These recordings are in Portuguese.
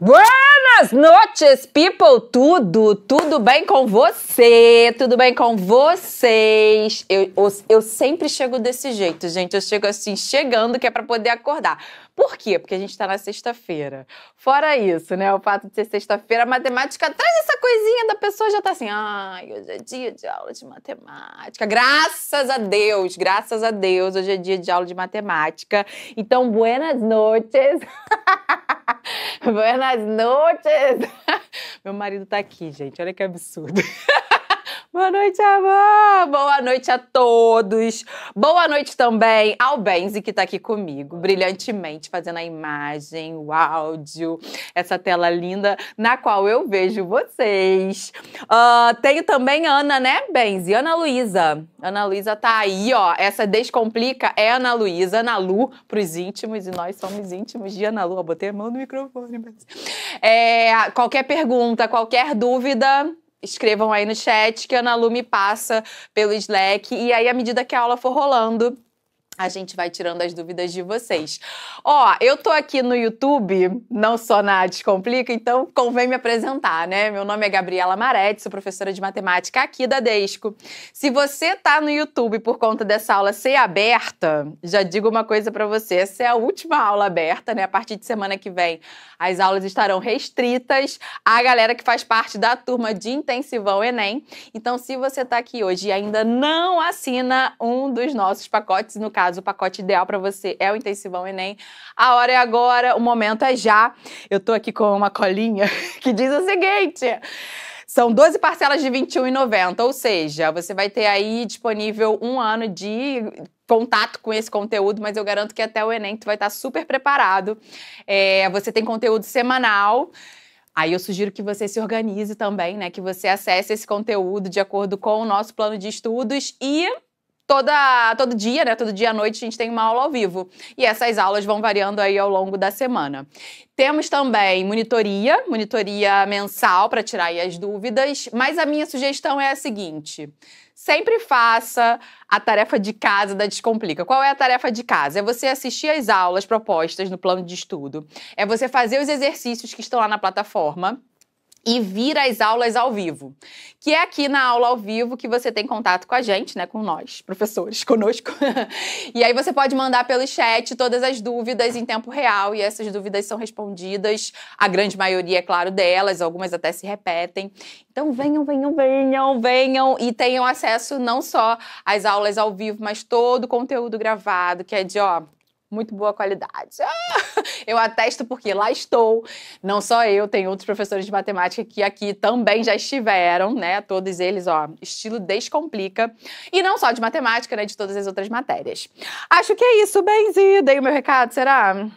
뭐야? Buenas noches, people! Tudo, tudo bem com você? Tudo bem com vocês? Eu, eu, eu sempre chego desse jeito, gente. Eu chego assim, chegando, que é para poder acordar. Por quê? Porque a gente tá na sexta-feira. Fora isso, né? O fato de ser sexta-feira, a matemática traz essa coisinha da pessoa já tá assim, ai, hoje é dia de aula de matemática. Graças a Deus, graças a Deus, hoje é dia de aula de matemática. Então, buenas noches! Buenas noches, certeza. Meu marido tá aqui, gente. Olha que absurdo. Boa noite, amor. Boa noite a todos! Boa noite também ao Benzi, que está aqui comigo, brilhantemente, fazendo a imagem, o áudio, essa tela linda na qual eu vejo vocês. Uh, tenho também Ana, né, Benzi? Ana Luísa. Ana Luísa tá aí, ó. Essa Descomplica é Ana Luísa, Ana Lu, pros íntimos, e nós somos íntimos de Ana Lu. Eu botei a mão no microfone, Benzi. É, qualquer pergunta, qualquer dúvida, escrevam aí no chat que a Ana Lu me passa pelo Slack. E aí, à medida que a aula for rolando, a gente vai tirando as dúvidas de vocês. Ó, eu tô aqui no YouTube, não só na Descomplica, então convém me apresentar, né? Meu nome é Gabriela Maretti, sou professora de matemática aqui da Desco. Se você tá no YouTube por conta dessa aula ser aberta, já digo uma coisa para você, essa é a última aula aberta, né? A partir de semana que vem, as aulas estarão restritas à galera que faz parte da turma de intensivão ENEM. Então, se você tá aqui hoje e ainda não assina um dos nossos pacotes, no caso caso, o pacote ideal para você é o Intensivão Enem. A hora é agora, o momento é já. Eu tô aqui com uma colinha que diz o seguinte: são 12 parcelas de R$ 21,90, ou seja, você vai ter aí disponível um ano de contato com esse conteúdo, mas eu garanto que até o Enem tu vai estar tá super preparado. É, você tem conteúdo semanal. Aí eu sugiro que você se organize também, né? Que você acesse esse conteúdo de acordo com o nosso plano de estudos e toda, todo dia, né? Todo dia à noite a gente tem uma aula ao vivo. E essas aulas vão variando aí ao longo da semana. Temos também monitoria, monitoria mensal para tirar aí as dúvidas, mas a minha sugestão é a seguinte: sempre faça a tarefa de casa da Descomplica. Qual é a tarefa de casa? É você assistir às aulas propostas no plano de estudo, é você fazer os exercícios que estão lá na plataforma e vir às aulas ao vivo, que é aqui na aula ao vivo que você tem contato com a gente, né, com nós, professores, conosco. e aí você pode mandar pelo chat todas as dúvidas em tempo real e essas dúvidas são respondidas, a grande maioria, é claro, delas, algumas até se repetem. Então venham, venham, venham, venham e tenham acesso não só às aulas ao vivo, mas todo o conteúdo gravado, que é de, ó, muito boa qualidade. Ah, eu atesto porque lá estou. Não só eu, tem outros professores de matemática que aqui também já estiveram, né? Todos eles, ó, estilo descomplica. E não só de matemática, né? De todas as outras matérias. Acho que é isso, Benzi. Dei o meu recado, será?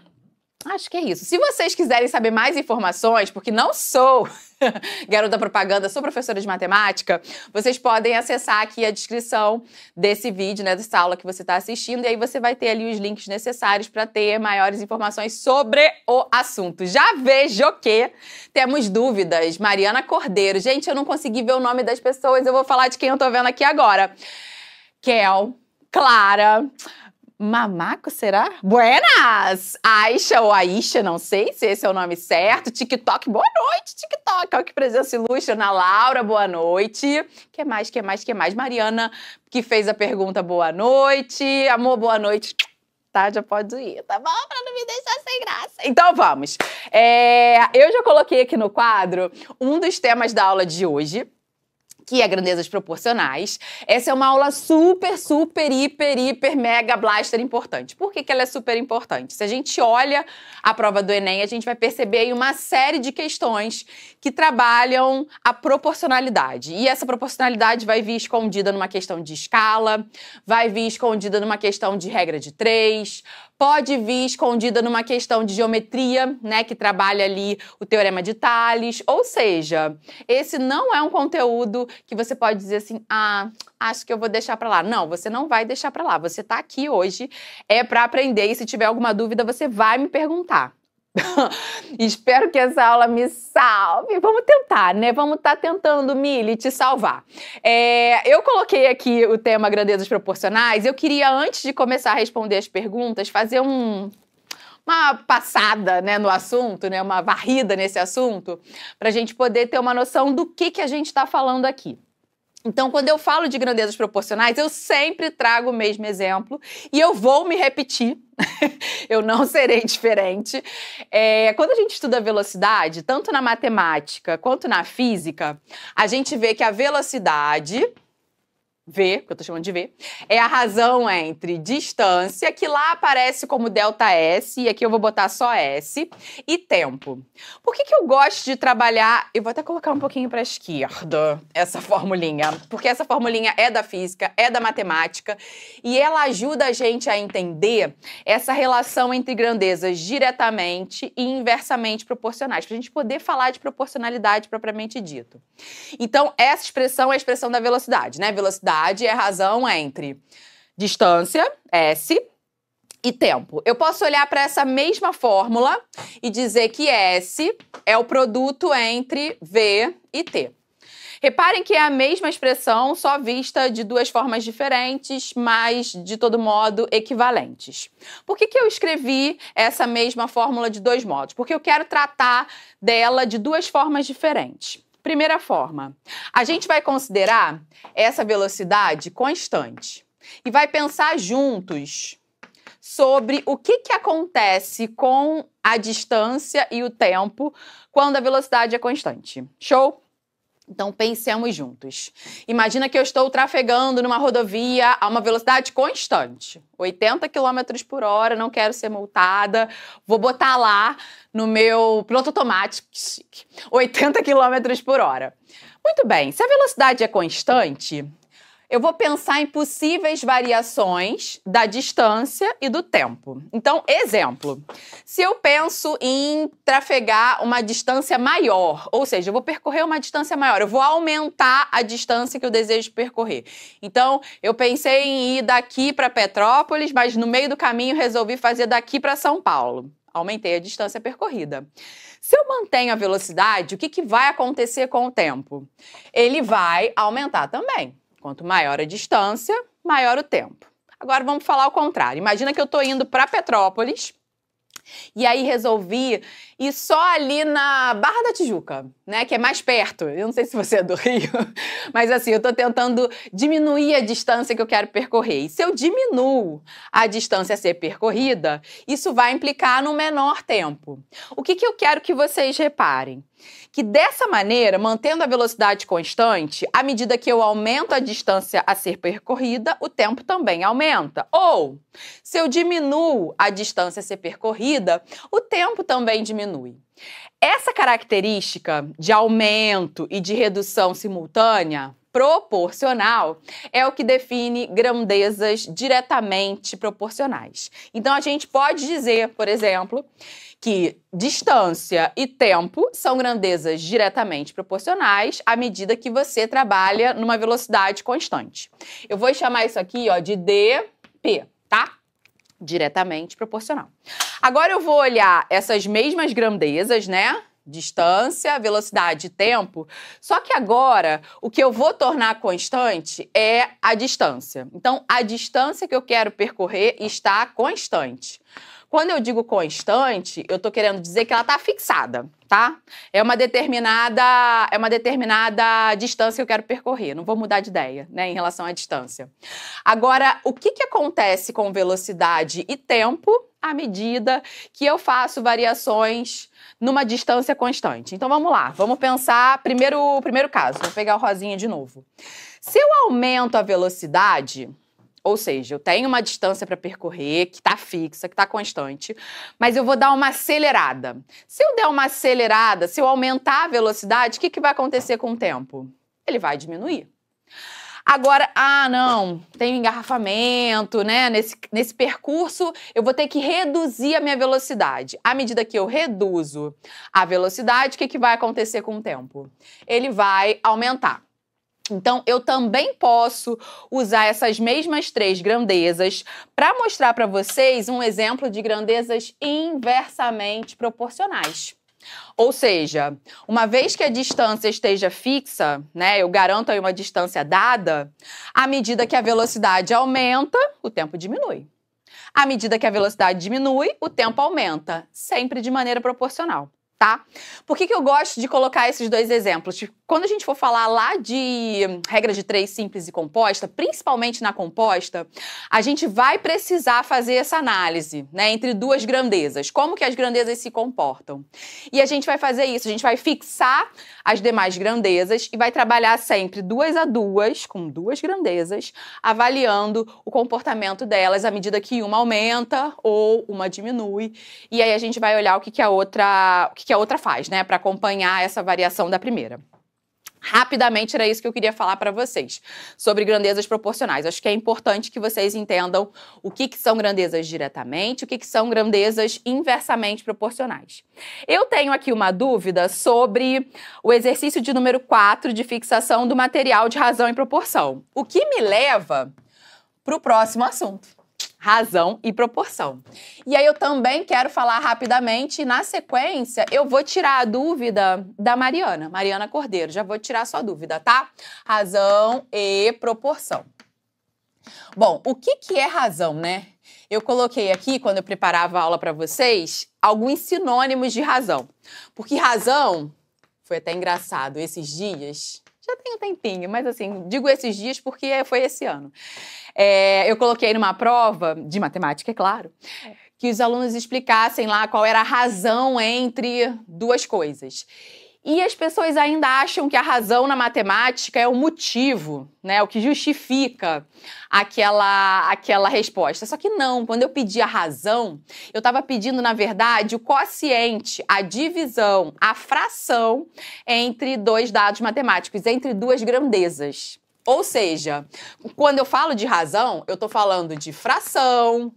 Acho que é isso. Se vocês quiserem saber mais informações, porque não sou garota propaganda, sou professora de matemática, vocês podem acessar aqui a descrição desse vídeo, né, dessa aula que você está assistindo, e aí você vai ter ali os links necessários para ter maiores informações sobre o assunto. Já vejo que temos dúvidas. Mariana Cordeiro. Gente, eu não consegui ver o nome das pessoas, eu vou falar de quem eu estou vendo aqui agora. Kel, Clara, Mamaco, será? Buenas! Aisha ou Aisha, não sei se esse é o nome certo. TikTok, boa noite, TikTok. Olha que presença ilustre. Ana Laura, boa noite. Que mais, que mais, que mais? Mariana, que fez a pergunta, boa noite. Amor, boa noite. Tá, já pode ir, tá bom? Pra não me deixar sem graça. Então vamos. É, eu já coloquei aqui no quadro um dos temas da aula de hoje que é Grandezas Proporcionais. Essa é uma aula super, super, hiper, hiper, mega blaster importante. Por que, que ela é super importante? Se a gente olha a prova do Enem, a gente vai perceber aí uma série de questões que trabalham a proporcionalidade. E essa proporcionalidade vai vir escondida numa questão de escala, vai vir escondida numa questão de regra de três, pode vir escondida numa questão de geometria, né, que trabalha ali o teorema de Thales, ou seja, esse não é um conteúdo que você pode dizer assim: "Ah, acho que eu vou deixar para lá". Não, você não vai deixar para lá. Você está aqui hoje é para aprender e se tiver alguma dúvida você vai me perguntar. Espero que essa aula me salve. Vamos tentar, né? Vamos estar tá tentando, Mili, te salvar. É, eu coloquei aqui o tema grandezas proporcionais. Eu queria, antes de começar a responder as perguntas, fazer um uma passada né, no assunto, né, uma varrida nesse assunto, para a gente poder ter uma noção do que, que a gente está falando aqui. Então, quando eu falo de grandezas proporcionais, eu sempre trago o mesmo exemplo e eu vou me repetir. eu não serei diferente. É, quando a gente estuda velocidade, tanto na matemática quanto na física, a gente vê que a velocidade V, que eu tô chamando de V, é a razão entre distância, que lá aparece como delta S, e aqui eu vou botar só S, e tempo. Por que, que eu gosto de trabalhar, eu vou até colocar um pouquinho para esquerda essa formulinha, porque essa formulinha é da física, é da matemática, e ela ajuda a gente a entender essa relação entre grandezas diretamente e inversamente proporcionais, para a gente poder falar de proporcionalidade propriamente dito. Então, essa expressão é a expressão da velocidade, né? Velocidade verdade, é razão entre distância, S, e tempo. Eu posso olhar para essa mesma fórmula e dizer que S é o produto entre V e T. Reparem que é a mesma expressão, só vista de duas formas diferentes, mas de todo modo equivalentes. Por que, que eu escrevi essa mesma fórmula de dois modos? Porque eu quero tratar dela de duas formas diferentes. Primeira forma, a gente vai considerar essa velocidade constante e vai pensar juntos sobre o que, que acontece com a distância e o tempo quando a velocidade é constante. Show? Então pensemos juntos. Imagina que eu estou trafegando numa rodovia a uma velocidade constante, 80 km por hora, não quero ser multada, vou botar lá no meu piloto automático 80 km por hora. Muito bem, se a velocidade é constante, eu vou pensar em possíveis variações da distância e do tempo. Então, exemplo: se eu penso em trafegar uma distância maior, ou seja, eu vou percorrer uma distância maior, eu vou aumentar a distância que eu desejo percorrer. Então, eu pensei em ir daqui para Petrópolis, mas no meio do caminho resolvi fazer daqui para São Paulo aumentei a distância percorrida. Se eu mantenho a velocidade, o que, que vai acontecer com o tempo? Ele vai aumentar também. Quanto maior a distância, maior o tempo. Agora vamos falar ao contrário. Imagina que eu estou indo para Petrópolis e aí resolvi ir só ali na Barra da Tijuca, né? Que é mais perto. Eu não sei se você é do Rio, mas assim, eu estou tentando diminuir a distância que eu quero percorrer. E se eu diminuo a distância a ser percorrida, isso vai implicar no menor tempo. O que, que eu quero que vocês reparem? que dessa maneira, mantendo a velocidade constante, à medida que eu aumento a distância a ser percorrida, o tempo também aumenta. Ou, se eu diminuo a distância a ser percorrida, o tempo também diminui. Essa característica de aumento e de redução simultânea proporcional é o que define grandezas diretamente proporcionais. Então a gente pode dizer, por exemplo, que distância e tempo são grandezas diretamente proporcionais à medida que você trabalha numa velocidade constante. Eu vou chamar isso aqui ó, de dp, tá? Diretamente proporcional. Agora eu vou olhar essas mesmas grandezas, né? distância, velocidade e tempo. Só que agora o que eu vou tornar constante é a distância. Então, a distância que eu quero percorrer está constante. Quando eu digo constante, eu estou querendo dizer que ela está fixada, tá? É uma determinada é uma determinada distância que eu quero percorrer. Não vou mudar de ideia, né, em relação à distância. Agora, o que que acontece com velocidade e tempo à medida que eu faço variações numa distância constante? Então vamos lá, vamos pensar primeiro primeiro caso. Vou pegar o rosinha de novo. Se eu aumento a velocidade, ou seja, eu tenho uma distância para percorrer que está fixa, que está constante, mas eu vou dar uma acelerada. Se eu der uma acelerada, se eu aumentar a velocidade, o que, que vai acontecer com o tempo? Ele vai diminuir. Agora, ah, não, tem engarrafamento, né? Nesse, nesse percurso eu vou ter que reduzir a minha velocidade. À medida que eu reduzo a velocidade, o que, que vai acontecer com o tempo? Ele vai aumentar. Então, eu também posso usar essas mesmas três grandezas para mostrar para vocês um exemplo de grandezas inversamente proporcionais. Ou seja, uma vez que a distância esteja fixa, né, eu garanto aí uma distância dada, à medida que a velocidade aumenta, o tempo diminui. À medida que a velocidade diminui, o tempo aumenta, sempre de maneira proporcional tá? Por que, que eu gosto de colocar esses dois exemplos? Tipo, quando a gente for falar lá de regra de três simples e composta, principalmente na composta, a gente vai precisar fazer essa análise, né, entre duas grandezas, como que as grandezas se comportam. E a gente vai fazer isso, a gente vai fixar as demais grandezas e vai trabalhar sempre duas a duas, com duas grandezas, avaliando o comportamento delas à medida que uma aumenta ou uma diminui, e aí a gente vai olhar o que que a outra, o que que a outra faz, né, para acompanhar essa variação da primeira. Rapidamente era isso que eu queria falar para vocês sobre grandezas proporcionais. Acho que é importante que vocês entendam o que, que são grandezas diretamente, o que, que são grandezas inversamente proporcionais. Eu tenho aqui uma dúvida sobre o exercício de número 4 de fixação do material de razão e proporção, o que me leva para o próximo assunto razão e proporção. E aí eu também quero falar rapidamente, na sequência, eu vou tirar a dúvida da Mariana, Mariana Cordeiro. Já vou tirar sua dúvida, tá? Razão e proporção. Bom, o que, que é razão, né? Eu coloquei aqui, quando eu preparava a aula para vocês, alguns sinônimos de razão. Porque razão, foi até engraçado, esses dias já tem um tempinho, mas assim, digo esses dias porque foi esse ano. É, eu coloquei numa prova, de matemática, é claro, é. que os alunos explicassem lá qual era a razão entre duas coisas. E as pessoas ainda acham que a razão na matemática é o motivo, né? O que justifica aquela, aquela resposta. Só que não, quando eu pedi a razão, eu estava pedindo, na verdade, o quociente, a divisão, a fração entre dois dados matemáticos, entre duas grandezas. Ou seja, quando eu falo de razão, eu estou falando de fração,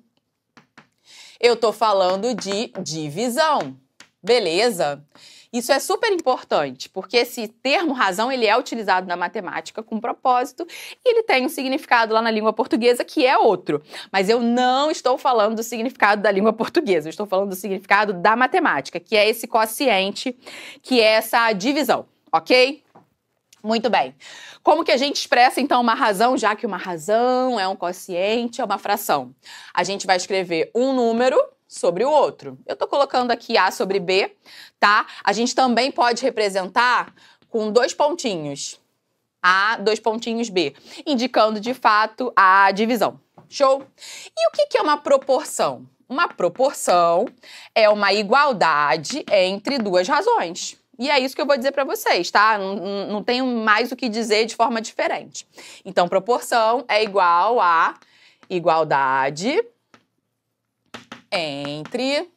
eu estou falando de divisão. Beleza? Isso é super importante, porque esse termo razão ele é utilizado na matemática com propósito e ele tem um significado lá na língua portuguesa que é outro. Mas eu não estou falando do significado da língua portuguesa, eu estou falando do significado da matemática, que é esse quociente, que é essa divisão, ok? Muito bem. Como que a gente expressa então uma razão, já que uma razão é um quociente, é uma fração? A gente vai escrever um número sobre o outro. Eu estou colocando aqui A sobre B, tá? A gente também pode representar com dois pontinhos. A, dois pontinhos B, indicando de fato a divisão. Show? E o que é uma proporção? Uma proporção é uma igualdade entre duas razões. E é isso que eu vou dizer para vocês, tá? Não, não tenho mais o que dizer de forma diferente. Então, proporção é igual a igualdade entre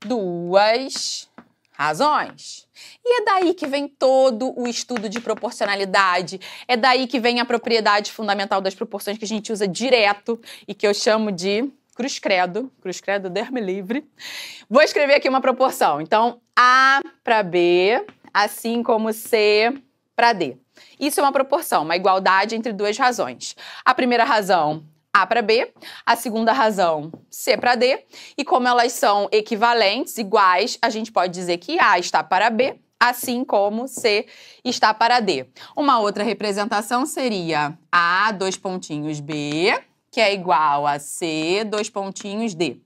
duas razões. E é daí que vem todo o estudo de proporcionalidade, é daí que vem a propriedade fundamental das proporções que a gente usa direto e que eu chamo de cruz credo, cruz credo, derme livre. Vou escrever aqui uma proporção. Então, A para B, assim como C para D. Isso é uma proporção, uma igualdade entre duas razões. A primeira razão a para B, a segunda razão C para D, e como elas são equivalentes, iguais, a gente pode dizer que A está para B, assim como C está para D. Uma outra representação seria A, dois pontinhos B, que é igual a C, dois pontinhos D.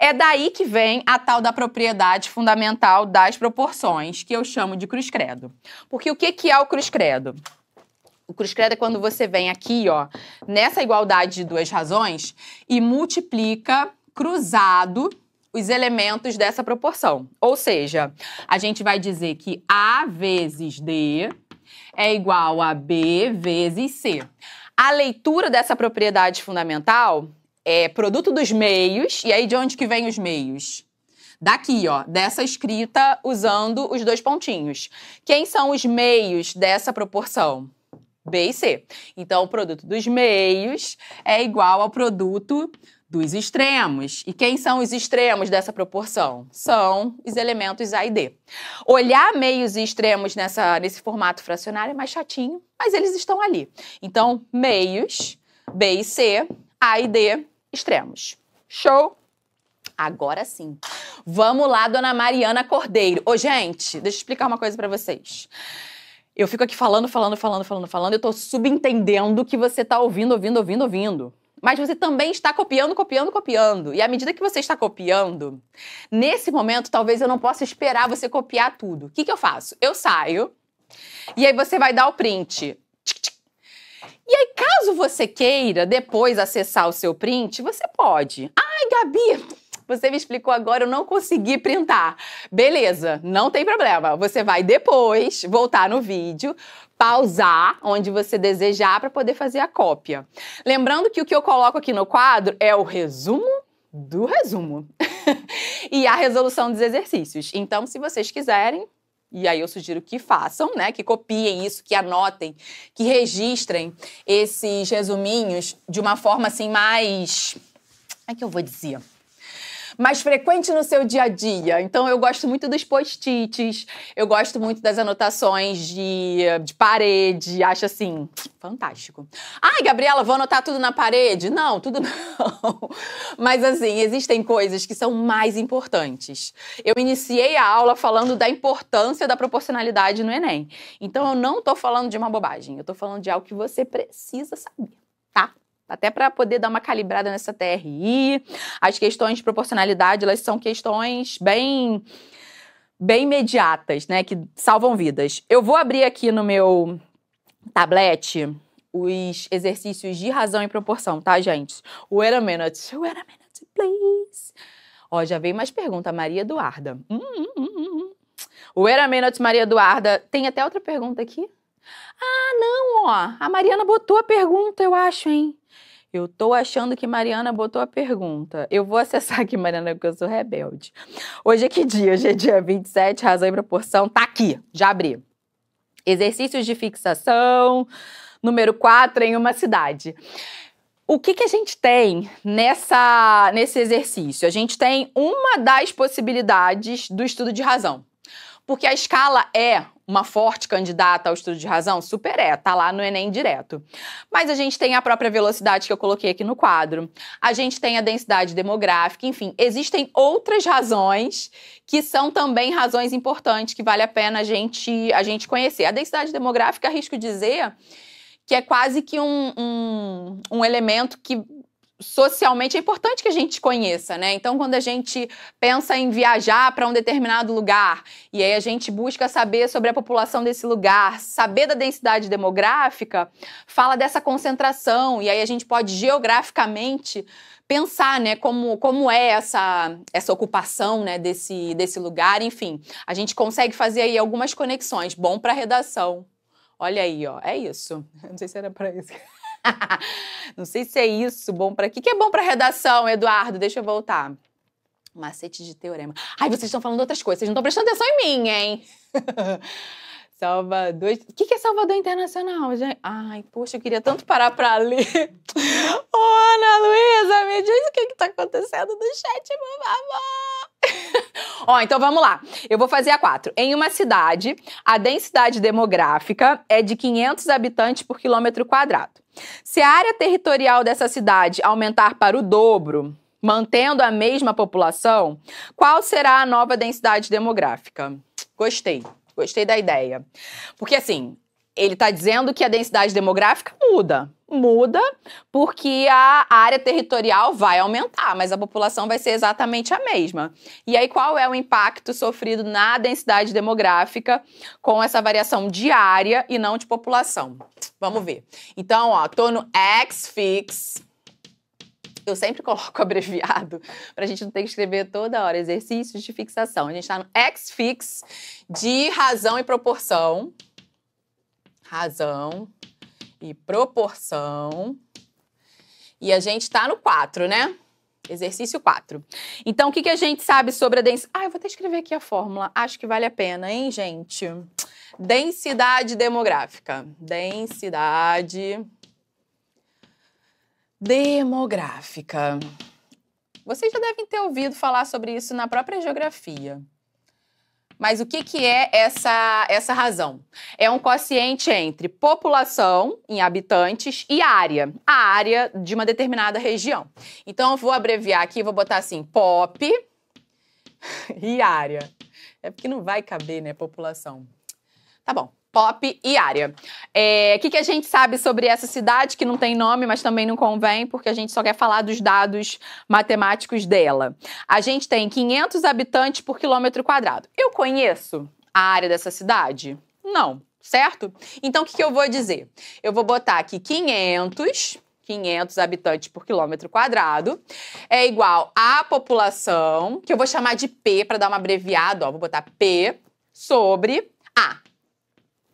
É daí que vem a tal da propriedade fundamental das proporções, que eu chamo de cruz-credo. Porque o que é o cruz-credo? O cruz credo é quando você vem aqui, ó, nessa igualdade de duas razões e multiplica cruzado os elementos dessa proporção. Ou seja, a gente vai dizer que A vezes D é igual a B vezes C. A leitura dessa propriedade fundamental é produto dos meios, e aí de onde que vem os meios? Daqui, ó, dessa escrita usando os dois pontinhos. Quem são os meios dessa proporção? B e C. Então, o produto dos meios é igual ao produto dos extremos. E quem são os extremos dessa proporção? São os elementos A e D. Olhar meios e extremos nessa, nesse formato fracionário é mais chatinho, mas eles estão ali. Então, meios, B e C, A e D, extremos. Show? Agora sim. Vamos lá, dona Mariana Cordeiro. Ô, gente, deixa eu explicar uma coisa para vocês. Eu fico aqui falando, falando, falando, falando, falando, eu estou subentendendo que você está ouvindo, ouvindo, ouvindo, ouvindo. Mas você também está copiando, copiando, copiando. E à medida que você está copiando, nesse momento talvez eu não possa esperar você copiar tudo. O que, que eu faço? Eu saio e aí você vai dar o print. E aí, caso você queira depois acessar o seu print, você pode. Ai, Gabi, você me explicou agora, eu não consegui printar. Beleza, não tem problema. Você vai depois voltar no vídeo, pausar onde você desejar para poder fazer a cópia. Lembrando que o que eu coloco aqui no quadro é o resumo do resumo e a resolução dos exercícios. Então, se vocês quiserem, e aí eu sugiro que façam, né? Que copiem isso, que anotem, que registrem esses resuminhos de uma forma assim mais. Como é que eu vou dizer? mais frequente no seu dia a dia. Então, eu gosto muito dos post-its, eu gosto muito das anotações de, de parede, acho assim, fantástico. Ai, Gabriela, vou anotar tudo na parede? Não, tudo não. Mas, assim, existem coisas que são mais importantes. Eu iniciei a aula falando da importância da proporcionalidade no Enem. Então, eu não estou falando de uma bobagem, eu estou falando de algo que você precisa saber até para poder dar uma calibrada nessa TRI. As questões de proporcionalidade, elas são questões bem bem imediatas, né, que salvam vidas. Eu vou abrir aqui no meu tablet os exercícios de razão e proporção, tá, gente? Wait a minute, wait a minute, please. Ó, já veio mais pergunta, Maria Eduarda. Hum, hum, hum, hum, hum. Wait a minute, Maria Eduarda. Tem até outra pergunta aqui? Ah, não, ó. A Mariana botou a pergunta, eu acho, hein? Eu tô achando que Mariana botou a pergunta. Eu vou acessar aqui, Mariana, porque eu sou rebelde. Hoje é que dia? Hoje é dia 27, razão e proporção. Tá aqui, já abri. Exercícios de fixação, número 4 em uma cidade. O que, que a gente tem nessa, nesse exercício? A gente tem uma das possibilidades do estudo de razão. Porque a escala é uma forte candidata ao estudo de razão? Super é, tá lá no Enem direto. Mas a gente tem a própria velocidade que eu coloquei aqui no quadro, a gente tem a densidade demográfica, enfim, existem outras razões que são também razões importantes que vale a pena a gente, a gente conhecer. A densidade demográfica, arrisco dizer que é quase que um, um, um elemento que socialmente é importante que a gente conheça, né? Então, quando a gente pensa em viajar para um determinado lugar e aí a gente busca saber sobre a população desse lugar, saber da densidade demográfica, fala dessa concentração e aí a gente pode geograficamente pensar, né, como, como é essa, essa ocupação, né, desse, desse lugar, enfim. A gente consegue fazer aí algumas conexões, bom para redação. Olha aí, ó, é isso. não sei se era para isso. Não sei se é isso bom para aqui. que é bom para redação, Eduardo? Deixa eu voltar. Macete de teorema. Ai, vocês estão falando outras coisas, vocês não estão prestando atenção em mim, hein? Salvador. O que, que é Salvador Internacional, gente? Ai, poxa, eu queria tanto parar pra ler. Ô, oh, Ana Luísa, me diz o que, que tá acontecendo no chat, por favor. Ó, então vamos lá. Eu vou fazer a quatro. Em uma cidade, a densidade demográfica é de 500 habitantes por quilômetro quadrado. Se a área territorial dessa cidade aumentar para o dobro, mantendo a mesma população, qual será a nova densidade demográfica? Gostei, gostei da ideia. Porque assim, ele está dizendo que a densidade demográfica muda muda, porque a área territorial vai aumentar, mas a população vai ser exatamente a mesma. E aí, qual é o impacto sofrido na densidade demográfica com essa variação de área e não de população? Vamos ver. Então, ó, tô no X-Fix. Eu sempre coloco abreviado para a gente não ter que escrever toda hora exercícios de fixação. A gente está no X-Fix de razão e proporção. Razão e proporção. E a gente está no 4, né? Exercício 4. Então, o que, que a gente sabe sobre a densidade? Ah, eu vou até escrever aqui a fórmula. Acho que vale a pena, hein, gente? Densidade demográfica. Densidade demográfica. Vocês já devem ter ouvido falar sobre isso na própria geografia. Mas o que, que é essa, essa razão? É um quociente entre população em habitantes e área, a área de uma determinada região. Então, eu vou abreviar aqui, vou botar assim, pop e área. É porque não vai caber, né, população. Tá bom. Pop e área. O é, que, que a gente sabe sobre essa cidade que não tem nome, mas também não convém, porque a gente só quer falar dos dados matemáticos dela. A gente tem 500 habitantes por quilômetro quadrado. Eu conheço a área dessa cidade? Não, certo? Então, o que, que eu vou dizer? Eu vou botar aqui 500 500 habitantes por quilômetro quadrado, é igual à população, que eu vou chamar de P para dar uma abreviada, ó, vou botar P sobre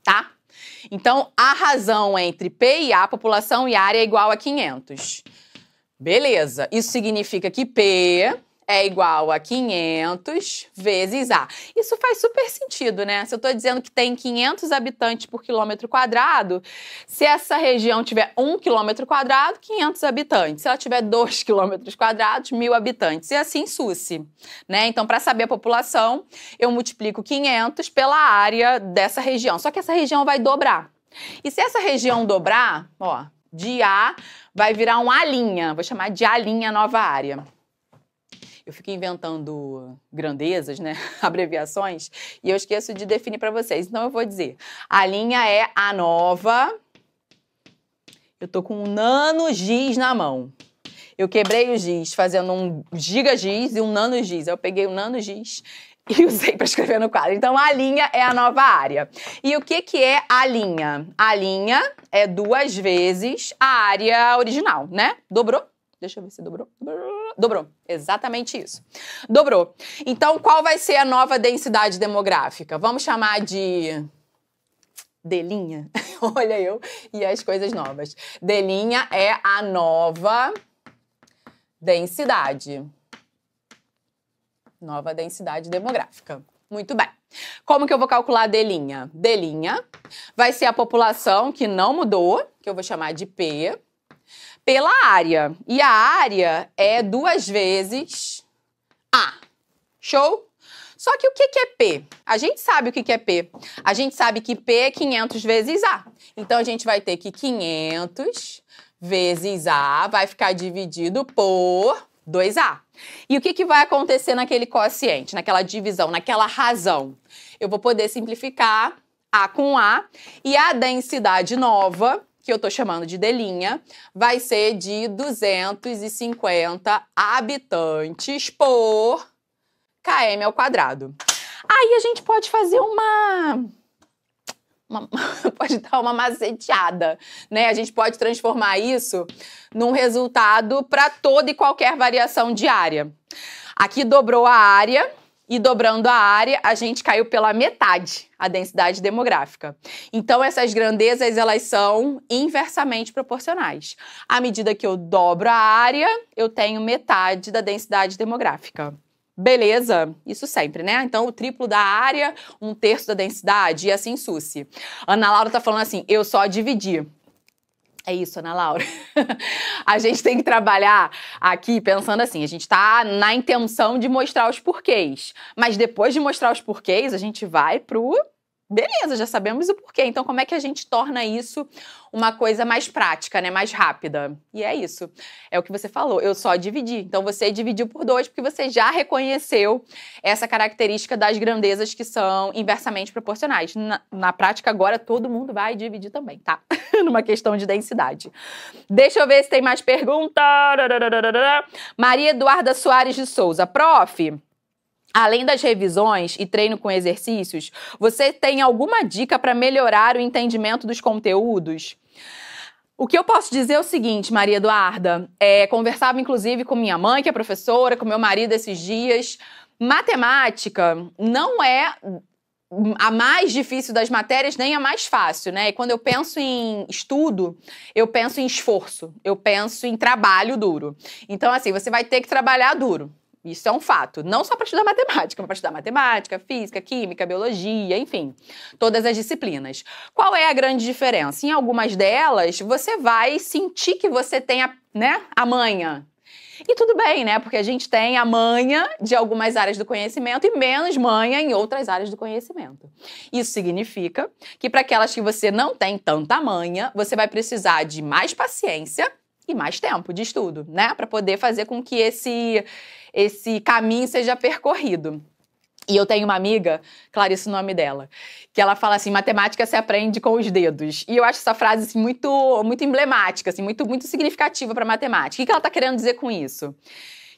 tá? Então, a razão entre P e A, população e área, é igual a 500. Beleza. Isso significa que P é igual a 500 vezes A. Isso faz super sentido, né? Se eu estou dizendo que tem 500 habitantes por quilômetro quadrado, se essa região tiver 1 quilômetro quadrado, 500 habitantes. Se ela tiver 2 quilômetros quadrados, 1.000 habitantes. E assim susse, né? Então, para saber a população, eu multiplico 500 pela área dessa região. Só que essa região vai dobrar. E se essa região dobrar, ó, de A vai virar um A linha. Vou chamar de A linha nova área eu fico inventando grandezas, né? abreviações, e eu esqueço de definir para vocês. Então eu vou dizer: a linha é a nova. Eu tô com um nano giz na mão. Eu quebrei o giz fazendo um giga giz e um nano giz. Eu peguei o um nano giz e usei para escrever no quadro. Então a linha é a nova área. E o que que é a linha? A linha é duas vezes a área original, né? Dobrou? Deixa eu ver se dobrou. dobrou. Dobrou. Exatamente isso. Dobrou. Então, qual vai ser a nova densidade demográfica? Vamos chamar de. Delinha. Olha eu e as coisas novas. Delinha é a nova densidade. Nova densidade demográfica. Muito bem. Como que eu vou calcular delinha? Delinha vai ser a população que não mudou, que eu vou chamar de P, pela área. E a área é duas vezes A. Show? Só que o que é P? A gente sabe o que é P. A gente sabe que P é 500 vezes A. Então a gente vai ter que 500 vezes A vai ficar dividido por 2A. E o que, que vai acontecer naquele quociente, naquela divisão, naquela razão? Eu vou poder simplificar A com A e a densidade nova que eu estou chamando de Delinha, vai ser de 250 habitantes por km ao quadrado. Aí a gente pode fazer uma uma, pode dar uma maceteada, né? A gente pode transformar isso num resultado para toda e qualquer variação diária. Aqui dobrou a área, e dobrando a área, a gente caiu pela metade a densidade demográfica. Então essas grandezas elas são inversamente proporcionais. À medida que eu dobro a área, eu tenho metade da densidade demográfica. Beleza, isso sempre, né? Então, o triplo da área, um terço da densidade e assim suce. Ana Laura tá falando assim, eu só dividi. É isso, Ana Laura. a gente tem que trabalhar aqui pensando assim: a gente está na intenção de mostrar os porquês. Mas depois de mostrar os porquês, a gente vai pro Beleza, já sabemos o porquê. Então, como é que a gente torna isso uma coisa mais prática, né? Mais rápida? E é isso. É o que você falou. Eu só dividi. Então, você dividiu por dois porque você já reconheceu essa característica das grandezas que são inversamente proporcionais. Na, na prática, agora todo mundo vai dividir também, tá? Numa questão de densidade. Deixa eu ver se tem mais perguntas. Maria Eduarda Soares de Souza. Prof. Além das revisões e treino com exercícios, você tem alguma dica para melhorar o entendimento dos conteúdos? O que eu posso dizer é o seguinte, Maria Eduarda, é, conversava inclusive com minha mãe, que é professora, com meu marido esses dias. Matemática não é a mais difícil das matérias nem a mais fácil, né? E quando eu penso em estudo, eu penso em esforço, eu penso em trabalho duro. Então, assim, você vai ter que trabalhar duro. Isso é um fato. Não só para estudar matemática, mas para estudar matemática, física, química, biologia, enfim, todas as disciplinas. Qual é a grande diferença? Em algumas delas, você vai sentir que você tem a, né, a manha. E tudo bem, né? Porque a gente tem a manha de algumas áreas do conhecimento e menos manha em outras áreas do conhecimento. Isso significa que para aquelas que você não tem tanta manha, você vai precisar de mais paciência e mais tempo de estudo, né? Para poder fazer com que esse esse caminho seja percorrido. E eu tenho uma amiga, Clarice é o nome dela, que ela fala assim, matemática se aprende com os dedos. E eu acho essa frase assim, muito muito emblemática, assim, muito muito significativa para matemática. O que ela está querendo dizer com isso?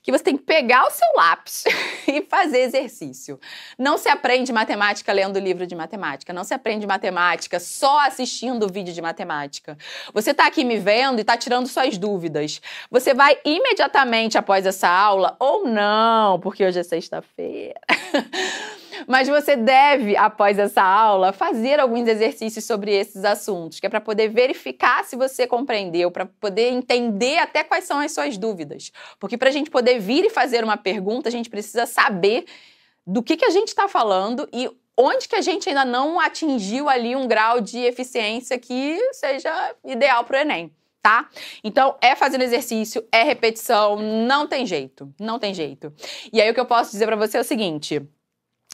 que você tem que pegar o seu lápis e fazer exercício. Não se aprende matemática lendo livro de matemática, não se aprende matemática só assistindo vídeo de matemática. Você está aqui me vendo e está tirando suas dúvidas. Você vai imediatamente após essa aula ou não, porque hoje é sexta-feira. Mas você deve, após essa aula, fazer alguns exercícios sobre esses assuntos, que é para poder verificar se você compreendeu, para poder entender até quais são as suas dúvidas. Porque para a gente poder vir e fazer uma pergunta, a gente precisa saber do que, que a gente está falando e onde que a gente ainda não atingiu ali um grau de eficiência que seja ideal para o Enem. Tá? Então, é fazendo exercício, é repetição, não tem jeito, não tem jeito. E aí o que eu posso dizer para você é o seguinte: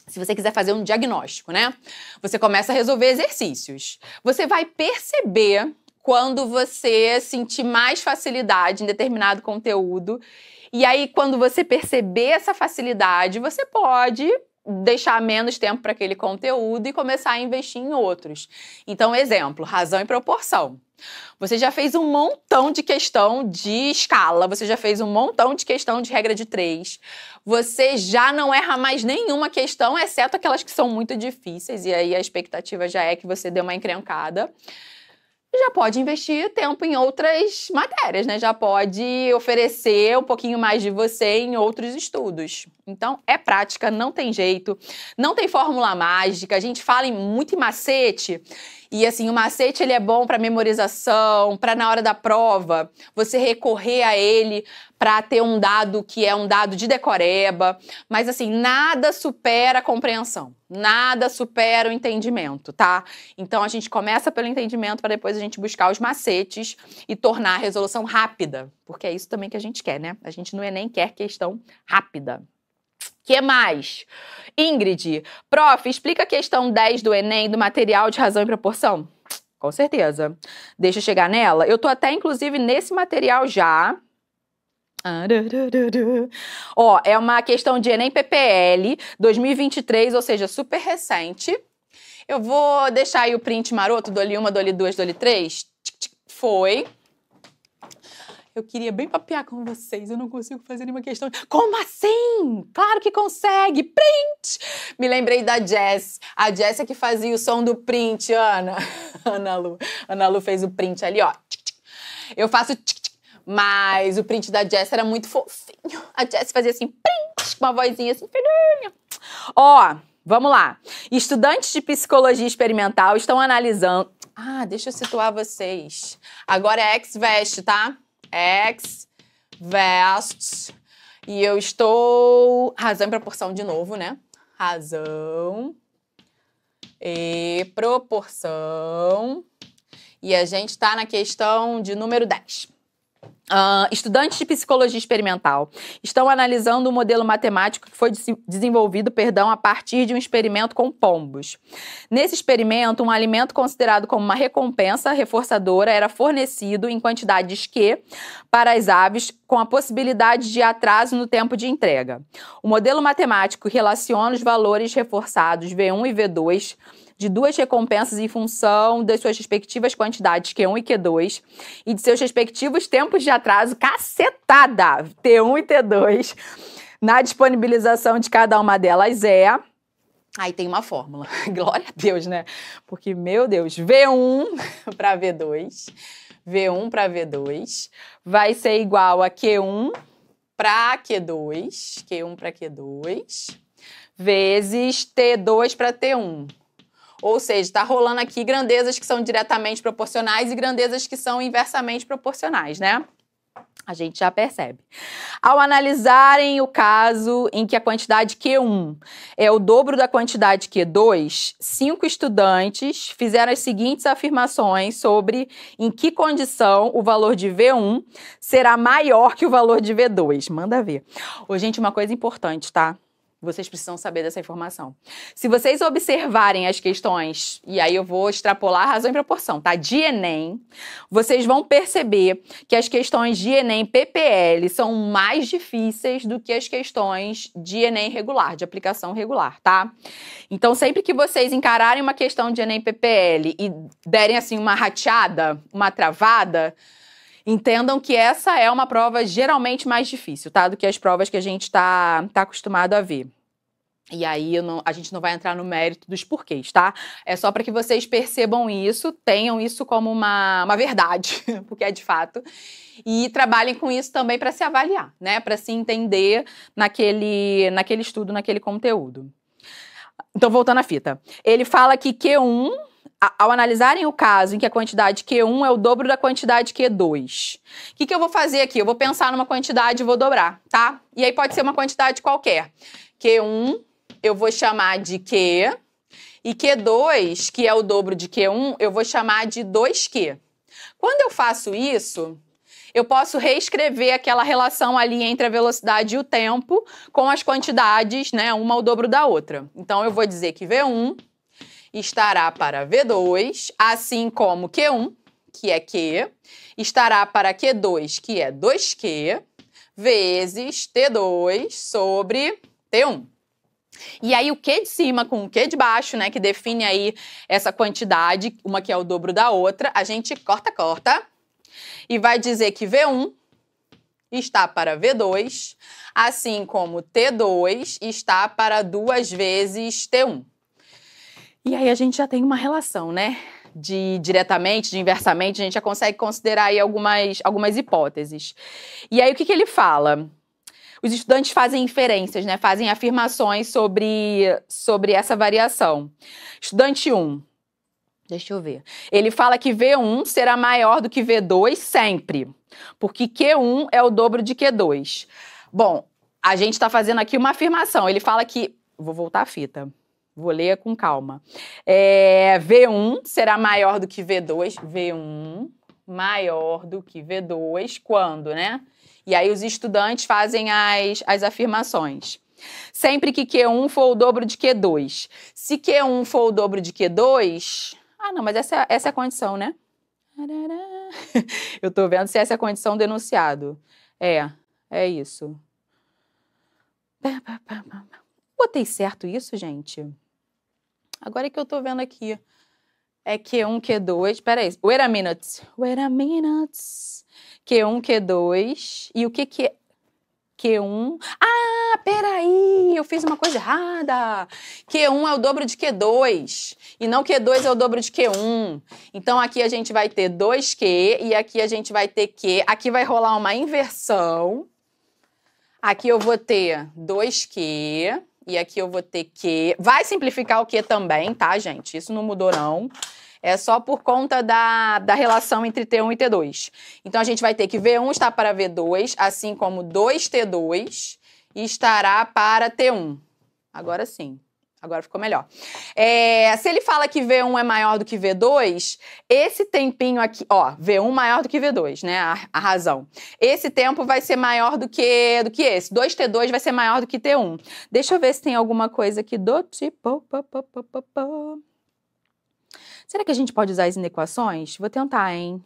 se você quiser fazer um diagnóstico, né? Você começa a resolver exercícios. Você vai perceber quando você sentir mais facilidade em determinado conteúdo. E aí, quando você perceber essa facilidade, você pode deixar menos tempo para aquele conteúdo e começar a investir em outros. Então, exemplo, razão e proporção. Você já fez um montão de questão de escala, você já fez um montão de questão de regra de três. Você já não erra mais nenhuma questão, exceto aquelas que são muito difíceis, e aí a expectativa já é que você dê uma encrencada já pode investir tempo em outras matérias, né? Já pode oferecer um pouquinho mais de você em outros estudos. Então, é prática, não tem jeito, não tem fórmula mágica. A gente fala em muito em macete e assim, o macete ele é bom para memorização, para na hora da prova, você recorrer a ele para ter um dado que é um dado de decoreba, mas assim, nada supera a compreensão, nada supera o entendimento, tá? Então a gente começa pelo entendimento para depois a gente buscar os macetes e tornar a resolução rápida, porque é isso também que a gente quer, né? A gente no ENEM é quer questão rápida que mais? Ingrid, prof, explica a questão 10 do Enem do material de razão e proporção. Com certeza. Deixa eu chegar nela. Eu tô até, inclusive, nesse material já. Ó, é uma questão de Enem PPL 2023, ou seja, super recente. Eu vou deixar aí o print maroto, dole 1, dole 2, dole 3. Foi eu queria bem papear com vocês, eu não consigo fazer nenhuma questão. Como assim? Claro que consegue! Print! Me lembrei da Jess. A Jess é que fazia o som do print, Ana. Ana Lu. Ana Lu fez o print ali, ó. Eu faço Mas o print da Jess era muito fofinho. A Jess fazia assim, print, com uma vozinha assim, filhinha. Ó, vamos lá. Estudantes de psicologia experimental estão analisando. Ah, deixa eu situar vocês. Agora é ex-veste, tá? x vests. E eu estou. Razão e proporção de novo, né? Razão e proporção. E a gente está na questão de número 10. Uh, estudantes de psicologia experimental estão analisando um modelo matemático que foi de desenvolvido, perdão, a partir de um experimento com pombos. Nesse experimento, um alimento considerado como uma recompensa reforçadora era fornecido em quantidades que para as aves com a possibilidade de atraso no tempo de entrega. O modelo matemático relaciona os valores reforçados V1 e V2 de duas recompensas em função das suas respectivas quantidades Q1 e Q2 e de seus respectivos tempos de atraso, cacetada, T1 e T2, na disponibilização de cada uma delas é Aí tem uma fórmula. Glória a Deus, né? Porque, meu Deus, V1 para V2, V1 para V2 vai ser igual a Q1 para Q2, Q1 para Q2, vezes T2 para T1. Ou seja, está rolando aqui grandezas que são diretamente proporcionais e grandezas que são inversamente proporcionais, né? A gente já percebe. Ao analisarem o caso em que a quantidade Q1 é o dobro da quantidade Q2, cinco estudantes fizeram as seguintes afirmações sobre em que condição o valor de V1 será maior que o valor de V2. Manda ver. Ô, gente, uma coisa importante, tá? Vocês precisam saber dessa informação. Se vocês observarem as questões, e aí eu vou extrapolar razão e proporção, tá? De Enem, vocês vão perceber que as questões de Enem PPL são mais difíceis do que as questões de Enem regular, de aplicação regular, tá? Então, sempre que vocês encararem uma questão de Enem PPL e derem assim uma rateada, uma travada, entendam que essa é uma prova geralmente mais difícil, tá? Do que as provas que a gente está tá acostumado a ver. E aí não, a gente não vai entrar no mérito dos porquês, tá? É só para que vocês percebam isso, tenham isso como uma, uma verdade, porque é de fato, e trabalhem com isso também para se avaliar, né? Para se entender naquele, naquele estudo, naquele conteúdo. Então, voltando à fita. Ele fala que Q1 ao analisarem o caso em que a quantidade Q1 é o dobro da quantidade Q2, o que, que eu vou fazer aqui? Eu vou pensar numa quantidade e vou dobrar, tá? E aí pode ser uma quantidade qualquer. Q1 eu vou chamar de Q, e Q2, que é o dobro de Q1, eu vou chamar de 2Q. Quando eu faço isso, eu posso reescrever aquela relação ali entre a velocidade e o tempo com as quantidades, né, uma ao dobro da outra. Então eu vou dizer que V1 estará para V2, assim como Q1, que é Q, estará para Q2, que é 2Q, vezes T2 sobre T1. E aí o Q de cima com o Q de baixo, né, que define aí essa quantidade, uma que é o dobro da outra, a gente corta, corta e vai dizer que V1 está para V2, assim como T2 está para duas vezes T1. E aí a gente já tem uma relação, né? De diretamente, de inversamente, a gente já consegue considerar aí algumas, algumas hipóteses. E aí o que, que ele fala? Os estudantes fazem inferências, né? Fazem afirmações sobre, sobre essa variação. Estudante 1. Deixa eu ver. Ele fala que V1 será maior do que V2 sempre, porque Q1 é o dobro de Q2. Bom, a gente está fazendo aqui uma afirmação. Ele fala que. Vou voltar a fita. Vou ler com calma. É, V1 será maior do que V2. V1 maior do que V2 quando, né? E aí os estudantes fazem as, as afirmações. Sempre que Q1 for o dobro de Q2. Se Q1 for o dobro de Q2. Ah, não, mas essa, essa é a condição, né? Eu tô vendo se essa é a condição do enunciado. É, é isso. Botei certo isso, gente? Agora que eu tô vendo aqui. É Q1, Q2. Peraí. Wait a minute. Wait a minute. Q1, Q2. E o que que é? Q1. Ah, peraí, eu fiz uma coisa errada. Q1 é o dobro de Q2 e não Q2 é o dobro de Q1. Então aqui a gente vai ter 2Q e aqui a gente vai ter Q. Aqui vai rolar uma inversão. Aqui eu vou ter 2Q e aqui eu vou ter que... Vai simplificar o que também, tá, gente? Isso não mudou, não. É só por conta da, da relação entre T1 e T2. Então, a gente vai ter que V1 está para V2, assim como 2T2 estará para T1. Agora sim. Agora ficou melhor. É, se ele fala que V1 é maior do que V2, esse tempinho aqui, ó, V1 maior do que V2, né? A, a, razão. Esse tempo vai ser maior do que, do que esse. 2T2 vai ser maior do que T1. Deixa eu ver se tem alguma coisa aqui do tipo. Será que a gente pode usar as inequações? Vou tentar, hein?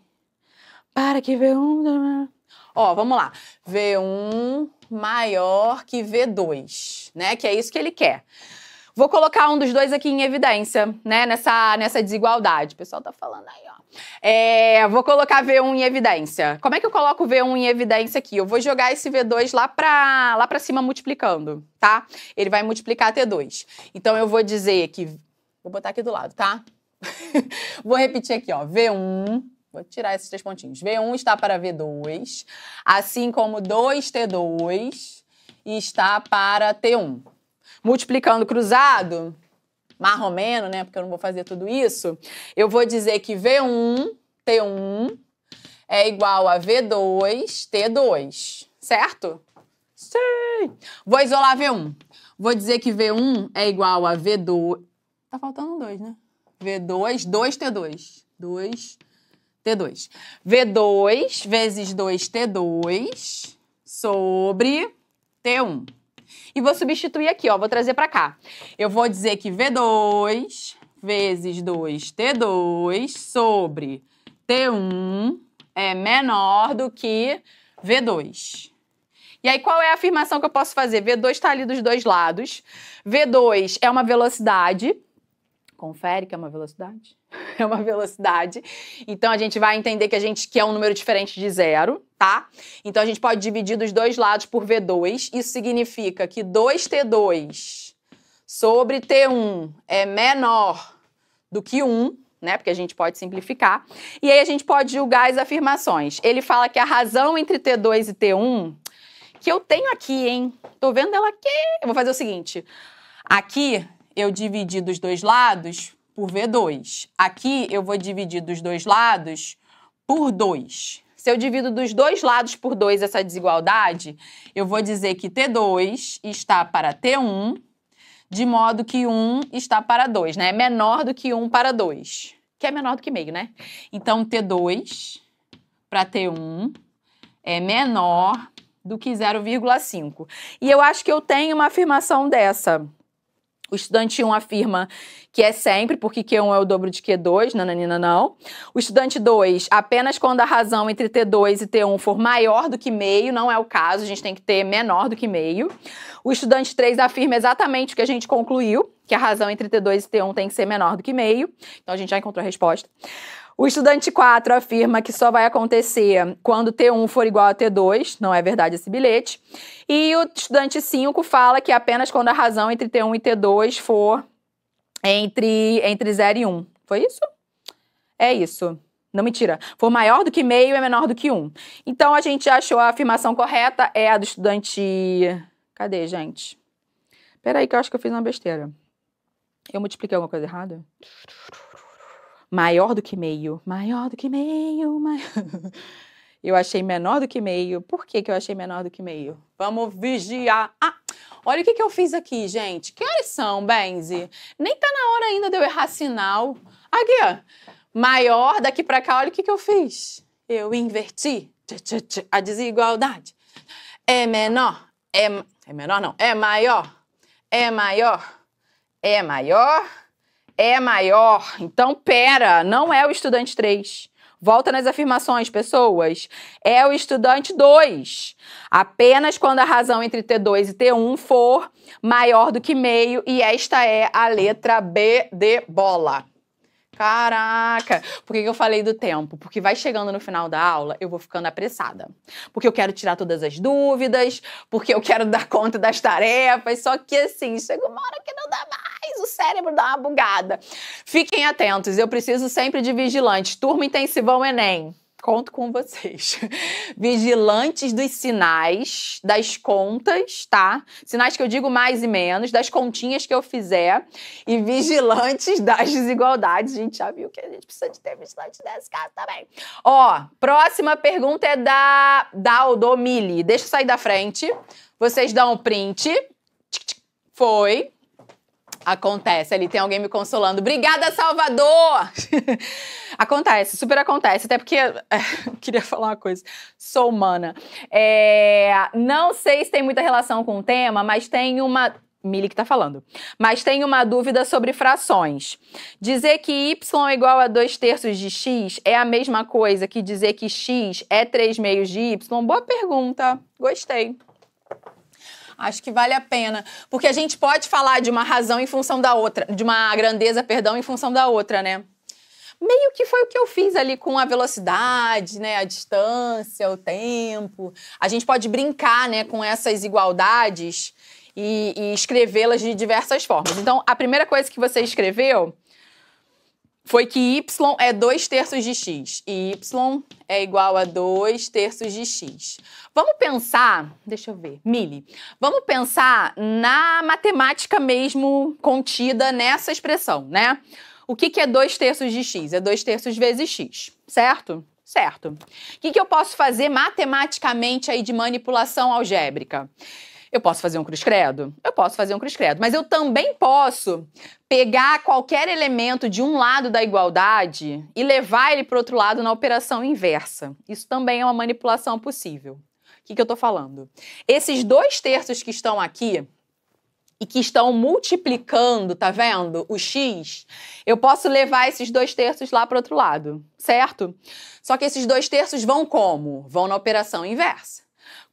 Para que V1. Né, né, né. Ó, vamos lá. V1 maior que V2, né? Que é isso que ele quer. Vou colocar um dos dois aqui em evidência, né? Nessa, nessa desigualdade. O pessoal tá falando aí, ó. É, vou colocar V1 em evidência. Como é que eu coloco V1 em evidência aqui? Eu vou jogar esse V2 lá pra, lá pra cima multiplicando, tá? Ele vai multiplicar T2. Então eu vou dizer que... Vou botar aqui do lado, tá? vou repetir aqui, ó. V1 Vou tirar esses três pontinhos. V1 está para V2, assim como 2T2 está para T1 multiplicando cruzado, mais ou menos, né? Porque eu não vou fazer tudo isso. Eu vou dizer que V1, T1 é igual a V2, T2, certo? Sim! Vou isolar V1. Vou dizer que V1 é igual a V2. Tá faltando um 2, né? V2, 2T2. 2, T2. V2 vezes 2T2 sobre T1 e vou substituir aqui, ó, vou trazer para cá. Eu vou dizer que V2 vezes 2T2 sobre T1 é menor do que V2. E aí, qual é a afirmação que eu posso fazer? V2 está ali dos dois lados. V2 é uma velocidade. Confere que é uma velocidade. é uma velocidade. Então a gente vai entender que a gente quer um número diferente de zero, tá? Então a gente pode dividir dos dois lados por V2. Isso significa que 2T2 sobre T1 é menor do que 1, né? Porque a gente pode simplificar. E aí a gente pode julgar as afirmações. Ele fala que a razão entre T2 e T1 que eu tenho aqui, hein? Tô vendo ela aqui. Eu vou fazer o seguinte. Aqui eu dividi dos dois lados por V2. Aqui eu vou dividir dos dois lados por 2. Se eu divido dos dois lados por 2 essa desigualdade, eu vou dizer que T2 está para T1, de modo que 1 está para 2, né? É menor do que 1 para 2, que é menor do que meio, né? Então, T2 para T1 é menor do que 0,5. E eu acho que eu tenho uma afirmação dessa. O estudante 1 afirma que é sempre, porque Q1 é o dobro de Q2, nananina não. O estudante 2, apenas quando a razão entre T2 e T1 for maior do que meio, não é o caso, a gente tem que ter menor do que meio. O estudante 3 afirma exatamente o que a gente concluiu, que a razão entre T2 e T1 tem que ser menor do que meio. Então a gente já encontrou a resposta. O estudante 4 afirma que só vai acontecer quando T1 for igual a T2, não é verdade esse bilhete. E o estudante 5 fala que apenas quando a razão entre T1 e T2 for entre, entre 0 e 1. Foi isso? É isso. Não mentira. For maior do que meio é menor do que 1. Então a gente achou a afirmação correta é a do estudante. Cadê, gente? Peraí, que eu acho que eu fiz uma besteira. Eu multipliquei alguma coisa errada? maior do que meio, maior do que meio, maior. Eu achei menor do que meio. Por que, que eu achei menor do que meio? Vamos vigiar. Ah, olha o que, que eu fiz aqui, gente. Que horas são, Benzi? Nem tá na hora ainda de eu errar sinal. Aqui, ah, ó. Maior daqui pra cá, olha o que, que eu fiz. Eu inverti. A desigualdade é menor. É, é menor, não. É maior. É maior. É maior é maior, então pera, não é o estudante 3. Volta nas afirmações, pessoas. É o estudante 2. Apenas quando a razão entre T2 e T1 for maior do que meio, e esta é a letra B de bola. Caraca! Por que eu falei do tempo? Porque vai chegando no final da aula, eu vou ficando apressada. Porque eu quero tirar todas as dúvidas, porque eu quero dar conta das tarefas, só que assim, chega uma hora que não dá mais o cérebro dá uma bugada. Fiquem atentos, eu preciso sempre de vigilantes. Turma Intensivão Enem. Conto com vocês. Vigilantes dos sinais, das contas, tá? Sinais que eu digo mais e menos, das continhas que eu fizer. E vigilantes das desigualdades. A gente já viu que a gente precisa de ter vigilantes nesse caso também. Ó, próxima pergunta é da Mili. Deixa eu sair da frente. Vocês dão o print. Foi. Acontece, ali tem alguém me consolando. Obrigada, Salvador! acontece, super acontece. Até porque. É, queria falar uma coisa. Sou humana. É, não sei se tem muita relação com o tema, mas tem uma. Mili que tá falando. Mas tem uma dúvida sobre frações. Dizer que Y é igual a 2 terços de X é a mesma coisa que dizer que X é 3 meios de Y? Boa pergunta. Gostei. Acho que vale a pena, porque a gente pode falar de uma razão em função da outra, de uma grandeza, perdão, em função da outra, né? meio que foi o que eu fiz ali com a velocidade, né, a distância, o tempo. A gente pode brincar, né, com essas igualdades e, e escrevê-las de diversas formas. Então, a primeira coisa que você escreveu foi que y é 2 terços de x e y é igual a 2 terços de x. Vamos pensar, deixa eu ver, Mili, vamos pensar na matemática mesmo contida nessa expressão, né? O que, que é 2 terços de x? É 2 terços vezes x, certo? Certo. O que, que eu posso fazer matematicamente aí de manipulação algébrica? Eu posso fazer um cruz-credo? Eu posso fazer um cruz-credo. Mas eu também posso pegar qualquer elemento de um lado da igualdade e levar ele para o outro lado na operação inversa. Isso também é uma manipulação possível que, que eu estou falando? Esses dois terços que estão aqui e que estão multiplicando, tá vendo? O x, eu posso levar esses dois terços lá para outro lado, certo? Só que esses dois terços vão como? Vão na operação inversa.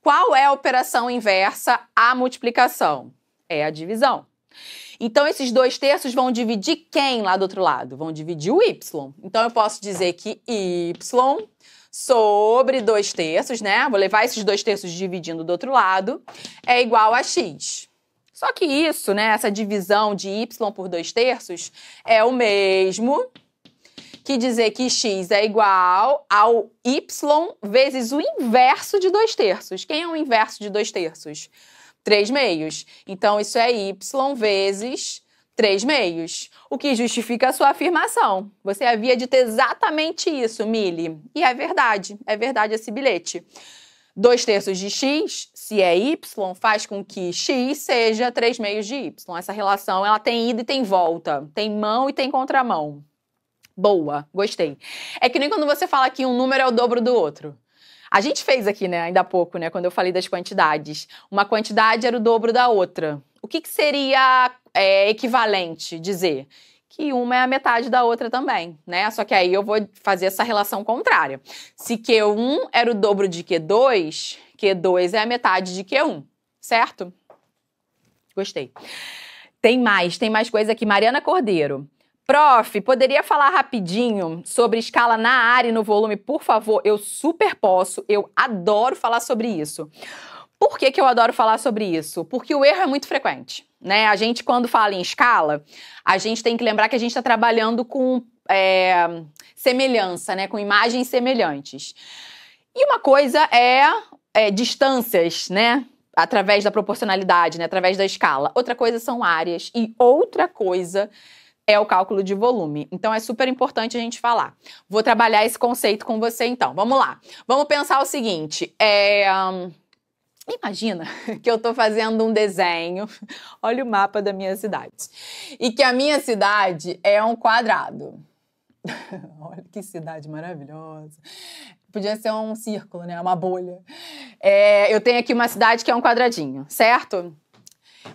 Qual é a operação inversa à multiplicação? É a divisão. Então, esses dois terços vão dividir quem lá do outro lado? Vão dividir o y. Então, eu posso dizer que y sobre 2 terços, né? Vou levar esses 2 terços dividindo do outro lado, é igual a x. Só que isso, né, essa divisão de y por 2 terços é o mesmo que dizer que x é igual ao y vezes o inverso de 2 terços. Quem é o inverso de 2 terços? 3 meios. Então, isso é y vezes três meios, o que justifica a sua afirmação. Você havia dito exatamente isso, Mili. E é verdade, é verdade esse bilhete. Dois terços de x, se é y, faz com que x seja três meios de y. Essa relação ela tem ida e tem volta, tem mão e tem contramão. Boa, gostei. É que nem quando você fala que um número é o dobro do outro. A gente fez aqui, né, ainda há pouco, né, quando eu falei das quantidades. Uma quantidade era o dobro da outra. O que, que seria é, equivalente dizer que uma é a metade da outra também, né? Só que aí eu vou fazer essa relação contrária. Se Q1 era o dobro de Q2, Q2 é a metade de Q1, certo? Gostei. Tem mais, tem mais coisa aqui. Mariana Cordeiro. Prof, poderia falar rapidinho sobre escala na área e no volume, por favor? Eu super posso, eu adoro falar sobre isso. Por que, que eu adoro falar sobre isso? Porque o erro é muito frequente né? A gente, quando fala em escala, a gente tem que lembrar que a gente está trabalhando com é, semelhança, né? Com imagens semelhantes. E uma coisa é, é distâncias, né? Através da proporcionalidade, né? Através da escala. Outra coisa são áreas. E outra coisa é o cálculo de volume. Então é super importante a gente falar. Vou trabalhar esse conceito com você então. Vamos lá. Vamos pensar o seguinte. É. Um Imagina que eu estou fazendo um desenho, olha o mapa da minha cidade, e que a minha cidade é um quadrado. olha que cidade maravilhosa. Podia ser um círculo, né? Uma bolha. É, eu tenho aqui uma cidade que é um quadradinho, certo?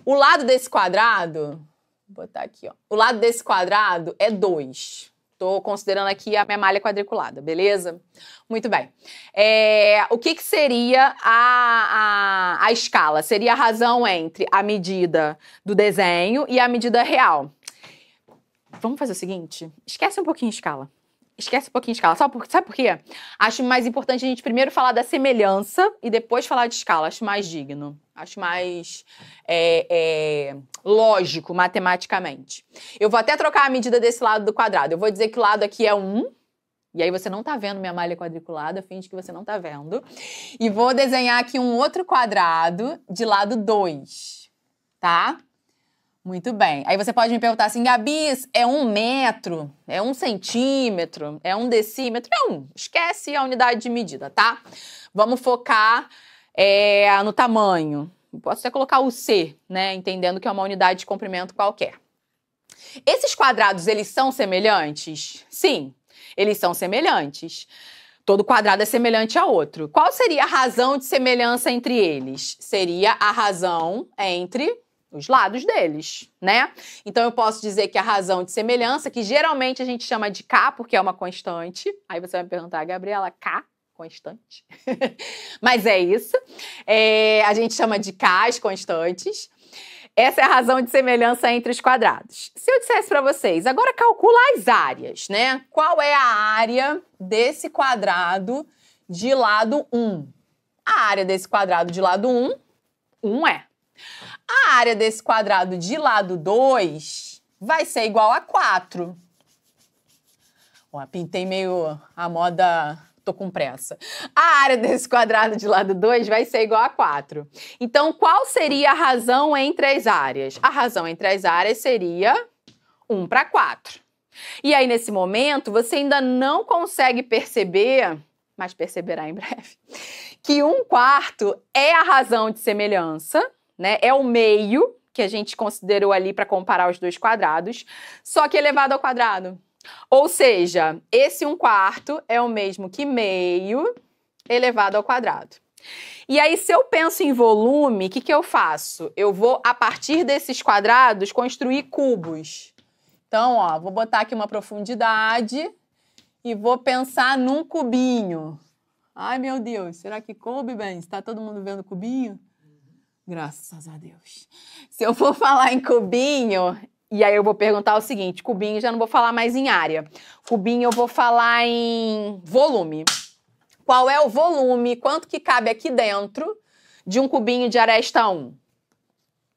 O lado desse quadrado, vou botar aqui, ó. O lado desse quadrado é dois. Estou considerando aqui a minha malha quadriculada, beleza? Muito bem. É, o que, que seria a, a, a escala? Seria a razão entre a medida do desenho e a medida real. Vamos fazer o seguinte: esquece um pouquinho a escala esquece um pouquinho a escala. Sabe por, sabe por quê? Acho mais importante a gente primeiro falar da semelhança e depois falar de escala. Acho mais digno. Acho mais é, é, lógico matematicamente. Eu vou até trocar a medida desse lado do quadrado. Eu vou dizer que o lado aqui é 1. E aí você não está vendo minha malha quadriculada, finge que você não está vendo. E vou desenhar aqui um outro quadrado de lado 2, tá? Muito bem. Aí você pode me perguntar assim, Gabis, é um metro? É um centímetro? É um decímetro? É um. Esquece a unidade de medida, tá? Vamos focar é, no tamanho. Posso até colocar o C, né? Entendendo que é uma unidade de comprimento qualquer. Esses quadrados, eles são semelhantes? Sim, eles são semelhantes. Todo quadrado é semelhante a outro. Qual seria a razão de semelhança entre eles? Seria a razão entre os lados deles, né? Então eu posso dizer que a razão de semelhança, que geralmente a gente chama de K, porque é uma constante. Aí você vai me perguntar, ah, Gabriela, K? constante. Mas é isso. É, a gente chama de Ks constantes. Essa é a razão de semelhança entre os quadrados. Se eu dissesse para vocês, agora calcula as áreas, né? Qual é a área desse quadrado de lado 1? A área desse quadrado de lado 1, 1 é. A área desse quadrado de lado 2 vai ser igual a 4. Ó, pintei meio a moda tô com pressa. A área desse quadrado de lado 2 vai ser igual a 4. Então, qual seria a razão entre as áreas? A razão entre as áreas seria 1 para 4. E aí, nesse momento, você ainda não consegue perceber, mas perceberá em breve, que 1 quarto é a razão de semelhança, né? É o meio que a gente considerou ali para comparar os dois quadrados, só que elevado ao quadrado. Ou seja, esse 1 quarto é o mesmo que meio elevado ao quadrado. E aí, se eu penso em volume, o que, que eu faço? Eu vou, a partir desses quadrados, construir cubos. Então, ó, vou botar aqui uma profundidade e vou pensar num cubinho. Ai, meu Deus, será que coube, bem? Está todo mundo vendo cubinho? Uhum. Graças a Deus. Se eu for falar em cubinho, e aí eu vou perguntar o seguinte: cubinho já não vou falar mais em área. Cubinho eu vou falar em volume. Qual é o volume? Quanto que cabe aqui dentro de um cubinho de aresta 1?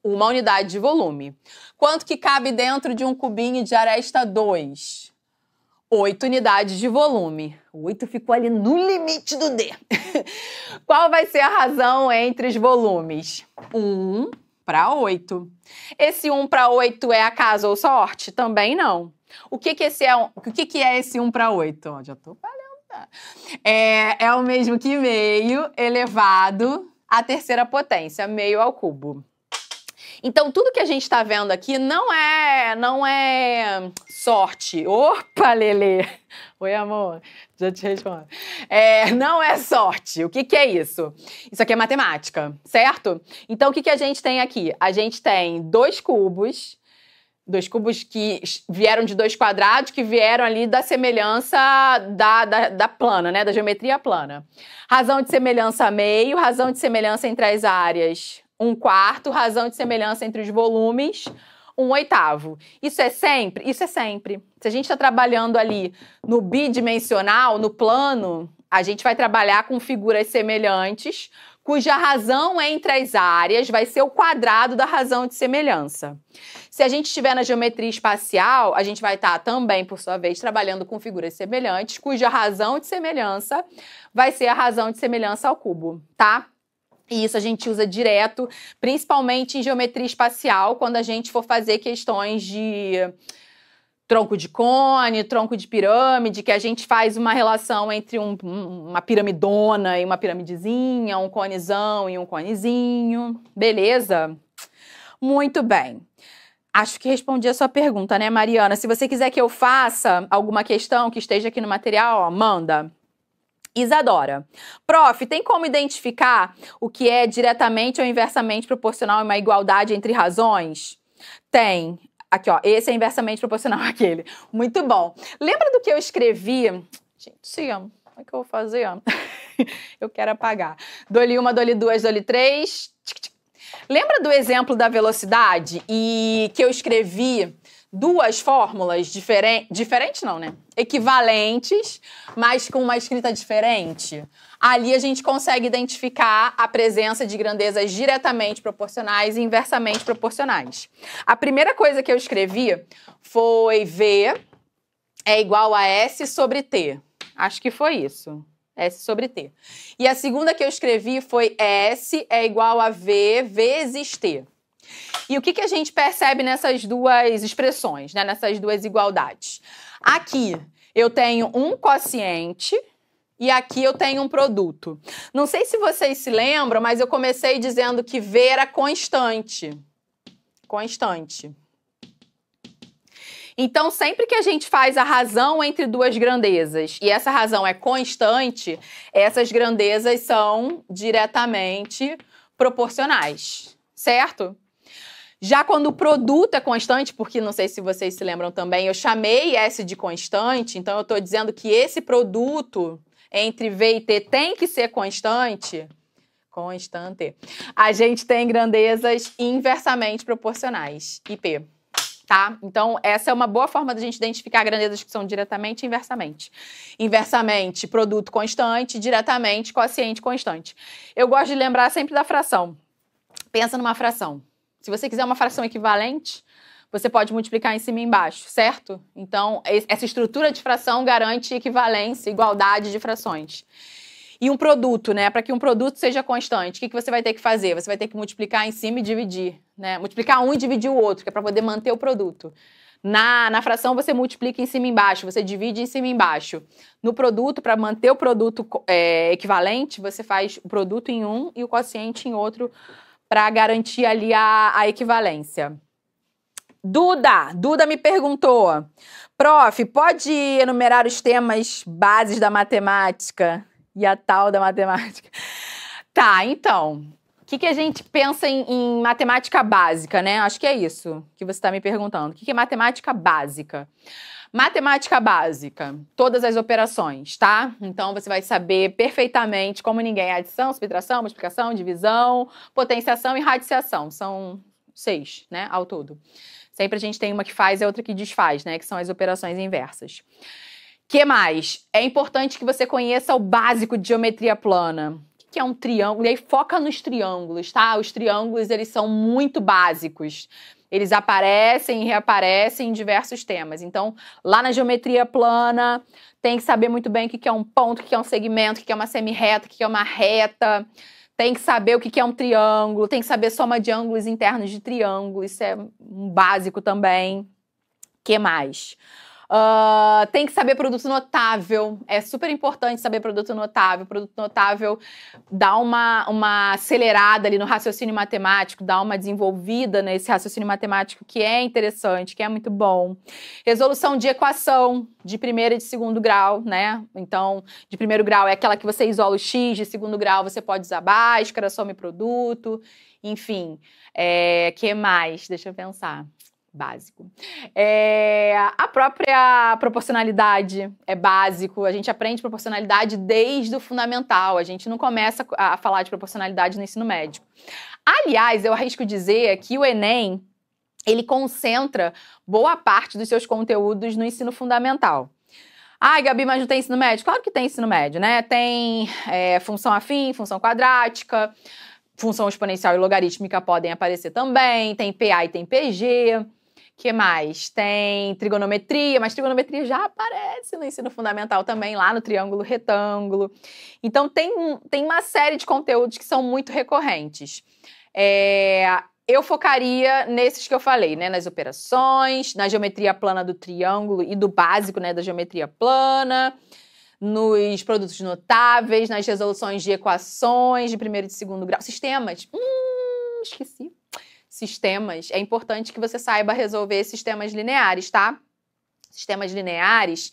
Uma unidade de volume. Quanto que cabe dentro de um cubinho de aresta 2? Oito unidades de volume. Oito ficou ali no limite do D. Qual vai ser a razão entre os volumes? 1, um, para 8. Esse 1 para 8 é acaso ou sorte? Também não. O que, que, esse é, o que, que é esse 1 para 8? Ó, já estou falando. É, é o mesmo que meio elevado à terceira potência, meio ao cubo. Então, tudo que a gente está vendo aqui não é, não é sorte. Opa, Lele! Oi, amor, já te respondo. É, não é sorte. O que, que é isso? Isso aqui é matemática, certo? Então, o que, que a gente tem aqui? A gente tem dois cubos dois cubos que vieram de dois quadrados que vieram ali da semelhança da, da, da, plana, né? Da geometria plana. Razão de semelhança meio, razão de semelhança entre as áreas um quarto, razão de semelhança entre os volumes um oitavo. Isso é sempre? Isso é sempre. Se a gente está trabalhando ali no bidimensional, no plano, a gente vai trabalhar com figuras semelhantes, cuja razão é entre as áreas vai ser o quadrado da razão de semelhança. Se a gente estiver na geometria espacial, a gente vai estar tá também, por sua vez, trabalhando com figuras semelhantes, cuja razão de semelhança vai ser a razão de semelhança ao cubo, tá? E isso a gente usa direto, principalmente em geometria espacial, quando a gente for fazer questões de tronco de cone, tronco de pirâmide, que a gente faz uma relação entre um, uma piramidona e uma piramidezinha, um conezão e um conezinho. Beleza? Muito bem. Acho que respondi a sua pergunta, né, Mariana? Se você quiser que eu faça alguma questão que esteja aqui no material, ó, manda. Isadora. Prof, tem como identificar o que é diretamente ou inversamente proporcional a uma igualdade entre razões? Tem. Aqui, ó. Esse é inversamente proporcional àquele. Muito bom. Lembra do que eu escrevi? Gente, como é que eu vou fazer? eu quero apagar. Dole uma, dole duas, dole três. Lembra do exemplo da velocidade e que eu escrevi duas fórmulas diferentes. diferente não, né? Equivalentes, mas com uma escrita diferente. Ali a gente consegue identificar a presença de grandezas diretamente proporcionais e inversamente proporcionais. A primeira coisa que eu escrevi foi V é igual a S sobre T. Acho que foi isso. S sobre T. E a segunda que eu escrevi foi S é igual a V vezes T. E o que, que a gente percebe nessas duas expressões, né? nessas duas igualdades? Aqui eu tenho um quociente, e aqui eu tenho um produto. Não sei se vocês se lembram, mas eu comecei dizendo que V era constante. Constante. Então, sempre que a gente faz a razão entre duas grandezas e essa razão é constante, essas grandezas são diretamente proporcionais, certo? Já quando o produto é constante, porque não sei se vocês se lembram também, eu chamei S de constante, então eu estou dizendo que esse produto entre V e T tem que ser constante. Constante. A gente tem grandezas inversamente proporcionais, IP. Tá? Então, essa é uma boa forma da gente identificar grandezas que são diretamente e inversamente. Inversamente, produto constante, diretamente, quociente constante. Eu gosto de lembrar sempre da fração. Pensa numa fração. Se você quiser uma fração equivalente, você pode multiplicar em cima e embaixo, certo? Então, essa estrutura de fração garante equivalência, igualdade de frações. E um produto, né? Para que um produto seja constante, o que, você vai ter que fazer? Você vai ter que multiplicar em cima e dividir, né? Multiplicar um e dividir o outro, que é para poder manter o produto. Na, na fração, você multiplica em cima e embaixo, você divide em cima e embaixo. No produto, para manter o produto é, equivalente, você faz o produto em um e o quociente em outro para garantir ali a, a equivalência. Duda, Duda me perguntou, prof, pode enumerar os temas bases da matemática e a tal da matemática? Tá, então, o que, que, a gente pensa em, em, matemática básica, né? Acho que é isso que você está me perguntando. O que, que é matemática básica? Matemática básica, todas as operações, tá? Então você vai saber perfeitamente como ninguém é adição, subtração, multiplicação, divisão, potenciação e radiciação. São seis, né, ao todo. Sempre a gente tem uma que faz e outra que desfaz, né, que são as operações inversas. Que mais? É importante que você conheça o básico de geometria plana que é um triângulo, e aí foca nos triângulos, tá? Os triângulos, eles são muito básicos. Eles aparecem e reaparecem em diversos temas. Então, lá na geometria plana, tem que saber muito bem o que é um ponto, o que é um segmento, o que é uma semi-reta, o que é uma reta. Tem que saber o que é um triângulo, tem que saber soma de ângulos internos de triângulo. Isso é um básico também. que mais? Uh, tem que saber produto notável. É super importante saber produto notável. Produto notável dá uma, uma acelerada ali no raciocínio matemático, dá uma desenvolvida nesse raciocínio matemático que é interessante, que é muito bom. Resolução de equação de primeiro e de segundo grau, né? Então, de primeiro grau é aquela que você isola o X, de segundo grau você pode usar báscara, some produto, enfim. É, que mais? Deixa eu pensar básico. É, a própria proporcionalidade é básico. A gente aprende proporcionalidade desde o fundamental. A gente não começa a falar de proporcionalidade no ensino médio. Aliás, eu arrisco dizer que o Enem ele concentra boa parte dos seus conteúdos no ensino fundamental. Ai, Gabi, mas não tem ensino médio? Claro que tem ensino médio, né? Tem é, função afim, função quadrática função exponencial e logarítmica podem aparecer também, tem PA e tem PG que mais? Tem trigonometria, mas trigonometria já aparece no ensino fundamental também, lá no triângulo retângulo. Então, tem, tem uma série de conteúdos que são muito recorrentes. É, eu focaria nesses que eu falei, né? Nas operações, na geometria plana do triângulo e do básico, né? Da geometria plana, nos produtos notáveis, nas resoluções de equações de primeiro e de segundo grau. Sistemas? Hum, esqueci sistemas, é importante que você saiba resolver sistemas lineares, tá? Sistemas lineares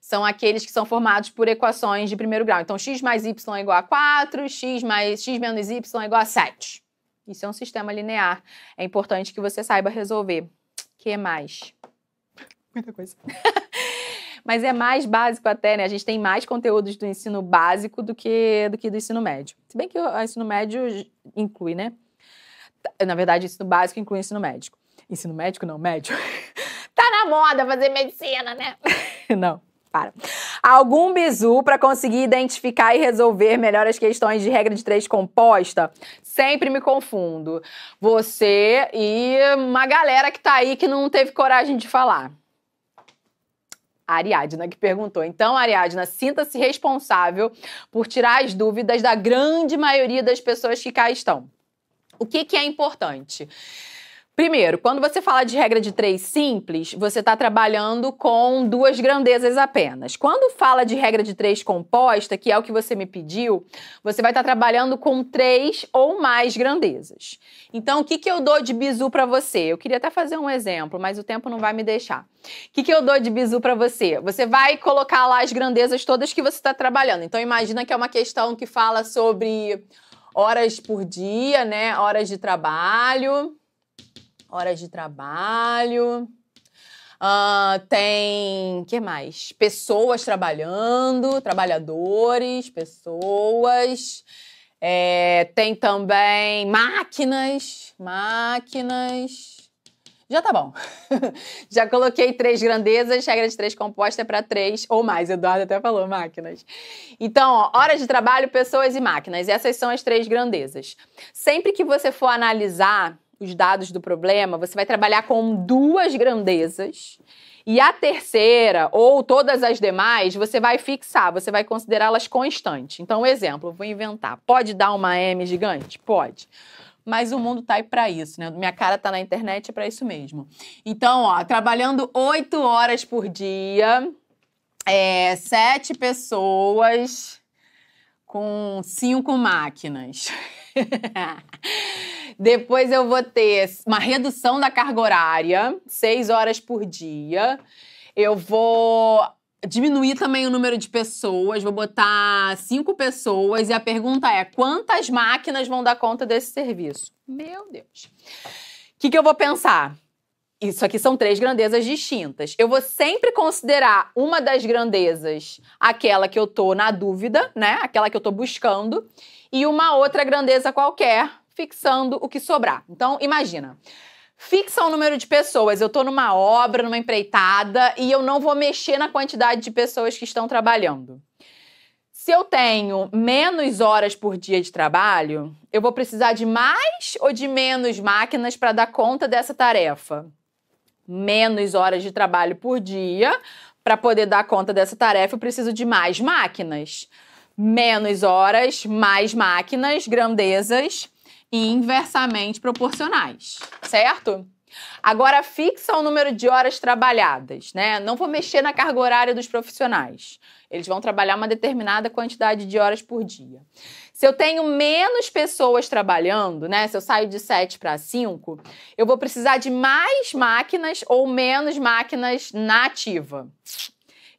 são aqueles que são formados por equações de primeiro grau. Então, x mais y é igual a 4, x, mais, x menos y é igual a 7. Isso é um sistema linear. É importante que você saiba resolver. que mais? Muita coisa. Mas é mais básico até, né? A gente tem mais conteúdos do ensino básico do que do, que do ensino médio. Se bem que o ensino médio inclui, né? Na verdade, ensino básico inclui ensino médico. Ensino médico não, médio. tá na moda fazer medicina, né? não, para. Algum bizu para conseguir identificar e resolver melhor as questões de regra de três composta? Sempre me confundo. Você e uma galera que tá aí que não teve coragem de falar. Ariadna que perguntou. Então, Ariadna, sinta-se responsável por tirar as dúvidas da grande maioria das pessoas que cá estão. O que, que é importante? Primeiro, quando você fala de regra de três simples, você está trabalhando com duas grandezas apenas. Quando fala de regra de três composta, que é o que você me pediu, você vai estar tá trabalhando com três ou mais grandezas. Então, o que, que eu dou de bizu para você? Eu queria até fazer um exemplo, mas o tempo não vai me deixar. O que, que eu dou de bizu para você? Você vai colocar lá as grandezas todas que você está trabalhando. Então, imagina que é uma questão que fala sobre horas por dia, né? Horas de trabalho. Horas de trabalho. Uh, tem. que mais? Pessoas trabalhando, trabalhadores, pessoas. É, tem também máquinas, máquinas já tá bom. já coloquei três grandezas, regra de três composta para três ou mais. Eduardo até falou máquinas. Então, ó, horas de trabalho, pessoas e máquinas. Essas são as três grandezas. Sempre que você for analisar os dados do problema, você vai trabalhar com duas grandezas. E a terceira ou todas as demais, você vai fixar, você vai considerá-las constantes. Então, um exemplo, vou inventar. Pode dar uma M gigante? Pode mas o mundo tá aí para isso, né? Minha cara tá na internet é para isso mesmo. Então, ó, trabalhando oito horas por dia, é, sete pessoas com cinco máquinas. Depois eu vou ter uma redução da carga horária, seis horas por dia. Eu vou diminuir também o número de pessoas, vou botar cinco pessoas e a pergunta é: quantas máquinas vão dar conta desse serviço? Meu Deus. O que, que eu vou pensar? Isso aqui são três grandezas distintas. Eu vou sempre considerar uma das grandezas aquela que eu tô na dúvida, né? Aquela que eu tô buscando, e uma outra grandeza qualquer, fixando o que sobrar. Então, imagina fixa o número de pessoas. Eu estou numa obra, numa empreitada e eu não vou mexer na quantidade de pessoas que estão trabalhando. Se eu tenho menos horas por dia de trabalho, eu vou precisar de mais ou de menos máquinas para dar conta dessa tarefa? Menos horas de trabalho por dia para poder dar conta dessa tarefa, eu preciso de mais máquinas. Menos horas, mais máquinas, grandezas, e inversamente proporcionais, certo? Agora fixa o número de horas trabalhadas, né? Não vou mexer na carga horária dos profissionais. Eles vão trabalhar uma determinada quantidade de horas por dia. Se eu tenho menos pessoas trabalhando, né? Se eu saio de 7 para 5, eu vou precisar de mais máquinas ou menos máquinas na ativa.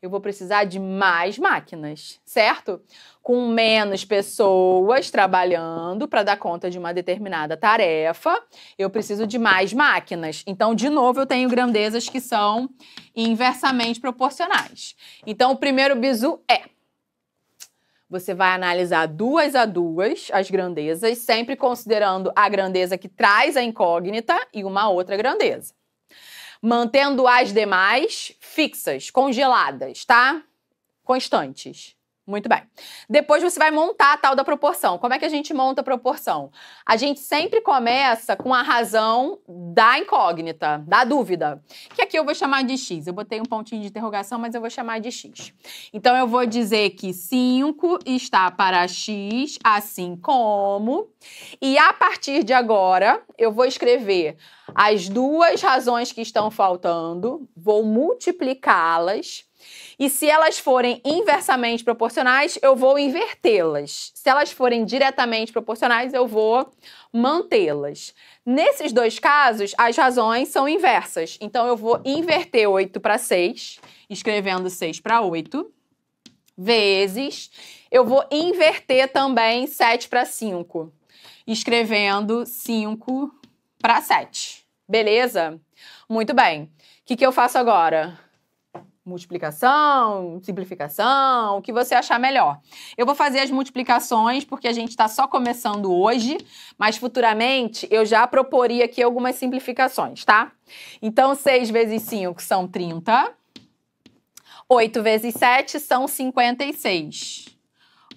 Eu vou precisar de mais máquinas, certo? com menos pessoas trabalhando para dar conta de uma determinada tarefa, eu preciso de mais máquinas. Então, de novo, eu tenho grandezas que são inversamente proporcionais. Então, o primeiro bizu é você vai analisar duas a duas as grandezas, sempre considerando a grandeza que traz a incógnita e uma outra grandeza. Mantendo as demais fixas, congeladas, tá? Constantes. Muito bem. Depois você vai montar a tal da proporção. Como é que a gente monta a proporção? A gente sempre começa com a razão da incógnita, da dúvida, que aqui eu vou chamar de x. Eu botei um pontinho de interrogação, mas eu vou chamar de x. Então eu vou dizer que 5 está para x, assim como. E a partir de agora, eu vou escrever as duas razões que estão faltando, vou multiplicá-las e se elas forem inversamente proporcionais, eu vou invertê-las. Se elas forem diretamente proporcionais, eu vou mantê-las. Nesses dois casos, as razões são inversas. Então, eu vou inverter 8 para 6, escrevendo 6 para 8, vezes. Eu vou inverter também 7 para 5, escrevendo 5 para 7. Beleza? Muito bem. O que, que eu faço agora? multiplicação, simplificação, o que você achar melhor. Eu vou fazer as multiplicações porque a gente está só começando hoje, mas futuramente eu já proporia aqui algumas simplificações, tá? Então, 6 vezes 5 são 30. 8 vezes 7 são 56.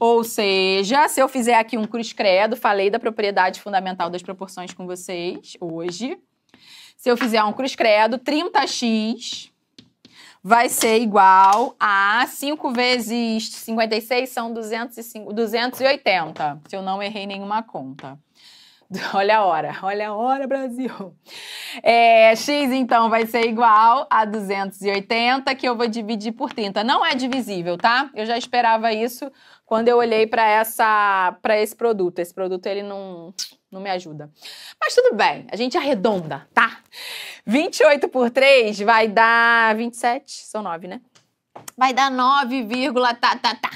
Ou seja, se eu fizer aqui um cruz credo, falei da propriedade fundamental das proporções com vocês hoje. Se eu fizer um cruz credo, 30x vai ser igual a 5 vezes 56 são 280, se eu não errei nenhuma conta. Olha a hora, olha a hora, Brasil. É, x, então, vai ser igual a 280, que eu vou dividir por 30. Não é divisível, tá? Eu já esperava isso quando eu olhei para esse produto. Esse produto, ele não, não me ajuda. Mas tudo bem, a gente arredonda, tá? 28 por 3 vai dar 27, são 9, né? Vai dar 9, tá, tá, tá.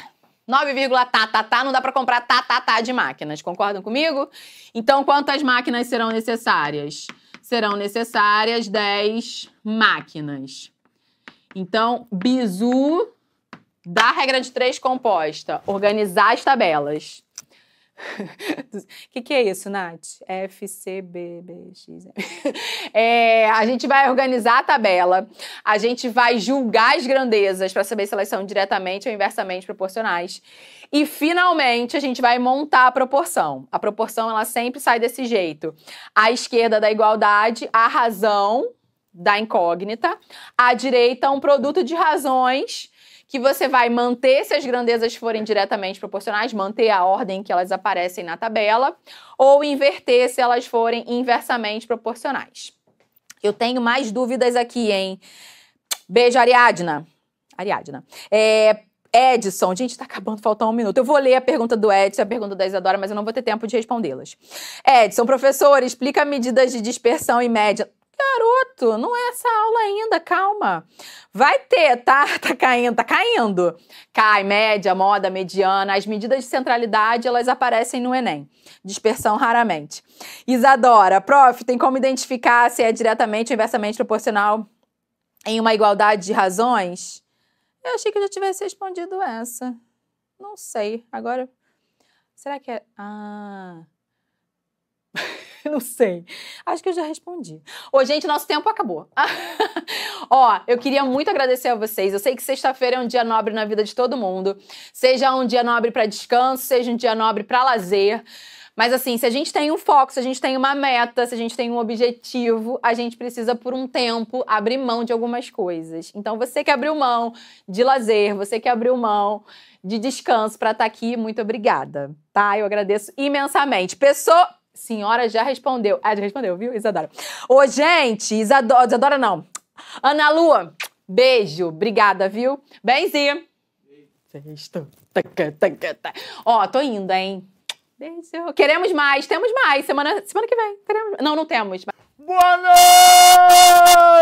9, tá, tá, tá, não dá pra comprar tá, tá, tá de máquinas, concordam comigo? Então, quantas máquinas serão necessárias? Serão necessárias 10 máquinas. Então, bizu da regra de três composta, organizar as tabelas. O que, que é isso, Nath? FCBBX. É, a gente vai organizar a tabela, a gente vai julgar as grandezas para saber se elas são diretamente ou inversamente proporcionais. E finalmente a gente vai montar a proporção. A proporção ela sempre sai desse jeito: à esquerda da igualdade, a razão da incógnita, à direita um produto de razões que você vai manter se as grandezas forem diretamente proporcionais, manter a ordem que elas aparecem na tabela, ou inverter se elas forem inversamente proporcionais. Eu tenho mais dúvidas aqui, hein? Beijo, Ariadna. Ariadna. É, Edson, gente, tá acabando, falta um minuto. Eu vou ler a pergunta do Edson, a pergunta da Isadora, mas eu não vou ter tempo de respondê-las. Edson, professor, explica medidas de dispersão e média. Garoto, não é essa aula ainda, calma. Vai ter, tá? Tá caindo, tá caindo. Cai média, moda, mediana. As medidas de centralidade, elas aparecem no Enem. Dispersão raramente. Isadora, prof, tem como identificar se é diretamente ou inversamente proporcional em uma igualdade de razões? Eu achei que eu já tivesse respondido essa. Não sei. Agora, será que é... Ah... não sei. Acho que eu já respondi. Ô, gente, nosso tempo acabou. Ó, eu queria muito agradecer a vocês. Eu sei que sexta-feira é um dia nobre na vida de todo mundo. Seja um dia nobre para descanso, seja um dia nobre para lazer. Mas assim, se a gente tem um foco, se a gente tem uma meta, se a gente tem um objetivo, a gente precisa por um tempo abrir mão de algumas coisas. Então você que abriu mão de lazer, você que abriu mão de descanso para estar tá aqui, muito obrigada, tá? Eu agradeço imensamente. Pessoa senhora já respondeu. Ah, já respondeu, viu, Isadora? Ô, gente, Isadora, Isadora não. Ana Lua, beijo, obrigada, viu? Benzi. Sexto. Ó, tô indo, hein? Beijo. Queremos mais, temos mais. Semana, semana que vem. Não, não temos. Boa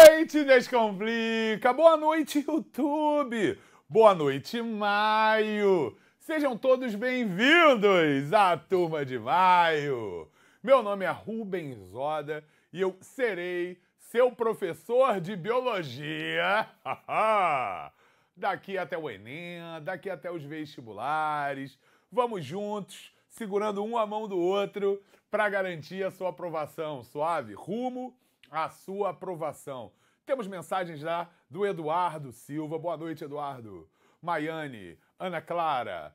noite, Descomplica! Boa noite, YouTube! Boa noite, Maio! Sejam todos bem-vindos à Turma de Maio! Meu nome é Rubens Oda e eu serei seu professor de biologia daqui até o Enem, daqui até os vestibulares. Vamos juntos, segurando um a mão do outro para garantir a sua aprovação suave, rumo à sua aprovação. Temos mensagens lá do Eduardo Silva. Boa noite, Eduardo. Maiane, Ana Clara,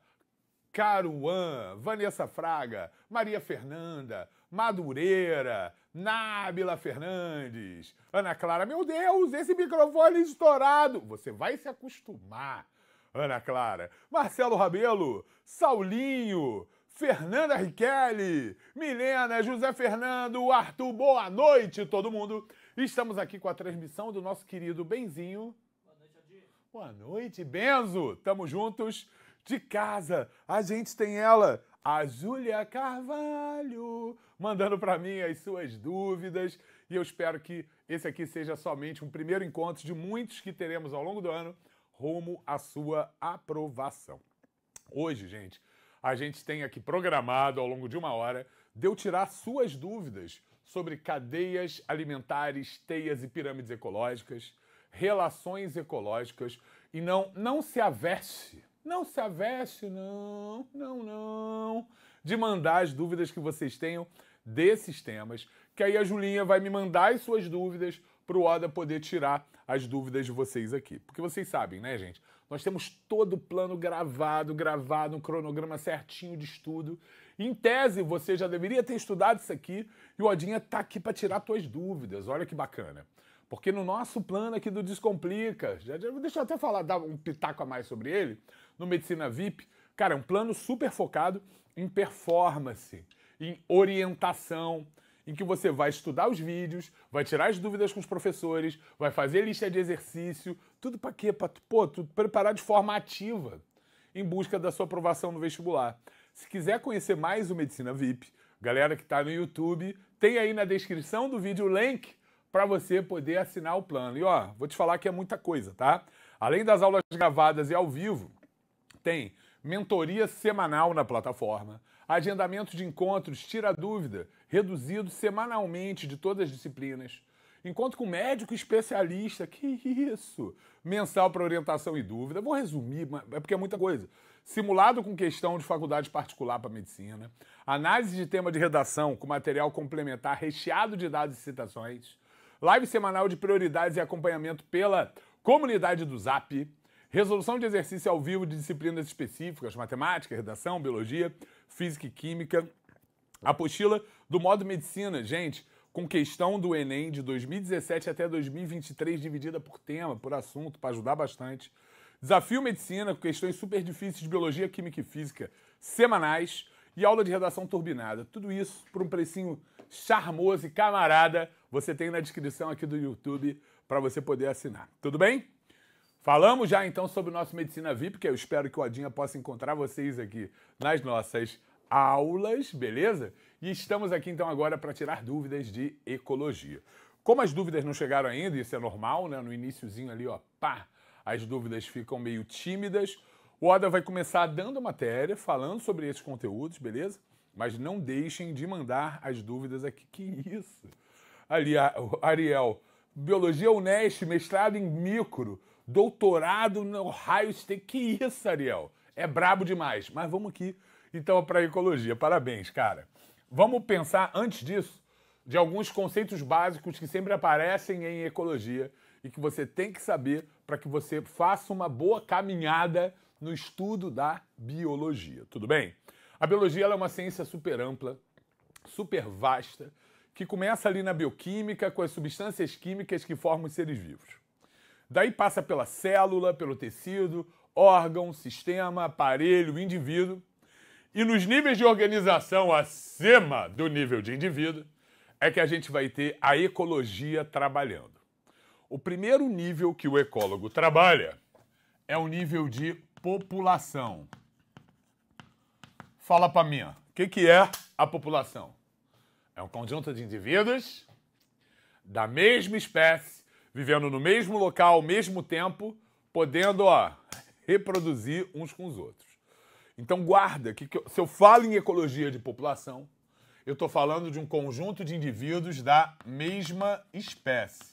Caruan, Vanessa Fraga, Maria Fernanda, Madureira, Nábila Fernandes, Ana Clara. Meu Deus, esse microfone estourado! Você vai se acostumar, Ana Clara. Marcelo Rabelo, Saulinho, Fernanda Riquelli, Milena, José Fernando, Arthur, boa noite, todo mundo. Estamos aqui com a transmissão do nosso querido Benzinho. Boa noite, Aldir. Boa noite, Benzo. Tamo juntos de casa. A gente tem ela, a Júlia Carvalho, mandando para mim as suas dúvidas. E eu espero que esse aqui seja somente um primeiro encontro de muitos que teremos ao longo do ano, rumo à sua aprovação. Hoje, gente, a gente tem aqui programado ao longo de uma hora de eu tirar suas dúvidas sobre cadeias alimentares, teias e pirâmides ecológicas, relações ecológicas. E não, não se averse não se aveste, não, não, não, de mandar as dúvidas que vocês tenham desses temas, que aí a Julinha vai me mandar as suas dúvidas para o Oda poder tirar as dúvidas de vocês aqui. Porque vocês sabem, né, gente? Nós temos todo o plano gravado, gravado, um cronograma certinho de estudo. Em tese, você já deveria ter estudado isso aqui e o Odinha tá aqui para tirar suas dúvidas. Olha que bacana. Porque no nosso plano aqui do Descomplica, já, já, deixa eu até falar, dar um pitaco a mais sobre ele, no Medicina VIP, cara, é um plano super focado em performance, em orientação, em que você vai estudar os vídeos, vai tirar as dúvidas com os professores, vai fazer lista de exercício, tudo para quê? Para pô, tudo preparar de forma ativa em busca da sua aprovação no vestibular. Se quiser conhecer mais o Medicina VIP, galera que está no YouTube, tem aí na descrição do vídeo o link para você poder assinar o plano. E ó, vou te falar que é muita coisa, tá? Além das aulas gravadas e ao vivo, tem mentoria semanal na plataforma, agendamento de encontros, tira dúvida, reduzido semanalmente de todas as disciplinas. Encontro com médico especialista, que isso? Mensal para orientação e dúvida. Vou resumir, é porque é muita coisa. Simulado com questão de faculdade particular para medicina. Análise de tema de redação com material complementar recheado de dados e citações. Live semanal de prioridades e acompanhamento pela comunidade do Zap Resolução de exercício ao vivo de disciplinas específicas, matemática, redação, biologia, física e química. Apostila do modo medicina, gente, com questão do Enem de 2017 até 2023, dividida por tema, por assunto, para ajudar bastante. Desafio Medicina, com questões super difíceis de biologia, química e física, semanais. E aula de redação turbinada. Tudo isso por um precinho charmoso e camarada. Você tem na descrição aqui do YouTube para você poder assinar. Tudo bem? Falamos já então sobre o nosso Medicina VIP, que eu espero que o Adinha possa encontrar vocês aqui nas nossas aulas, beleza? E estamos aqui então agora para tirar dúvidas de ecologia. Como as dúvidas não chegaram ainda, isso é normal, né? No iníciozinho ali, ó, pá, as dúvidas ficam meio tímidas. O Oda vai começar dando matéria, falando sobre esses conteúdos, beleza? Mas não deixem de mandar as dúvidas aqui. Que isso? Ali, Ariel, Biologia Unest, mestrado em micro doutorado no raio State. Que isso, Ariel? É brabo demais. Mas vamos aqui, então, para a ecologia. Parabéns, cara. Vamos pensar, antes disso, de alguns conceitos básicos que sempre aparecem em ecologia e que você tem que saber para que você faça uma boa caminhada no estudo da biologia. Tudo bem? A biologia é uma ciência super ampla, super vasta, que começa ali na bioquímica, com as substâncias químicas que formam os seres vivos. Daí passa pela célula, pelo tecido, órgão, sistema, aparelho, indivíduo. E nos níveis de organização acima do nível de indivíduo é que a gente vai ter a ecologia trabalhando. O primeiro nível que o ecólogo trabalha é o nível de população. Fala para mim, o que, que é a população? É um conjunto de indivíduos da mesma espécie vivendo no mesmo local ao mesmo tempo, podendo ó, reproduzir uns com os outros. Então guarda que, que eu, se eu falo em ecologia de população, eu estou falando de um conjunto de indivíduos da mesma espécie,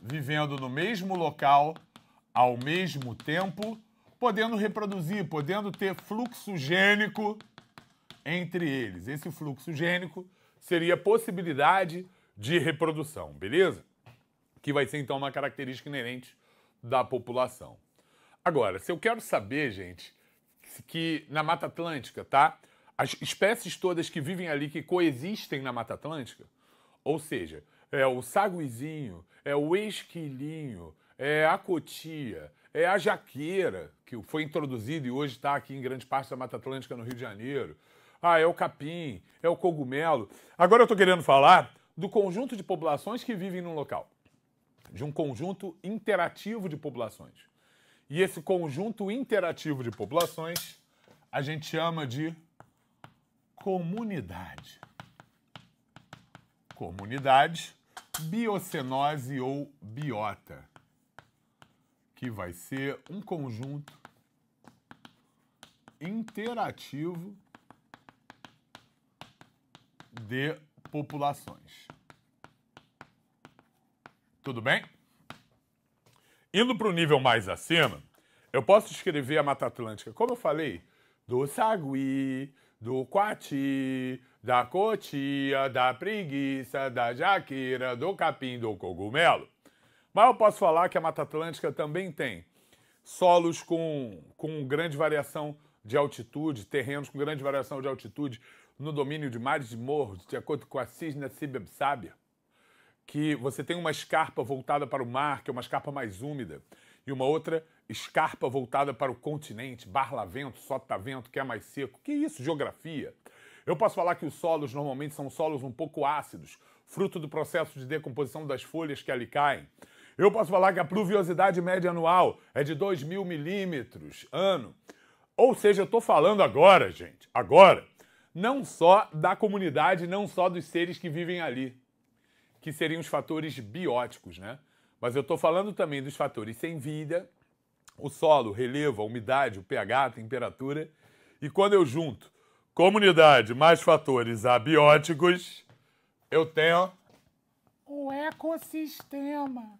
vivendo no mesmo local, ao mesmo tempo, podendo reproduzir, podendo ter fluxo gênico entre eles. Esse fluxo gênico seria possibilidade de reprodução, beleza? que vai ser então uma característica inerente da população. Agora, se eu quero saber, gente, que na Mata Atlântica, tá? As espécies todas que vivem ali, que coexistem na Mata Atlântica, ou seja, é o saguizinho, é o esquilinho, é a cotia, é a jaqueira, que foi introduzido e hoje está aqui em grande parte da Mata Atlântica, no Rio de Janeiro. Ah, é o capim, é o cogumelo. Agora eu estou querendo falar do conjunto de populações que vivem num local de um conjunto interativo de populações. E esse conjunto interativo de populações a gente chama de comunidade. Comunidade, biocenose ou biota, que vai ser um conjunto interativo de populações. Tudo bem? Indo para o nível mais acima, eu posso escrever a Mata Atlântica, como eu falei, do Sagui, do Quati, da Cotia, da Preguiça, da Jaqueira, do Capim, do Cogumelo. Mas eu posso falar que a Mata Atlântica também tem solos com, com grande variação de altitude, terrenos com grande variação de altitude, no domínio de mares de morros, de acordo com a cisna Sábia que você tem uma escarpa voltada para o mar, que é uma escarpa mais úmida, e uma outra escarpa voltada para o continente, barlavento, sotavento, que é mais seco. Que isso, geografia? Eu posso falar que os solos normalmente são solos um pouco ácidos, fruto do processo de decomposição das folhas que ali caem. Eu posso falar que a pluviosidade média anual é de 2 mil milímetros ano. Ou seja, eu estou falando agora, gente, agora, não só da comunidade, não só dos seres que vivem ali que seriam os fatores bióticos, né? Mas eu estou falando também dos fatores sem vida, o solo, o relevo, a umidade, o pH, a temperatura. E quando eu junto comunidade mais fatores abióticos, eu tenho o ecossistema.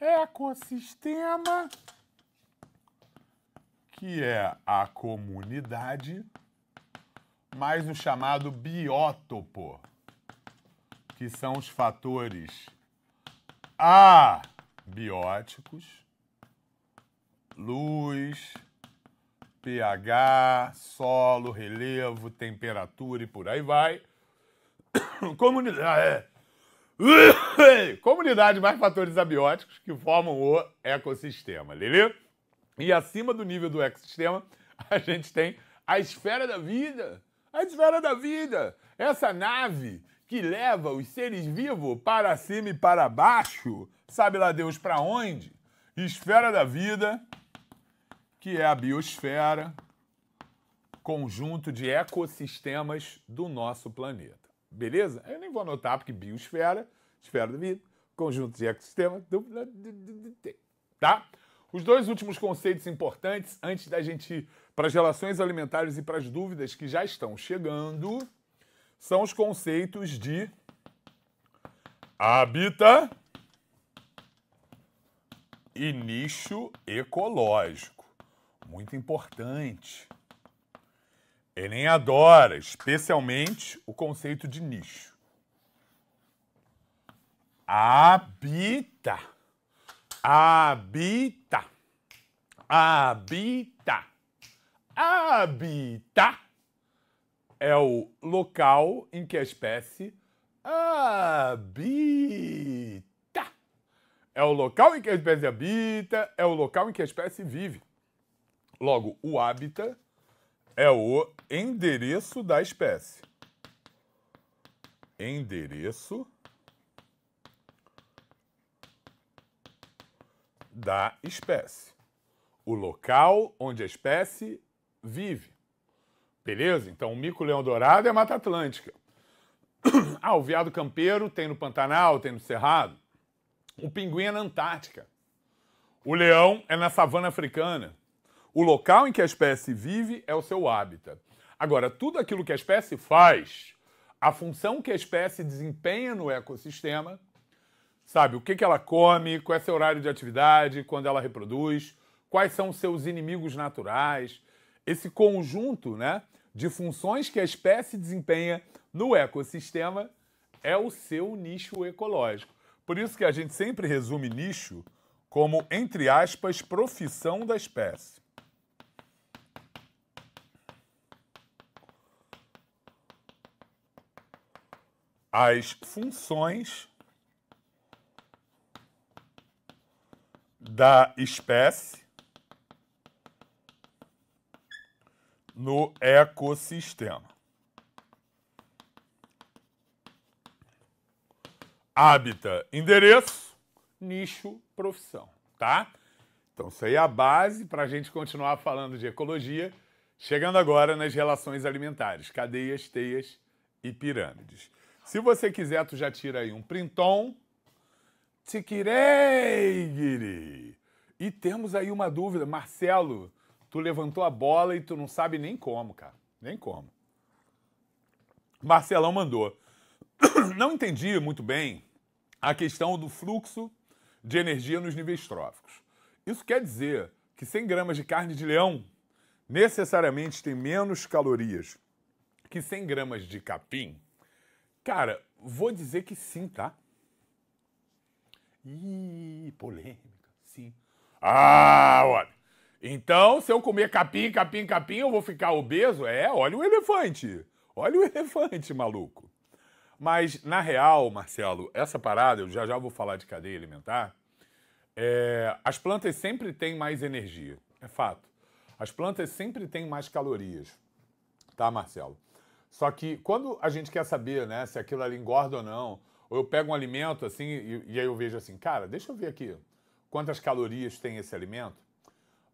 Ecossistema que é a comunidade mais o chamado biótopo, que são os fatores abióticos, luz, pH, solo, relevo, temperatura e por aí vai. Comunidade, é. comunidade mais fatores abióticos que formam o ecossistema, beleza? E acima do nível do ecossistema, a gente tem a esfera da vida, a esfera da vida. Essa nave que leva os seres vivos para cima e para baixo, sabe lá Deus para onde? Esfera da vida, que é a biosfera, conjunto de ecossistemas do nosso planeta. Beleza? Eu nem vou anotar, porque biosfera, esfera da vida, conjunto de ecossistemas do planeta. Tá? Os dois últimos conceitos importantes antes da gente para as relações alimentares e para as dúvidas que já estão chegando são os conceitos de habita e nicho ecológico. Muito importante. Enem adora, especialmente o conceito de nicho. Habita. Habita. Habita habitat é o local em que a espécie habita. É o local em que a espécie habita, é o local em que a espécie vive. Logo, o hábitat é o endereço da espécie. Endereço da espécie. O local onde a espécie vive. Beleza? Então, o mico-leão dourado é Mata Atlântica. Ah, o veado campeiro tem no Pantanal, tem no Cerrado. O pinguim é na Antártica. O leão é na savana africana. O local em que a espécie vive é o seu hábitat. Agora, tudo aquilo que a espécie faz, a função que a espécie desempenha no ecossistema, sabe? O que, que ela come, qual é seu horário de atividade, quando ela reproduz, quais são seus inimigos naturais, esse conjunto né, de funções que a espécie desempenha no ecossistema é o seu nicho ecológico. Por isso que a gente sempre resume nicho como, entre aspas, profissão da espécie. As funções da espécie no ecossistema. Hábita, endereço, nicho, profissão, tá? Então, isso aí é a base para a gente continuar falando de ecologia, chegando agora nas relações alimentares, cadeias, teias e pirâmides. Se você quiser, tu já tira aí um printom. Tiquireigiri! E temos aí uma dúvida, Marcelo tu levantou a bola e tu não sabe nem como, cara. Nem como. Marcelão mandou. Não entendi muito bem a questão do fluxo de energia nos níveis tróficos. Isso quer dizer que 100 gramas de carne de leão necessariamente tem menos calorias que 100 gramas de capim? Cara, vou dizer que sim, tá? Ih, polêmica, sim. Ah, olha. Então, se eu comer capim, capim, capim, eu vou ficar obeso? É, olha o elefante. Olha o elefante, maluco. Mas, na real, Marcelo, essa parada, eu já já vou falar de cadeia alimentar, é, as plantas sempre têm mais energia. É fato. As plantas sempre têm mais calorias. Tá, Marcelo? Só que quando a gente quer saber né, se aquilo ali engorda ou não, ou eu pego um alimento assim e, e aí eu vejo assim, cara, deixa eu ver aqui quantas calorias tem esse alimento.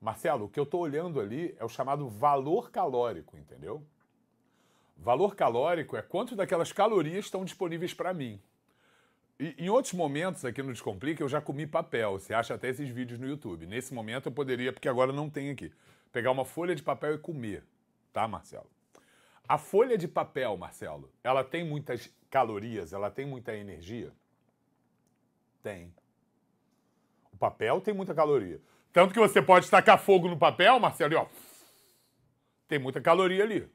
Marcelo, o que eu estou olhando ali é o chamado valor calórico, entendeu? Valor calórico é quanto daquelas calorias estão disponíveis para mim. E, em outros momentos aqui no Descomplica, eu já comi papel. Você acha até esses vídeos no YouTube. Nesse momento eu poderia, porque agora não tem aqui, pegar uma folha de papel e comer. Tá, Marcelo? A folha de papel, Marcelo, ela tem muitas calorias, ela tem muita energia? Tem. O papel tem muita caloria. Tanto que você pode tacar fogo no papel, Marcelo, e ó, tem muita caloria ali.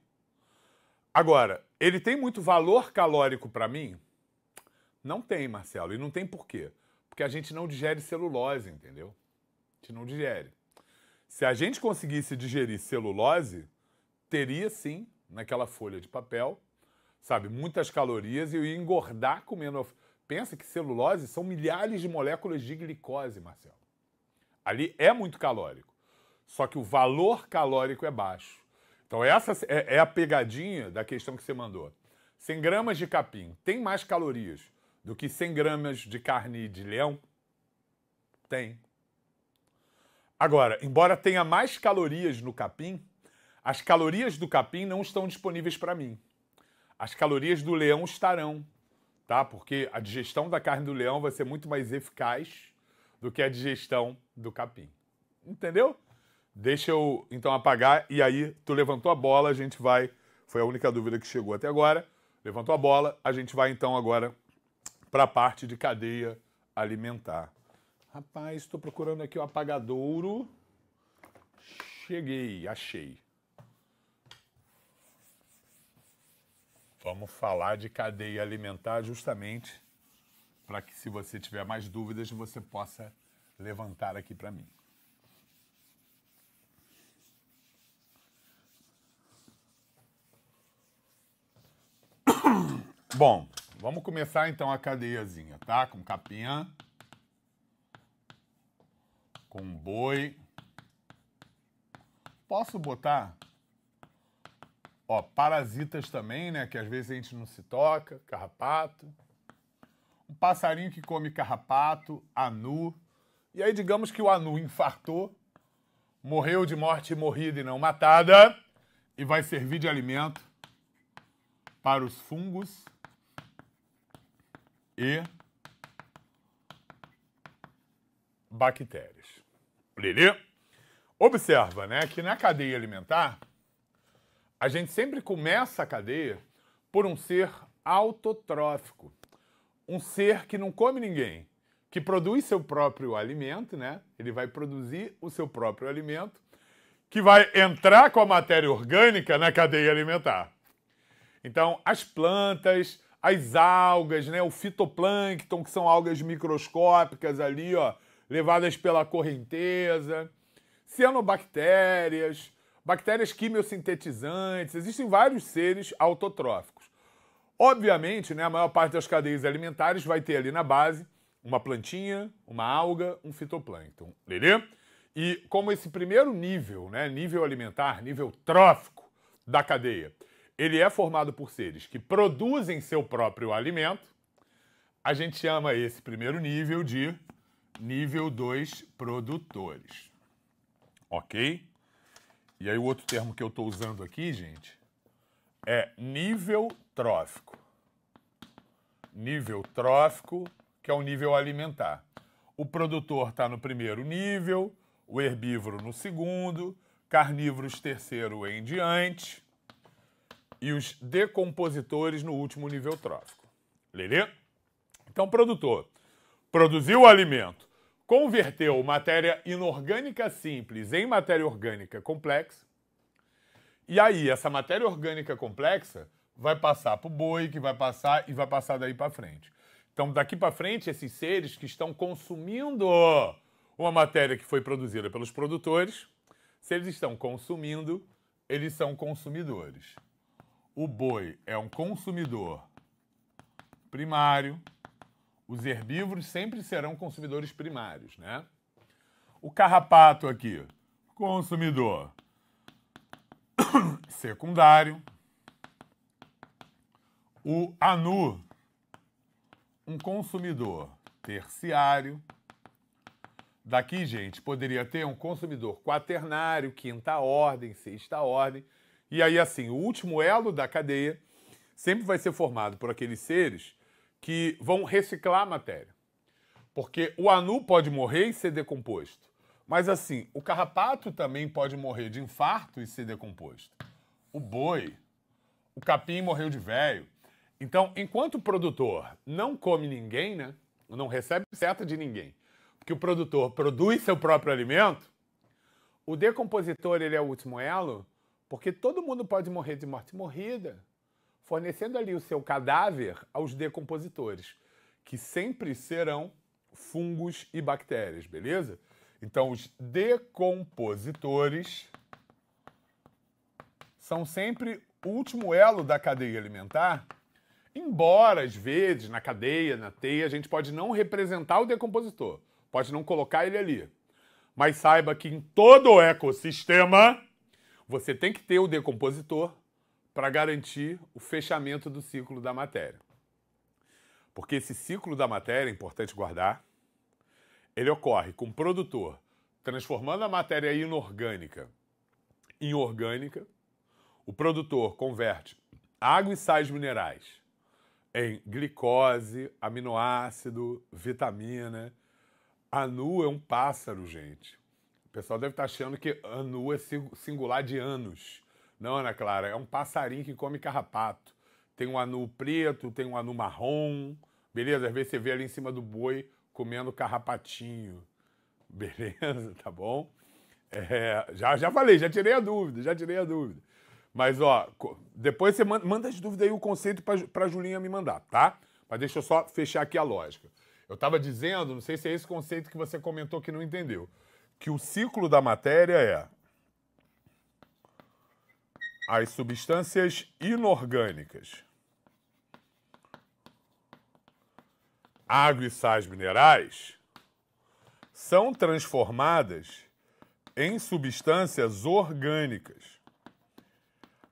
Agora, ele tem muito valor calórico para mim? Não tem, Marcelo, e não tem por quê? Porque a gente não digere celulose, entendeu? A gente não digere. Se a gente conseguisse digerir celulose, teria sim, naquela folha de papel, sabe, muitas calorias e eu ia engordar comendo. Pensa que celulose são milhares de moléculas de glicose, Marcelo. Ali é muito calórico. Só que o valor calórico é baixo. Então, essa é, é a pegadinha da questão que você mandou. 100 gramas de capim tem mais calorias do que 100 gramas de carne de leão? Tem. Agora, embora tenha mais calorias no capim, as calorias do capim não estão disponíveis para mim. As calorias do leão estarão, tá? Porque a digestão da carne do leão vai ser muito mais eficaz do que a digestão do capim. Entendeu? Deixa eu então apagar e aí tu levantou a bola, a gente vai. Foi a única dúvida que chegou até agora. Levantou a bola, a gente vai então agora para a parte de cadeia alimentar. Rapaz, estou procurando aqui o apagadouro. Cheguei, achei. Vamos falar de cadeia alimentar justamente para que se você tiver mais dúvidas, você possa levantar aqui para mim. Bom, vamos começar então a cadeiazinha, tá? Com capinha, com boi. Posso botar ó, parasitas também, né? Que às vezes a gente não se toca, carrapato um passarinho que come carrapato, anu. E aí, digamos que o anu infartou, morreu de morte morrida e não matada, e vai servir de alimento para os fungos e bactérias. Lili, observa, né, que na cadeia alimentar a gente sempre começa a cadeia por um ser autotrófico um ser que não come ninguém, que produz seu próprio alimento, né? Ele vai produzir o seu próprio alimento, que vai entrar com a matéria orgânica na cadeia alimentar. Então, as plantas, as algas, né? O fitoplâncton, que são algas microscópicas ali, ó, levadas pela correnteza, cianobactérias, bactérias quimiosintetizantes, existem vários seres autotróficos. Obviamente, né, a maior parte das cadeias alimentares vai ter ali na base uma plantinha, uma alga, um fitoplâncton. Lelê? E como esse primeiro nível, né, nível alimentar, nível trófico da cadeia, ele é formado por seres que produzem seu próprio alimento, a gente chama esse primeiro nível de nível 2 produtores. Ok? E aí o outro termo que eu estou usando aqui, gente, é nível trófico. Nível trófico, que é o nível alimentar. O produtor está no primeiro nível, o herbívoro no segundo, carnívoros terceiro em diante e os decompositores no último nível trófico. Lelê? Então, produtor produziu o alimento, converteu matéria inorgânica simples em matéria orgânica complexa, e aí, essa matéria orgânica complexa vai passar para o boi, que vai passar e vai passar daí para frente. Então, daqui para frente, esses seres que estão consumindo uma matéria que foi produzida pelos produtores, se eles estão consumindo, eles são consumidores. O boi é um consumidor primário. Os herbívoros sempre serão consumidores primários, né? O carrapato aqui, consumidor secundário. O ANU, um consumidor terciário. Daqui, gente, poderia ter um consumidor quaternário, quinta ordem, sexta ordem. E aí, assim, o último elo da cadeia sempre vai ser formado por aqueles seres que vão reciclar a matéria. Porque o ANU pode morrer e ser decomposto. Mas assim, o carrapato também pode morrer de infarto e ser decomposto. O boi, o capim morreu de velho. Então, enquanto o produtor não come ninguém, né? Não recebe seta de ninguém, porque o produtor produz seu próprio alimento, o decompositor ele é o último elo, porque todo mundo pode morrer de morte morrida, fornecendo ali o seu cadáver aos decompositores, que sempre serão fungos e bactérias, beleza? Então, os decompositores são sempre o último elo da cadeia alimentar, embora às vezes na cadeia, na teia, a gente pode não representar o decompositor, pode não colocar ele ali. Mas saiba que em todo o ecossistema você tem que ter o decompositor para garantir o fechamento do ciclo da matéria. Porque esse ciclo da matéria, é importante guardar, ele ocorre com o produtor transformando a matéria inorgânica em orgânica, o produtor converte água e sais minerais em glicose, aminoácido, vitamina. Anu é um pássaro, gente. O pessoal deve estar achando que Anu é singular de anos. Não, Ana Clara, é um passarinho que come carrapato. Tem um anu preto, tem um anu marrom, beleza? Às vezes você vê ali em cima do boi comendo carrapatinho. Beleza, tá bom? É, já, já falei, já tirei a dúvida, já tirei a dúvida. Mas, ó, depois você manda, manda as dúvidas aí, o conceito para a Julinha me mandar, tá? Mas deixa eu só fechar aqui a lógica. Eu estava dizendo, não sei se é esse conceito que você comentou que não entendeu, que o ciclo da matéria é as substâncias inorgânicas água e sais minerais são transformadas em substâncias orgânicas.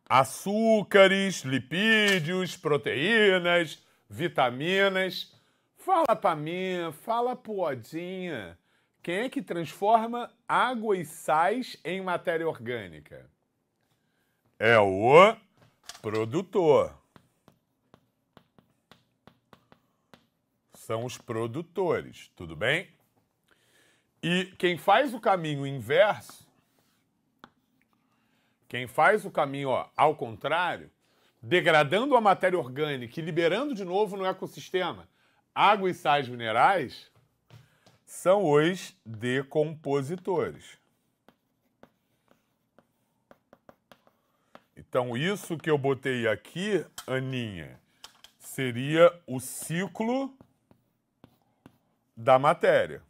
Açúcares, lipídios, proteínas, vitaminas. Fala pra mim, fala poadinha. Quem é que transforma água e sais em matéria orgânica? É o produtor. são os produtores, tudo bem? E quem faz o caminho inverso, quem faz o caminho ó, ao contrário, degradando a matéria orgânica e liberando de novo no ecossistema água e sais minerais, são os decompositores. Então, isso que eu botei aqui, Aninha, seria o ciclo da matéria.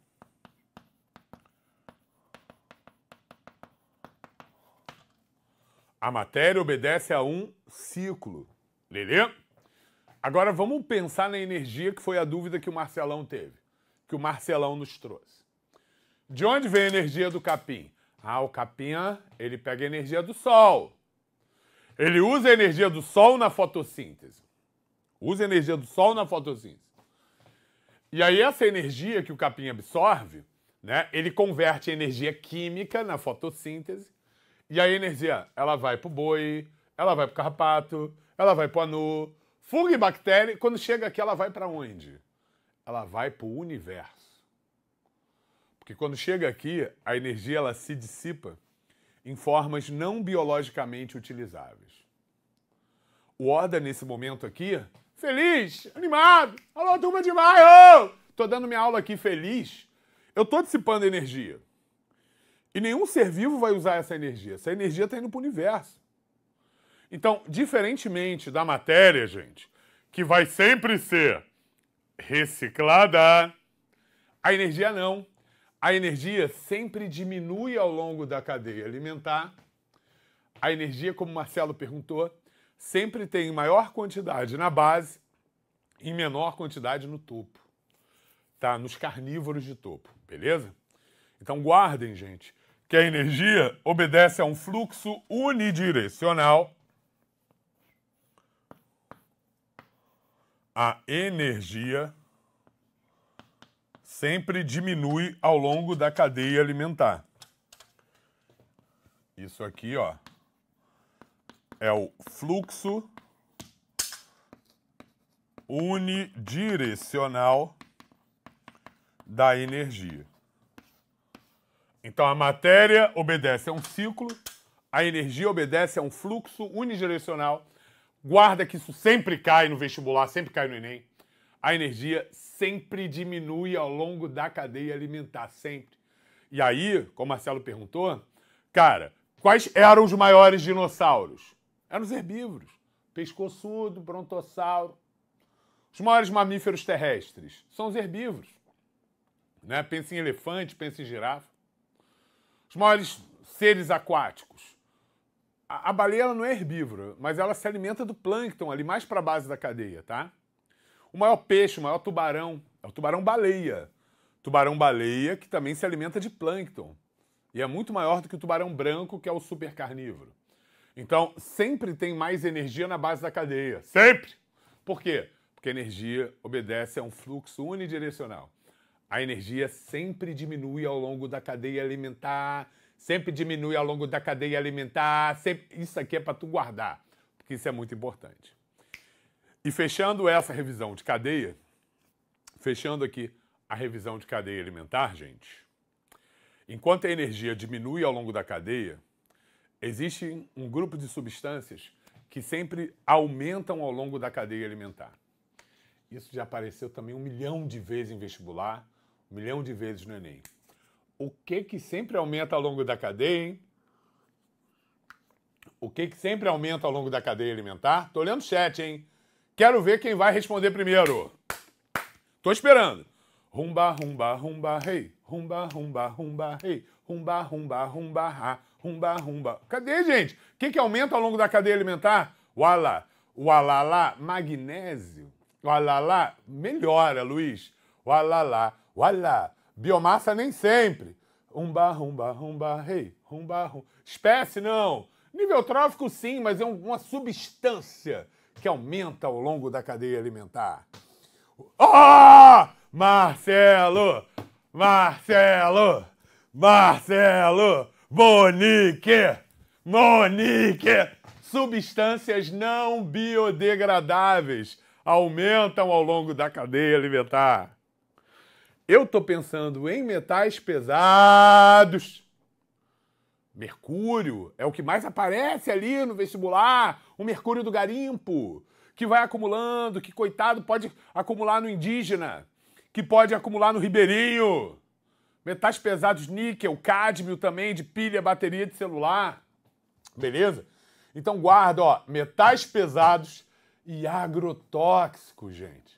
A matéria obedece a um ciclo. Lelê? Agora vamos pensar na energia que foi a dúvida que o Marcelão teve, que o Marcelão nos trouxe. De onde vem a energia do capim? Ah, o capim, ah, ele pega a energia do sol. Ele usa a energia do sol na fotossíntese. Usa a energia do sol na fotossíntese. E aí essa energia que o capim absorve, né, ele converte em energia química na fotossíntese, e a energia, ela vai pro boi, ela vai pro carrapato, ela vai pro anu, fungo e bactéria, quando chega aqui ela vai para onde? Ela vai pro universo. Porque quando chega aqui, a energia ela se dissipa em formas não biologicamente utilizáveis. O Oda, nesse momento aqui, feliz, animado. Alô, turma de maio! Tô dando minha aula aqui feliz. Eu tô dissipando energia. E nenhum ser vivo vai usar essa energia. Essa energia tá indo pro universo. Então, diferentemente da matéria, gente, que vai sempre ser reciclada, a energia não. A energia sempre diminui ao longo da cadeia alimentar. A energia, como o Marcelo perguntou, sempre tem maior quantidade na base e menor quantidade no topo, tá? Nos carnívoros de topo, beleza? Então guardem, gente, que a energia obedece a um fluxo unidirecional. A energia sempre diminui ao longo da cadeia alimentar. Isso aqui, ó, é o fluxo unidirecional da energia. Então a matéria obedece a um ciclo, a energia obedece a um fluxo unidirecional. Guarda que isso sempre cai no vestibular, sempre cai no Enem. A energia sempre diminui ao longo da cadeia alimentar, sempre. E aí, como Marcelo perguntou, cara, quais eram os maiores dinossauros? Eram os herbívoros. Pescoçudo, brontossauro. Os maiores mamíferos terrestres são os herbívoros. Né? Pensa em elefante, pensa em girafa. Os maiores seres aquáticos. A, a baleia não é herbívora, mas ela se alimenta do plâncton ali mais para a base da cadeia, tá? O maior peixe, o maior tubarão, é o tubarão-baleia. Tubarão-baleia que também se alimenta de plâncton. E é muito maior do que o tubarão branco, que é o super carnívoro. Então, sempre tem mais energia na base da cadeia. Sempre! Por quê? Porque a energia obedece a um fluxo unidirecional. A energia sempre diminui ao longo da cadeia alimentar, sempre diminui ao longo da cadeia alimentar. Sempre... Isso aqui é para tu guardar, porque isso é muito importante. E fechando essa revisão de cadeia, fechando aqui a revisão de cadeia alimentar, gente, enquanto a energia diminui ao longo da cadeia, Existe um grupo de substâncias que sempre aumentam ao longo da cadeia alimentar. Isso já apareceu também um milhão de vezes em vestibular, um milhão de vezes no Enem. O que que sempre aumenta ao longo da cadeia, hein? O que que sempre aumenta ao longo da cadeia alimentar? Tô olhando o chat, hein? Quero ver quem vai responder primeiro. Tô esperando. Rumba, rumba, rumba, rei. Hey. Rumba, rumba, rumba, rei. Hey rumba, rumba, rumba, ha, rumba, rumba. Cadê, gente? O que, que aumenta ao longo da cadeia alimentar? O alá, o alalá, magnésio. O alalá, melhora, Luiz. O alalá, o alá. Biomassa nem sempre. Rumba, rumba, rumba, rei, hey, rumba, rumba. Espécie, não. Nível trófico, sim, mas é uma substância que aumenta ao longo da cadeia alimentar. Oh! Marcelo! Marcelo! Marcelo, Monique, Monique. Substâncias não biodegradáveis aumentam ao longo da cadeia alimentar. Eu estou pensando em metais pesados. Mercúrio é o que mais aparece ali no vestibular, o mercúrio do garimpo, que vai acumulando, que coitado pode acumular no indígena, que pode acumular no ribeirinho metais pesados, níquel, cádmio também, de pilha, bateria de celular. Beleza? Então guarda, ó, metais pesados e agrotóxicos, gente.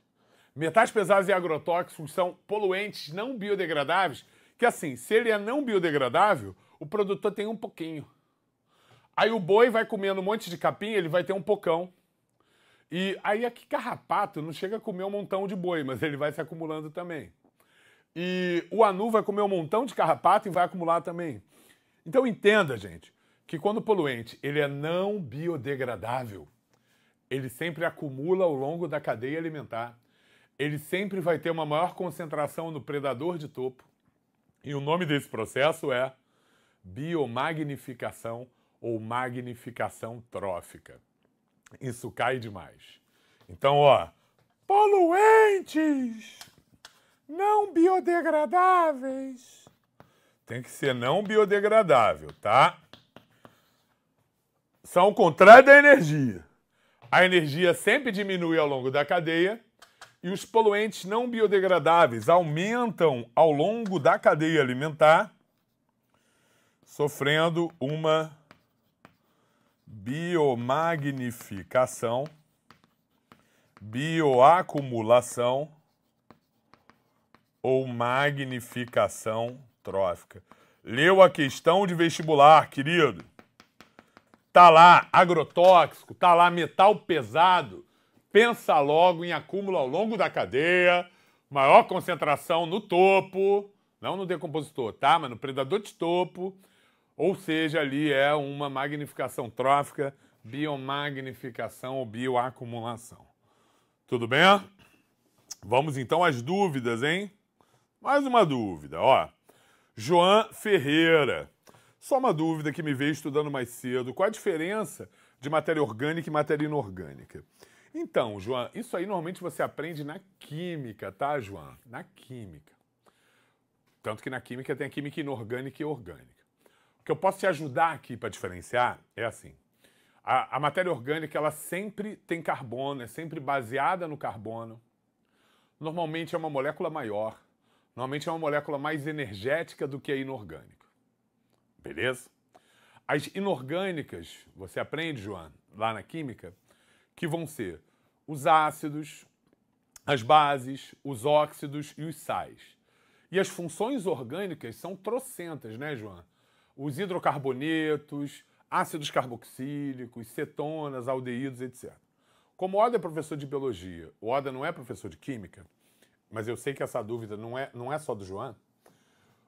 Metais pesados e agrotóxicos são poluentes não biodegradáveis, que assim, se ele é não biodegradável, o produtor tem um pouquinho. Aí o boi vai comendo um monte de capim, ele vai ter um pocão. E aí aqui carrapato não chega a comer um montão de boi, mas ele vai se acumulando também. E o anu vai comer um montão de carrapato e vai acumular também. Então entenda, gente, que quando o poluente ele é não biodegradável, ele sempre acumula ao longo da cadeia alimentar. Ele sempre vai ter uma maior concentração no predador de topo. E o nome desse processo é biomagnificação ou magnificação trófica. Isso cai demais. Então, ó, poluentes! não biodegradáveis. Tem que ser não biodegradável, tá? São o contrário da energia. A energia sempre diminui ao longo da cadeia e os poluentes não biodegradáveis aumentam ao longo da cadeia alimentar, sofrendo uma biomagnificação, bioacumulação ou magnificação trófica. Leu a questão de vestibular, querido. Tá lá agrotóxico, tá lá metal pesado. Pensa logo em acúmulo ao longo da cadeia, maior concentração no topo, não no decompositor, tá? Mas no predador de topo. Ou seja, ali é uma magnificação trófica, biomagnificação ou bioacumulação. Tudo bem? Vamos então às dúvidas, hein? Mais uma dúvida, ó. João Ferreira. Só uma dúvida que me veio estudando mais cedo. Qual a diferença de matéria orgânica e matéria inorgânica? Então, João, isso aí normalmente você aprende na química, tá, João? Na química. Tanto que na química tem a química inorgânica e orgânica. O que eu posso te ajudar aqui para diferenciar é assim. A, a, matéria orgânica, ela sempre tem carbono, é sempre baseada no carbono. Normalmente é uma molécula maior. Normalmente é uma molécula mais energética do que a inorgânica. Beleza? As inorgânicas, você aprende, João, lá na química, que vão ser os ácidos, as bases, os óxidos e os sais. E as funções orgânicas são trocentas, né, João? Os hidrocarbonetos, ácidos carboxílicos, cetonas, aldeídos, etc. Como o Oda é professor de biologia, o Oda não é professor de química, mas eu sei que essa dúvida não é, não é só do João.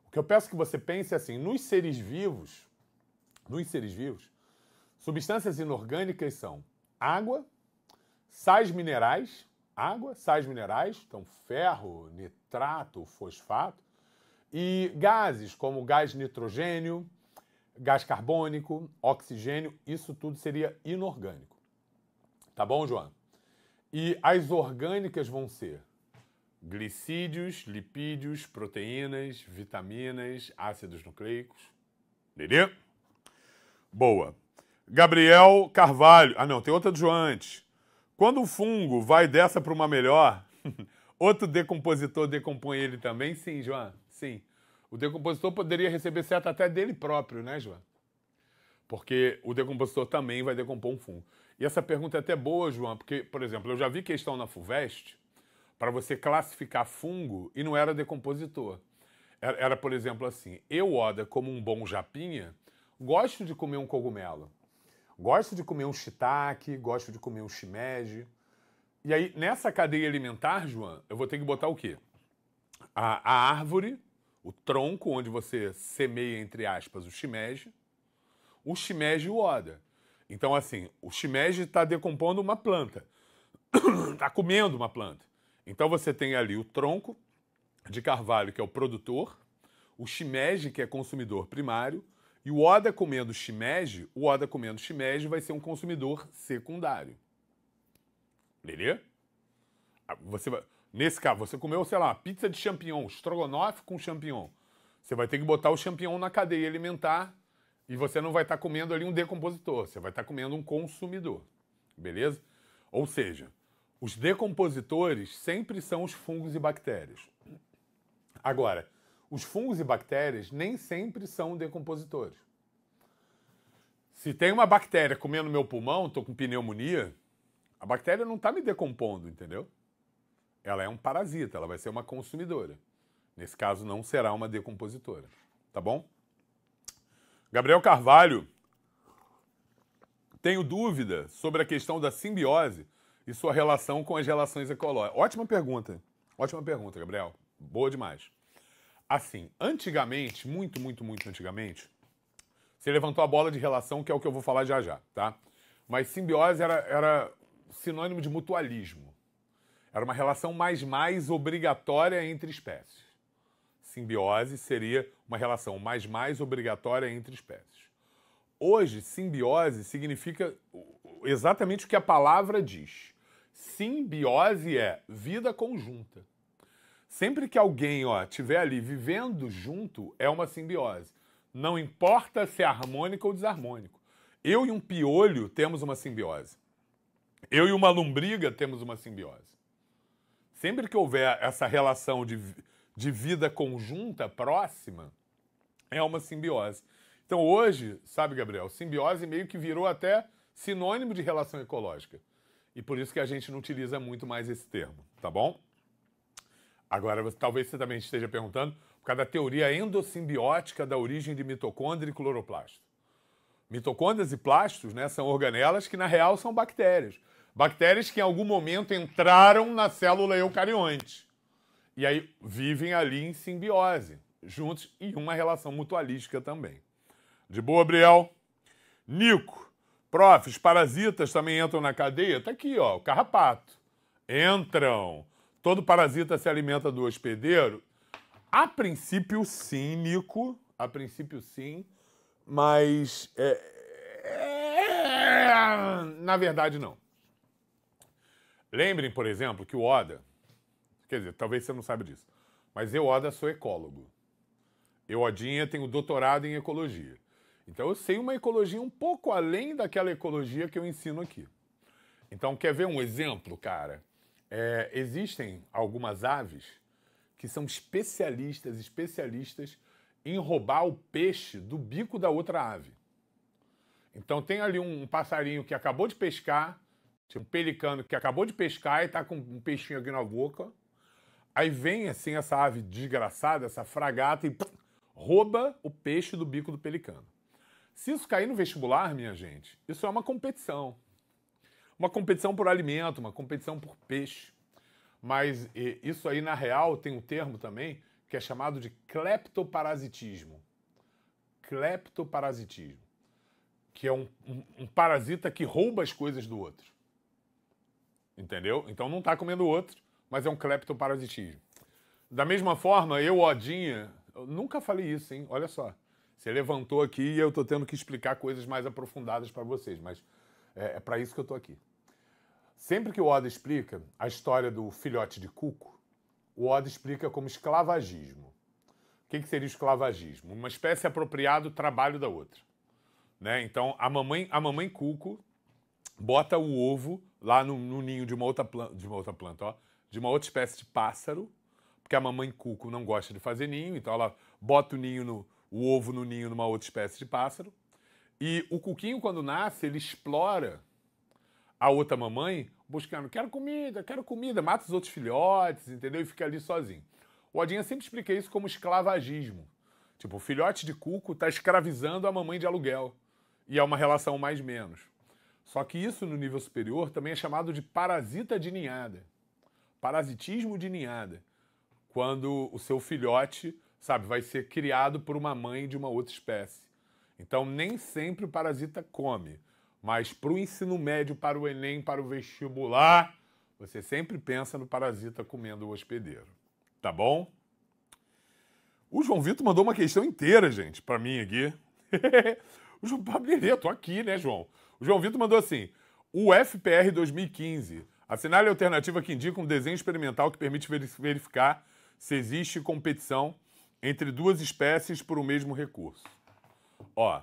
O que eu peço que você pense é assim: nos seres vivos, nos seres vivos, substâncias inorgânicas são água, sais minerais, água, sais minerais, então ferro, nitrato, fosfato, e gases como gás nitrogênio, gás carbônico, oxigênio, isso tudo seria inorgânico. Tá bom, João? E as orgânicas vão ser glicídios, lipídios, proteínas, vitaminas, ácidos nucleicos. Entendeu? Boa. Gabriel Carvalho. Ah, não, tem outra do antes. Quando o fungo vai dessa para uma melhor, outro decompositor decompõe ele também? Sim, João, sim. O decompositor poderia receber certo até dele próprio, né, João? Porque o decompositor também vai decompor um fungo. E essa pergunta é até boa, João, porque, por exemplo, eu já vi questão na FUVEST para você classificar fungo e não era decompositor. Era, era, por exemplo, assim: eu, Oda, como um bom japinha, gosto de comer um cogumelo. Gosto de comer um shiitake, gosto de comer um shimeji. E aí, nessa cadeia alimentar, João, eu vou ter que botar o quê? A, a árvore, o tronco, onde você semeia, entre aspas, o shimeji, o shimeji e o Oda. Então, assim, o shimeji está decompondo uma planta. Está comendo uma planta. Então você tem ali o tronco de carvalho, que é o produtor, o shimeji, que é consumidor primário, e o Oda comendo shimeji, o Oda comendo shimeji vai ser um consumidor secundário. Beleza? Ah, você vai... Nesse caso, você comeu, sei lá, uma pizza de champignon, estrogonofe com champignon. Você vai ter que botar o champignon na cadeia alimentar e você não vai estar tá comendo ali um decompositor, você vai estar tá comendo um consumidor. Beleza? Ou seja, os decompositores sempre são os fungos e bactérias. Agora, os fungos e bactérias nem sempre são decompositores. Se tem uma bactéria comendo meu pulmão, estou com pneumonia, a bactéria não está me decompondo, entendeu? Ela é um parasita, ela vai ser uma consumidora. Nesse caso, não será uma decompositora. Tá bom? Gabriel Carvalho, tenho dúvida sobre a questão da simbiose e sua relação com as relações ecológicas? Ótima pergunta. Ótima pergunta, Gabriel. Boa demais. Assim, antigamente, muito, muito, muito antigamente, você levantou a bola de relação, que é o que eu vou falar já já, tá? Mas simbiose era, era sinônimo de mutualismo. Era uma relação mais mais obrigatória entre espécies. Simbiose seria uma relação mais mais obrigatória entre espécies. Hoje, simbiose significa exatamente o que a palavra diz. Simbiose é vida conjunta. Sempre que alguém ó, tiver ali vivendo junto, é uma simbiose. Não importa se é harmônico ou desarmônico. Eu e um piolho temos uma simbiose. Eu e uma lombriga temos uma simbiose. Sempre que houver essa relação de, de vida conjunta próxima, é uma simbiose. Então hoje, sabe, Gabriel, simbiose meio que virou até sinônimo de relação ecológica. E por isso que a gente não utiliza muito mais esse termo, tá bom? Agora, talvez você também esteja perguntando por causa da teoria endossimbiótica da origem de mitocôndria e cloroplasto. Mitocôndrias e plastos né, são organelas que, na real, são bactérias. Bactérias que, em algum momento, entraram na célula eucarionte. E aí vivem ali em simbiose, juntos, e uma relação mutualística também. De boa, Gabriel? Nico, Prof, os parasitas também entram na cadeia? Tá aqui, ó, o carrapato. Entram. Todo parasita se alimenta do hospedeiro? A princípio, sim, Nico. A princípio, sim. Mas. É, é, na verdade, não. Lembrem, por exemplo, que o Oda. Quer dizer, talvez você não saiba disso. Mas eu, Oda, sou ecólogo. Eu, Odinha, tenho doutorado em ecologia. Então eu sei uma ecologia um pouco além daquela ecologia que eu ensino aqui. Então, quer ver um exemplo, cara? É, existem algumas aves que são especialistas, especialistas em roubar o peixe do bico da outra ave. Então tem ali um passarinho que acabou de pescar, um pelicano que acabou de pescar e está com um peixinho aqui na boca. Aí vem assim essa ave desgraçada, essa fragata e rouba o peixe do bico do pelicano. Se isso cair no vestibular, minha gente, isso é uma competição. Uma competição por alimento, uma competição por peixe. Mas isso aí, na real, tem um termo também que é chamado de cleptoparasitismo. Cleptoparasitismo. Que é um, um, um parasita que rouba as coisas do outro. Entendeu? Então não está comendo o outro, mas é um cleptoparasitismo. Da mesma forma, eu, Odinha, eu nunca falei isso, hein? Olha só. Você levantou aqui e eu estou tendo que explicar coisas mais aprofundadas para vocês, mas é, é para isso que eu estou aqui. Sempre que o Oda explica a história do filhote de cuco, o Oda explica como esclavagismo. O que, que seria o esclavagismo? Uma espécie apropriada do trabalho da outra. Né? Então, a mamãe, a mamãe cuco bota o ovo lá no, no ninho de uma outra planta, de uma outra planta, ó, de uma outra espécie de pássaro, porque a mamãe cuco não gosta de fazer ninho, então ela bota o ninho no, o ovo no ninho numa outra espécie de pássaro. E o cuquinho, quando nasce, ele explora a outra mamãe buscando, quero comida, quero comida, mata os outros filhotes, entendeu? E fica ali sozinho. O Odinha sempre explica isso como esclavagismo. Tipo, o filhote de cuco está escravizando a mamãe de aluguel. E é uma relação mais menos. Só que isso, no nível superior, também é chamado de parasita de ninhada. Parasitismo de ninhada. Quando o seu filhote sabe, vai ser criado por uma mãe de uma outra espécie. Então, nem sempre o parasita come, mas para o ensino médio, para o Enem, para o vestibular, você sempre pensa no parasita comendo o hospedeiro. Tá bom? O João Vitor mandou uma questão inteira, gente, para mim aqui. o João Pablo tô aqui, né, João? O João Vitor mandou assim: o FPR 2015 assinale a alternativa que indica um desenho experimental que permite verificar se existe competição entre duas espécies por um mesmo recurso. Ó,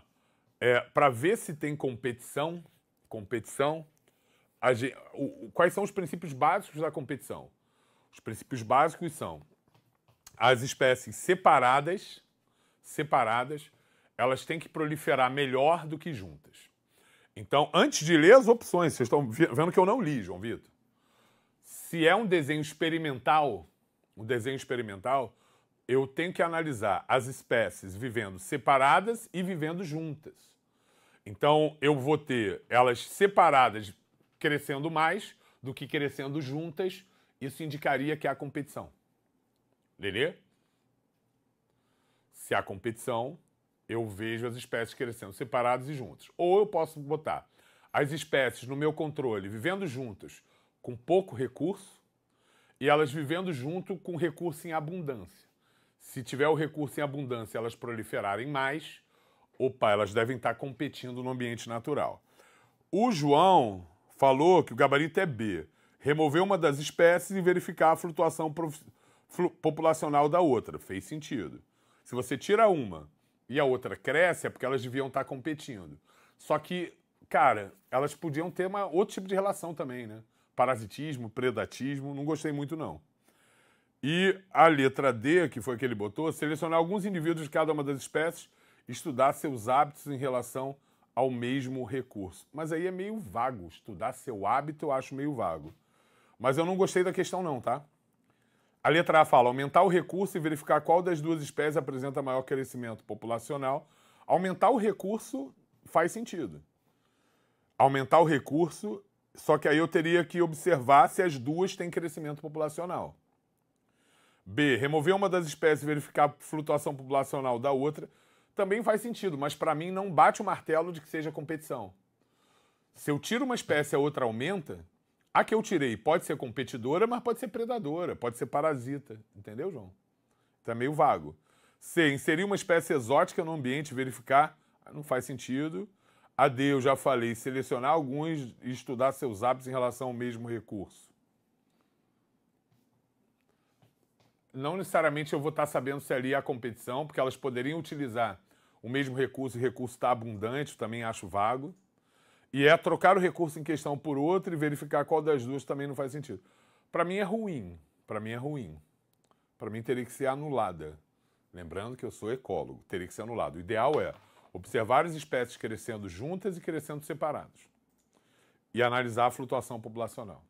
é, para ver se tem competição, competição, gente, o, o, quais são os princípios básicos da competição? Os princípios básicos são as espécies separadas, separadas, elas têm que proliferar melhor do que juntas. Então, antes de ler as opções, vocês estão vendo que eu não li, João Vitor. Se é um desenho experimental, um desenho experimental, eu tenho que analisar as espécies vivendo separadas e vivendo juntas. Então, eu vou ter elas separadas crescendo mais do que crescendo juntas. Isso indicaria que há competição. Lelê? Se há competição, eu vejo as espécies crescendo separadas e juntas. Ou eu posso botar as espécies no meu controle vivendo juntas com pouco recurso e elas vivendo junto com recurso em abundância se tiver o recurso em abundância, elas proliferarem mais, opa, elas devem estar competindo no ambiente natural. O João falou que o gabarito é B, remover uma das espécies e verificar a flutuação populacional da outra. Fez sentido. Se você tira uma e a outra cresce, é porque elas deviam estar competindo. Só que, cara, elas podiam ter uma, outro tipo de relação também, né? Parasitismo, predatismo, não gostei muito não. E a letra D, que foi a que ele botou, selecionar alguns indivíduos de cada uma das espécies, estudar seus hábitos em relação ao mesmo recurso. Mas aí é meio vago. Estudar seu hábito eu acho meio vago. Mas eu não gostei da questão, não, tá? A letra A fala aumentar o recurso e verificar qual das duas espécies apresenta maior crescimento populacional. Aumentar o recurso faz sentido. Aumentar o recurso, só que aí eu teria que observar se as duas têm crescimento populacional. B. Remover uma das espécies e verificar a flutuação populacional da outra também faz sentido, mas para mim não bate o martelo de que seja competição. Se eu tiro uma espécie e a outra aumenta, a que eu tirei pode ser competidora, mas pode ser predadora, pode ser parasita. Entendeu, João? Está então é meio vago. C. Inserir uma espécie exótica no ambiente e verificar ah, não faz sentido. A D, eu já falei, selecionar alguns e estudar seus hábitos em relação ao mesmo recurso. não necessariamente eu vou estar sabendo se ali há competição, porque elas poderiam utilizar o mesmo recurso e o recurso está abundante, também acho vago. E é trocar o recurso em questão por outro e verificar qual das duas também não faz sentido. Para mim é ruim. Para mim é ruim. Para mim teria que ser anulada. Lembrando que eu sou ecólogo, teria que ser anulado. O ideal é observar as espécies crescendo juntas e crescendo separadas. E analisar a flutuação populacional.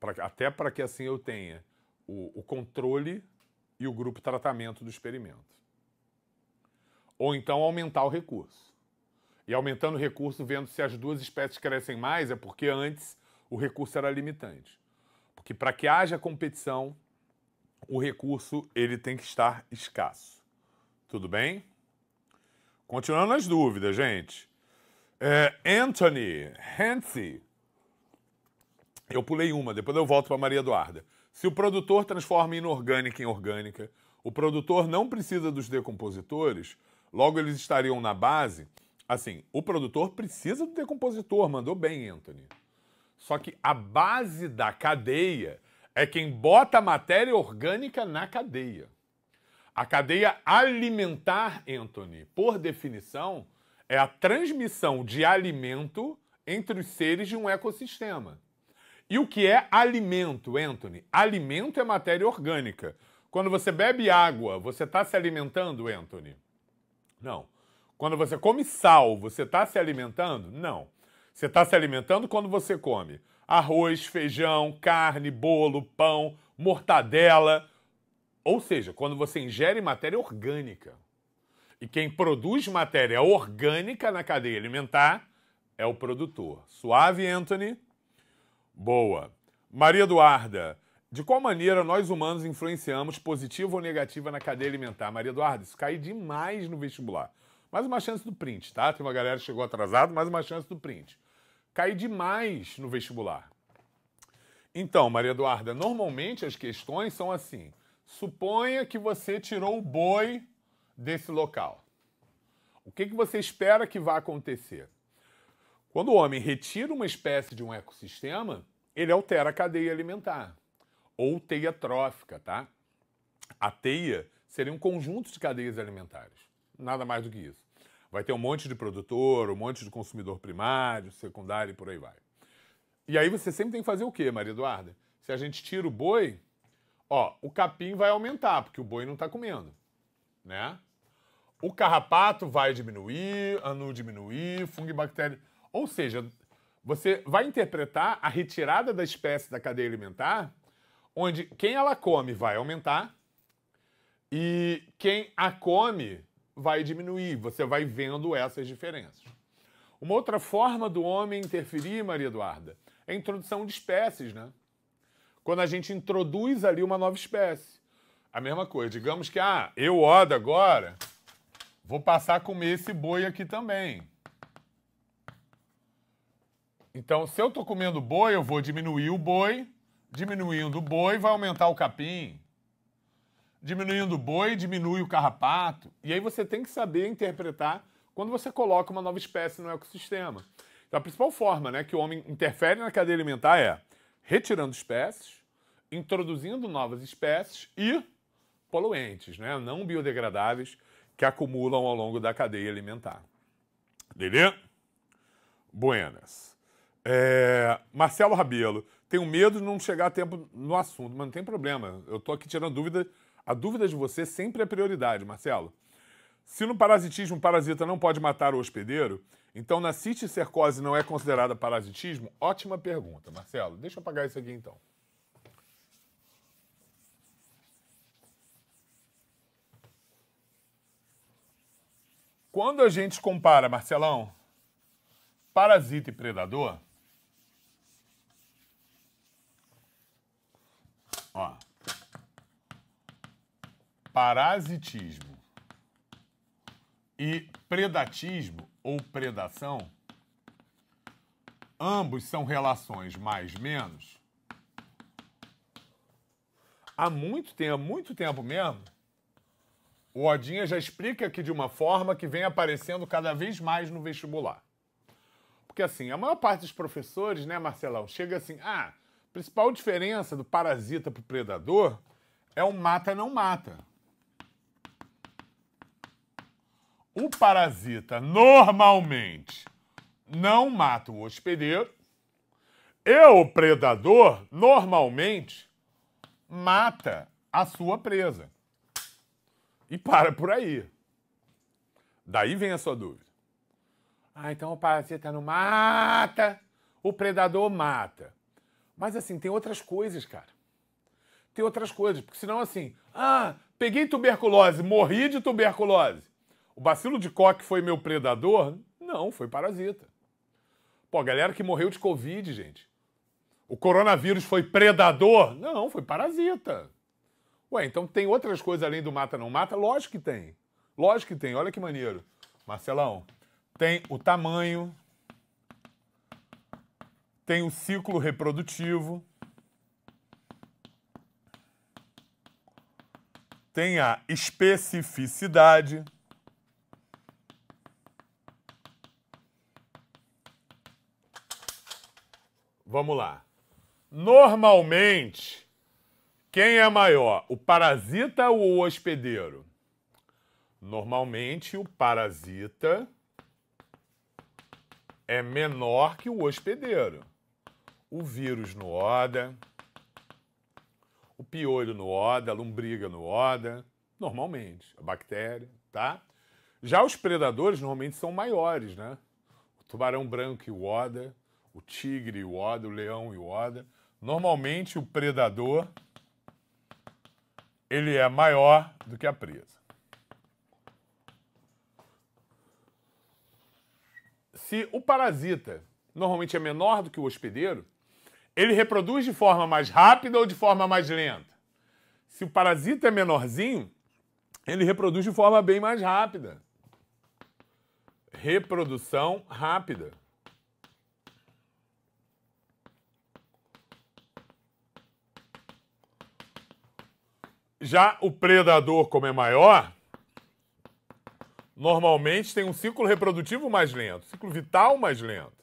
Pra, até para que assim eu tenha o, o controle e o grupo tratamento do experimento. Ou então aumentar o recurso. E aumentando o recurso, vendo se as duas espécies crescem mais, é porque antes o recurso era limitante. Porque para que haja competição, o recurso ele tem que estar escasso. Tudo bem? Continuando as dúvidas, gente. É, Anthony Hansi. Eu pulei uma, depois eu volto para Maria Eduarda. Se o produtor transforma inorgânica em orgânica, o produtor não precisa dos decompositores, logo eles estariam na base. Assim, o produtor precisa do decompositor, mandou bem, Anthony. Só que a base da cadeia é quem bota a matéria orgânica na cadeia. A cadeia alimentar, Anthony, por definição, é a transmissão de alimento entre os seres de um ecossistema. E o que é alimento, Anthony? Alimento é matéria orgânica. Quando você bebe água, você está se alimentando, Anthony? Não. Quando você come sal, você está se alimentando? Não. Você está se alimentando quando você come arroz, feijão, carne, bolo, pão, mortadela. Ou seja, quando você ingere matéria orgânica. E quem produz matéria orgânica na cadeia alimentar é o produtor. Suave, Anthony? Boa. Maria Eduarda, de qual maneira nós humanos influenciamos positiva ou negativa na cadeia alimentar? Maria Eduarda, isso cai demais no vestibular. Mais uma chance do print, tá? Tem uma galera que chegou atrasado, mais uma chance do print. Cai demais no vestibular. Então, Maria Eduarda, normalmente as questões são assim. Suponha que você tirou o boi desse local. O que, que você espera que vá acontecer? Quando o homem retira uma espécie de um ecossistema, ele altera a cadeia alimentar, ou teia trófica, tá? A teia seria um conjunto de cadeias alimentares, nada mais do que isso. Vai ter um monte de produtor, um monte de consumidor primário, secundário e por aí vai. E aí você sempre tem que fazer o quê, Maria Eduarda? Se a gente tira o boi, ó, o capim vai aumentar, porque o boi não está comendo, né? O carrapato vai diminuir, anu diminuir, fungo e bactéria ou seja, você vai interpretar a retirada da espécie da cadeia alimentar, onde quem ela come vai aumentar e quem a come vai diminuir. Você vai vendo essas diferenças. Uma outra forma do homem interferir, Maria Eduarda, é a introdução de espécies, né? Quando a gente introduz ali uma nova espécie. A mesma coisa. Digamos que, ah, eu, Oda, agora vou passar a comer esse boi aqui também. Então, se eu estou comendo boi, eu vou diminuir o boi. Diminuindo o boi, vai aumentar o capim. Diminuindo o boi, diminui o carrapato. E aí você tem que saber interpretar quando você coloca uma nova espécie no ecossistema. Então, a principal forma né, que o homem interfere na cadeia alimentar é retirando espécies, introduzindo novas espécies e poluentes, né, não biodegradáveis, que acumulam ao longo da cadeia alimentar. Beleza? Buenas. É, Marcelo Rabelo, tenho medo de não chegar a tempo no assunto, mas não tem problema. Eu estou aqui tirando dúvida. A dúvida de você sempre é prioridade, Marcelo. Se no parasitismo o parasita não pode matar o hospedeiro, então na cisticercose não é considerada parasitismo? Ótima pergunta, Marcelo. Deixa eu apagar isso aqui então. Quando a gente compara, Marcelão, parasita e predador, Ó. Parasitismo e predatismo ou predação, ambos são relações mais menos. Há muito tempo, muito tempo mesmo, o Odinha já explica aqui de uma forma que vem aparecendo cada vez mais no vestibular. Porque assim, a maior parte dos professores, né, Marcelão, chega assim: "Ah, principal diferença do parasita para o predador é o mata não mata. O parasita normalmente não mata o hospedeiro e o predador normalmente mata a sua presa. E para por aí. Daí vem a sua dúvida. Ah, então o parasita não mata, o predador mata. Mas assim, tem outras coisas, cara. Tem outras coisas, porque senão assim, ah, peguei tuberculose, morri de tuberculose. O bacilo de coque foi meu predador? Não, foi parasita. Pô, galera que morreu de Covid, gente. O coronavírus foi predador? Não, foi parasita. Ué, então tem outras coisas além do mata não mata? Lógico que tem. Lógico que tem. Olha que maneiro. Marcelão, tem o tamanho, tem o ciclo reprodutivo, tem a especificidade, Vamos lá. Normalmente, quem é maior, o parasita ou o hospedeiro? Normalmente, o parasita é menor que o hospedeiro o vírus no ODA, o piolho no ODA, a lombriga no ODA, normalmente, a bactéria, tá? Já os predadores normalmente são maiores, né? O tubarão branco e o ODA, o tigre e o ODA, o leão e o ODA. Normalmente o predador ele é maior do que a presa. Se o parasita normalmente é menor do que o hospedeiro, ele reproduz de forma mais rápida ou de forma mais lenta? Se o parasita é menorzinho, ele reproduz de forma bem mais rápida. Reprodução rápida. Já o predador, como é maior, normalmente tem um ciclo reprodutivo mais lento, ciclo vital mais lento.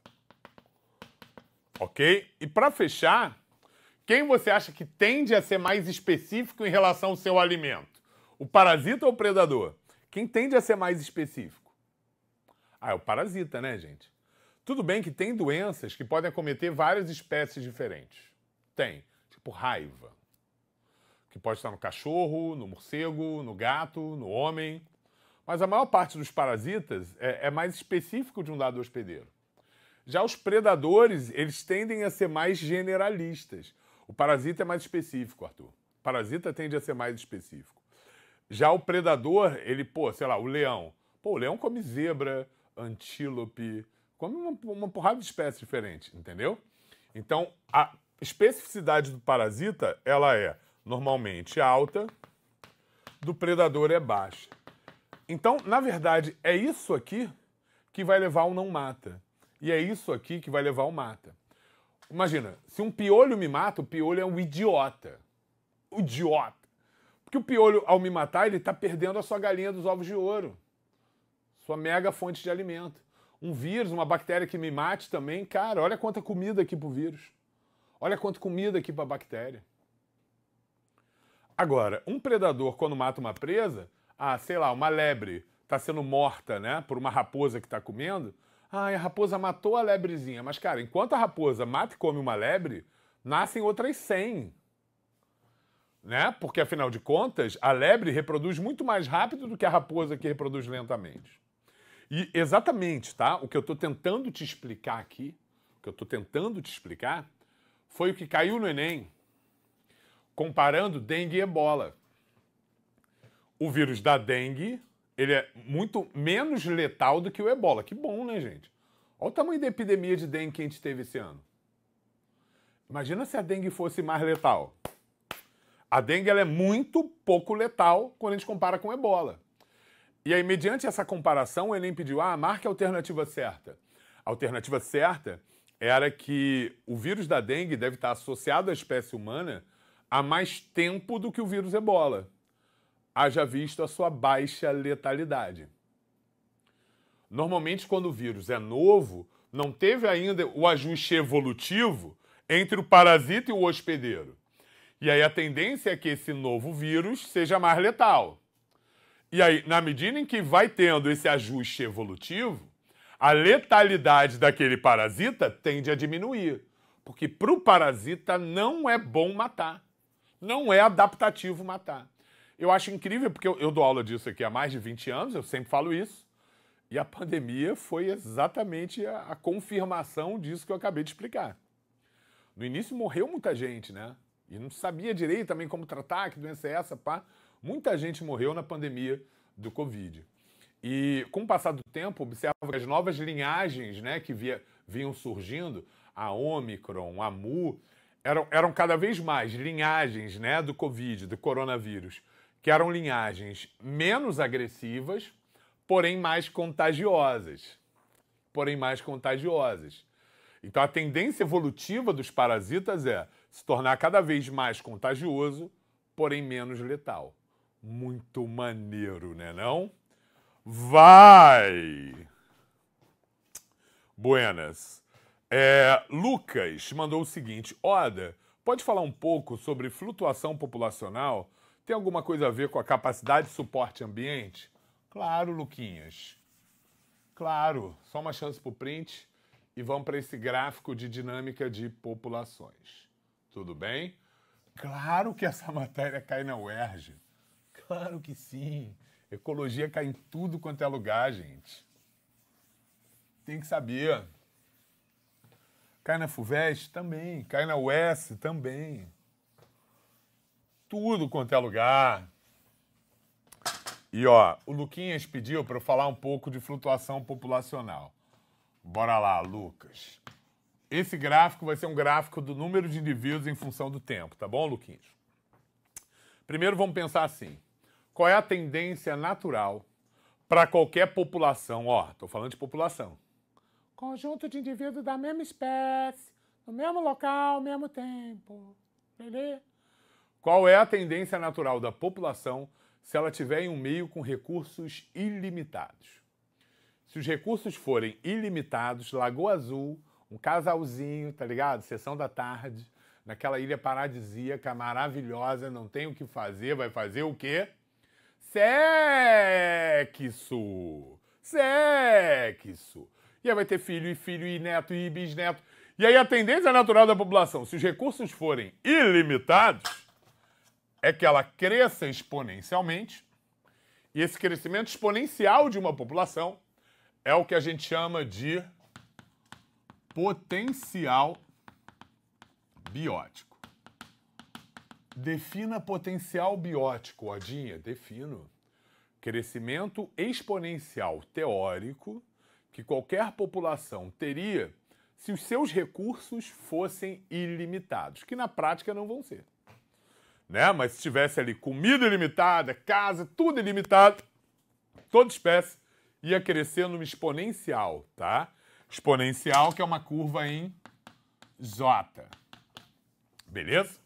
Ok? E para fechar, quem você acha que tende a ser mais específico em relação ao seu alimento? O parasita ou o predador? Quem tende a ser mais específico? Ah, é o parasita, né, gente? Tudo bem que tem doenças que podem acometer várias espécies diferentes. Tem, tipo raiva, que pode estar no cachorro, no morcego, no gato, no homem. Mas a maior parte dos parasitas é, é mais específico de um dado hospedeiro. Já os predadores, eles tendem a ser mais generalistas. O parasita é mais específico, Arthur. O parasita tende a ser mais específico. Já o predador, ele, pô, sei lá, o leão. Pô, o leão come zebra, antílope, come uma, uma porrada de espécies diferentes, entendeu? Então, a especificidade do parasita, ela é normalmente alta, do predador é baixa. Então, na verdade, é isso aqui que vai levar ao não mata. E é isso aqui que vai levar o mata. Imagina, se um piolho me mata, o piolho é um idiota. O idiota. Porque o piolho, ao me matar, ele está perdendo a sua galinha dos ovos de ouro. Sua mega fonte de alimento. Um vírus, uma bactéria que me mate também, cara, olha quanta comida aqui pro vírus. Olha quanta comida aqui pra bactéria. Agora, um predador, quando mata uma presa, ah, sei lá, uma lebre está sendo morta, né, por uma raposa que está comendo, Ai, a raposa matou a lebrezinha. Mas, cara, enquanto a raposa mata e come uma lebre, nascem outras 100. Né? Porque, afinal de contas, a lebre reproduz muito mais rápido do que a raposa que reproduz lentamente. E exatamente, tá? O que eu estou tentando te explicar aqui, o que eu estou tentando te explicar, foi o que caiu no Enem, comparando dengue e ebola. O vírus da dengue ele é muito menos letal do que o ebola. Que bom, né, gente? Olha o tamanho da epidemia de dengue que a gente teve esse ano. Imagina se a dengue fosse mais letal. A dengue ela é muito pouco letal quando a gente compara com o ebola. E aí, mediante essa comparação, o Enem pediu, ah, marque a alternativa certa. A alternativa certa era que o vírus da dengue deve estar associado à espécie humana há mais tempo do que o vírus ebola haja visto a sua baixa letalidade. Normalmente, quando o vírus é novo, não teve ainda o ajuste evolutivo entre o parasita e o hospedeiro. E aí a tendência é que esse novo vírus seja mais letal. E aí, na medida em que vai tendo esse ajuste evolutivo, a letalidade daquele parasita tende a diminuir. Porque para o parasita não é bom matar. Não é adaptativo matar. Eu acho incrível, porque eu, eu dou aula disso aqui há mais de 20 anos, eu sempre falo isso. E a pandemia foi exatamente a, a confirmação disso que eu acabei de explicar. No início morreu muita gente, né? E não sabia direito também como tratar, que doença é essa, pá. Muita gente morreu na pandemia do Covid. E com o passar do tempo, observa que as novas linhagens né, que via, vinham surgindo, a Omicron, a Mu, eram, eram cada vez mais linhagens né, do Covid, do coronavírus que eram linhagens menos agressivas, porém mais contagiosas. Porém mais contagiosas. Então a tendência evolutiva dos parasitas é se tornar cada vez mais contagioso, porém menos letal. Muito maneiro, né não? Vai! Buenas. É, Lucas mandou o seguinte: Oda, pode falar um pouco sobre flutuação populacional? Tem alguma coisa a ver com a capacidade de suporte ambiente? Claro, Luquinhas. Claro, só uma chance para o print e vamos para esse gráfico de dinâmica de populações. Tudo bem? Claro que essa matéria cai na UERJ. Claro que sim. Ecologia cai em tudo quanto é lugar, gente. Tem que saber. Cai na FUVEST? Também. Cai na UES? Também tudo quanto é lugar. E ó, o Luquinhas pediu para eu falar um pouco de flutuação populacional. Bora lá, Lucas. Esse gráfico vai ser um gráfico do número de indivíduos em função do tempo, tá bom, Luquinhas? Primeiro vamos pensar assim: qual é a tendência natural para qualquer população? Ó, estou falando de população. Conjunto de indivíduos da mesma espécie, no mesmo local, ao mesmo tempo. Beleza? Qual é a tendência natural da população se ela tiver em um meio com recursos ilimitados? Se os recursos forem ilimitados, Lagoa Azul, um casalzinho, tá ligado? Sessão da tarde, naquela ilha paradisíaca, maravilhosa, não tem o que fazer, vai fazer o quê? Sexo! Sexo! E aí vai ter filho, e filho, e neto, e bisneto. E aí a tendência natural da população, se os recursos forem ilimitados, é que ela cresça exponencialmente, e esse crescimento exponencial de uma população é o que a gente chama de potencial biótico. Defina potencial biótico, Odinha, defino. Crescimento exponencial teórico que qualquer população teria se os seus recursos fossem ilimitados, que na prática não vão ser né? Mas se tivesse ali comida ilimitada, casa, tudo ilimitado, toda espécie ia crescer numa exponencial, tá? Exponencial que é uma curva em J. Beleza?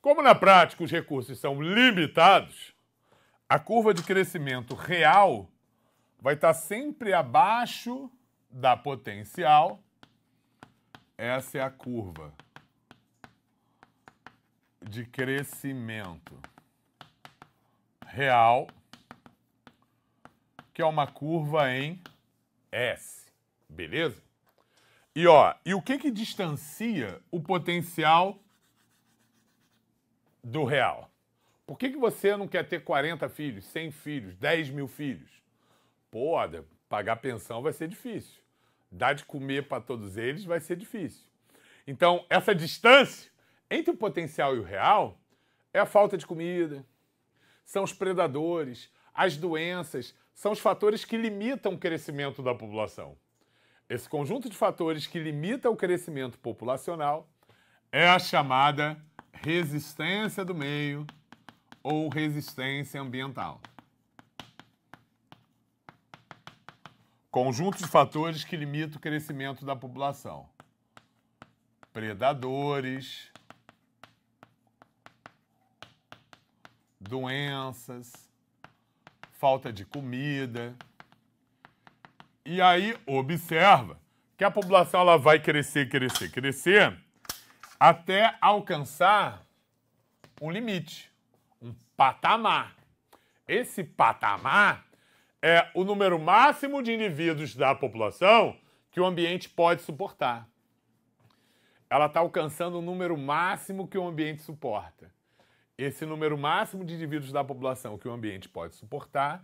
Como na prática os recursos são limitados, a curva de crescimento real vai estar tá sempre abaixo da potencial. Essa é a curva de crescimento real, que é uma curva em S, beleza? E ó, e o que que distancia o potencial do real? Por que, que você não quer ter 40 filhos, 100 filhos, 10 mil filhos? Pô, pagar pensão vai ser difícil. Dar de comer para todos eles vai ser difícil. Então, essa distância entre o potencial e o real é a falta de comida, são os predadores, as doenças, são os fatores que limitam o crescimento da população. Esse conjunto de fatores que limita o crescimento populacional é a chamada resistência do meio ou resistência ambiental. Conjunto de fatores que limita o crescimento da população. Predadores, doenças, falta de comida. E aí observa que a população ela vai crescer, crescer, crescer até alcançar um limite, um patamar. Esse patamar é o número máximo de indivíduos da população que o ambiente pode suportar. Ela está alcançando o número máximo que o ambiente suporta. Esse número máximo de indivíduos da população que o ambiente pode suportar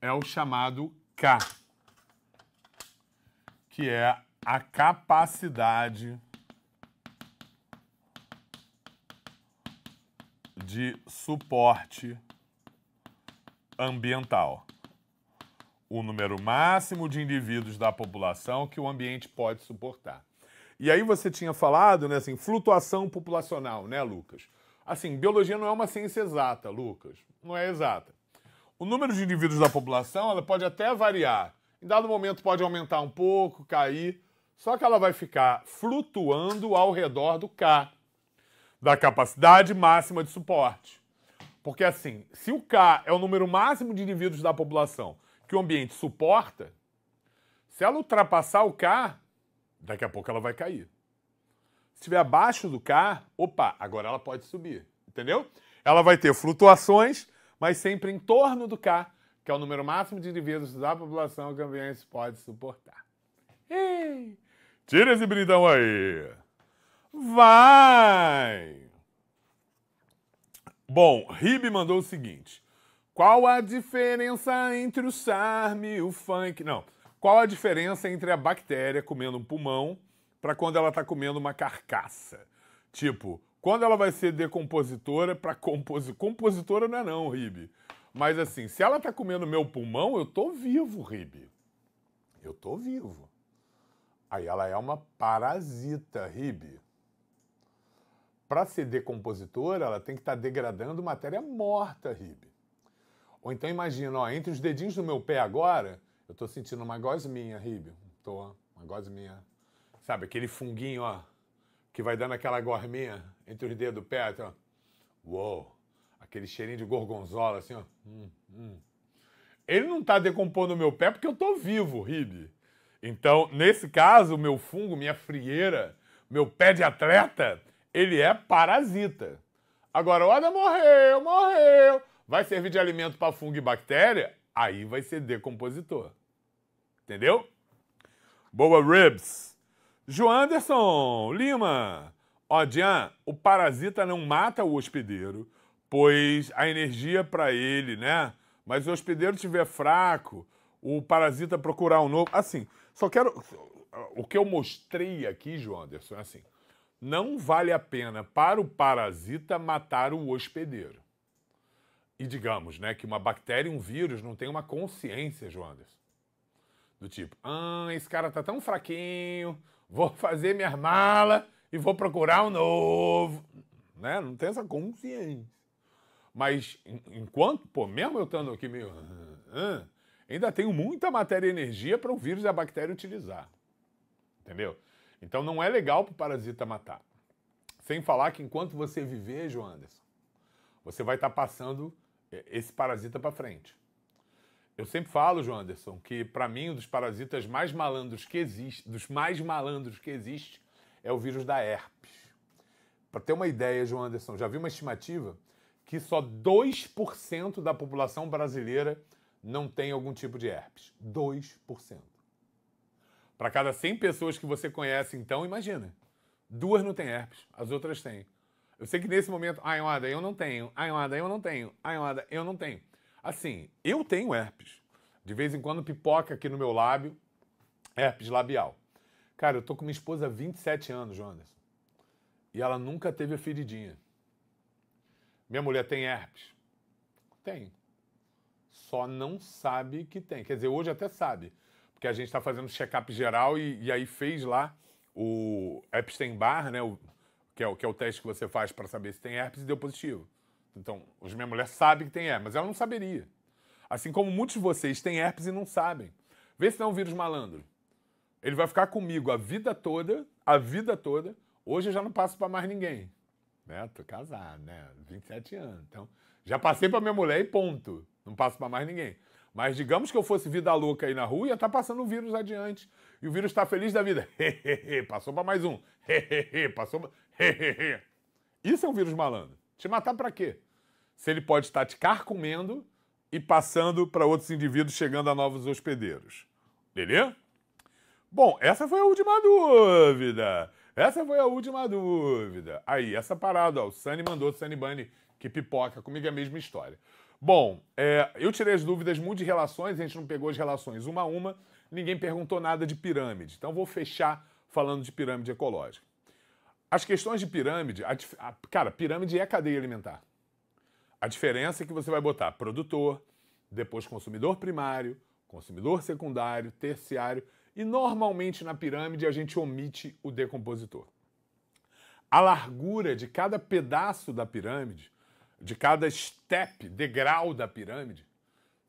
é o chamado K, que é a capacidade de suporte ambiental. O número máximo de indivíduos da população que o ambiente pode suportar. E aí você tinha falado, né, assim, flutuação populacional, né, Lucas? Assim, biologia não é uma ciência exata, Lucas. Não é exata. O número de indivíduos da população ela pode até variar. Em dado momento pode aumentar um pouco, cair, só que ela vai ficar flutuando ao redor do K, da capacidade máxima de suporte. Porque assim, se o K é o número máximo de indivíduos da população que o ambiente suporta, se ela ultrapassar o K, daqui a pouco ela vai cair estiver abaixo do K, opa, agora ela pode subir, entendeu? Ela vai ter flutuações, mas sempre em torno do K, que é o número máximo de indivíduos da população que a ambiente pode suportar. Ei, tira esse bridão aí. Vai! Bom, Ribe mandou o seguinte. Qual a diferença entre o SARM e o funk? Não. Qual a diferença entre a bactéria comendo um pulmão para quando ela está comendo uma carcaça. Tipo, quando ela vai ser decompositora para compositora. Compositora não é não, Ribe. Mas assim, se ela está comendo meu pulmão, eu estou vivo, Ribe. Eu estou vivo. Aí ela é uma parasita, Ribe. Para ser decompositora, ela tem que estar tá degradando matéria morta, Ribe. Ou então imagina, ó, entre os dedinhos do meu pé agora, eu tô sentindo uma gosminha, Ribe. Tô, uma gosminha Sabe, aquele funguinho, ó, que vai dando aquela gorminha entre os dedos do pé, assim, ó. Uou! Aquele cheirinho de gorgonzola, assim, ó. Hum, hum. Ele não tá decompondo o meu pé porque eu tô vivo, Ribe. Então, nesse caso, meu fungo, minha frieira, meu pé de atleta, ele é parasita. Agora, olha, morreu, morreu. Vai servir de alimento para fungo e bactéria? Aí vai ser decompositor. Entendeu? Boa ribs! Joanderson Lima. Ó, Jean, o parasita não mata o hospedeiro, pois a energia para ele, né? Mas se o hospedeiro estiver fraco, o parasita procurar um novo. Assim, só quero. O que eu mostrei aqui, Joanderson, é assim. Não vale a pena para o parasita matar o hospedeiro. E digamos, né, que uma bactéria, um vírus, não tem uma consciência, Joanderson. Do tipo, ah, esse cara tá tão fraquinho, vou fazer minha mala e vou procurar um novo. Né? Não tem essa consciência. Mas enquanto, pô, mesmo eu estando aqui meio. Ainda tenho muita matéria e energia para o vírus e a bactéria utilizar. Entendeu? Então não é legal para o parasita matar. Sem falar que enquanto você viver, João Anderson, você vai estar tá passando eh, esse parasita para frente. Eu sempre falo, João Anderson, que para mim um dos parasitas mais malandros que existe, dos mais malandros que existe, é o vírus da herpes. Para ter uma ideia, João Anderson, já vi uma estimativa que só 2% da população brasileira não tem algum tipo de herpes. 2%. Para cada 100 pessoas que você conhece, então, imagina. Duas não têm herpes, as outras têm. Eu sei que nesse momento, ai, eu não tenho, ai, eu não tenho, ai, eu não tenho. Assim, eu tenho herpes. De vez em quando pipoca aqui no meu lábio, herpes labial. Cara, eu tô com minha esposa há 27 anos, Jonas. E ela nunca teve a feridinha. Minha mulher tem herpes? Tem. Só não sabe que tem. Quer dizer, hoje até sabe. Porque a gente está fazendo check-up geral e, e, aí fez lá o Epstein-Barr, né? O, que, é, o, que é o teste que você faz para saber se tem herpes e deu positivo. Então, hoje minha mulher sabe que tem herpes, mas ela não saberia. Assim como muitos de vocês têm herpes e não sabem. Vê se não é um vírus malandro. Ele vai ficar comigo a vida toda, a vida toda. Hoje eu já não passo para mais ninguém. Né? Tô casado, né? 27 anos. Então, já passei para minha mulher e ponto. Não passo para mais ninguém. Mas digamos que eu fosse vida louca aí na rua, ia estar tá passando o vírus adiante. E o vírus está feliz da vida. passou para mais um. passou pra... Isso é um vírus malandro. Te matar para quê? Se ele pode estar te carcomendo e passando para outros indivíduos, chegando a novos hospedeiros. Beleza? Bom, essa foi a última dúvida. Essa foi a última dúvida. Aí, essa parada, ó, o Sani mandou, o Sani Bunny, que pipoca, comigo é a mesma história. Bom, é, eu tirei as dúvidas muito de relações, a gente não pegou as relações uma a uma, ninguém perguntou nada de pirâmide. Então vou fechar falando de pirâmide ecológica. As questões de pirâmide, a, a, cara, pirâmide é cadeia alimentar. A diferença é que você vai botar produtor, depois consumidor primário, consumidor secundário, terciário, e normalmente na pirâmide a gente omite o decompositor. A largura de cada pedaço da pirâmide, de cada step, degrau da pirâmide,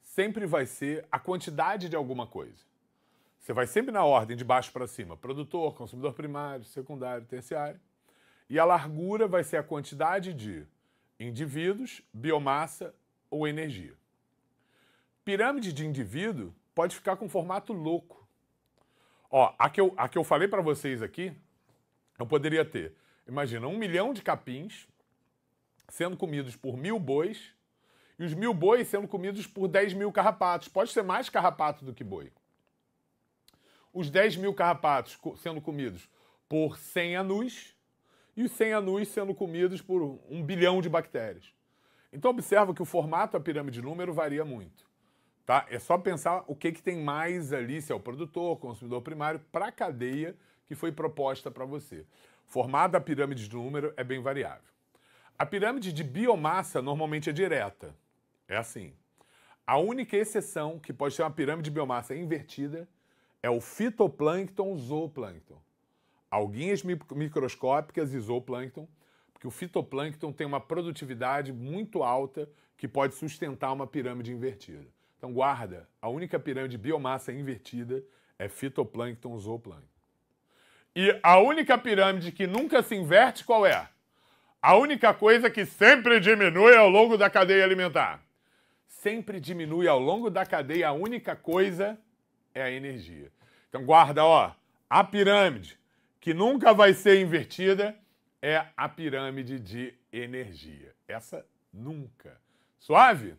sempre vai ser a quantidade de alguma coisa. Você vai sempre na ordem de baixo para cima: produtor, consumidor primário, secundário, terciário. E a largura vai ser a quantidade de indivíduos, biomassa ou energia. Pirâmide de indivíduo pode ficar com formato louco. Ó, a que eu, a que eu falei para vocês aqui, eu poderia ter, imagina, um milhão de capins sendo comidos por mil bois e os mil bois sendo comidos por 10 mil carrapatos. Pode ser mais carrapato do que boi. Os 10 mil carrapatos sendo comidos por 100 anus e os 100 anus sendo comidos por um bilhão de bactérias. Então, observa que o formato da pirâmide de número varia muito. Tá? É só pensar o que, que tem mais ali, se é o produtor, consumidor primário, para a cadeia que foi proposta para você. O formato da pirâmide de número é bem variável. A pirâmide de biomassa normalmente é direta. É assim. A única exceção que pode ser uma pirâmide de biomassa invertida é o fitoplâncton ou zooplâncton alguinhas microscópicas, zooplâncton, porque o fitoplâncton tem uma produtividade muito alta que pode sustentar uma pirâmide invertida. Então guarda, a única pirâmide de biomassa invertida é fitoplâncton, zooplâncton. E a única pirâmide que nunca se inverte qual é? A única coisa que sempre diminui ao longo da cadeia alimentar. Sempre diminui ao longo da cadeia, a única coisa é a energia. Então guarda, ó, a pirâmide que nunca vai ser invertida é a pirâmide de energia. Essa nunca. Suave?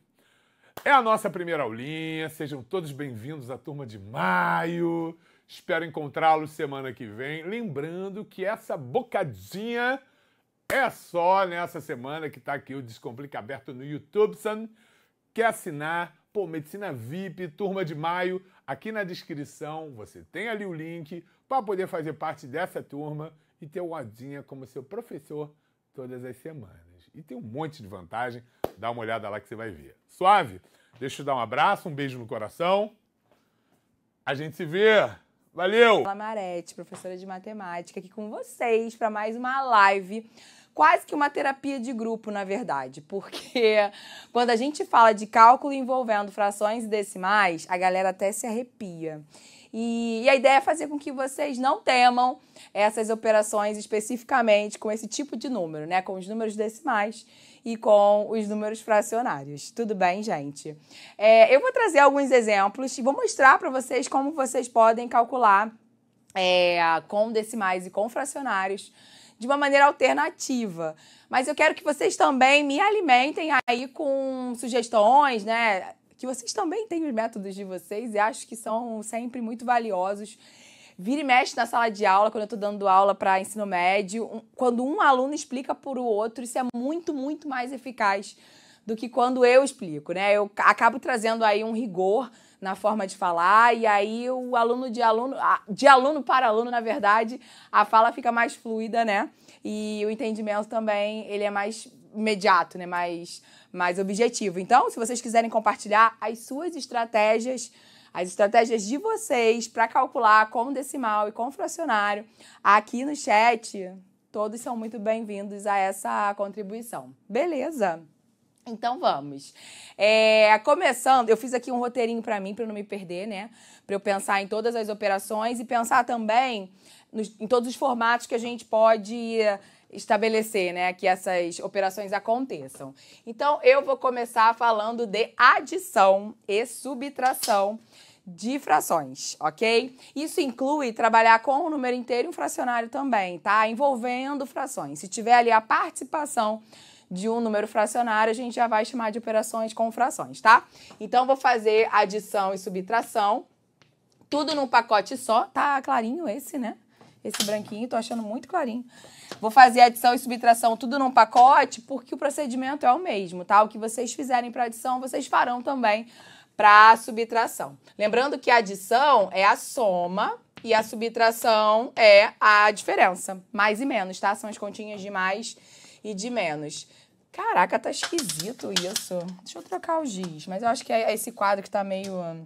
É a nossa primeira aulinha. Sejam todos bem-vindos à turma de maio. Espero encontrá-los semana que vem. Lembrando que essa bocadinha é só nessa semana que está aqui o Descomplica Aberto no YouTube. Quer assinar Pô, Medicina VIP, turma de maio, aqui na descrição você tem ali o link para poder fazer parte dessa turma e ter o Adinha como seu professor todas as semanas. E tem um monte de vantagem, dá uma olhada lá que você vai ver. Suave? Deixa eu dar um abraço, um beijo no coração. A gente se vê. Valeu! Lamarete, professora de matemática, aqui com vocês para mais uma live quase que uma terapia de grupo, na verdade, porque quando a gente fala de cálculo envolvendo frações e decimais, a galera até se arrepia. E, a ideia é fazer com que vocês não temam essas operações especificamente com esse tipo de número, né? Com os números decimais e com os números fracionários. Tudo bem, gente? É, eu vou trazer alguns exemplos e vou mostrar para vocês como vocês podem calcular é, com decimais e com fracionários de uma maneira alternativa. Mas eu quero que vocês também me alimentem aí com sugestões, né? Que vocês também têm os métodos de vocês e acho que são sempre muito valiosos. Vira e mexe na sala de aula, quando eu estou dando aula para ensino médio, um, quando um aluno explica para o outro, isso é muito, muito mais eficaz do que quando eu explico, né? Eu acabo trazendo aí um rigor na forma de falar, e aí o aluno de aluno, de aluno para aluno, na verdade, a fala fica mais fluida, né? E o entendimento também, ele é mais imediato, né? Mais, mais objetivo. Então, se vocês quiserem compartilhar as suas estratégias, as estratégias de vocês para calcular com decimal e com fracionário aqui no chat, todos são muito bem-vindos a essa contribuição. Beleza? Então vamos. É, começando, eu fiz aqui um roteirinho para mim, para não me perder, né? Para eu pensar em todas as operações e pensar também nos, em todos os formatos que a gente pode estabelecer, né? Que essas operações aconteçam. Então eu vou começar falando de adição e subtração de frações, ok? Isso inclui trabalhar com o número inteiro e um fracionário também, tá? Envolvendo frações. Se tiver ali a participação de um número fracionário, a gente já vai chamar de operações com frações, tá? Então, vou fazer adição e subtração, tudo num pacote só. Tá clarinho esse, né? Esse branquinho, tô achando muito clarinho. Vou fazer adição e subtração tudo num pacote, porque o procedimento é o mesmo, tá? O que vocês fizerem para adição, vocês farão também para subtração. Lembrando que a adição é a soma e a subtração é a diferença, mais e menos, tá? São as continhas de mais e de menos. Caraca, tá esquisito isso. Deixa eu trocar o giz. Mas eu acho que é esse quadro que tá meio. Hum,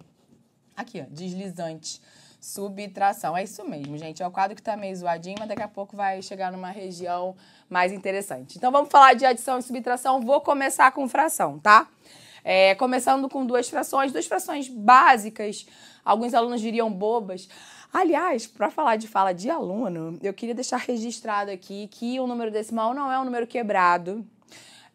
aqui, ó, deslizante. Subtração. É isso mesmo, gente. É o quadro que tá meio zoadinho, mas daqui a pouco vai chegar numa região mais interessante. Então vamos falar de adição e subtração. Vou começar com fração, tá? É, começando com duas frações, duas frações básicas. Alguns alunos diriam bobas. Aliás, para falar de fala de aluno, eu queria deixar registrado aqui que o número decimal não é um número quebrado.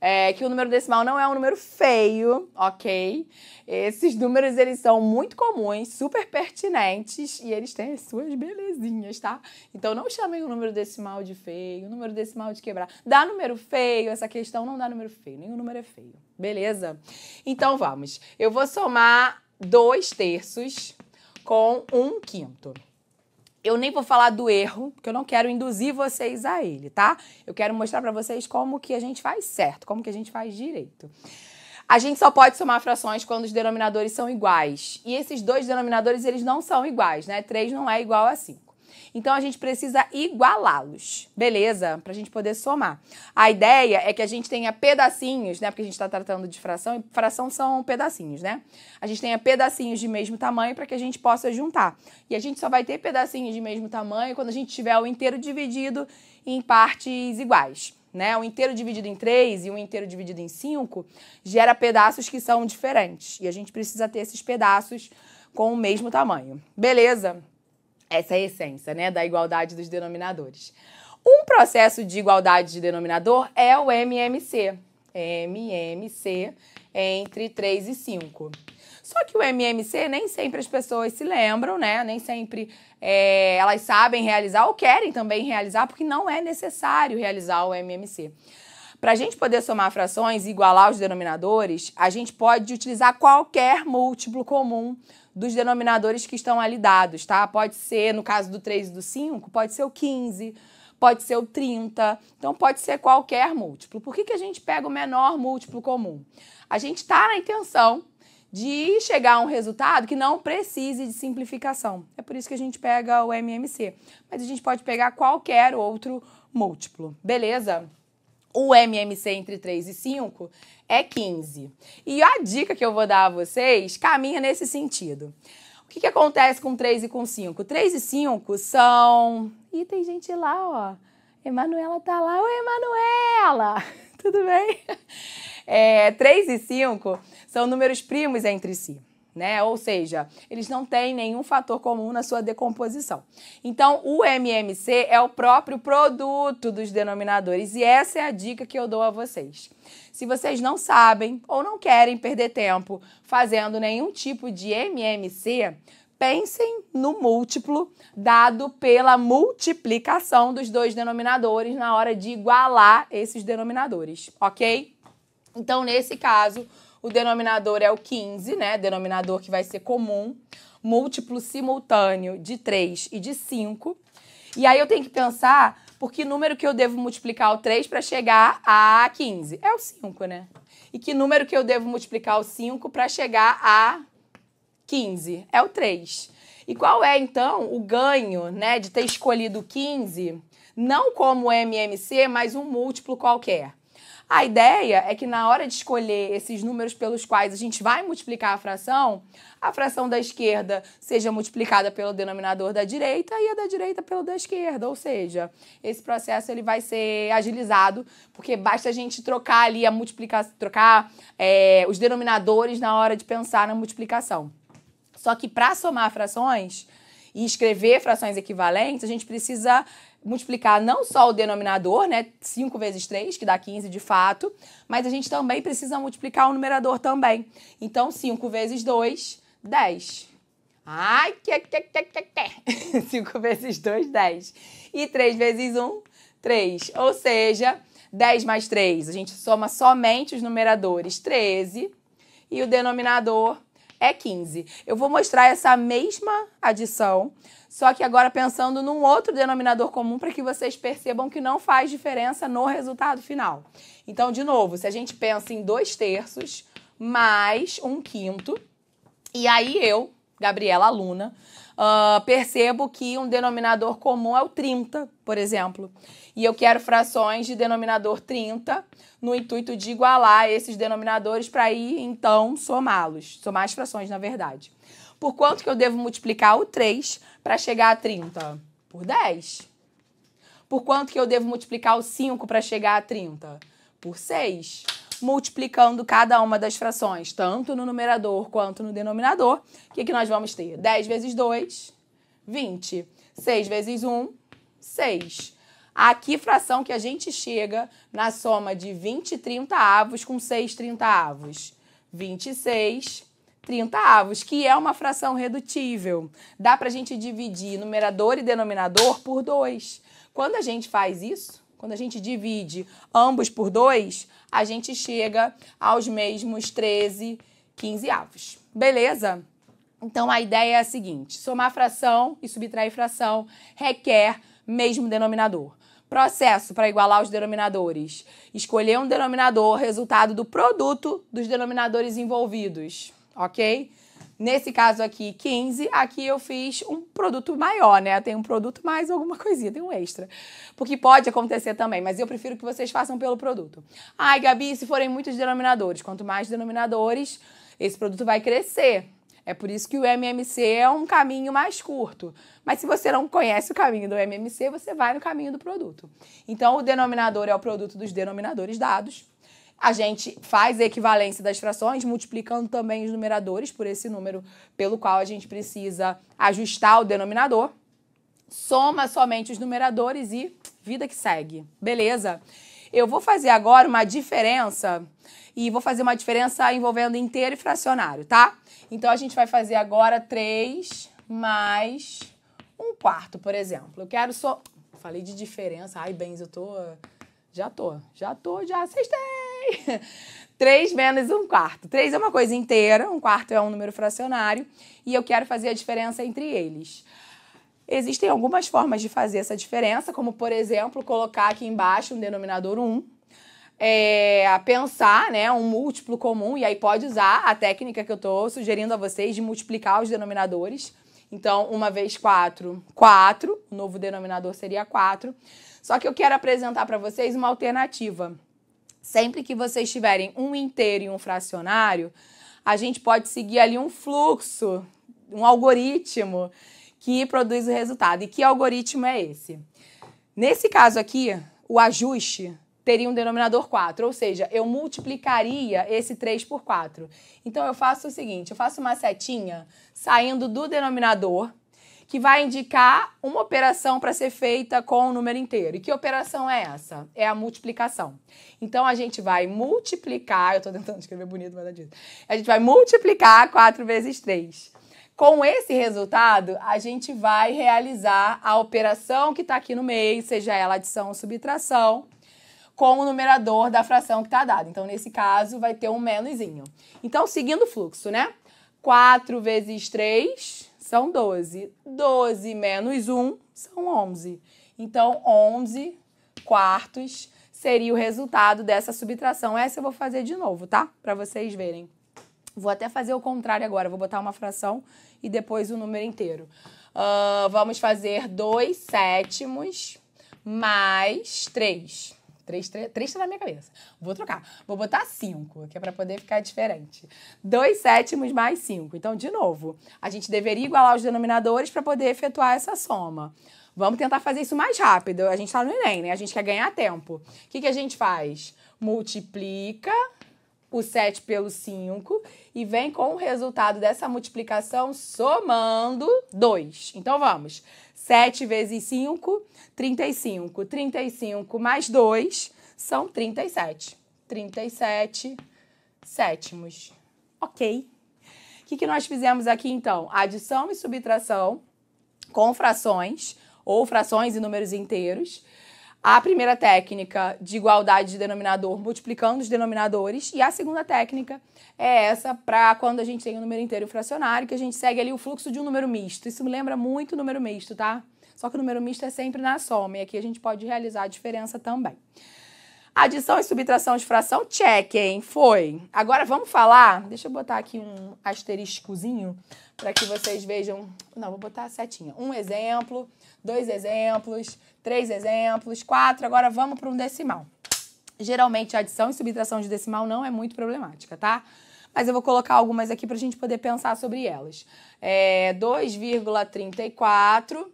É, que o número decimal não é um número feio, ok? Esses números, eles são muito comuns, super pertinentes e eles têm as suas belezinhas, tá? Então, não chamem o número decimal de feio, o número decimal de quebrar. Dá número feio, essa questão não dá número feio, nenhum número é feio, beleza? Então, vamos. Eu vou somar dois terços com um quinto. Eu nem vou falar do erro, porque eu não quero induzir vocês a ele, tá? Eu quero mostrar para vocês como que a gente faz certo, como que a gente faz direito. A gente só pode somar frações quando os denominadores são iguais. E esses dois denominadores, eles não são iguais, né? 3 não é igual a 5. Então a gente precisa igualá-los, beleza? Para a gente poder somar. A ideia é que a gente tenha pedacinhos, né? Porque a gente está tratando de fração e fração são pedacinhos, né? A gente tenha pedacinhos de mesmo tamanho para que a gente possa juntar. E a gente só vai ter pedacinhos de mesmo tamanho quando a gente tiver o inteiro dividido em partes iguais. Né? Um inteiro dividido em 3 e um inteiro dividido em 5 gera pedaços que são diferentes. E a gente precisa ter esses pedaços com o mesmo tamanho. Beleza? Essa é a essência né, da igualdade dos denominadores. Um processo de igualdade de denominador é o MMC. MMC entre 3 e 5. Só que o MMC nem sempre as pessoas se lembram, né? Nem sempre é, elas sabem realizar ou querem também realizar, porque não é necessário realizar o MMC. Para a gente poder somar frações e igualar os denominadores, a gente pode utilizar qualquer múltiplo comum dos denominadores que estão ali dados, tá? Pode ser, no caso do 3 e do 5, pode ser o 15, pode ser o 30, então pode ser qualquer múltiplo. Por que, que a gente pega o menor múltiplo comum? A gente está na intenção de chegar a um resultado que não precise de simplificação. É por isso que a gente pega o MMC. Mas a gente pode pegar qualquer outro múltiplo, beleza? O MMC entre 3 e 5 é 15. E a dica que eu vou dar a vocês caminha nesse sentido. O que, que acontece com 3 e com 5? 3 e 5 são. Ih, tem gente lá, ó. Emanuela tá lá. Oi, Emanuela! Tudo bem? É, 3 e 5 são números primos entre si né? Ou seja, eles não têm nenhum fator comum na sua decomposição. Então, o MMC é o próprio produto dos denominadores e essa é a dica que eu dou a vocês. Se vocês não sabem ou não querem perder tempo fazendo nenhum tipo de MMC, pensem no múltiplo dado pela multiplicação dos dois denominadores na hora de igualar esses denominadores, ok? Então, nesse caso, o denominador é o 15, né? Denominador que vai ser comum. Múltiplo simultâneo de 3 e de 5. E aí eu tenho que pensar por que número que eu devo multiplicar o 3 para chegar a 15? É o 5, né? E que número que eu devo multiplicar o 5 para chegar a 15? É o 3. E qual é, então, o ganho né, de ter escolhido 15, não como MMC, mas um múltiplo qualquer? A ideia é que na hora de escolher esses números pelos quais a gente vai multiplicar a fração, a fração da esquerda seja multiplicada pelo denominador da direita e a da direita pelo da esquerda, ou seja, esse processo ele vai ser agilizado porque basta a gente trocar ali a multiplicação, trocar é, os denominadores na hora de pensar na multiplicação. Só que para somar frações e escrever frações equivalentes, a gente precisa multiplicar não só o denominador, né, 5 vezes 3, que dá 15 de fato, mas a gente também precisa multiplicar o numerador também. Então, 5 vezes 2, 10. Ai, que, que, que, que, que. 5 vezes 2, 10. E 3 vezes 1, 3. Ou seja, 10 mais 3, a gente soma somente os numeradores, 13. E o denominador, é 15. Eu vou mostrar essa mesma adição, só que agora pensando num outro denominador comum para que vocês percebam que não faz diferença no resultado final. Então, de novo, se a gente pensa em dois terços mais um quinto, e aí eu, Gabriela Luna, uh, percebo que um denominador comum é o 30, por exemplo. E eu quero frações de denominador 30, no intuito de igualar esses denominadores para ir então somá-los, somar as frações, na verdade. Por quanto que eu devo multiplicar o 3 para chegar a 30? Por 10. Por quanto que eu devo multiplicar o 5 para chegar a 30? Por 6. Multiplicando cada uma das frações, tanto no numerador quanto no denominador, o que, que nós vamos ter? 10 vezes 2, 20. 6 vezes 1, 6 a que fração que a gente chega na soma de 20 e 30 avos com 6 30 avos. 26 30 avos, que é uma fração redutível. Dá para a gente dividir numerador e denominador por 2. Quando a gente faz isso, quando a gente divide ambos por 2, a gente chega aos mesmos 13 15 avos. Beleza? Então a ideia é a seguinte: somar fração e subtrair fração requer mesmo denominador processo para igualar os denominadores. Escolher um denominador, resultado do produto dos denominadores envolvidos, ok? Nesse caso aqui, 15, aqui eu fiz um produto maior, né? Tem um produto mais alguma coisinha, tem um extra. Porque pode acontecer também, mas eu prefiro que vocês façam pelo produto. Ai, Gabi, se forem muitos denominadores, quanto mais denominadores, esse produto vai crescer. É por isso que o MMC é um caminho mais curto. Mas se você não conhece o caminho do MMC, você vai no caminho do produto. Então, o denominador é o produto dos denominadores dados. A gente faz a equivalência das frações, multiplicando também os numeradores por esse número pelo qual a gente precisa ajustar o denominador. Soma somente os numeradores e vida que segue. Beleza? Eu vou fazer agora uma diferença e vou fazer uma diferença envolvendo inteiro e fracionário, tá? Então a gente vai fazer agora 3 mais um quarto, por exemplo. Eu quero só. Falei de diferença. Ai, bens, eu tô. Já tô, já tô, já assistei! 3 menos 1 um quarto. 3 é uma coisa inteira, um quarto é um número fracionário, e eu quero fazer a diferença entre eles. Existem algumas formas de fazer essa diferença, como por exemplo, colocar aqui embaixo um denominador 1, é, a pensar, né, um múltiplo comum, e aí pode usar a técnica que eu estou sugerindo a vocês de multiplicar os denominadores. Então, uma vez 4, 4, o novo denominador seria 4. Só que eu quero apresentar para vocês uma alternativa. Sempre que vocês tiverem um inteiro e um fracionário, a gente pode seguir ali um fluxo, um algoritmo que produz o resultado. E que algoritmo é esse? Nesse caso aqui, o ajuste teria um denominador 4, ou seja, eu multiplicaria esse 3 por 4. Então eu faço o seguinte, eu faço uma setinha saindo do denominador, que vai indicar uma operação para ser feita com o número inteiro. E que operação é essa? É a multiplicação. Então a gente vai multiplicar, eu estou tentando escrever bonito, mas não adianta. A gente vai multiplicar 4 vezes 3. Com esse resultado, a gente vai realizar a operação que está aqui no meio, seja ela adição ou subtração, com o numerador da fração que está dada. Então, nesse caso, vai ter um menusinho. Então, seguindo o fluxo, né? 4 vezes 3 são 12. 12 menos 1 são 11. Então, 11 quartos seria o resultado dessa subtração. Essa eu vou fazer de novo, tá? Para vocês verem. Vou até fazer o contrário agora. Vou botar uma fração e depois o número inteiro. Uh, vamos fazer 2 sétimos mais 3. 3. Três, três, três tá na minha cabeça. Vou trocar. Vou botar cinco, que é para poder ficar diferente. Dois sétimos mais cinco. Então, de novo, a gente deveria igualar os denominadores para poder efetuar essa soma. Vamos tentar fazer isso mais rápido. A gente está no Enem, né? A gente quer ganhar tempo. O que, que a gente faz? Multiplica o 7 pelo 5 e vem com o resultado dessa multiplicação somando 2. Então vamos. 7 vezes 5, 35. 35 mais 2 são 37. 37 sétimos. Ok. O que, que nós fizemos aqui, então? Adição e subtração com frações, ou frações e números inteiros a primeira técnica de igualdade de denominador, multiplicando os denominadores, e a segunda técnica é essa para quando a gente tem um número inteiro fracionário, que a gente segue ali o fluxo de um número misto. Isso me lembra muito o número misto, tá? Só que o número misto é sempre na soma, e aqui a gente pode realizar a diferença também. Adição e subtração de fração, check, hein? Foi. Agora vamos falar, deixa eu botar aqui um asteriscozinho para que vocês vejam. Não, vou botar a setinha. Um exemplo dois exemplos, três exemplos, quatro. Agora vamos para um decimal. Geralmente, a adição e subtração de decimal não é muito problemática, tá? Mas eu vou colocar algumas aqui para a gente poder pensar sobre elas. É 2,34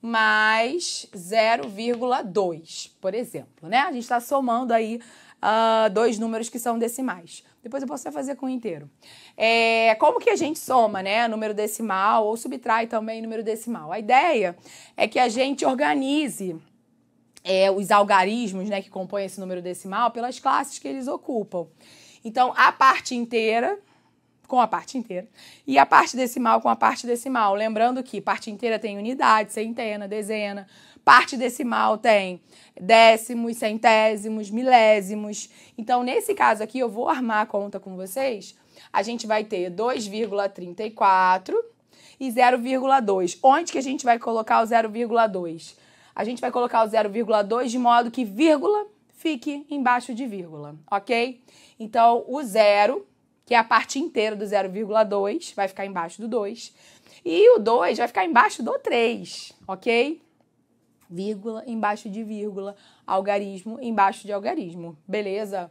mais 0,2, por exemplo, né? A gente está somando aí uh, dois números que são decimais. Depois eu posso até fazer com o inteiro. É, como que a gente soma, né? Número decimal ou subtrai também número decimal. A ideia é que a gente organize é, os algarismos, né, que compõem esse número decimal pelas classes que eles ocupam. Então, a parte inteira com a parte inteira e a parte decimal com a parte decimal. Lembrando que parte inteira tem unidade, centena, dezena, parte decimal tem décimos, centésimos, milésimos. Então, nesse caso aqui, eu vou armar a conta com vocês. A gente vai ter 2,34 e 0,2. Onde que a gente vai colocar o 0,2? A gente vai colocar o 0,2 de modo que vírgula fique embaixo de vírgula, ok? Então, o zero, que é a parte inteira do 0,2, vai ficar embaixo do 2. E o 2 vai ficar embaixo do 3, ok? vírgula embaixo de vírgula, algarismo embaixo de algarismo, beleza?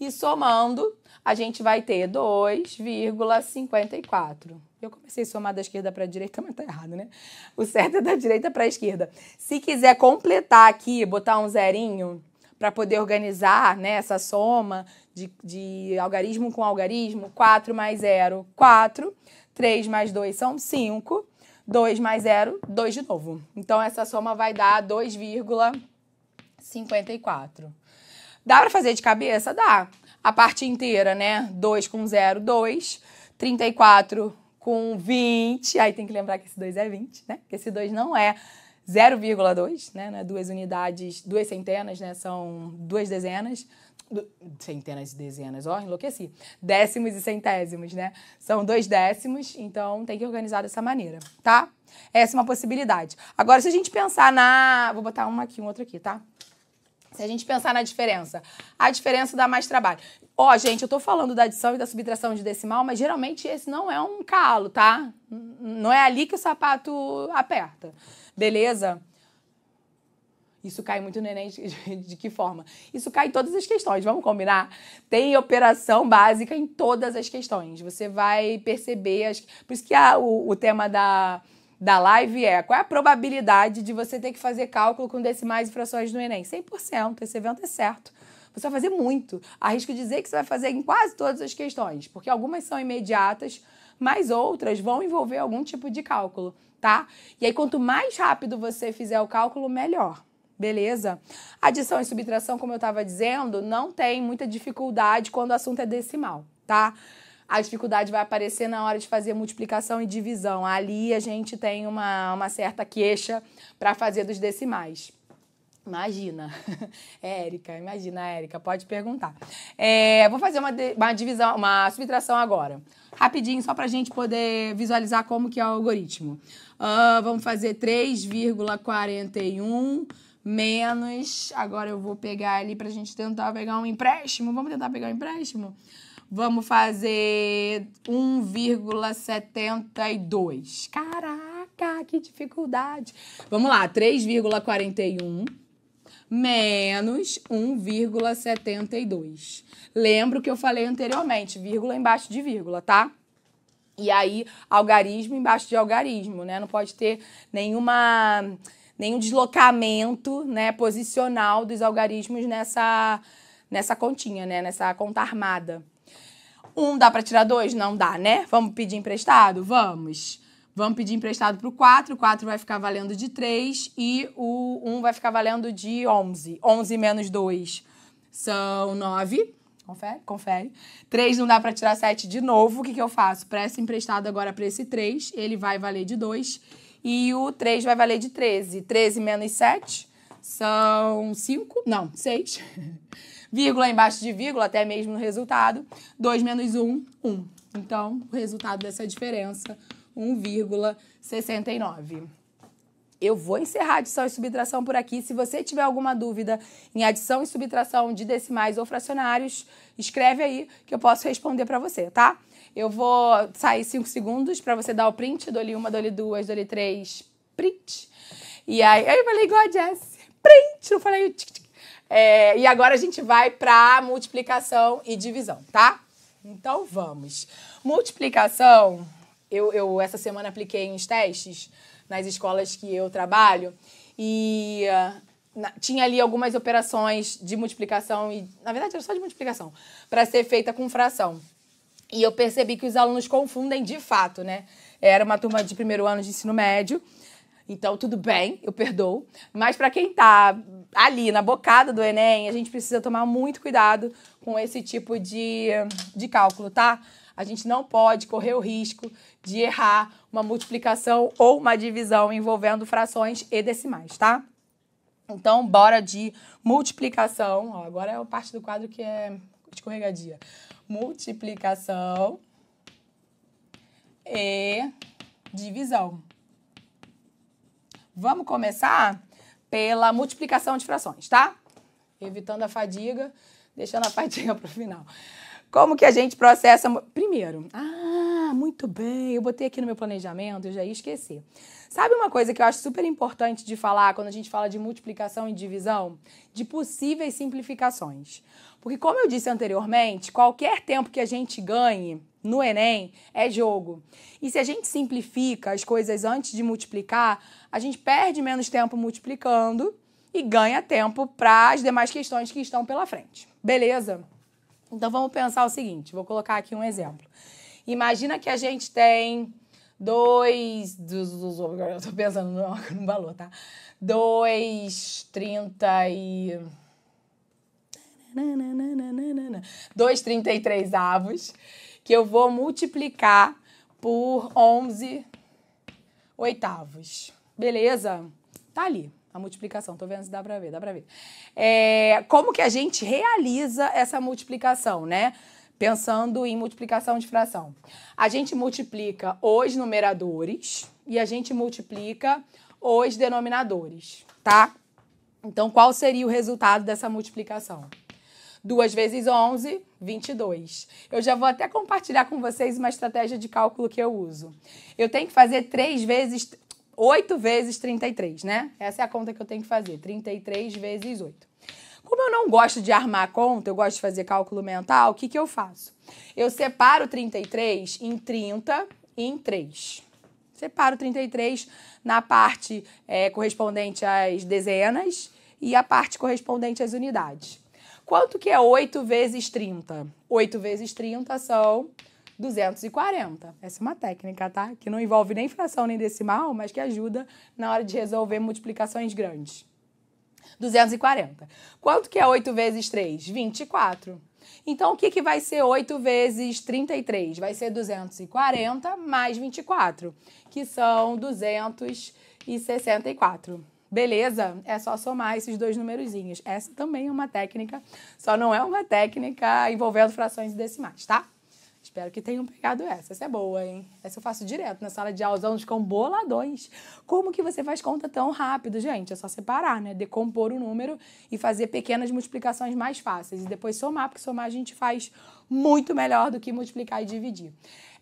E somando, a gente vai ter 2,54. Eu comecei a somar da esquerda para a direita, mas tá errado, né? O certo é da direita para a esquerda. Se quiser completar aqui, botar um zerinho para poder organizar né, essa soma de, de algarismo com algarismo, 4 mais 0, 4. 3 mais 2 são 5. 2 mais 0, 2 de novo. Então, essa soma vai dar 2,54. Dá para fazer de cabeça? Dá. A parte inteira, né? 2 com 0, 2. 34 com 20. Aí tem que lembrar que esse 2 é 20, né? Que esse 2 não é 0,2, né? É duas unidades, duas centenas, né? São duas dezenas centenas e dezenas, ó, oh, enlouqueci. Décimos e centésimos, né? São dois décimos, então tem que organizar dessa maneira, tá? Essa é uma possibilidade. Agora, se a gente pensar na. Vou botar uma aqui, um outro aqui, tá? Se a gente pensar na diferença, a diferença dá mais trabalho. Ó, oh, gente, eu tô falando da adição e da subtração de decimal, mas geralmente esse não é um calo, tá? Não é ali que o sapato aperta, beleza? Isso cai muito no Enem de, de, que forma? Isso cai em todas as questões, vamos combinar? Tem operação básica em todas as questões. Você vai perceber. As... Por isso que a, o, o tema da, da live é qual é a probabilidade de você ter que fazer cálculo com decimais e frações no Enem? 100%. Esse evento é certo. Você vai fazer muito. Arrisco dizer que você vai fazer em quase todas as questões, porque algumas são imediatas, mas outras vão envolver algum tipo de cálculo, tá? E aí, quanto mais rápido você fizer o cálculo, melhor. Beleza? Adição e subtração, como eu estava dizendo, não tem muita dificuldade quando o assunto é decimal, tá? A dificuldade vai aparecer na hora de fazer multiplicação e divisão. Ali a gente tem uma, uma certa queixa para fazer dos decimais. Imagina, Érica, imagina, Érica, pode perguntar. É, vou fazer uma, uma divisão, uma subtração agora. Rapidinho, só para a gente poder visualizar como que é o algoritmo. Uh, vamos fazer 3,41 menos. Agora eu vou pegar ali pra gente tentar pegar um empréstimo. Vamos tentar pegar um empréstimo? Vamos fazer 1,72. Caraca, que dificuldade. Vamos lá, 3,41 menos 1,72. Lembro que eu falei anteriormente, vírgula embaixo de vírgula, tá? E aí, algarismo embaixo de algarismo, né? Não pode ter nenhuma nenhum deslocamento né, posicional dos algarismos nessa, nessa continha, né, nessa conta armada. Um dá para tirar dois? Não dá, né? Vamos pedir emprestado? Vamos. Vamos pedir emprestado para o 4, o 4 vai ficar valendo de 3 e o 1 vai ficar valendo de 11. 11 menos 2 são 9. Confere, confere. 3 não dá para tirar 7 de novo. O que, que eu faço? Presta emprestado agora para esse 3, ele vai valer de 2 e o 3 vai valer de 13. 13 menos 7 são 5, não, 6. vírgula embaixo de vírgula, até mesmo no resultado. 2 menos 1, 1. Então, o resultado dessa diferença, 1,69. Eu vou encerrar a adição e subtração por aqui. Se você tiver alguma dúvida em adição e subtração de decimais ou fracionários, escreve aí que eu posso responder para você, tá? Eu vou sair cinco segundos para você dar o print, dou uma, dole duas, dole três, print. E aí, aí eu falei igual a Jess, print, não falei tic, tic. É, e agora a gente vai para multiplicação e divisão, tá? Então vamos. Multiplicação, eu, eu essa semana apliquei uns testes nas escolas que eu trabalho e uh, na, tinha ali algumas operações de multiplicação e na verdade era só de multiplicação para ser feita com fração. E eu percebi que os alunos confundem de fato, né? Era uma turma de primeiro ano de ensino médio. Então, tudo bem, eu perdoo. Mas para quem está ali na bocada do Enem, a gente precisa tomar muito cuidado com esse tipo de, de cálculo, tá? A gente não pode correr o risco de errar uma multiplicação ou uma divisão envolvendo frações e decimais, tá? Então, bora de multiplicação. Ó, agora é a parte do quadro que é escorregadia multiplicação e divisão. Vamos começar pela multiplicação de frações, tá? Evitando a fadiga, deixando a fadiga para o final. Como que a gente processa? Primeiro, ah, muito bem, eu botei aqui no meu planejamento, eu já ia esquecer. Sabe uma coisa que eu acho super importante de falar quando a gente fala de multiplicação e divisão? De possíveis simplificações. Porque, como eu disse anteriormente, qualquer tempo que a gente ganhe no Enem é jogo. E se a gente simplifica as coisas antes de multiplicar, a gente perde menos tempo multiplicando e ganha tempo para as demais questões que estão pela frente. Beleza? Então vamos pensar o seguinte: vou colocar aqui um exemplo. Imagina que a gente tem dois. Eu tô pensando no, valor, tá? Dois, trinta e. 2 33 avos, que eu vou multiplicar por 11 oitavos. Beleza? Tá ali a multiplicação. Tô vendo se dá pra ver, dá pra ver. É, como que a gente realiza essa multiplicação, né? Pensando em multiplicação de fração. A gente multiplica os numeradores e a gente multiplica os denominadores, tá? Então, qual seria o resultado dessa multiplicação? 2 vezes 11, 22. Eu já vou até compartilhar com vocês uma estratégia de cálculo que eu uso. Eu tenho que fazer 3 vezes 8 vezes 33, né? Essa é a conta que eu tenho que fazer, 33 vezes 8. Como eu não gosto de armar a conta, eu gosto de fazer cálculo mental, o que, que eu faço? Eu separo 33 em 30 e em 3. Separo 33 na parte é, correspondente às dezenas e a parte correspondente às unidades. Quanto que é 8 vezes 30? 8 vezes 30 são 240. Essa é uma técnica, tá? Que não envolve nem fração nem decimal, mas que ajuda na hora de resolver multiplicações grandes. 240. Quanto que é 8 vezes 3? 24. Então, o que, que vai ser 8 vezes 33? Vai ser 240 mais 24, que são 264. Beleza, é só somar esses dois numerozinhos. Essa também é uma técnica, só não é uma técnica envolvendo frações e decimais, tá? Espero que tenham pegado essa. Essa é boa, hein? Essa eu faço direto na sala de aula, alunos com boladões. Como que você faz conta tão rápido, gente? É só separar, né? Decompor o número e fazer pequenas multiplicações mais fáceis. E depois somar, porque somar a gente faz muito melhor do que multiplicar e dividir.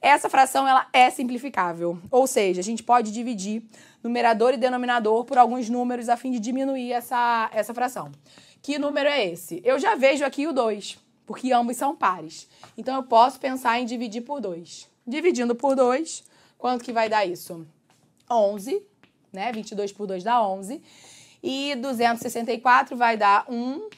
Essa fração ela é simplificável, ou seja, a gente pode dividir numerador e denominador por alguns números a fim de diminuir essa, essa fração. Que número é esse? Eu já vejo aqui o 2 porque ambos são pares. Então eu posso pensar em dividir por 2. Dividindo por 2, quanto que vai dar isso? 11, né? 22 por 2 dá 11. E 264 vai dar 1,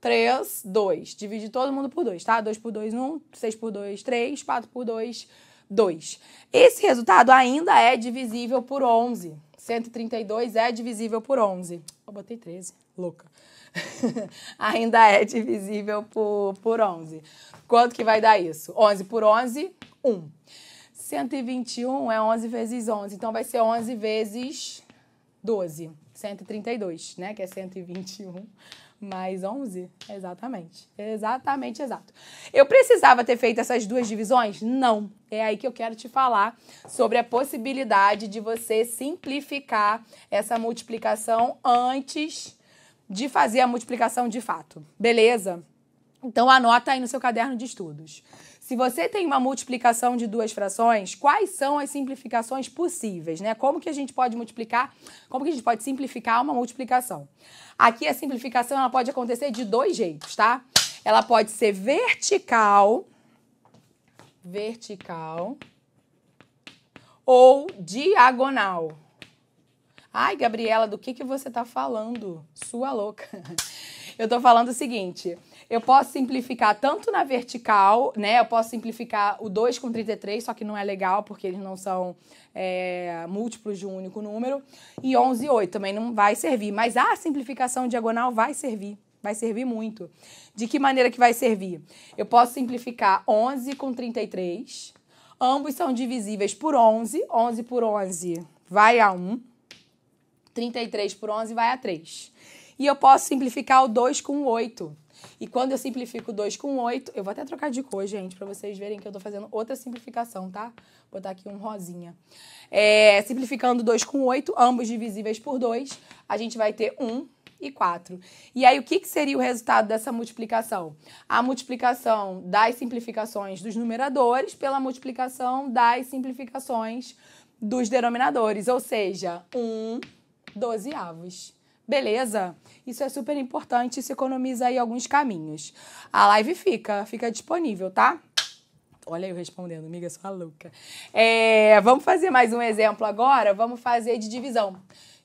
3, 2. Divide todo mundo por 2, tá? 2 por 2, 1, 6 por 2, 3, 4 por 2, 2. Esse resultado ainda é divisível por 11. 132 é divisível por 11. Eu botei 13, louca. ainda é divisível por, por 11. Quanto que vai dar isso? 11 por 11, 1. 121 é 11 vezes 11, então vai ser 11 vezes 12. 132, né? Que é 121 mais 11. Exatamente. Exatamente, exato. Eu precisava ter feito essas duas divisões? Não. É aí que eu quero te falar sobre a possibilidade de você simplificar essa multiplicação antes de fazer a multiplicação de fato. Beleza? Então anota aí no seu caderno de estudos. Se você tem uma multiplicação de duas frações, quais são as simplificações possíveis, né? Como que a gente pode multiplicar? Como que a gente pode simplificar uma multiplicação? Aqui a simplificação ela pode acontecer de dois jeitos, tá? Ela pode ser vertical, vertical ou diagonal. Ai, Gabriela, do que, que você está falando? Sua louca. Eu estou falando o seguinte: eu posso simplificar tanto na vertical, né? Eu posso simplificar o 2 com 33, só que não é legal porque eles não são é, múltiplos de um único número. E 11 e 8 também não vai servir. Mas a simplificação diagonal vai servir. Vai servir muito. De que maneira que vai servir? Eu posso simplificar 11 com 33. Ambos são divisíveis por 11. 11 por 11 vai a 1. 33 por 11 vai a 3. E eu posso simplificar o 2 com 8. E quando eu simplifico 2 com 8, eu vou até trocar de cor, gente, para vocês verem que eu estou fazendo outra simplificação, tá? Vou botar aqui um rosinha. É, simplificando 2 com 8, ambos divisíveis por 2, a gente vai ter 1 e 4. E aí, o que, que seria o resultado dessa multiplicação? A multiplicação das simplificações dos numeradores pela multiplicação das simplificações dos denominadores, ou seja, 1 12 avos. Beleza? Isso é super importante, isso economiza aí alguns caminhos. A live fica, fica disponível, tá? Olha eu respondendo, amiga, sua louca. É, vamos fazer mais um exemplo agora? Vamos fazer de divisão.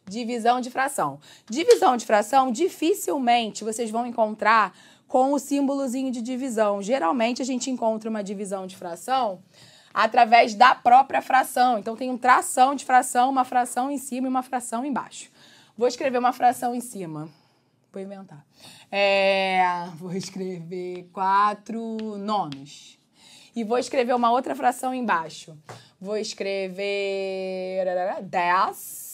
Divisão de fração. Divisão de fração, dificilmente vocês vão encontrar com o símbolozinho de divisão. Geralmente a gente encontra uma divisão de fração através da própria fração. Então tem um tração de fração, uma fração em cima e uma fração embaixo. Vou escrever uma fração em cima. Vou inventar. É, vou escrever quatro nonos. E vou escrever uma outra fração embaixo. Vou escrever dez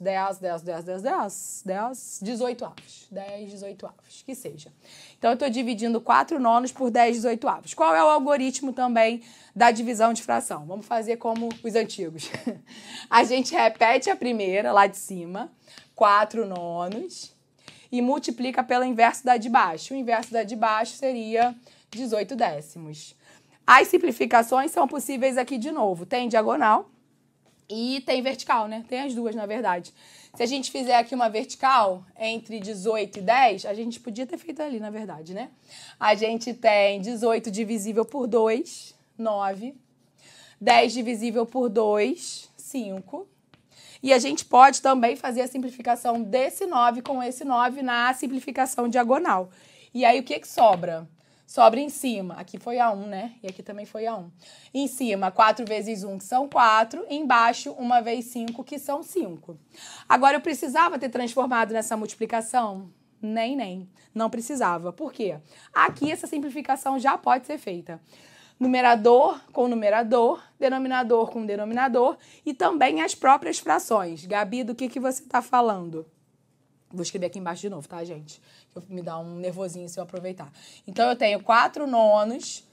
10, 10, 10, 10, 10, 10, 18 avos. 10, 18 avos, que seja. Então, eu estou dividindo 4 nonos por 10, 18 avos. Qual é o algoritmo também da divisão de fração? Vamos fazer como os antigos. a gente repete a primeira lá de cima, 4 nonos, e multiplica pelo inverso da de baixo. O inverso da de baixo seria 18 décimos. As simplificações são possíveis aqui de novo. Tem diagonal e tem vertical, né? Tem as duas, na verdade. Se a gente fizer aqui uma vertical entre 18 e 10, a gente podia ter feito ali, na verdade, né? A gente tem 18 divisível por 2, 9. 10 divisível por 2, 5. E a gente pode também fazer a simplificação desse 9 com esse 9 na simplificação diagonal. E aí, o que, que sobra? sobra em cima. Aqui foi A1, né? E aqui também foi A1. Em cima, 4 vezes 1, que são 4. Embaixo, 1 vezes 5, que são 5. Agora, eu precisava ter transformado nessa multiplicação? Nem, nem. Não precisava. Por quê? Aqui, essa simplificação já pode ser feita. Numerador com numerador, denominador com denominador e também as próprias frações. Gabi, do que, que você está falando? Vou escrever aqui embaixo de novo, tá, gente? Eu, me dá um nervosinho se eu aproveitar. Então, eu tenho 4 nonos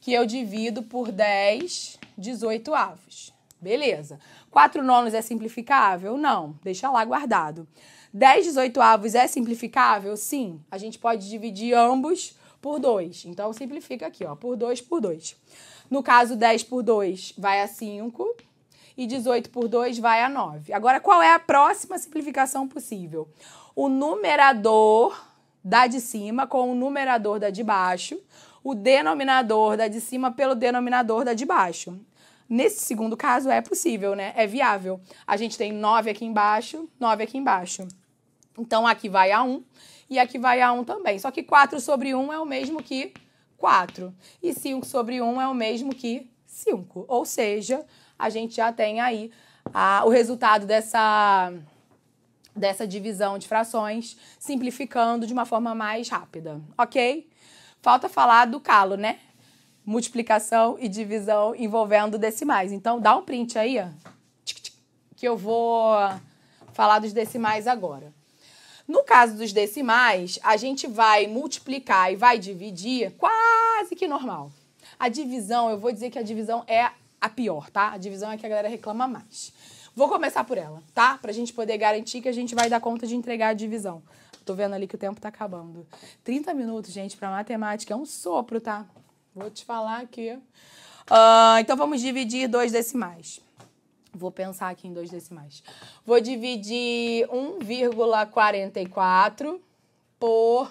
que eu divido por 10, 18 avos. Beleza. 4 nonos é simplificável? Não, deixa lá guardado. 10, 18 avos é simplificável? Sim. A gente pode dividir ambos por 2. Então, simplifica aqui, ó, por 2 por 2. No caso, 10 por 2 vai a 5 e 18 por 2 vai a 9. Agora, qual é a próxima simplificação possível? o numerador da de cima com o numerador da de baixo, o denominador da de cima pelo denominador da de baixo. Nesse segundo caso é possível, né? É viável. A gente tem 9 aqui embaixo, 9 aqui embaixo. Então aqui vai a 1 e aqui vai a 1 também. Só que 4 sobre 1 é o mesmo que 4. E 5 sobre 1 é o mesmo que 5. Ou seja, a gente já tem aí a, o resultado dessa dessa divisão de frações, simplificando de uma forma mais rápida, ok? Falta falar do calo, né? Multiplicação e divisão envolvendo decimais. Então, dá um print aí, ó, que eu vou falar dos decimais agora. No caso dos decimais, a gente vai multiplicar e vai dividir quase que normal. A divisão, eu vou dizer que a divisão é a pior, tá? A divisão é que a galera reclama mais. Vou começar por ela, tá? Pra gente poder garantir que a gente vai dar conta de entregar a divisão. Tô vendo ali que o tempo tá acabando. 30 minutos, gente, pra matemática é um sopro, tá? Vou te falar aqui. Uh, então vamos dividir dois decimais. Vou pensar aqui em dois decimais. Vou dividir 1,44 por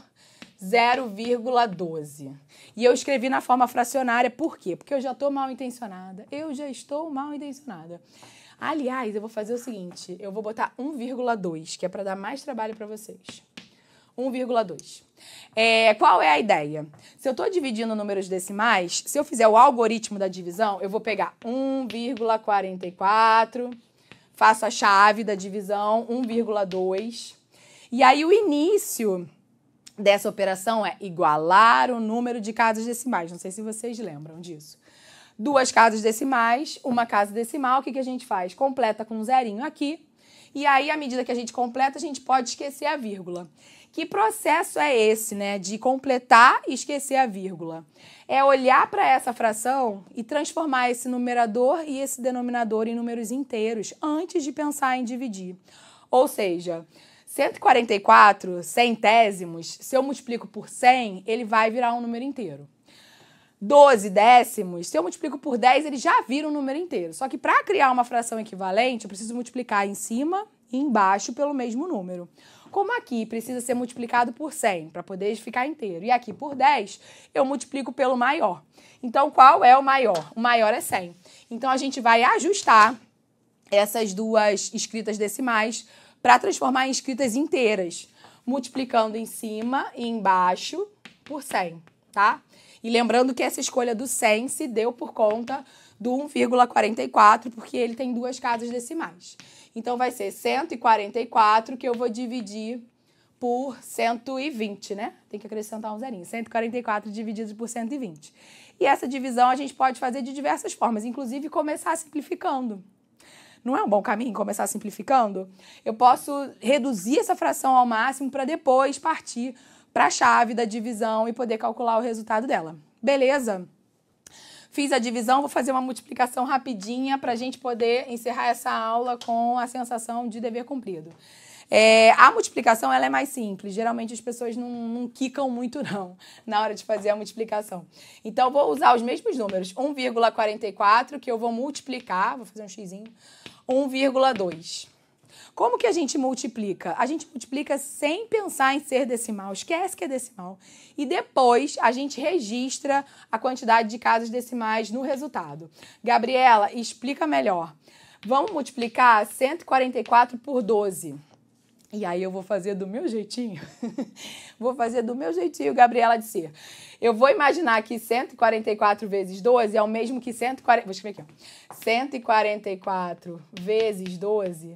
0,12. E eu escrevi na forma fracionária, por quê? Porque eu já estou mal intencionada. Eu já estou mal intencionada. Aliás, eu vou fazer o seguinte, eu vou botar 1,2, que é para dar mais trabalho para vocês. 1,2. É, qual é a ideia? Se eu estou dividindo números decimais, se eu fizer o algoritmo da divisão, eu vou pegar 1,44, faço a chave da divisão, 1,2. E aí o início dessa operação é igualar o número de casas decimais. Não sei se vocês lembram disso duas casas decimais, uma casa decimal, o que, que a gente faz? Completa com um zerinho aqui. E aí, à medida que a gente completa, a gente pode esquecer a vírgula. Que processo é esse, né? De completar e esquecer a vírgula. É olhar para essa fração e transformar esse numerador e esse denominador em números inteiros antes de pensar em dividir. Ou seja, 144 centésimos, se eu multiplico por 100, ele vai virar um número inteiro. 12 décimos, se eu multiplico por 10, ele já vira um número inteiro. Só que para criar uma fração equivalente, eu preciso multiplicar em cima e embaixo pelo mesmo número. Como aqui precisa ser multiplicado por 100 para poder ficar inteiro, e aqui por 10, eu multiplico pelo maior. Então, qual é o maior? O maior é 100. Então, a gente vai ajustar essas duas escritas decimais para transformar em escritas inteiras, multiplicando em cima e embaixo por 100, tá? E lembrando que essa escolha do 100 se deu por conta do 1,44, porque ele tem duas casas decimais. Então vai ser 144 que eu vou dividir por 120, né? Tem que acrescentar um zerinho. 144 dividido por 120. E essa divisão a gente pode fazer de diversas formas, inclusive começar simplificando. Não é um bom caminho começar simplificando? Eu posso reduzir essa fração ao máximo para depois partir para a chave da divisão e poder calcular o resultado dela. Beleza? Fiz a divisão, vou fazer uma multiplicação rapidinha para a gente poder encerrar essa aula com a sensação de dever cumprido. É, a multiplicação ela é mais simples. Geralmente as pessoas não, não quicam muito, não, na hora de fazer a multiplicação. Então, vou usar os mesmos números. 1,44, que eu vou multiplicar, vou fazer um xizinho, 1,2. Como que a gente multiplica? A gente multiplica sem pensar em ser decimal, esquece que é decimal. E depois a gente registra a quantidade de casas decimais no resultado. Gabriela, explica melhor. Vamos multiplicar 144 por 12. E aí eu vou fazer do meu jeitinho. vou fazer do meu jeitinho, Gabriela de ser. Eu vou imaginar que 144 vezes 12 é o mesmo que 140, vou escrever aqui, ó. 144 vezes 12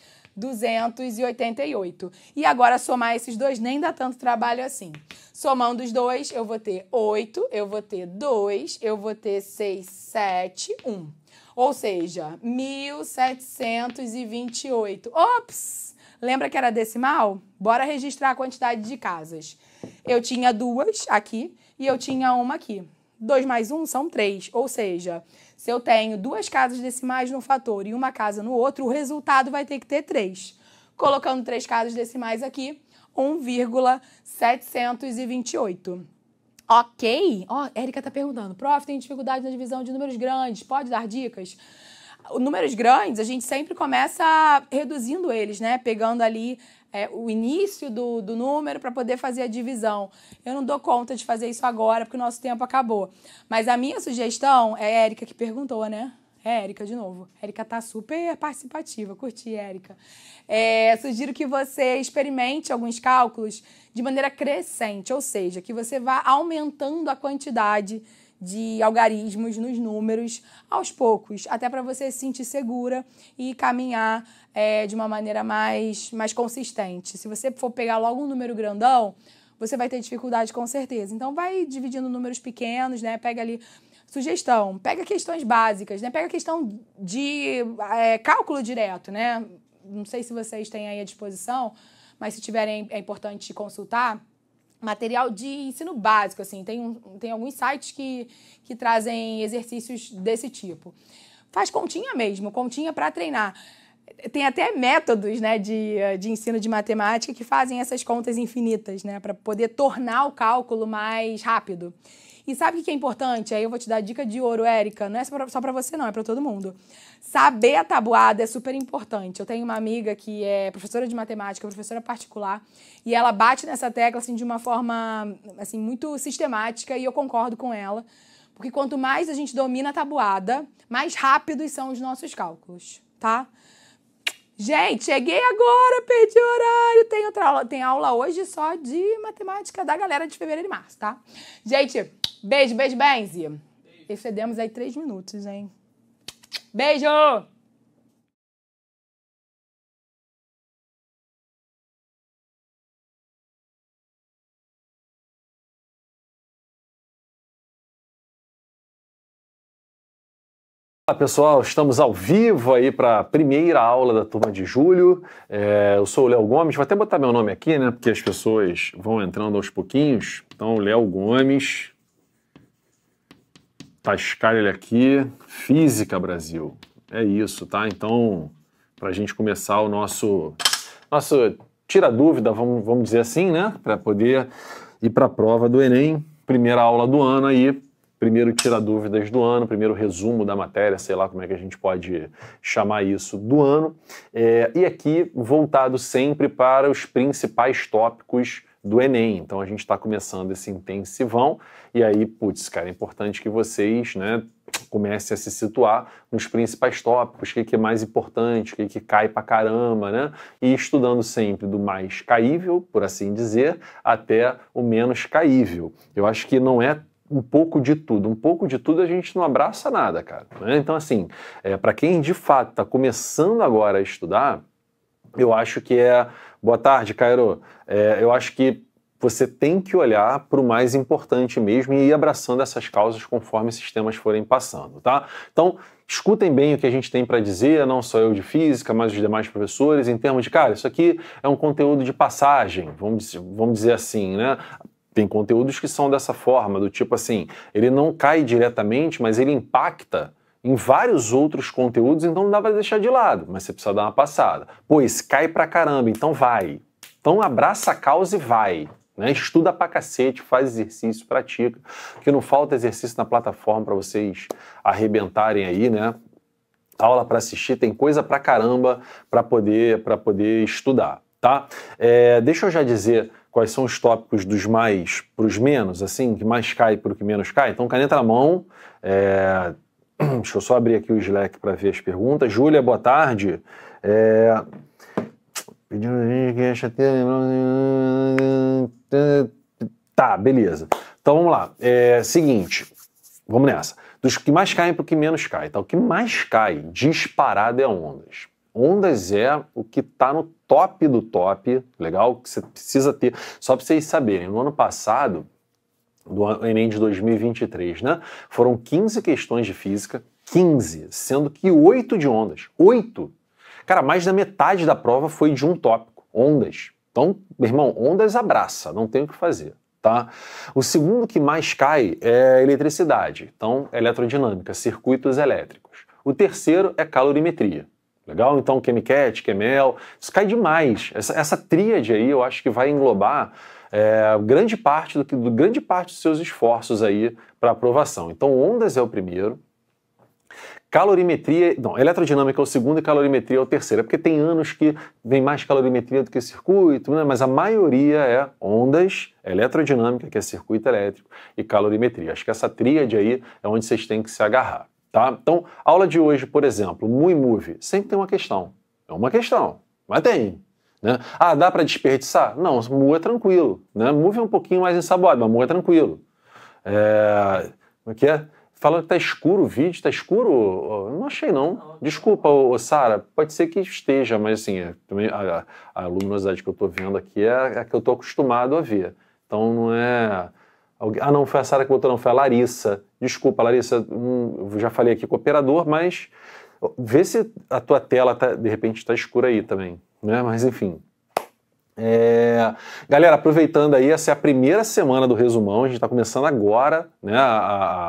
288. E agora somar esses dois nem dá tanto trabalho assim. Somando os dois, eu vou ter 8, eu vou ter 2, eu vou ter 6, 7, 1. Ou seja, 1728. Ops! Lembra que era decimal? Bora registrar a quantidade de casas. Eu tinha duas aqui e eu tinha uma aqui. 2 mais 1 são 3, ou seja, se eu tenho duas casas decimais no fator e uma casa no outro, o resultado vai ter que ter três. Colocando três casas decimais aqui, 1,728. Ok? Ó, oh, Érica tá perguntando. Prof, tem dificuldade na divisão de números grandes. Pode dar dicas? números grandes, a gente sempre começa reduzindo eles, né? Pegando ali é, o início do, do número para poder fazer a divisão. Eu não dou conta de fazer isso agora, porque o nosso tempo acabou. Mas a minha sugestão é a Érica que perguntou, né? É, Érica, de novo. Érica tá super participativa. Curti, Érica. É, sugiro que você experimente alguns cálculos de maneira crescente, ou seja, que você vá aumentando a quantidade de algarismos nos números aos poucos, até para você se sentir segura e caminhar é, de uma maneira mais, mais consistente. Se você for pegar logo um número grandão, você vai ter dificuldade com certeza. Então vai dividindo números pequenos, né? Pega ali sugestão, pega questões básicas, né? Pega questão de é, cálculo direto, né? Não sei se vocês têm aí à disposição, mas se tiverem é importante consultar material de ensino básico, assim, tem, um, tem alguns sites que, que trazem exercícios desse tipo. Faz continha mesmo, continha para treinar. Tem até métodos né, de, de ensino de matemática que fazem essas contas infinitas, né, para poder tornar o cálculo mais rápido. E sabe o que é importante? Aí eu vou te dar dica de ouro, Érica. Não é só para você, não, é para todo mundo. Saber a tabuada é super importante. Eu tenho uma amiga que é professora de matemática, professora particular, e ela bate nessa tecla assim de uma forma assim muito sistemática e eu concordo com ela, porque quanto mais a gente domina a tabuada, mais rápidos são os nossos cálculos, tá? Gente, cheguei agora, perdi o horário. Tem, outra aula, tem aula hoje só de matemática da galera de fevereiro e março, tá? Gente, beijo, beijo, Benzi. Excedemos aí três minutos, hein? Beijo! Olá pessoal, estamos ao vivo aí para a primeira aula da turma de julho. É, eu sou o Léo Gomes, vou até botar meu nome aqui, né? Porque as pessoas vão entrando aos pouquinhos. Então, Léo Gomes, tá ele aqui, Física Brasil. É isso, tá? Então, para a gente começar o nosso, nosso tira dúvida, vamos, vamos dizer assim, né? Para poder ir para a prova do Enem, primeira aula do ano aí primeiro tira dúvidas do ano, primeiro resumo da matéria, sei lá como é que a gente pode chamar isso do ano. É, e aqui voltado sempre para os principais tópicos do Enem. Então a gente está começando esse intensivão. E aí, putz, cara, é importante que vocês, né, comece a se situar nos principais tópicos, o que, é mais importante, o que, que cai pra caramba, né? E estudando sempre do mais caível, por assim dizer, até o menos caível. Eu acho que não é um pouco de tudo. Um pouco de tudo a gente não abraça nada, cara. Né? Então, assim, é, para quem de fato está começando agora a estudar, eu acho que é. Boa tarde, Cairo. É, eu acho que você tem que olhar para o mais importante mesmo e ir abraçando essas causas conforme esses temas forem passando, tá? Então, escutem bem o que a gente tem para dizer, não só eu de física, mas os demais professores, em termos de, cara, isso aqui é um conteúdo de passagem, vamos, vamos dizer assim, né? Tem conteúdos que são dessa forma, do tipo assim, ele não cai diretamente, mas ele impacta em vários outros conteúdos, então não dá para deixar de lado, mas você precisa dar uma passada. Pois cai pra caramba, então vai. Então abraça a causa e vai. Né? Estuda pra cacete, faz exercício, pratica. Que não falta exercício na plataforma para vocês arrebentarem aí, né? Aula para assistir, tem coisa pra caramba para poder, poder estudar, tá? É, deixa eu já dizer quais são os tópicos dos mais para os menos, assim, que mais cai para o que menos cai. Então, caneta na mão. É... Deixa eu só abrir aqui o Slack para ver as perguntas. Júlia, boa tarde. É... Tá, beleza. Então vamos lá. É, seguinte, vamos nessa. Dos que mais caem para o que menos cai. Então, o que mais cai disparado é ondas. Ondas é o que está no top do top, legal? Que você precisa ter. Só para vocês saberem, no ano passado, do Enem de 2023, né? Foram 15 questões de física, 15, sendo que 8 de ondas. 8! Cara, mais da metade da prova foi de um tópico, ondas. Então, meu irmão, ondas abraça, não tem o que fazer. Tá? O segundo que mais cai é eletricidade, então eletrodinâmica, circuitos elétricos. O terceiro é calorimetria, Legal? Então, QuemiCat, QueMel, isso cai demais. Essa, essa tríade aí eu acho que vai englobar é, grande, parte do, do, grande parte dos seus esforços aí para aprovação. Então, ondas é o primeiro. Calorimetria, não, eletrodinâmica é o segundo e calorimetria é o terceiro. É porque tem anos que vem mais calorimetria do que circuito, né? mas a maioria é ondas, eletrodinâmica, que é circuito elétrico, e calorimetria. Acho que essa tríade aí é onde vocês têm que se agarrar. Tá? Então, aula de hoje, por exemplo, Mui Move, sempre tem uma questão. É uma questão, mas tem. Né? Ah, dá para desperdiçar? Não, Mu é tranquilo. Né? Move é um pouquinho mais ensaboado, mas Mu é tranquilo. É... Como é que é? Falando que tá escuro o vídeo, tá escuro? não achei, não. Desculpa, Sara, pode ser que esteja, mas assim, é, também a, a, luminosidade que eu estou vendo aqui é a que eu estou acostumado a ver. Então não é. Ah, não, foi a Sara que botou, não, foi a Larissa Desculpa, Larissa, um, já falei aqui com o operador, mas vê se a tua tela tá, de repente está escura aí também, né? Mas enfim. É... Galera, aproveitando aí, essa é a primeira semana do resumão, a gente está começando agora, né? A,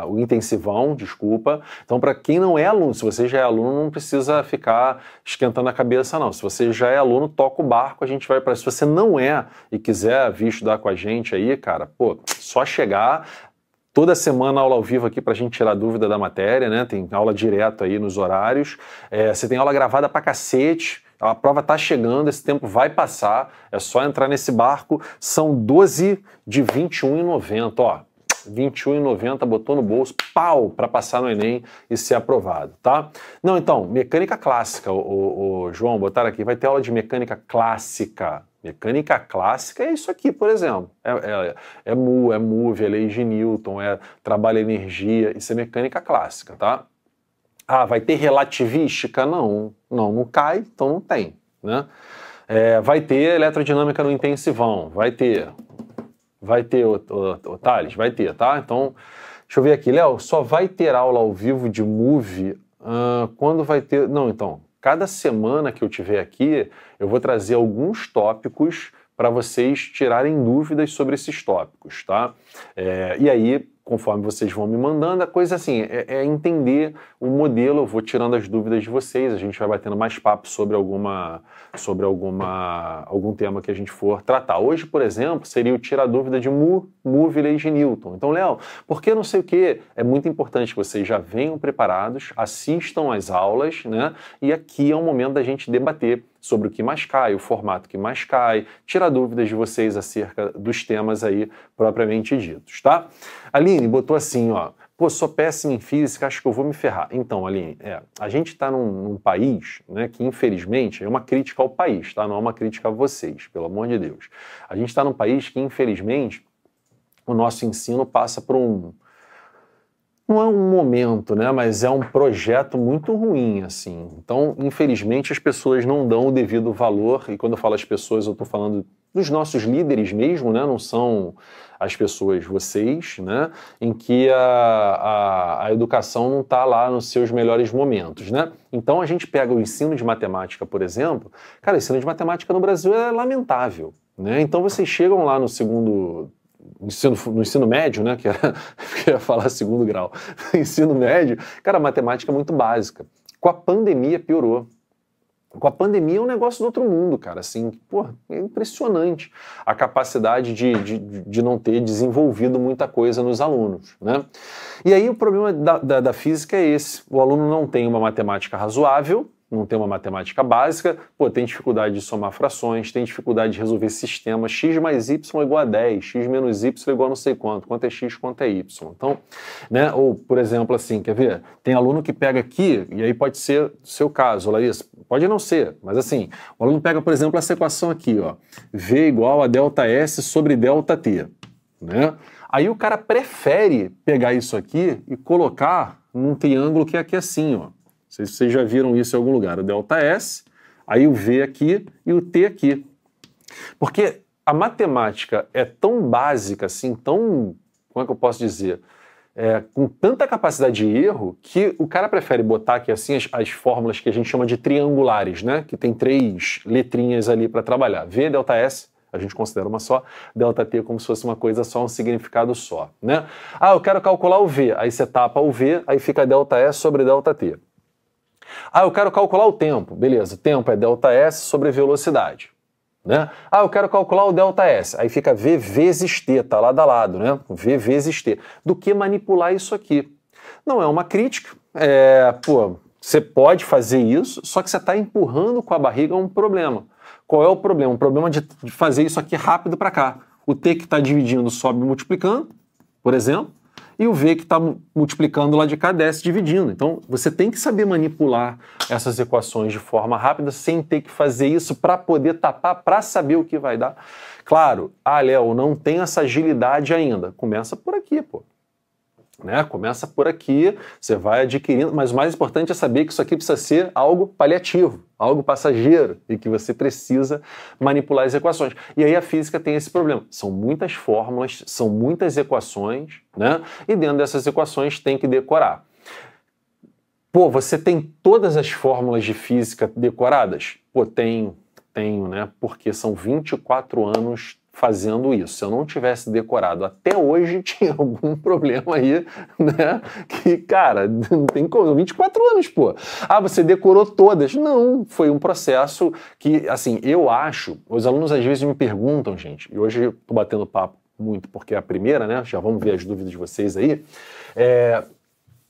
a, o intensivão, desculpa. Então, para quem não é aluno, se você já é aluno, não precisa ficar esquentando a cabeça, não. Se você já é aluno, toca o barco, a gente vai para. Se você não é e quiser vir estudar com a gente aí, cara, pô, só chegar. Toda semana aula ao vivo aqui para a gente tirar dúvida da matéria, né? Tem aula direto aí nos horários. É, você tem aula gravada para cacete. A prova tá chegando, esse tempo vai passar. É só entrar nesse barco. São 12 de 21,90, ó. 21,90, botou no bolso, pau, para passar no Enem e ser aprovado, tá? Não, então, mecânica clássica, o, o, o João, botaram aqui, vai ter aula de mecânica clássica, Mecânica clássica é isso aqui, por exemplo. É, é, é mu, é move, é lei de Newton, é trabalho energia. Isso é mecânica clássica, tá? Ah, vai ter relativística? Não, não, não cai, então não tem, né? É, vai ter eletrodinâmica no intensivão, vai ter, vai ter, o, o, o Thales, vai ter, tá? Então, deixa eu ver aqui, Léo, só vai ter aula ao vivo de move uh, quando vai ter, não, então, Cada semana que eu tiver aqui, eu vou trazer alguns tópicos para vocês tirarem dúvidas sobre esses tópicos, tá? É, e aí conforme vocês vão me mandando, a coisa assim é, é, entender o modelo. Eu vou tirando as dúvidas de vocês, a gente vai batendo mais papo sobre alguma sobre alguma algum tema que a gente for tratar. Hoje, por exemplo, seria o tirar dúvida de Mu, Mu Village Newton. Então, Léo, por que não sei o que? É muito importante que vocês já venham preparados, assistam às aulas, né? E aqui é o momento da gente debater sobre o que mais cai, o formato que mais cai, tirar dúvidas de vocês acerca dos temas aí propriamente ditos, tá? Aline botou assim, ó, pô, sou péssima em física, acho que eu vou me ferrar. Então, Aline, é, a gente está num, num, país né, que, infelizmente, é uma crítica ao país, tá? Não é uma crítica a vocês, pelo amor de Deus. A gente está num país que, infelizmente, o nosso ensino passa por um, não é um momento, né? Mas é um projeto muito ruim, assim. Então, infelizmente, as pessoas não dão o devido valor. E quando eu falo as pessoas, eu estou falando dos nossos líderes mesmo, né? Não são as pessoas, vocês, né? Em que a, a, a educação não está lá nos seus melhores momentos, né? Então a gente pega o ensino de matemática, por exemplo. Cara, o ensino de matemática no Brasil é lamentável, né? Então vocês chegam lá no segundo ensino, no ensino médio, né, que era, eu ia falar segundo grau, ensino médio, cara, a matemática é muito básica. Com a pandemia piorou. Com a pandemia é um negócio do outro mundo, cara. Assim, pô, é impressionante a capacidade de, de, de não ter desenvolvido muita coisa nos alunos, né? E aí o problema da, da, da física é esse. O aluno não tem uma matemática razoável, não tem uma matemática básica, pô, tem dificuldade de somar frações, tem dificuldade de resolver sistemas, x mais y é igual a 10, x menos y é igual a não sei quanto, quanto é x, quanto é y. Então, né, ou, por exemplo, assim, quer ver? Tem aluno que pega aqui, e aí pode ser o seu caso, Larissa, pode não ser, mas assim, o aluno pega, por exemplo, essa equação aqui, ó, v igual a delta s sobre delta t, né? Aí o cara prefere pegar isso aqui e colocar num triângulo que é aqui assim, ó sei se vocês já viram isso em algum lugar. O delta S, aí o V aqui e o T aqui. Porque a matemática é tão básica, assim, tão. Como é que eu posso dizer? É, com tanta capacidade de erro que o cara prefere botar aqui assim as, as, fórmulas que a gente chama de triangulares, né? Que tem três letrinhas ali para trabalhar. V, delta S, a gente considera uma só, delta T como se fosse uma coisa só, um significado só, né? Ah, eu quero calcular o V, aí você tapa o V, aí fica delta S sobre delta T. Ah, eu quero calcular o tempo. Beleza, tempo é ΔS sobre velocidade. Né? Ah, eu quero calcular o ΔS. Aí fica V vezes T, tá lado a lado, né? V vezes T. Do que manipular isso aqui? Não é uma crítica. É, pô, você pode fazer isso, só que você está empurrando com a barriga um problema. Qual é o problema? O problema de, de fazer isso aqui rápido para cá. O T que está dividindo sobe multiplicando, por exemplo e o V que está multiplicando lá de cá desce dividindo. Então você tem que saber manipular essas equações de forma rápida sem ter que fazer isso para poder tapar, para saber o que vai dar. Claro, ah, Léo, não tem essa agilidade ainda. Começa por aqui, pô. Né? Começa por aqui, você vai adquirindo, mas o mais importante é saber que isso aqui precisa ser algo paliativo, algo passageiro e que você precisa manipular as equações. E aí a física tem esse problema. São muitas fórmulas, são muitas equações, né? E dentro dessas equações tem que decorar. Pô, você tem todas as fórmulas de física decoradas? Pô, tenho, tenho, né? Porque são 24 anos fazendo isso. Se eu não tivesse decorado até hoje, tinha algum problema aí, né? Que, cara, não tem como. 24 anos, pô. Ah, você decorou todas. Não, foi um processo que, assim, eu acho. Os alunos às vezes me perguntam, gente, e hoje eu tô batendo papo muito porque é a primeira, né? Já vamos ver as dúvidas de vocês aí. É,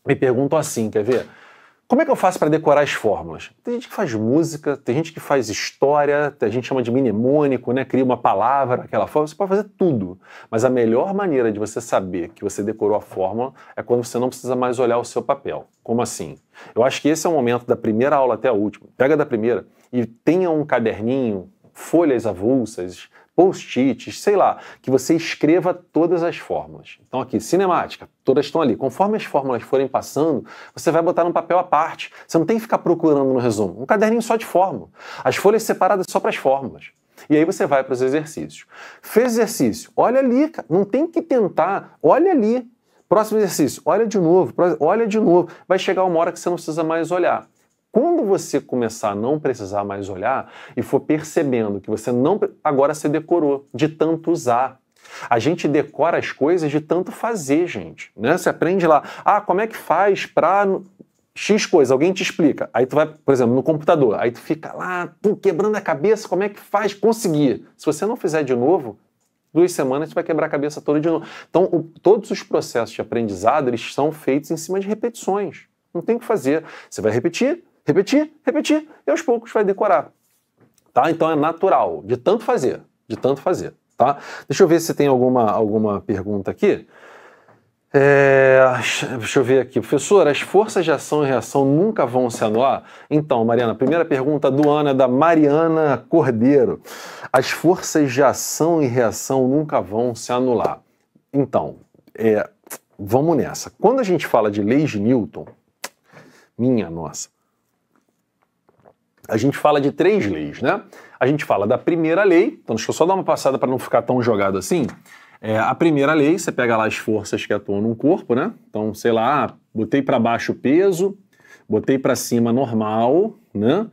me perguntam assim, quer ver? Como é que eu faço para decorar as fórmulas? Tem gente que faz música, tem gente que faz história, a gente chama de mnemônico, né? cria uma palavra, aquela forma. você pode fazer tudo. Mas a melhor maneira de você saber que você decorou a fórmula é quando você não precisa mais olhar o seu papel. Como assim? Eu acho que esse é o momento da primeira aula até a última. Pega da primeira e tenha um caderninho, folhas avulsas, post-its, sei lá, que você escreva todas as fórmulas. Então aqui, cinemática, todas estão ali. Conforme as fórmulas forem passando, você vai botar no papel à parte. Você não tem que ficar procurando no resumo. Um caderninho só de fórmula. As folhas separadas só para as fórmulas. E aí você vai para os exercícios. Fez exercício, olha ali, não tem que tentar, olha ali. Próximo exercício, olha de novo, olha de novo. Vai chegar uma hora que você não precisa mais olhar. Quando você começar a não precisar mais olhar e for percebendo que você não. Agora você decorou, de tanto usar. A gente decora as coisas de tanto fazer, gente. Né? Você aprende lá, ah, como é que faz para X coisa, alguém te explica. Aí tu vai, por exemplo, no computador, aí tu fica lá, quebrando a cabeça, como é que faz? Conseguir. Se você não fizer de novo, duas semanas você vai quebrar a cabeça toda de novo. Então, o, todos os processos de aprendizado, eles são feitos em cima de repetições. Não tem o que fazer. Você vai repetir, Repetir, repetir, e aos poucos vai decorar. Tá? Então é natural, de tanto fazer, de tanto fazer. Tá? Deixa eu ver se tem alguma, alguma pergunta aqui. É, deixa eu ver aqui, professor, as forças de ação e reação nunca vão se anular? Então, Mariana, primeira pergunta do ano é da Mariana Cordeiro. As forças de ação e reação nunca vão se anular. Então, é, vamos nessa. Quando a gente fala de leis de Newton, minha nossa, a gente fala de três leis, né? A gente fala da primeira lei, então deixa eu só dar uma passada para não ficar tão jogado assim. É, a primeira lei, você pega lá as forças que atuam num corpo, né? Então, sei lá, botei para baixo o peso, botei para cima normal, né?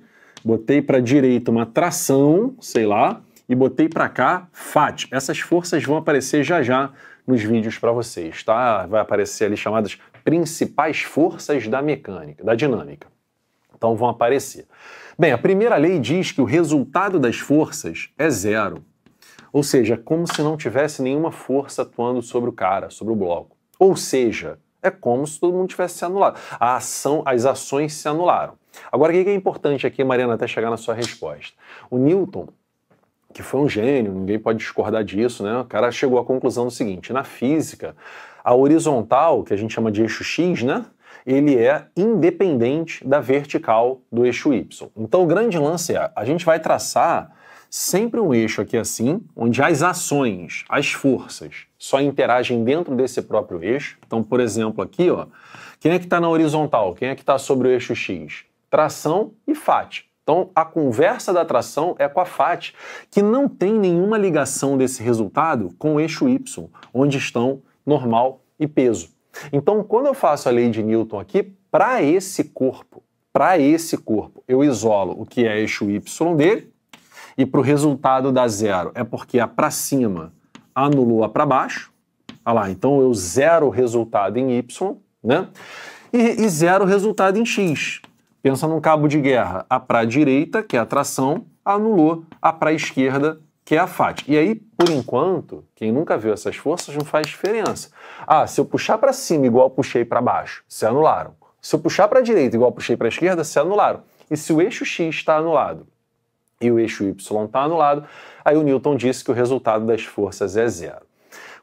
Botei para direita uma tração, sei lá, e botei para cá FAT. Essas forças vão aparecer já já nos vídeos para vocês, tá? Vai aparecer ali chamadas principais forças da mecânica, da dinâmica. Então vão aparecer. Bem, a primeira lei diz que o resultado das forças é zero. Ou seja, como se não tivesse nenhuma força atuando sobre o cara, sobre o bloco. Ou seja, é como se todo mundo tivesse se anulado. A ação, as ações se anularam. Agora, o que é importante aqui, Mariana, até chegar na sua resposta? O Newton, que foi um gênio, ninguém pode discordar disso, né? O cara chegou à conclusão do seguinte: na física, a horizontal, que a gente chama de eixo X, né? ele é independente da vertical do eixo Y. Então o grande lance é, a gente vai traçar sempre um eixo aqui assim, onde as ações, as forças, só interagem dentro desse próprio eixo. Então, por exemplo, aqui, ó, quem é que está na horizontal? Quem é que está sobre o eixo X? Tração e FAT. Então, a conversa da tração é com a FAT, que não tem nenhuma ligação desse resultado com o eixo Y, onde estão normal e peso. Então, quando eu faço a lei de Newton aqui, para esse corpo, para esse corpo, eu isolo o que é eixo y dele e para o resultado dá zero. É porque a para cima anulou a para baixo. Olha lá, então eu zero o resultado em y, né? E, e zero o resultado em x. Pensa num cabo de guerra. A para direita, que é a tração, anulou a para esquerda, que é a FAT. E aí, por enquanto, quem nunca viu essas forças não faz diferença. Ah, se eu puxar para cima igual puxei para baixo, se anularam. Se eu puxar para a direita igual puxei para a esquerda, se anularam. E se o eixo x está anulado e o eixo y está anulado, aí o Newton disse que o resultado das forças é zero.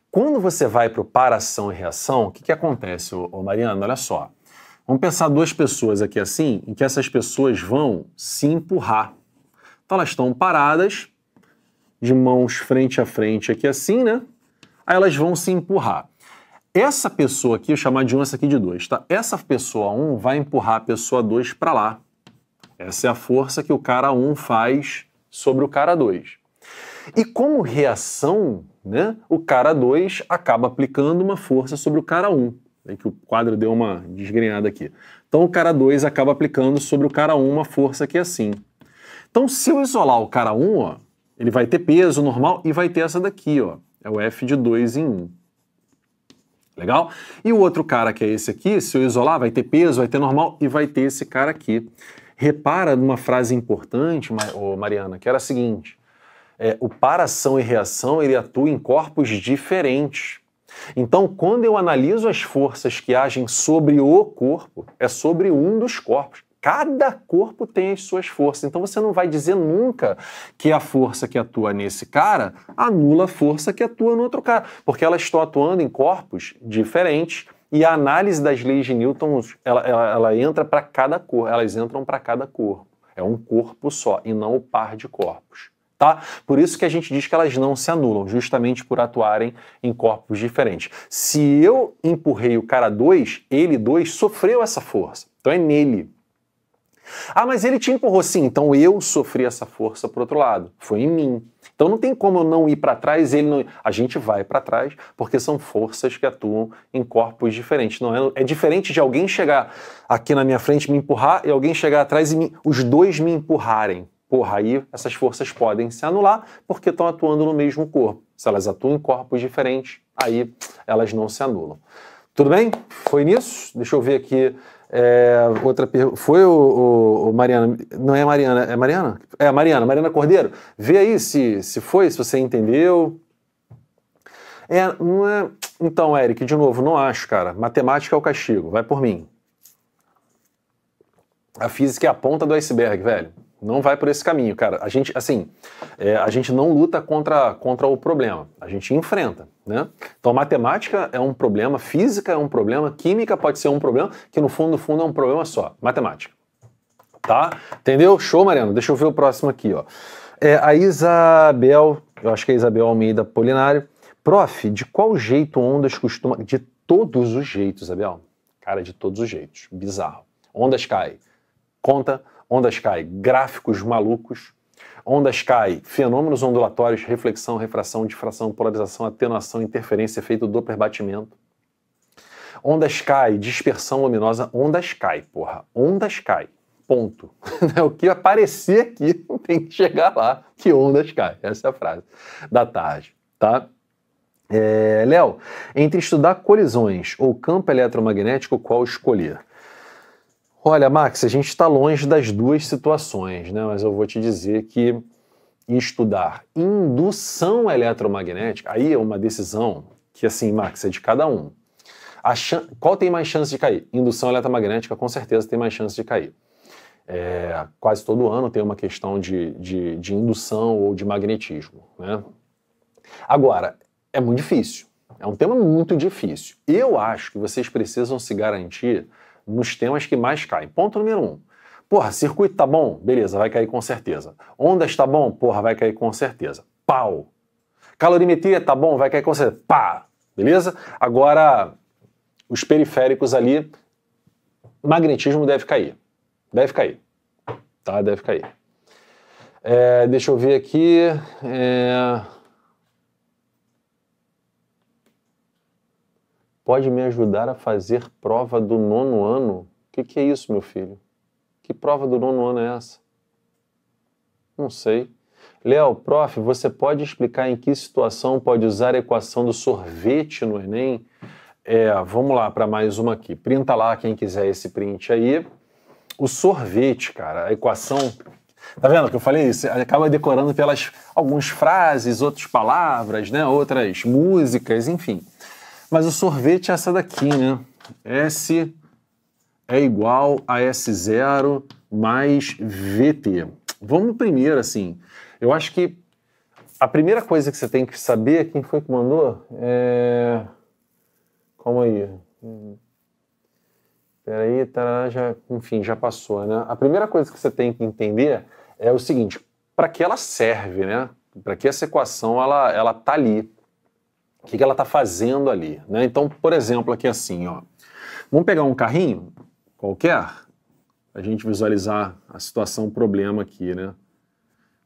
Quando você vai para o paração e reação, o que, que acontece, ô Mariana? Olha só. Vamos pensar duas pessoas aqui assim, em que essas pessoas vão se empurrar. Então elas estão paradas, de mãos frente a frente aqui assim, né? Aí elas vão se empurrar. Essa pessoa aqui, eu chamar de um, essa aqui de dois, tá? Essa pessoa 1 um vai empurrar a pessoa 2 para lá. Essa é a força que o cara 1 um faz sobre o cara 2. E como reação, né, o cara 2 acaba aplicando uma força sobre o cara 1. Um. É que o quadro deu uma desgrenhada aqui. Então o cara 2 acaba aplicando sobre o cara 1 um uma força aqui é assim. Então se eu isolar o cara 1, um, ó, ele vai ter peso normal e vai ter essa daqui, ó. É o F de 2 em 1. Um. Legal? E o outro cara, que é esse aqui, se eu isolar, vai ter peso, vai ter normal e vai ter esse cara aqui. Repara numa frase importante, Mariana, que era a seguinte. É, o para-ação e reação, ele atua em corpos diferentes. Então, quando eu analiso as forças que agem sobre o corpo, é sobre um dos corpos. Cada corpo tem as suas forças. Então você não vai dizer nunca que a força que atua nesse cara anula a força que atua no outro cara, porque elas estão atuando em corpos diferentes. E a análise das leis de Newton, ela, ela, ela entra para cada corpo, elas entram para cada corpo. É um corpo só e não o par de corpos. Tá? Por isso que a gente diz que elas não se anulam, justamente por atuarem em corpos diferentes. Se eu empurrei o cara 2, ele 2 sofreu essa força. Então é nele. Ah, mas ele te empurrou. Sim, então eu sofri essa força por outro lado. Foi em mim. Então não tem como eu não ir para trás, ele não... a gente vai para trás, porque são forças que atuam em corpos diferentes. Não é, é diferente de alguém chegar aqui na minha frente me empurrar e alguém chegar atrás e me... os dois me empurrarem. Porra, aí essas forças podem se anular porque estão atuando no mesmo corpo. Se elas atuam em corpos diferentes, aí elas não se anulam. Tudo bem? Foi nisso? Deixa eu ver aqui é, outra pergunta. Foi o, o, o, Mariana. Não é Mariana, é Mariana? É Mariana, Mariana Cordeiro. Vê aí se, se foi, se você entendeu. É, não é. Então, Eric, de novo, não acho, cara. Matemática é o castigo, vai por mim. A física é a ponta do iceberg, velho. Não vai por esse caminho, cara. A gente, assim, é, a gente não luta contra, contra o problema, a gente enfrenta. Né? Então, matemática é um problema, física é um problema, química pode ser um problema, que no fundo, no fundo, é um problema só, matemática. Tá? Entendeu? Show, Mariano. Deixa eu ver o próximo aqui. Ó. É, a Isabel, eu acho que é a Isabel Almeida Polinário. Prof, de qual jeito ondas costumam... De todos os jeitos, Isabel. Cara, de todos os jeitos. Bizarro. Ondas cai. Conta, ondas cai. Gráficos malucos, ondas cai, fenômenos ondulatórios, reflexão, refração, difração, polarização, atenuação, interferência, efeito Doppler batimento. Ondas cai, dispersão luminosa, ondas cai, porra, ondas cai. Ponto. É o que aparecer aqui tem que chegar lá, que ondas cai. Essa é a frase da tarde, tá? É, Léo, entre estudar colisões ou campo eletromagnético, qual escolher? Olha, Max, a gente está longe das duas situações, né? mas eu vou te dizer que estudar indução eletromagnética, aí é uma decisão que, assim, Max, é de cada um. Chan... Qual tem mais chance de cair? Indução eletromagnética, com certeza, tem mais chance de cair. É, quase todo ano tem uma questão de, de, de indução ou de magnetismo. Né? Agora, é muito difícil. É um tema muito difícil. Eu acho que vocês precisam se garantir nos temas que mais caem. Ponto número um. Porra, circuito tá bom? Beleza, vai cair com certeza. Ondas tá bom? Porra, vai cair com certeza. Pau. Calorimetria tá bom? Vai cair com certeza. Pá. Beleza? Agora, os periféricos ali, magnetismo deve cair. Deve cair. Tá? Deve cair. É, deixa eu ver aqui. É... pode me ajudar a fazer prova do nono ano? O que, que é isso, meu filho? Que prova do nono ano é essa? Não sei. Léo, prof, você pode explicar em que situação pode usar a equação do sorvete no Enem? É, vamos lá para mais uma aqui. Printa lá quem quiser esse print aí. O sorvete, cara, a equação. Tá vendo que eu falei isso? Acaba decorando pelas algumas frases, outras palavras, né? outras músicas, enfim. Mas o sorvete é essa daqui, né? S é igual a S0 mais VT. Vamos primeiro, assim. Eu acho que a primeira coisa que você tem que saber, quem foi que mandou? É... Calma aí. Peraí, tará, já, enfim, já passou, né? A primeira coisa que você tem que entender é o seguinte, para que ela serve, né? Para que essa equação ela, ela tá ali. O que, que ela está fazendo ali? Né? Então, por exemplo, aqui assim, ó. Vamos pegar um carrinho qualquer, a gente visualizar a situação, o problema aqui, né?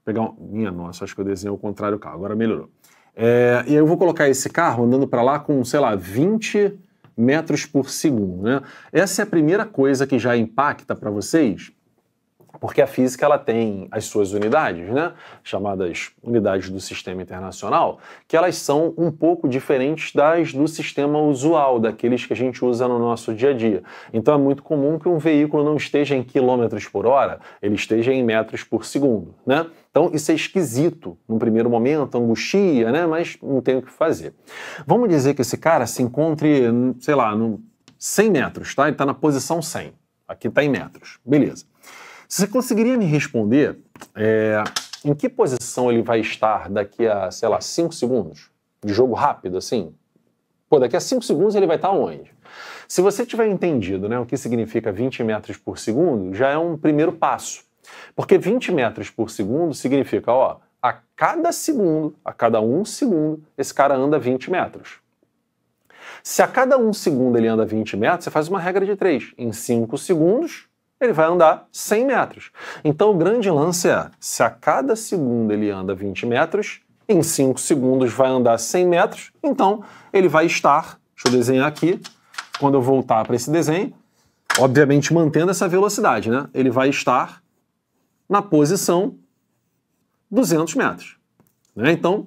Pegar um... Minha nossa, acho que eu desenhei o contrário do carro, agora melhorou. É, e eu vou colocar esse carro andando para lá com, sei lá, 20 metros por segundo. Né? Essa é a primeira coisa que já impacta para vocês porque a física ela tem as suas unidades, né? chamadas unidades do sistema internacional, que elas são um pouco diferentes das do sistema usual, daqueles que a gente usa no nosso dia a dia. Então é muito comum que um veículo não esteja em quilômetros por hora, ele esteja em metros por segundo. Né? Então isso é esquisito no primeiro momento, angustia, né? mas não tem o que fazer. Vamos dizer que esse cara se encontre, sei lá, no 100 metros, tá? ele está na posição 100. Aqui está em metros, beleza. Você conseguiria me responder é, em que posição ele vai estar daqui a, sei lá, 5 segundos? De jogo rápido, assim? Pô, daqui a 5 segundos ele vai estar onde? Se você tiver entendido né, o que significa 20 metros por segundo, já é um primeiro passo. Porque 20 metros por segundo significa, ó, a cada segundo, a cada um segundo, esse cara anda 20 metros. Se a cada um segundo ele anda 20 metros, você faz uma regra de três. Em 5 segundos, ele vai andar 100 metros. Então o grande lance é: se a cada segundo ele anda 20 metros, em 5 segundos vai andar 100 metros, então ele vai estar. Deixa eu desenhar aqui. Quando eu voltar para esse desenho, obviamente mantendo essa velocidade, né? Ele vai estar na posição 200 metros. Né? Então,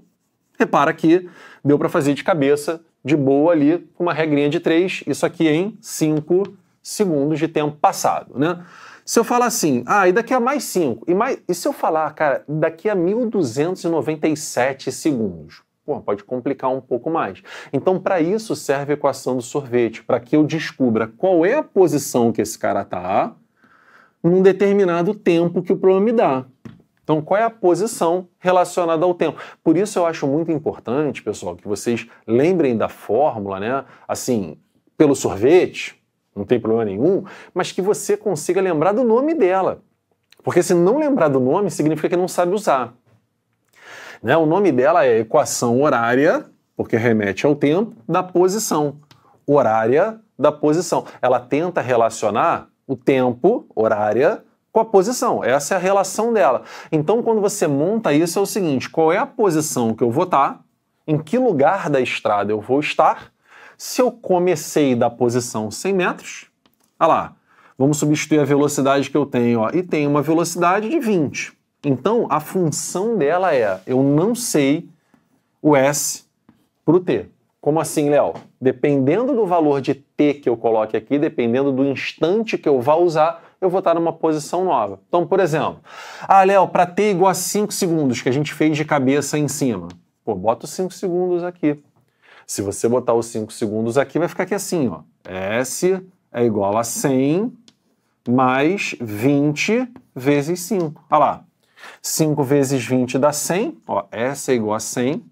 repara que deu para fazer de cabeça, de boa ali, com uma regrinha de 3, isso aqui em 5 segundos de tempo passado, né? Se eu falar assim, ah, e daqui a mais 5, e, mais, e se eu falar, cara, daqui a 1297 segundos? Pô, pode complicar um pouco mais. Então, para isso serve a equação do sorvete, para que eu descubra qual é a posição que esse cara está num determinado tempo que o problema me dá. Então, qual é a posição relacionada ao tempo? Por isso eu acho muito importante, pessoal, que vocês lembrem da fórmula, né? Assim, pelo sorvete, não tem problema nenhum, mas que você consiga lembrar do nome dela. Porque se não lembrar do nome, significa que não sabe usar. Né? O nome dela é equação horária, porque remete ao tempo, da posição. Horária da posição. Ela tenta relacionar o tempo, horária, com a posição. Essa é a relação dela. Então, quando você monta isso, é o seguinte: qual é a posição que eu vou estar, em que lugar da estrada eu vou estar se eu comecei da posição 100 metros, olha ah lá, vamos substituir a velocidade que eu tenho, ó, e tem uma velocidade de 20. Então, a função dela é, eu não sei o S para o T. Como assim, Léo? Dependendo do valor de T que eu coloque aqui, dependendo do instante que eu vá usar, eu vou estar numa posição nova. Então, por exemplo, ah, Léo, para T igual a 5 segundos, que a gente fez de cabeça em cima. Pô, bota os 5 segundos aqui. Se você botar os 5 segundos aqui, vai ficar aqui assim, ó. S é igual a 100 mais 20 vezes 5. Olha lá. 5 vezes 20 dá 100. Ó, S é igual a 100.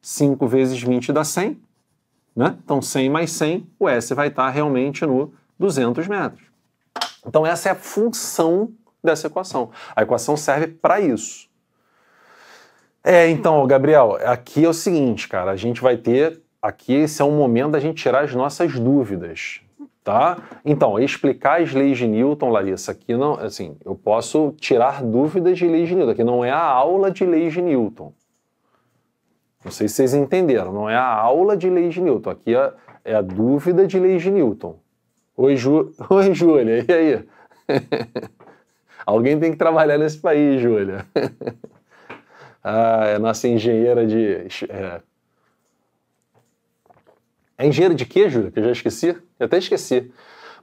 5 vezes 20 dá 100. Né? Então, 100 mais 100, o S vai estar tá realmente no 200 metros. Então, essa é a função dessa equação. A equação serve para isso. É, então, Gabriel, aqui é o seguinte, cara, a gente vai ter aqui esse é um momento da gente tirar as nossas dúvidas, tá? Então, explicar as leis de Newton, Larissa, aqui não, assim, eu posso tirar dúvidas de leis de Newton, aqui não é a aula de leis de Newton. Não sei se vocês entenderam, não é a aula de leis de Newton, aqui é, é a dúvida de leis de Newton. Oi, Ju... Oi Júlia, e aí? Alguém tem que trabalhar nesse país, Júlia. Ah, é a nossa engenheira de. É, é engenheira de quê, Que eu já esqueci? Eu até esqueci.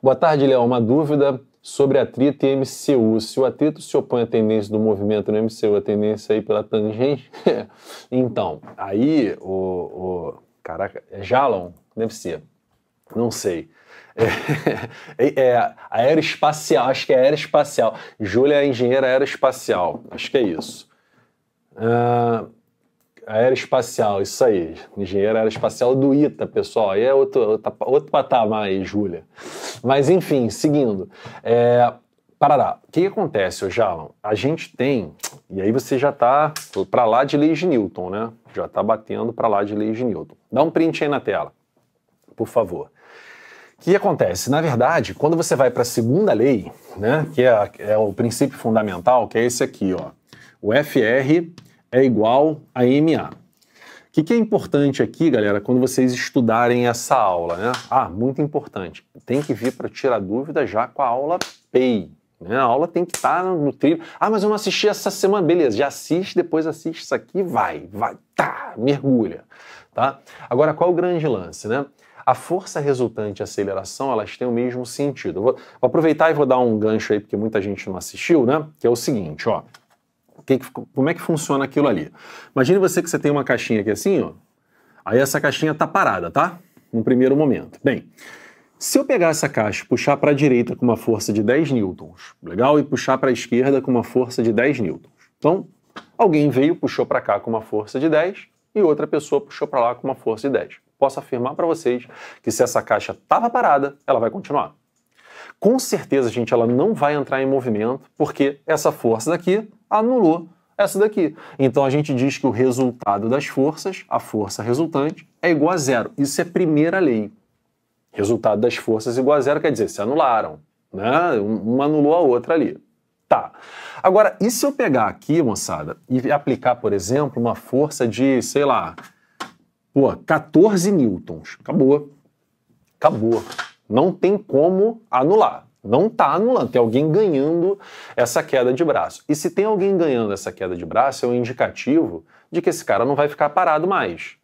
Boa tarde, Léo. Uma dúvida sobre atrito e MCU. Se o atrito se opõe à tendência do movimento no MCU, a tendência aí é pela tangente. então, aí o, o. Caraca, é Jalon? Deve ser. Não sei. É, é, aeroespacial, acho que é aeroespacial. Júlia é engenheira aeroespacial, acho que é isso. Uh, aeroespacial, isso aí. Engenheiro aeroespacial do ITA, pessoal. Aí é outro, outro, outro patamar aí, Júlia. Mas enfim, seguindo. É, Parará, o que, que acontece, já A gente tem, e aí você já está para lá de leis de Newton, né? Já está batendo para lá de leis de Newton. Dá um print aí na tela, por favor. O que acontece? Na verdade, quando você vai para a segunda lei, né, que é, é o princípio fundamental, que é esse aqui, ó, o FR é igual a MA. O que, que, é importante aqui, galera, quando vocês estudarem essa aula, né? Ah, muito importante. Tem que vir para tirar dúvida já com a aula PEI. Né? A aula tem que estar tá no trilho. Ah, mas eu não assisti essa semana. Beleza, já assiste, depois assiste isso aqui, vai, vai, tá, mergulha. Tá? Agora, qual é o grande lance, né? A força resultante e a aceleração, elas têm o mesmo sentido. Eu vou, vou aproveitar e vou dar um gancho aí, porque muita gente não assistiu, né? Que é o seguinte, ó que, como é que funciona aquilo ali. Imagine você que você tem uma caixinha aqui assim, ó. Aí essa caixinha tá parada, tá? No primeiro momento. Bem, se eu pegar essa caixa e puxar para a direita com uma força de 10 newtons, legal, e puxar para a esquerda com uma força de 10 newtons. Então, alguém veio, puxou para cá com uma força de 10 e outra pessoa puxou para lá com uma força de 10. Posso afirmar para vocês que se essa caixa estava parada, ela vai continuar com certeza, gente, ela não vai entrar em movimento porque essa força daqui anulou essa daqui. Então a gente diz que o resultado das forças, a força resultante, é igual a zero. Isso é primeira lei. Resultado das forças igual a zero quer dizer se anularam, né? Uma anulou a outra ali. Tá. Agora, e se eu pegar aqui, moçada, e aplicar, por exemplo, uma força de, sei lá, pô, 14 newtons? Acabou. Acabou. Não tem como anular. Não está anulando, tem alguém ganhando essa queda de braço. E se tem alguém ganhando essa queda de braço, é um indicativo de que esse cara não vai ficar parado mais.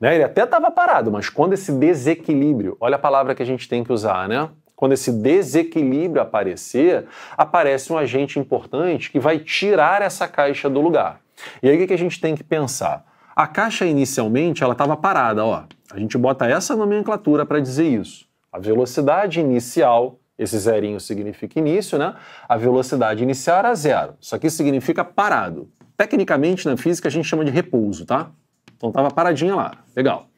Né? Ele até estava parado, mas quando esse desequilíbrio, olha a palavra que a gente tem que usar, né? Quando esse desequilíbrio aparecer, aparece um agente importante que vai tirar essa caixa do lugar. E aí o que a gente tem que pensar? A caixa inicialmente ela estava parada, ó. A gente bota essa nomenclatura para dizer isso. A velocidade inicial, esse zerinho significa início, né? A velocidade inicial era zero. Isso aqui significa parado. Tecnicamente, na física, a gente chama de repouso, tá? Então estava paradinha lá. Legal.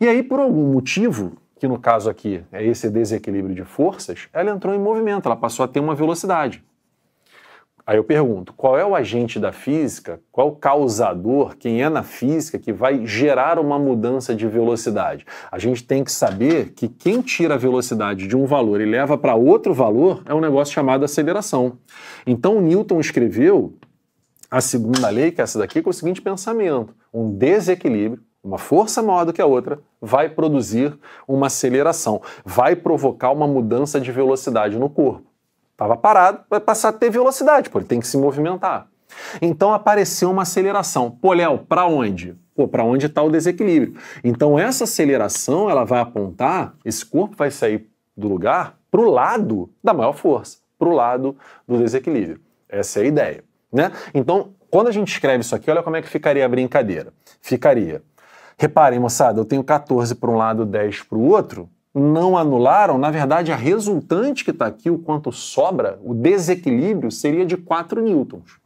E aí, por algum motivo, que no caso aqui é esse desequilíbrio de forças, ela entrou em movimento, ela passou a ter uma velocidade. Aí eu pergunto, qual é o agente da física, qual é o causador, quem é na física que vai gerar uma mudança de velocidade? A gente tem que saber que quem tira a velocidade de um valor e leva para outro valor é um negócio chamado aceleração. Então Newton escreveu a segunda lei, que é essa daqui, com o seguinte pensamento: um desequilíbrio, uma força maior do que a outra, vai produzir uma aceleração, vai provocar uma mudança de velocidade no corpo. Estava parado, vai passar a ter velocidade, pô, ele tem que se movimentar. Então apareceu uma aceleração. Pô, Léo, para onde? Pô, para onde está o desequilíbrio? Então essa aceleração, ela vai apontar, esse corpo vai sair do lugar para o lado da maior força, para o lado do desequilíbrio. Essa é a ideia, né? Então, quando a gente escreve isso aqui, olha como é que ficaria a brincadeira. Ficaria. Reparem, moçada, eu tenho 14 para um lado, 10 para o outro não anularam, na verdade, a resultante que está aqui, o quanto sobra, o desequilíbrio, seria de 4 newtons.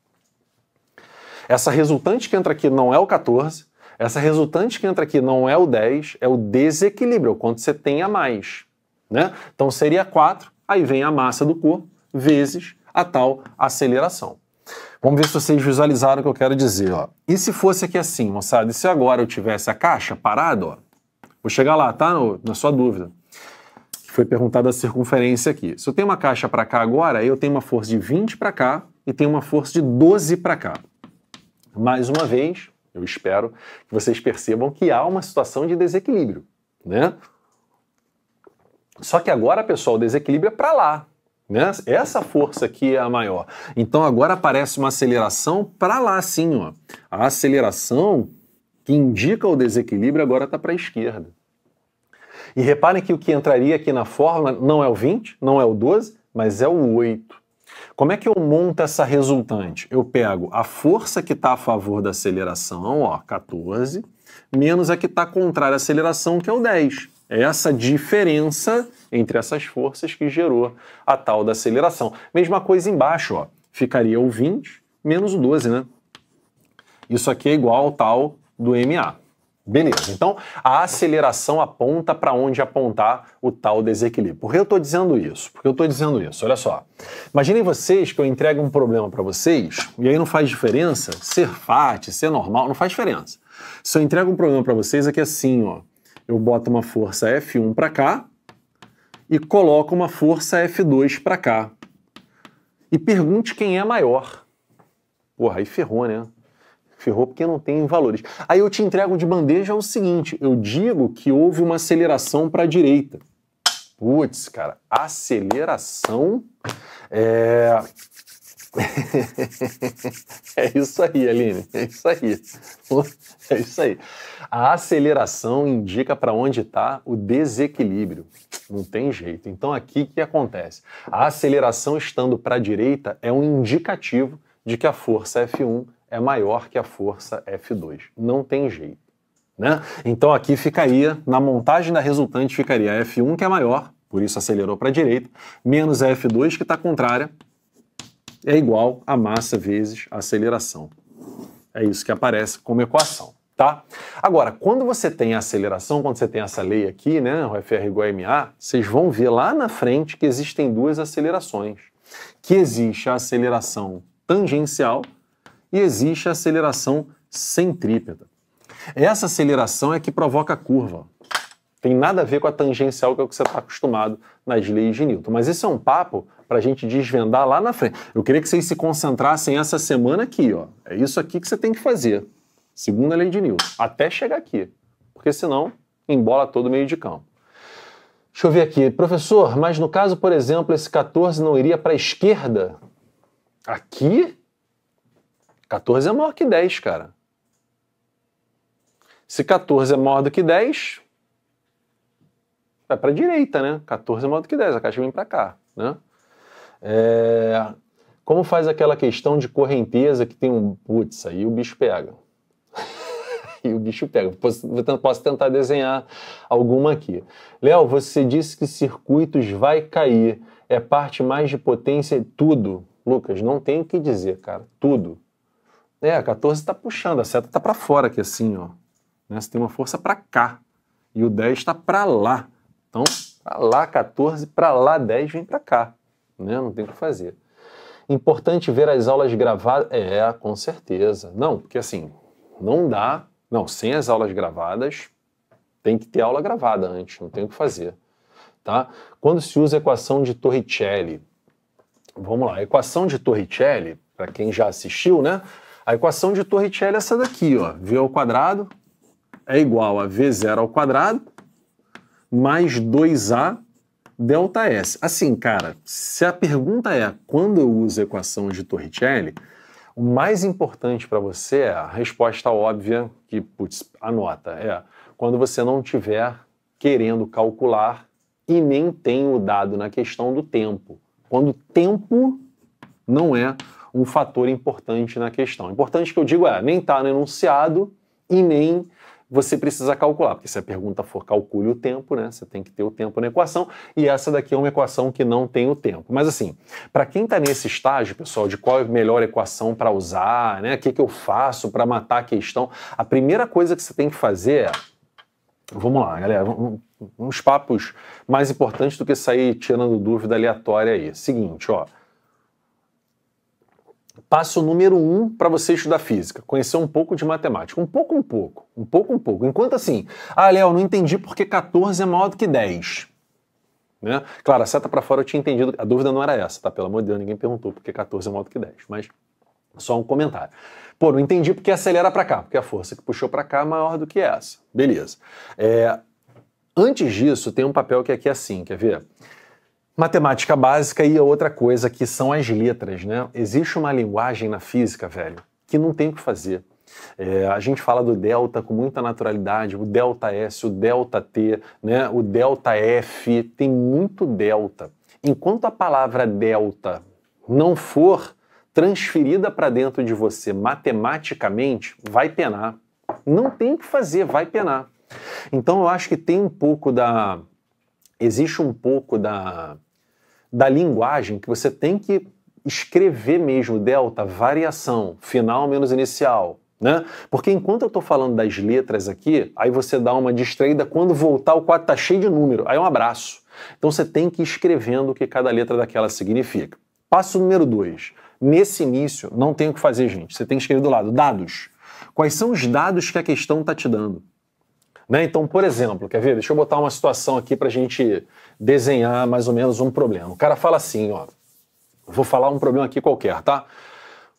Essa resultante que entra aqui não é o 14, essa resultante que entra aqui não é o 10, é o desequilíbrio, é o quanto você tem a mais. Né? Então seria 4, aí vem a massa do corpo, vezes a tal aceleração. Vamos ver se vocês visualizaram o que eu quero dizer. Ó. E se fosse aqui assim, moçada? E se agora eu tivesse a caixa parada? Ó? Vou chegar lá, tá? No, na sua dúvida. Foi perguntada a circunferência aqui. Se eu tenho uma caixa para cá agora, eu tenho uma força de 20 para cá e tenho uma força de 12 para cá. Mais uma vez, eu espero que vocês percebam que há uma situação de desequilíbrio, né? Só que agora, pessoal, o desequilíbrio é para lá, né? Essa força aqui é a maior. Então agora aparece uma aceleração para lá, sim, ó. A aceleração que indica o desequilíbrio agora está para a esquerda. E reparem que o que entraria aqui na fórmula não é o 20, não é o 12, mas é o 8. Como é que eu monto essa resultante? Eu pego a força que está a favor da aceleração, ó, 14, menos a que está contrária à aceleração, que é o 10. É essa diferença entre essas forças que gerou a tal da aceleração. Mesma coisa embaixo, ó, ficaria o 20 menos o 12, né? Isso aqui é igual ao tal do MA. Beleza, então a aceleração aponta para onde apontar o tal desequilíbrio. Por que eu estou dizendo isso? Porque eu estou dizendo isso, olha só. Imaginem vocês que eu entrego um problema para vocês, e aí não faz diferença ser FAT, ser normal, não faz diferença. Se eu entrego um problema para vocês, é que assim, ó, eu boto uma força F1 para cá e coloco uma força F2 para cá. E pergunte quem é maior. Porra, aí ferrou, né? ferrou porque não tem valores. Aí eu te entrego de bandeja o seguinte: eu digo que houve uma aceleração para a direita. Putz, cara, aceleração é. é isso aí, Aline. É isso aí. É isso aí. A aceleração indica para onde está o desequilíbrio. Não tem jeito. Então, aqui o que acontece? A aceleração estando para a direita é um indicativo de que a força F1 é maior que a força F2. Não tem jeito. Né? Então aqui ficaria, na montagem da resultante, ficaria F1 que é maior, por isso acelerou para a direita, menos F2 que está contrária, é igual a massa vezes a aceleração. É isso que aparece como equação. Tá? Agora, quando você tem a aceleração, quando você tem essa lei aqui, né, o FR igual a MA, vocês vão ver lá na frente que existem duas acelerações. Que existe a aceleração tangencial, e existe a aceleração centrípeta. Essa aceleração é que provoca a curva. Tem nada a ver com a tangencial que é o que você está acostumado nas leis de Newton. Mas esse é um papo para a gente desvendar lá na frente. Eu queria que vocês se concentrassem essa semana aqui. Ó. É isso aqui que você tem que fazer, segundo a lei de Newton, até chegar aqui. Porque senão, embola todo o meio de campo. Deixa eu ver aqui. Professor, mas no caso, por exemplo, esse 14 não iria para a esquerda? Aqui? 14 é maior que 10, cara. Se 14 é maior do que 10, vai para a direita, né? 14 é maior do que 10, a caixa vem para cá, né? É... Como faz aquela questão de correnteza que tem um... Putz, aí o bicho pega. e o bicho pega. Posso, posso tentar desenhar alguma aqui. Léo, você disse que circuitos vai cair. É parte mais de potência tudo. Lucas, não tem o que dizer, cara. Tudo. É, a 14 está puxando, a seta está para fora aqui assim, ó. Né? Você tem uma força para cá e o 10 está para lá. Então, para lá 14, para lá 10 vem para cá. Né? Não tem o que fazer. Importante ver as aulas gravadas? É, com certeza. Não, porque assim, não dá. Não, sem as aulas gravadas, tem que ter aula gravada antes, não tem o que fazer. Tá? Quando se usa a equação de Torricelli, vamos lá, a equação de Torricelli, para quem já assistiu, né? A equação de Torricelli é essa daqui, ó. V ao quadrado é igual a V0 ao quadrado mais 2A delta S. Assim, cara, se a pergunta é quando eu uso a equação de Torricelli, o mais importante para você é a resposta óbvia que, putz, anota, é quando você não tiver querendo calcular e nem tem o dado na questão do tempo. Quando tempo não é um fator importante na questão. Importante que eu digo é, nem está no enunciado e nem você precisa calcular, porque se a pergunta for calcule o tempo, né, você tem que ter o tempo na equação, e essa daqui é uma equação que não tem o tempo. Mas assim, para quem está nesse estágio, pessoal, de qual é a melhor equação para usar, né, o que, que eu faço para matar a questão, a primeira coisa que você tem que fazer é, vamos lá, galera, uns papos mais importantes do que sair tirando dúvida aleatória aí. Seguinte, ó, Passo número um para você estudar física, conhecer um pouco de matemática. Um pouco, um pouco. Um pouco, um pouco. Enquanto assim, ah, Léo, não entendi porque 14 é maior do que 10. Né? Claro, a seta para fora eu tinha entendido, a dúvida não era essa, tá? Pelo amor de Deus, ninguém perguntou porque 14 é maior do que 10, mas só um comentário. Pô, não entendi porque acelera para cá, porque a força que puxou para cá é maior do que essa. Beleza. É, antes disso, tem um papel que aqui é assim, quer ver? Matemática básica e a outra coisa que são as letras, né? Existe uma linguagem na física, velho, que não tem o que fazer. É, a gente fala do delta com muita naturalidade, o delta S, o delta T, né? o delta F, tem muito delta. Enquanto a palavra delta não for transferida para dentro de você matematicamente, vai penar. Não tem o que fazer, vai penar. Então eu acho que tem um pouco da existe um pouco da, da linguagem que você tem que escrever mesmo delta, variação, final menos inicial, né? Porque enquanto eu estou falando das letras aqui, aí você dá uma distraída, quando voltar o quadro está cheio de número, aí é um abraço. Então você tem que ir escrevendo o que cada letra daquela significa. Passo número dois. Nesse início, não tem o que fazer, gente. Você tem que escrever do lado dados. Quais são os dados que a questão está te dando? Né? Então, por exemplo, quer ver? Deixa eu botar uma situação aqui para a gente desenhar mais ou menos um problema. O cara fala assim, ó, vou falar um problema aqui qualquer, tá?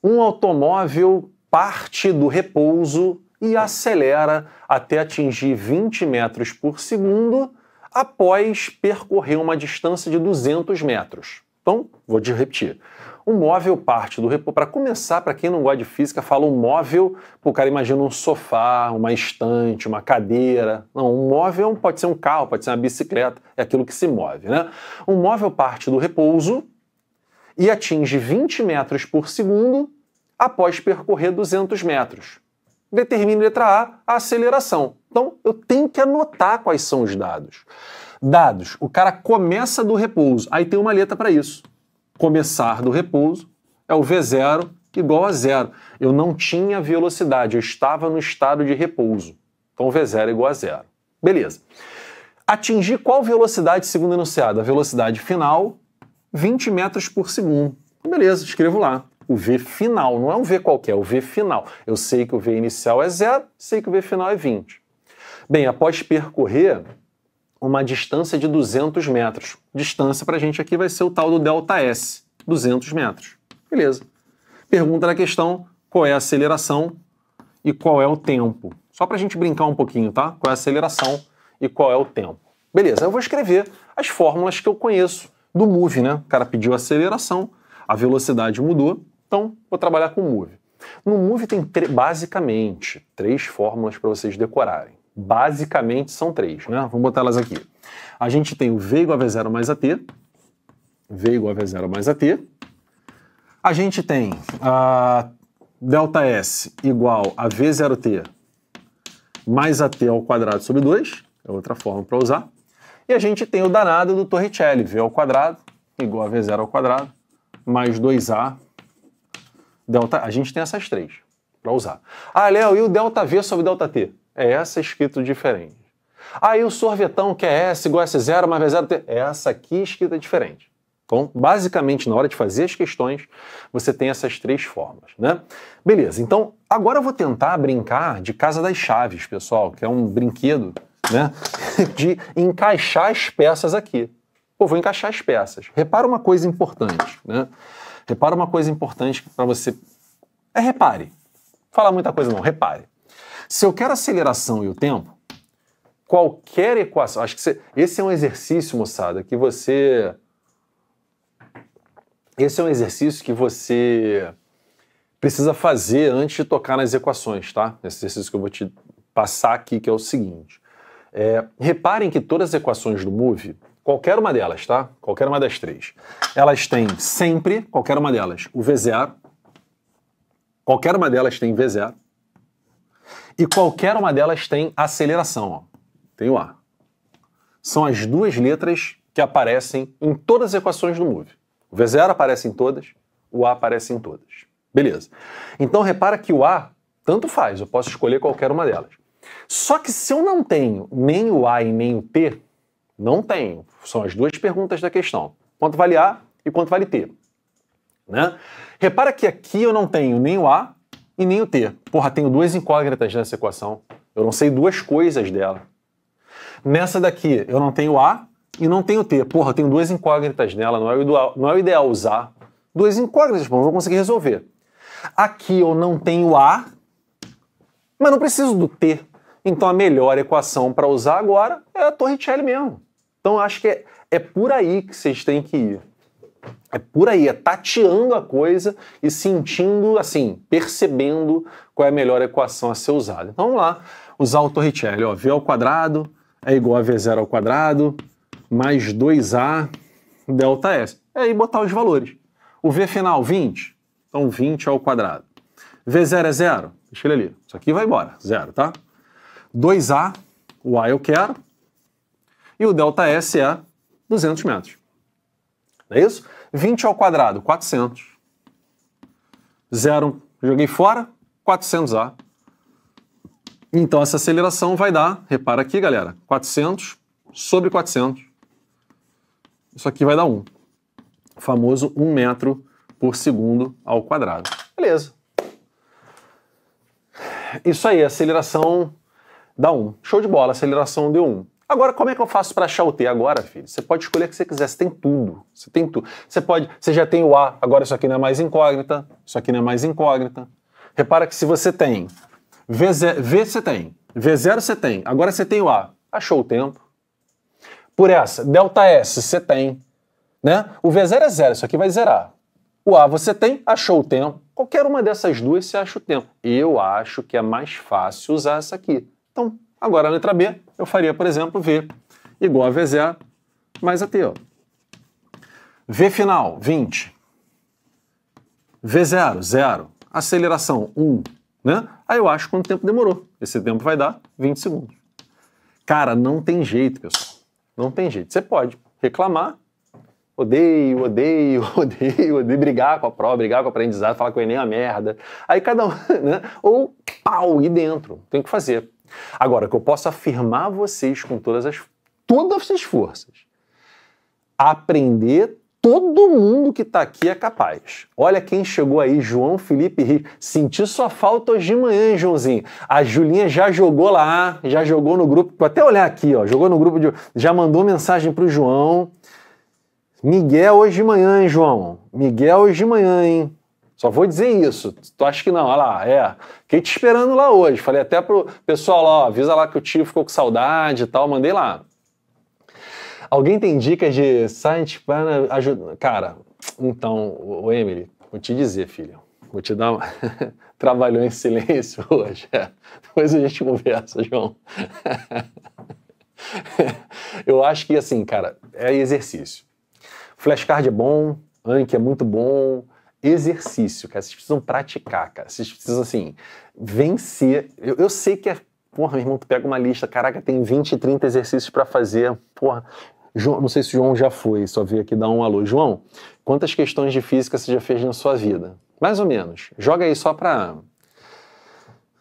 Um automóvel parte do repouso e acelera até atingir 20 metros por segundo após percorrer uma distância de 200 metros. Então, vou te repetir. O móvel parte do repouso. Para começar, para quem não gosta de física, fala um móvel, o cara imagina um sofá, uma estante, uma cadeira. Não, um móvel pode ser um carro, pode ser uma bicicleta, é aquilo que se move, né? Um móvel parte do repouso e atinge 20 metros por segundo após percorrer 200 metros. Determine letra A a aceleração. Então, eu tenho que anotar quais são os dados. Dados. O cara começa do repouso, aí tem uma letra para isso começar do repouso é o V0 igual a zero. Eu não tinha velocidade, eu estava no estado de repouso. Então V0 é igual a zero. Beleza. Atingir qual velocidade segundo enunciado? A velocidade final, 20 metros por segundo. Então, beleza, escrevo lá. O V final, não é um V qualquer, é o V final. Eu sei que o V inicial é zero, sei que o V final é 20. Bem, após percorrer uma distância de 200 metros. Distância para a gente aqui vai ser o tal do delta S, 200 metros. Beleza. Pergunta na questão, qual é a aceleração e qual é o tempo? Só para a gente brincar um pouquinho, tá? Qual é a aceleração e qual é o tempo. Beleza, eu vou escrever as fórmulas que eu conheço do move, né? O cara pediu aceleração, a velocidade mudou, então vou trabalhar com move. No move tem basicamente três fórmulas para vocês decorarem. Basicamente são três, né? Vamos botar elas aqui. A gente tem o V igual a V0 mais AT, V igual a V0 mais AT. A gente tem a delta S igual a V0T mais AT ao quadrado sobre 2, é outra forma para usar. E a gente tem o danado do Torricelli, V ao quadrado igual a V0 ao quadrado mais 2A delta. A gente tem essas três para usar. Ah, Léo, e o delta V sobre delta T? É essa escrita diferente. Aí ah, o sorvetão que é S igual a S0 mais V0, T. É essa aqui escrita diferente. Então, basicamente, na hora de fazer as questões, você tem essas três formas, né? Beleza, então agora eu vou tentar brincar de Casa das Chaves, pessoal, que é um brinquedo, né? De encaixar as peças aqui. Pô, vou encaixar as peças. Repara uma coisa importante, né? Repara uma coisa importante para você. É repare. Falar muita coisa não, repare. Se eu quero aceleração e o tempo, qualquer equação. Acho que você, esse é um exercício, moçada, que você. Esse é um exercício que você precisa fazer antes de tocar nas equações, tá? Esse exercício que eu vou te passar aqui, que é o seguinte. É, reparem que todas as equações do MOVE, qualquer uma delas, tá? Qualquer uma das três, elas têm sempre, qualquer uma delas, o V0, qualquer uma delas tem V0, e qualquer uma delas tem aceleração. Ó. Tem o A. São as duas letras que aparecem em todas as equações do MOVE. O V0 aparece em todas, o A aparece em todas. Beleza. Então repara que o A, tanto faz, eu posso escolher qualquer uma delas. Só que se eu não tenho nem o A e nem o T, não tenho. São as duas perguntas da questão. Quanto vale A e quanto vale T? Né? Repara que aqui eu não tenho nem o A e nem o T. Porra, tenho duas incógnitas nessa equação. Eu não sei duas coisas dela. Nessa daqui, eu não tenho A e não tenho T. Porra, eu tenho duas incógnitas nela, não é o ideal, não é o ideal usar duas incógnitas, mas não vou conseguir resolver. Aqui eu não tenho A, mas não preciso do T. Então a melhor equação para usar agora é a Torricelli mesmo. Então acho que é, é por aí que vocês têm que ir. É por aí, é tateando a coisa e sentindo, assim, percebendo qual é a melhor equação a ser usada. Então vamos lá, usar o Torricelli. Ó, v ao quadrado é igual a v0 ao quadrado mais 2a delta S. É aí botar os valores. O v final, 20. Então 20 ao quadrado. v0 é zero. Deixa ele ali. Isso aqui vai embora, zero, tá? 2a, o a eu quero. E o delta S é 200 metros. Não é isso? 20 ao quadrado, 400. Zero, joguei fora, 400A. Então essa aceleração vai dar, repara aqui, galera, 400 sobre 400. Isso aqui vai dar 1. O famoso 1 metro por segundo ao quadrado. Beleza. Isso aí, aceleração dá 1. Show de bola, aceleração deu 1. Agora, como é que eu faço para achar o T agora, filho? Você pode escolher o que você quiser, você tem tudo. Você tem tudo. Você pode, você já tem o A, agora isso aqui não é mais incógnita, isso aqui não é mais incógnita. Repara que se você tem V, v você tem, V0 você tem, agora você tem o A. Achou o tempo. Por essa, delta S você tem, né? O V0 é zero, isso aqui vai zerar. O A você tem, achou o tempo. Qualquer uma dessas duas você acha o tempo. Eu acho que é mais fácil usar essa aqui. Então, Agora, a letra B, eu faria, por exemplo, V igual a V 0 mais AT. Ó. V final, 20. V0, 0. Aceleração, 1. Né? Aí eu acho quanto tempo demorou. Esse tempo vai dar 20 segundos. Cara, não tem jeito, pessoal. Não tem jeito. Você pode reclamar, odeio, odeio, odeio, odeio, brigar com a prova, brigar com o aprendizado, falar com o Enem é uma merda. Aí cada um, né? Ou pau, e dentro. Tem que fazer. Agora, que eu posso afirmar a vocês com todas as, todas as forças, aprender todo mundo que está aqui é capaz. Olha quem chegou aí, João Felipe Rios. Senti sua falta hoje de manhã, Joãozinho. A Julinha já jogou lá, já jogou no grupo. Vou até olhar aqui, ó. Jogou no grupo de. Já mandou mensagem para o João. Miguel hoje de manhã, hein, João? Miguel hoje de manhã, hein? Só vou dizer isso. Tu acha que não? Olha lá, é. Fiquei te esperando lá hoje. Falei até pro pessoal lá, ó, avisa lá que o tio ficou com saudade e tal, mandei lá. Alguém tem dicas de site para ajudar? Cara, então, o Emily, vou te dizer, filho. Vou te dar uma... Trabalhou em silêncio hoje. É. Depois a gente conversa, João. Eu acho que, assim, cara, é exercício. Flashcard é bom, Anki é muito bom, exercício, cara. Vocês precisam praticar, cara. Vocês precisam, assim, vencer. Eu, eu sei que é. Porra, meu irmão, tu pega uma lista, caraca, tem 20, 30 exercícios para fazer. Porra, João, não sei se o João já foi, só veio aqui dar um alô. João, quantas questões de física você já fez na sua vida? Mais ou menos. Joga aí só para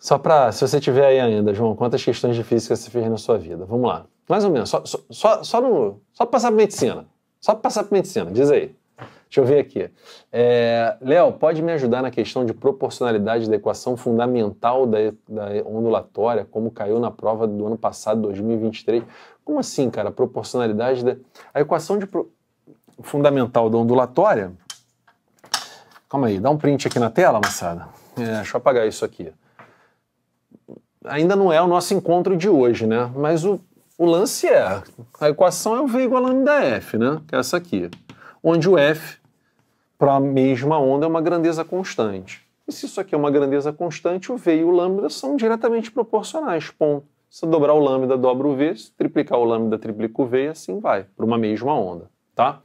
só para, se você tiver aí ainda, João, quantas questões de física você fez na sua vida? Vamos lá. Mais ou menos, só, só, só, só, no, só passar para medicina. Só passar para medicina, diz aí. Deixa eu ver aqui. É, Léo, pode me ajudar na questão de proporcionalidade da equação fundamental da, da ondulatória, como caiu na prova do ano passado, 2023? Como assim, cara? Proporcionalidade da. A equação de pro... fundamental da ondulatória. Calma aí, dá um print aqui na tela, moçada. É, deixa eu apagar isso aqui. Ainda não é o nosso encontro de hoje, né? Mas o, o lance é: a equação é o V igual a lambda F, né? Que é essa aqui. Onde o F para a mesma onda é uma grandeza constante. E se isso aqui é uma grandeza constante, o V e o lambda são diretamente proporcionais, ponto. Se dobrar o lambda, dobra o V, se triplicar o lambda, triplica o V e assim vai, para uma mesma onda, tá?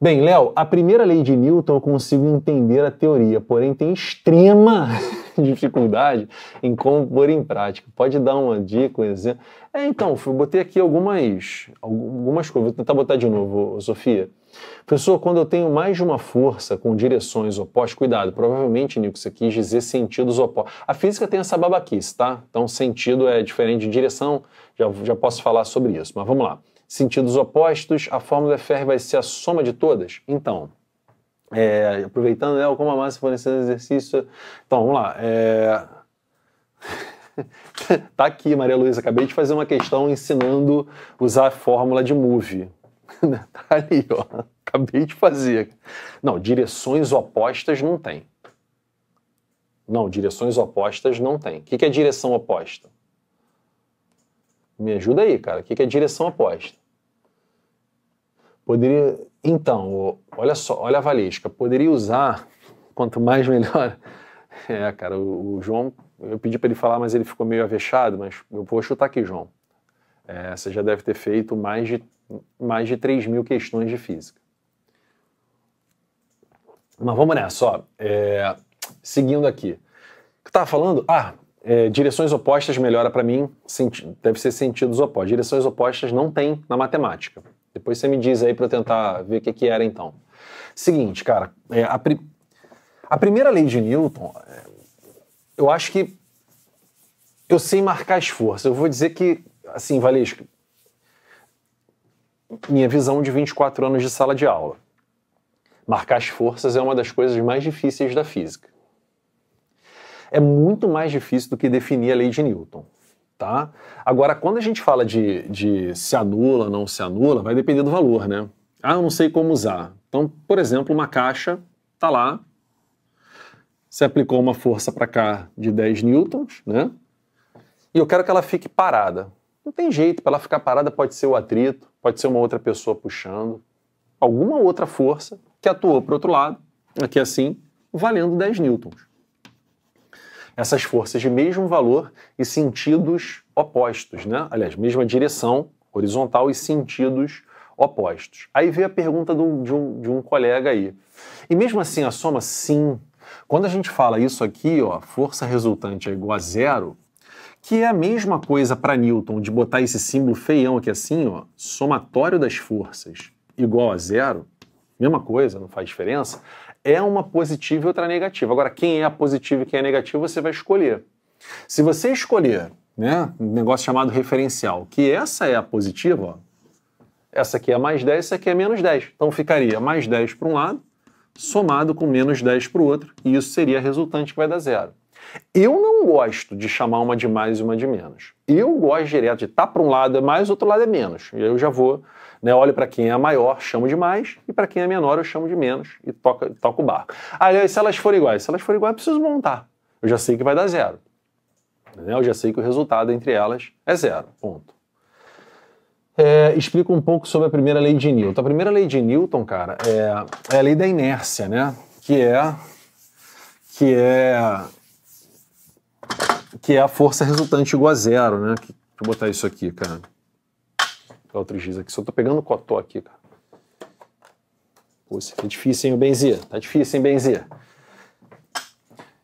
Bem, Léo, a primeira lei de Newton eu consigo entender a teoria, porém tem extrema dificuldade em como pôr em prática. Pode dar uma dica, um exemplo? É, então, eu botei aqui algumas, algumas coisas. Vou tentar botar de novo, Sofia. Professor, quando eu tenho mais de uma força com direções opostas, cuidado, provavelmente, Nico, você quis dizer sentidos opostos. A física tem essa babaquice, tá? Então, sentido é diferente de direção, já, já posso falar sobre isso, mas vamos lá. Sentidos opostos, a fórmula FR vai ser a soma de todas? Então, é, aproveitando, né, como a massa fornecendo exercício. Então, vamos lá. É... tá aqui, Maria Luísa. Acabei de fazer uma questão ensinando usar a fórmula de MOVE tá ali, ó. Acabei de fazer. Não, direções opostas não tem. Não, direções opostas não tem. O que, que é direção oposta? Me ajuda aí, cara. O que, que é direção oposta? Poderia. Então, olha só, olha a valesca. Poderia usar, quanto mais melhor. É, cara, o, o João, eu pedi para ele falar, mas ele ficou meio avexado, mas eu vou chutar aqui, João. É, você já deve ter feito mais de mais de 3 mil questões de física. Mas vamos nessa, só É, seguindo aqui. O que estava falando? Ah, é, direções opostas melhora para mim, deve ser sentidos opostos. Direções opostas não tem na matemática. Depois você me diz aí para eu tentar ver o que, que era então. Seguinte, cara, é, a, pri a primeira lei de Newton, é, eu acho que eu sei marcar esforço. Eu vou dizer que, assim, Valesco, minha visão de 24 anos de sala de aula. Marcar as forças é uma das coisas mais difíceis da física. É muito mais difícil do que definir a lei de Newton. Tá? Agora, quando a gente fala de, de se anula, não se anula, vai depender do valor, né? Ah, eu não sei como usar. Então, por exemplo, uma caixa está lá, você aplicou uma força para cá de 10 newtons, né? E eu quero que ela fique parada. Não tem jeito, para ela ficar parada pode ser o atrito, pode ser uma outra pessoa puxando, alguma outra força que atuou para o outro lado, aqui assim, valendo 10 newtons. Essas forças de mesmo valor e sentidos opostos, né? Aliás, mesma direção horizontal e sentidos opostos. Aí veio a pergunta do, de, um, de um colega aí. E mesmo assim, a soma, sim. Quando a gente fala isso aqui, ó, força resultante é igual a zero, que é a mesma coisa para Newton de botar esse símbolo feião aqui assim, ó, somatório das forças igual a zero, mesma coisa, não faz diferença, é uma positiva e outra negativa. Agora, quem é a positiva e quem é a negativa, você vai escolher. Se você escolher né, um negócio chamado referencial, que essa é a positiva, ó, essa aqui é mais 10, essa aqui é menos 10. Então ficaria mais 10 para um lado, somado com menos 10 para o outro, e isso seria a resultante que vai dar zero. Eu não gosto de chamar uma de mais e uma de menos. Eu gosto direto de tá para um lado é mais, outro lado é menos. E aí eu já vou, né, olho para quem é maior, chamo de mais, e para quem é menor, eu chamo de menos e toco, toco o barco. Aliás, se elas forem iguais, se elas forem iguais, eu preciso montar. Eu já sei que vai dar zero. Eu já sei que o resultado entre elas é zero. Ponto. É, explica um pouco sobre a primeira lei de Newton. A primeira lei de Newton, cara, é, é a lei da inércia, né? Que é que é que é a força resultante igual a zero, né? Deixa eu botar isso aqui, cara. Outro giz aqui. Só tô pegando cotó aqui, cara. Pô, isso aqui é difícil, hein, Benzi? Tá difícil, hein, Benzi?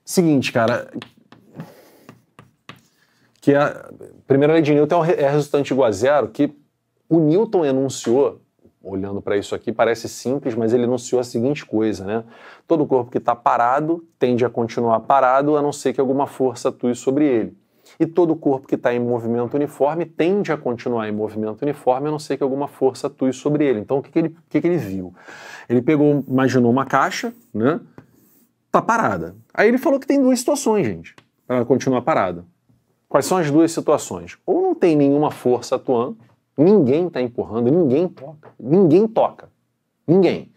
Seguinte, cara. Que é a primeira lei de Newton é a é resultante igual a zero, que o Newton enunciou olhando para isso aqui, parece simples, mas ele anunciou a seguinte coisa, né? Todo corpo que está parado tende a continuar parado, a não ser que alguma força atue sobre ele. E todo corpo que está em movimento uniforme tende a continuar em movimento uniforme, a não ser que alguma força atue sobre ele. Então, o que, que ele, que, que ele viu? Ele pegou, imaginou uma caixa, né? Tá parada. Aí ele falou que tem duas situações, gente, para continuar parada. Quais são as duas situações? Ou não tem nenhuma força atuando, Ninguém está empurrando, ninguém toca. Ninguém toca. Ninguém.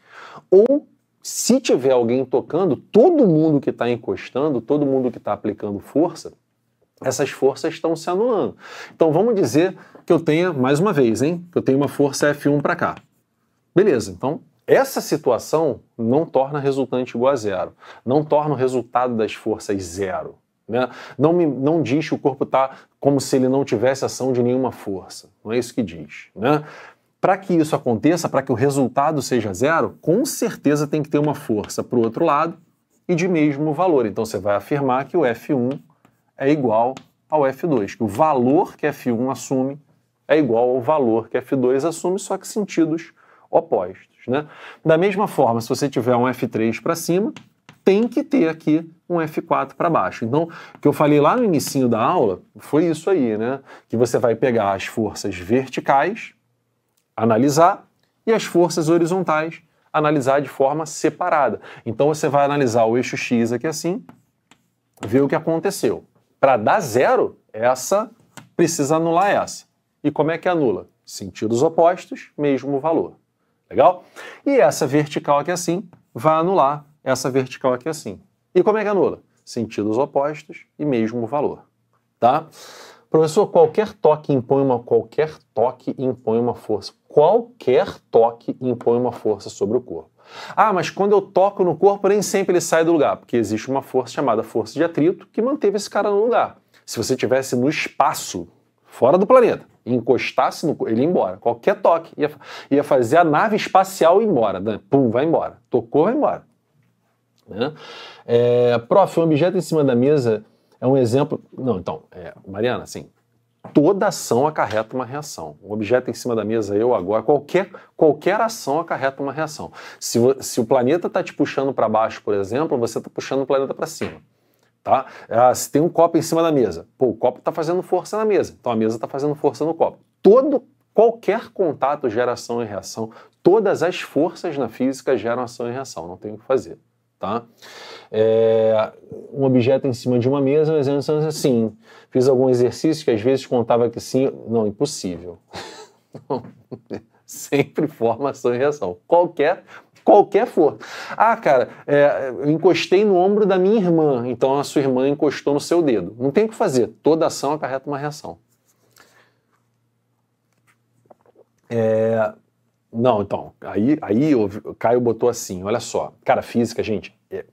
Ou se tiver alguém tocando, todo mundo que está encostando, todo mundo que está aplicando força, essas forças estão se anulando. Então vamos dizer que eu tenha, mais uma vez, hein? Que eu tenho uma força F1 para cá. Beleza, então essa situação não torna resultante igual a zero. Não torna o resultado das forças zero. Né? Não, me, não diz que o corpo está como se ele não tivesse ação de nenhuma força. Não é isso que diz. Né? Para que isso aconteça, para que o resultado seja zero, com certeza tem que ter uma força para o outro lado e de mesmo valor. Então você vai afirmar que o F1 é igual ao F2, que o valor que F1 assume é igual ao valor que F2 assume, só que sentidos opostos. Né? Da mesma forma, se você tiver um F3 para cima, tem que ter aqui um F4 para baixo. Então, o que eu falei lá no início da aula foi isso aí, né? Que você vai pegar as forças verticais, analisar, e as forças horizontais, analisar de forma separada. Então, você vai analisar o eixo X aqui assim, ver o que aconteceu. Para dar zero, essa precisa anular essa. E como é que anula? Sentidos opostos, mesmo valor. Legal? E essa vertical aqui assim vai anular essa vertical aqui assim. E como é que anula? Sentidos opostos e mesmo valor, tá? Professor, qualquer toque impõe uma qualquer toque impõe uma força. Qualquer toque impõe uma força sobre o corpo. Ah, mas quando eu toco no corpo, nem sempre ele sai do lugar, porque existe uma força chamada força de atrito que manteve esse cara no lugar. Se você tivesse no espaço, fora do planeta, encostasse no ele ia embora. Qualquer toque ia, ia fazer a nave espacial ir embora. Né? Pum, vai embora. Tocou, vai embora. Né? É, prof, um objeto em cima da mesa é um exemplo. Não, então, é, Mariana, assim, toda ação acarreta uma reação. Um objeto em cima da mesa, eu agora, qualquer, qualquer ação acarreta uma reação. Se, se o planeta está te puxando para baixo, por exemplo, você está puxando o planeta para cima. Tá? Ah, se tem um copo em cima da mesa, pô, o copo está fazendo força na mesa, então a mesa está fazendo força no copo. Todo Qualquer contato gera ação e reação. Todas as forças na física geram ação e reação, não tem o que fazer tá? É, um objeto em cima de uma mesa, um exemplo é assim. Fiz algum exercício que às vezes contava que sim, não, impossível. Sempre forma ação e reação. Qualquer qualquer for. Ah, cara, é, eu encostei no ombro da minha irmã, então a sua irmã encostou no seu dedo. Não tem o que fazer. Toda ação acarreta uma reação. É, não, então, aí, aí o Caio botou assim, olha só, cara, física, gente, é,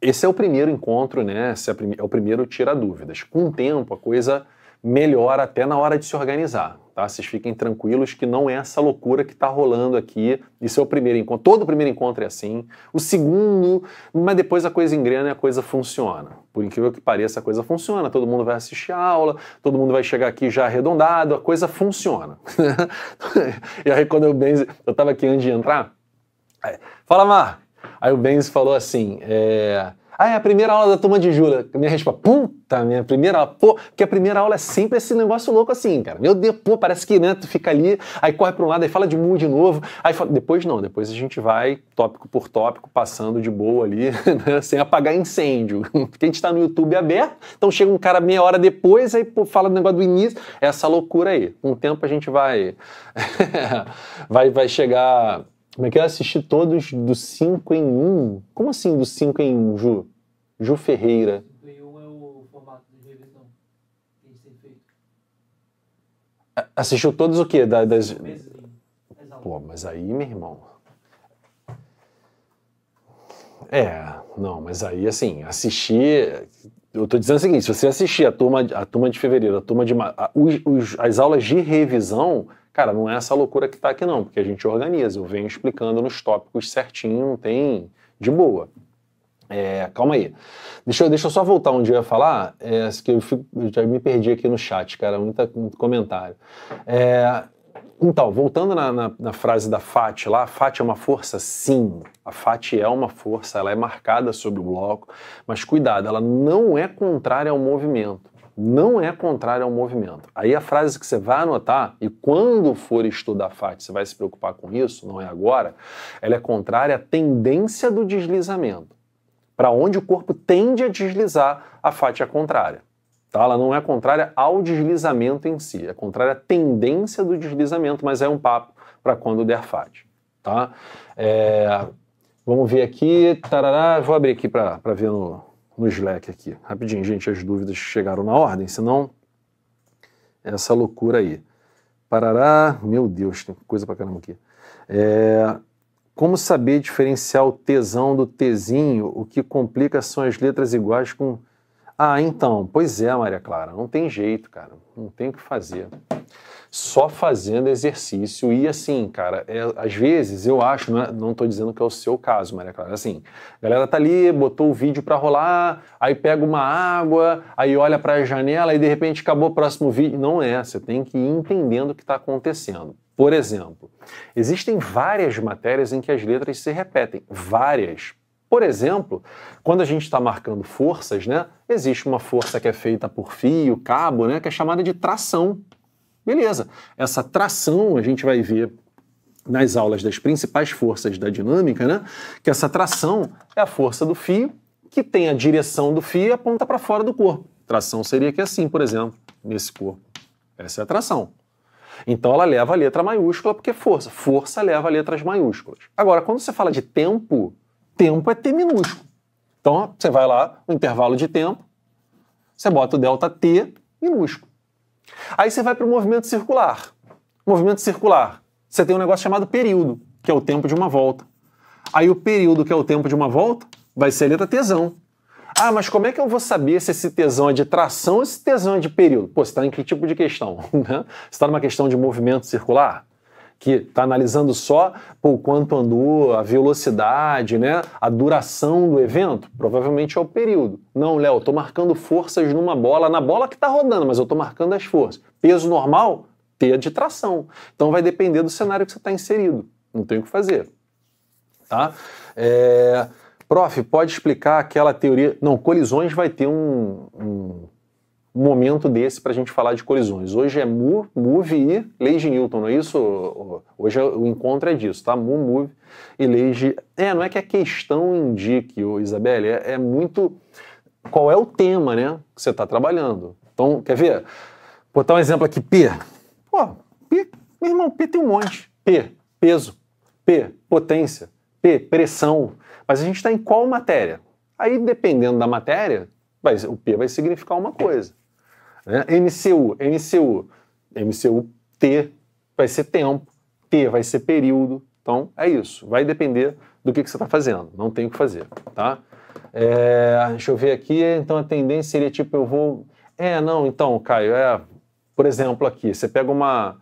esse é o primeiro encontro, né? Esse é, é o primeiro tira dúvidas. Com o tempo, a coisa melhor até na hora de se organizar. Tá? Vocês fiquem tranquilos que não é essa loucura que está rolando aqui. Isso é o primeiro encontro. Todo primeiro encontro é assim. O segundo, mas depois a coisa engrena e a coisa funciona. Por incrível que pareça, a coisa funciona. Todo mundo vai assistir a aula, todo mundo vai chegar aqui já arredondado, a coisa funciona. e aí quando eu Benz, eu estava aqui antes de entrar, fala Mar, aí o Benz falou assim, é... Ah, é a primeira aula da turma de Júlia. Minha resposta, puta, minha primeira aula, pô, porque a primeira aula é sempre esse negócio louco assim, cara. Meu Deus, pô, parece que né, tu fica ali, aí corre para um lado, aí fala de mu de novo, aí fala... depois não, depois a gente vai tópico por tópico, passando de boa ali, né, sem apagar incêndio. Porque a gente tá no YouTube aberto, então chega um cara meia hora depois, aí pô, fala do negócio do início, essa loucura aí. Com o tempo a gente vai vai vai chegar como é que é? Assisti todos do 5 em 1. Um. Como assim do 5 em 1, um, Ju? Ju Ferreira. 5 em 1 é o formato de revisão que a gente tem feito. Assistiu todos o quê? Da, das... Pô, mas aí, meu irmão. É, não, mas aí assim, assistir. Eu tô dizendo o seguinte: se você assistir a turma, a turma de fevereiro, a turma de. A, os, os, as aulas de revisão, Cara, não é essa loucura que está aqui não, porque a gente organiza, eu venho explicando nos tópicos certinho, tem de boa. É, calma aí. Deixa eu, deixa eu só voltar onde eu ia falar, é, que eu, fico, eu, já me perdi aqui no chat, cara, muita, muito comentário. É, então, voltando na, na, na, frase da FAT lá, a FAT é uma força? Sim, a FAT é uma força, ela é marcada sobre o bloco, mas cuidado, ela não é contrária ao movimento não é contrária ao movimento. Aí a frase que você vai anotar, e quando for estudar FAT, você vai se preocupar com isso, não é agora, ela é contrária à tendência do deslizamento. Para onde o corpo tende a deslizar, a FAT é contrária. Tá? Ela não é contrária ao deslizamento em si, é contrária à tendência do deslizamento, mas é um papo para quando der FAT. Tá? É... Vamos ver aqui, tarará, vou abrir aqui para ver no, no Slack aqui. Rapidinho, gente, as dúvidas chegaram na ordem, senão essa loucura aí. Parará, meu Deus, tem coisa pra caramba aqui. É, como saber diferenciar o tesão do tezinho? O que complica são as letras iguais com. Ah, então, pois é, Maria Clara, não tem jeito, cara, não tem o que fazer só fazendo exercício. E assim, cara, é, às vezes eu acho, não estou é, dizendo que é o seu caso, Maria Clara, assim, a galera tá ali, botou o vídeo para rolar, aí pega uma água, aí olha para a janela e de repente acabou o próximo vídeo. Não é, você tem que ir entendendo o que está acontecendo. Por exemplo, existem várias matérias em que as letras se repetem, várias. Por exemplo, quando a gente está marcando forças, né, existe uma força que é feita por fio, cabo, né, que é chamada de tração. Beleza. Essa tração a gente vai ver nas aulas das principais forças da dinâmica, né? Que essa tração é a força do fio que tem a direção do fio e aponta para fora do corpo. Tração seria que é assim, por exemplo, nesse corpo. Essa é a tração. Então ela leva a letra maiúscula porque é força. Força leva a letras maiúsculas. Agora, quando você fala de tempo, tempo é T minúsculo. Então você vai lá, o intervalo de tempo, você bota o delta T minúsculo. Aí você vai para o movimento circular. Movimento circular. Você tem um negócio chamado período, que é o tempo de uma volta. Aí o período, que é o tempo de uma volta, vai ser a letra tesão. Ah, mas como é que eu vou saber se esse tesão é de tração ou se tesão é de período? Pô, você está em que tipo de questão? Né? Você está numa questão de movimento circular? que está analisando só o quanto andou, a velocidade, né, a duração do evento? Provavelmente é o período. Não, Léo, estou marcando forças numa bola, na bola que está rodando, mas eu estou marcando as forças. Peso normal? T é de tração. Então vai depender do cenário que você está inserido. Não tem o que fazer. Tá? É... Prof, pode explicar aquela teoria. Não, colisões vai ter um, um momento desse para a gente falar de colisões. Hoje é mu, move e lei de Newton, não é isso? Hoje é, o encontro é disso, tá? Mu, move e lei de... É, não é que a questão indique, ô Isabelle, é, é muito... Qual é o tema, né, que você está trabalhando. Então, quer ver? Vou botar um exemplo aqui, P. Pô, P, meu irmão, P tem um monte. P, peso. P, potência. P, pressão. Mas a gente está em qual matéria? Aí, dependendo da matéria, vai, o P vai significar uma coisa. Né? MCU, MCU, MCU-T vai ser tempo, T vai ser período. Então, é isso. Vai depender do que, que você está fazendo. Não tem o que fazer, tá? É, deixa eu ver aqui. Então, a tendência seria tipo, eu vou... É, não, então, Caio, é... Por exemplo, aqui, você pega uma,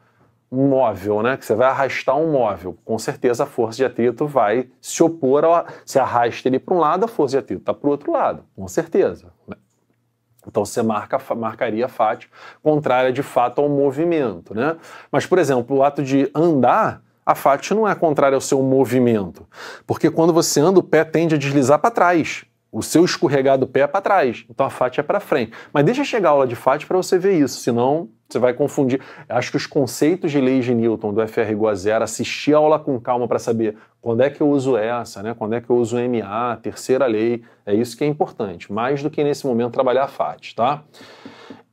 um móvel, né? Que você vai arrastar um móvel. Com certeza, a força de atrito vai se opor ao... Você arrasta ele para um lado, a força de atrito está para o outro lado. Com certeza. Né? Então você marca, marcaria fátio contrária de fato ao movimento, né? Mas, por exemplo, o ato de andar, a fátio não é contrária ao seu movimento, porque quando você anda, o pé tende a deslizar para trás. O seu escorregado pé é para trás, então a fátio é para frente. Mas deixa chegar a aula de fátio para você ver isso, senão você vai confundir. Acho que os conceitos de lei de Newton, do FR igual a zero, assistir a aula com calma para saber quando é que eu uso essa, né? quando é que eu uso MA, terceira lei, é isso que é importante, mais do que nesse momento trabalhar a FAT, tá?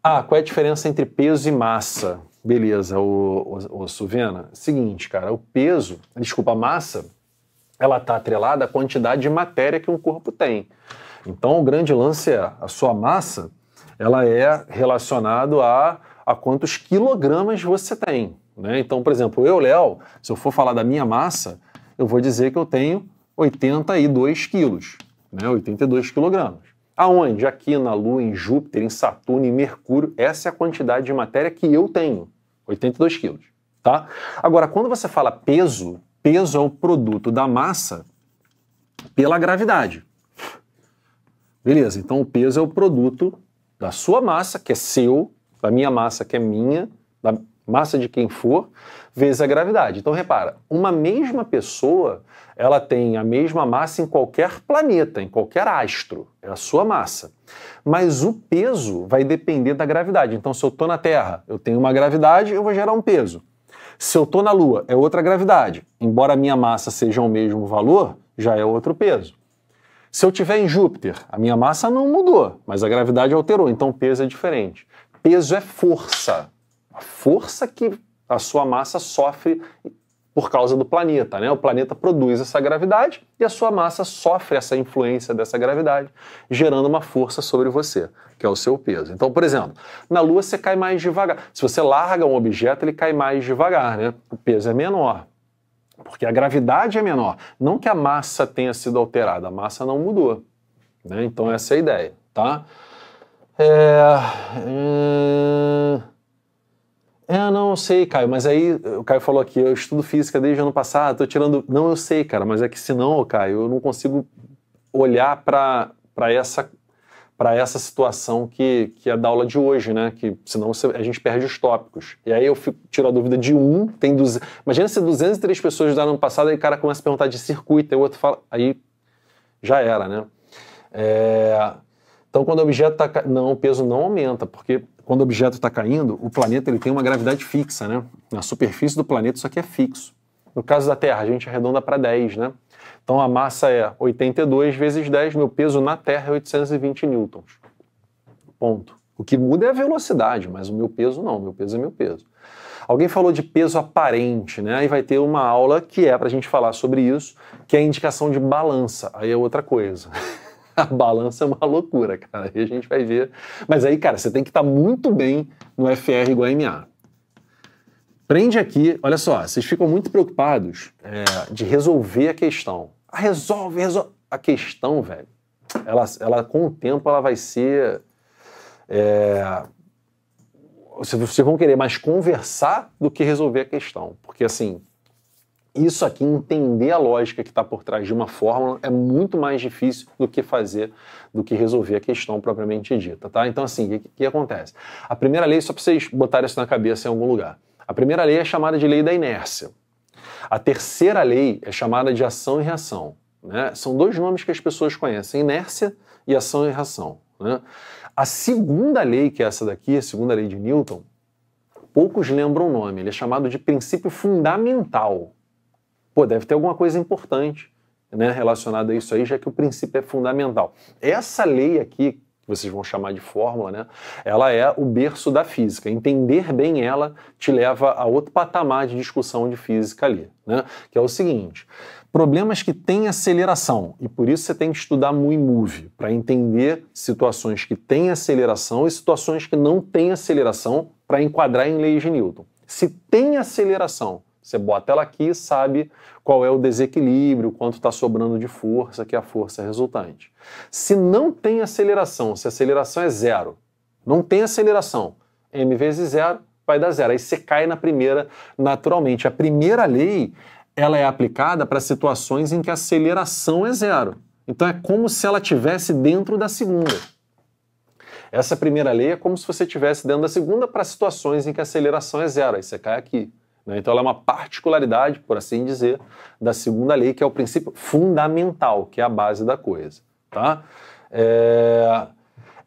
Ah, qual é a diferença entre peso e massa? Beleza, o, o, o Suvena. Seguinte, cara, o peso, desculpa, a massa, ela está atrelada à quantidade de matéria que um corpo tem. Então, o grande lance é a sua massa, ela é relacionada a a quantos quilogramas você tem. Né? Então, por exemplo, eu, Léo, se eu for falar da minha massa, eu vou dizer que eu tenho 82 quilos, né? 82 quilogramas. Aonde? Aqui na Lua, em Júpiter, em Saturno, em Mercúrio, essa é a quantidade de matéria que eu tenho, 82 quilos, tá? Agora, quando você fala peso, peso é o produto da massa pela gravidade. Beleza, então o peso é o produto da sua massa, que é seu, da minha massa que é minha, da massa de quem for, vezes a gravidade. Então repara, uma mesma pessoa, ela tem a mesma massa em qualquer planeta, em qualquer astro, é a sua massa. Mas o peso vai depender da gravidade. Então se eu estou na Terra, eu tenho uma gravidade, eu vou gerar um peso. Se eu estou na Lua, é outra gravidade. Embora a minha massa seja o mesmo valor, já é outro peso. Se eu tiver em Júpiter, a minha massa não mudou, mas a gravidade alterou, então o peso é diferente peso é força. A força que a sua massa sofre por causa do planeta, né? O planeta produz essa gravidade e a sua massa sofre essa influência dessa gravidade, gerando uma força sobre você, que é o seu peso. Então, por exemplo, na Lua você cai mais devagar. Se você larga um objeto, ele cai mais devagar, né? O peso é menor, porque a gravidade é menor. Não que a massa tenha sido alterada, a massa não mudou, né? Então essa é a ideia, tá? É, hum, é, não, sei, Caio, mas aí o Caio falou aqui, eu estudo física desde o ano passado, tô tirando. Não, eu sei, cara, mas é que se não, Caio, eu não consigo olhar para essa para essa situação que, que é da aula de hoje, né? Que senão você, a gente perde os tópicos. E aí eu fico, tiro a dúvida de um, tem duze... imagina se 203 pessoas do ano passado, aí o cara começa a perguntar de circuito, aí o outro fala, aí já era, né? É... Então, quando o objeto está caindo. não, o peso não aumenta, porque quando o objeto está caindo, o planeta ele tem uma gravidade fixa, né? Na superfície do planeta isso aqui é fixo. No caso da Terra, a gente arredonda para 10, né? Então a massa é 82 vezes 10, meu peso na Terra é 820 newtons. Ponto. O que muda é a velocidade, mas o meu peso não, meu peso é meu peso. Alguém falou de peso aparente, né? Aí vai ter uma aula que é para a gente falar sobre isso, que é a indicação de balança. Aí é outra coisa. a balança é uma loucura, cara. Aí a gente vai ver. Mas aí, cara, você tem que estar tá muito bem no FR igual a MA. Prende aqui, olha só, vocês ficam muito preocupados é, de resolver a questão. Ah, resolve, resolve. A questão, velho, ela, ela com o tempo ela vai ser. É, vocês vão querer mais conversar do que resolver a questão. Porque assim, isso aqui, entender a lógica que está por trás de uma fórmula, é muito mais difícil do que fazer, do que resolver a questão propriamente dita, tá? Então, assim, o que, que, acontece? A primeira lei, só para vocês botarem isso na cabeça em algum lugar, a primeira lei é chamada de lei da inércia. A terceira lei é chamada de ação e reação. Né? São dois nomes que as pessoas conhecem, inércia e ação e reação. Né? A segunda lei, que é essa daqui, a segunda lei de Newton, poucos lembram o nome, ele é chamado de princípio fundamental pô, deve ter alguma coisa importante né, relacionada a isso aí, já que o princípio é fundamental. Essa lei aqui, que vocês vão chamar de fórmula, né? Ela é o berço da física. Entender bem ela te leva a outro patamar de discussão de física ali, né? Que é o seguinte: problemas que têm aceleração, e por isso você tem que estudar muito move, para entender situações que têm aceleração e situações que não têm aceleração para enquadrar em leis de Newton. Se tem aceleração, você bota ela aqui e sabe qual é o desequilíbrio, quanto está sobrando de força, que é a força é resultante. Se não tem aceleração, se a aceleração é zero, não tem aceleração, m vezes zero vai dar zero. Aí você cai na primeira naturalmente. A primeira lei ela é aplicada para situações em que a aceleração é zero. Então é como se ela tivesse dentro da segunda. Essa primeira lei é como se você tivesse dentro da segunda para situações em que a aceleração é zero. Aí você cai aqui. Né? Então, ela é uma particularidade, por assim dizer, da segunda lei, que é o princípio fundamental, que é a base da coisa. Tá? É,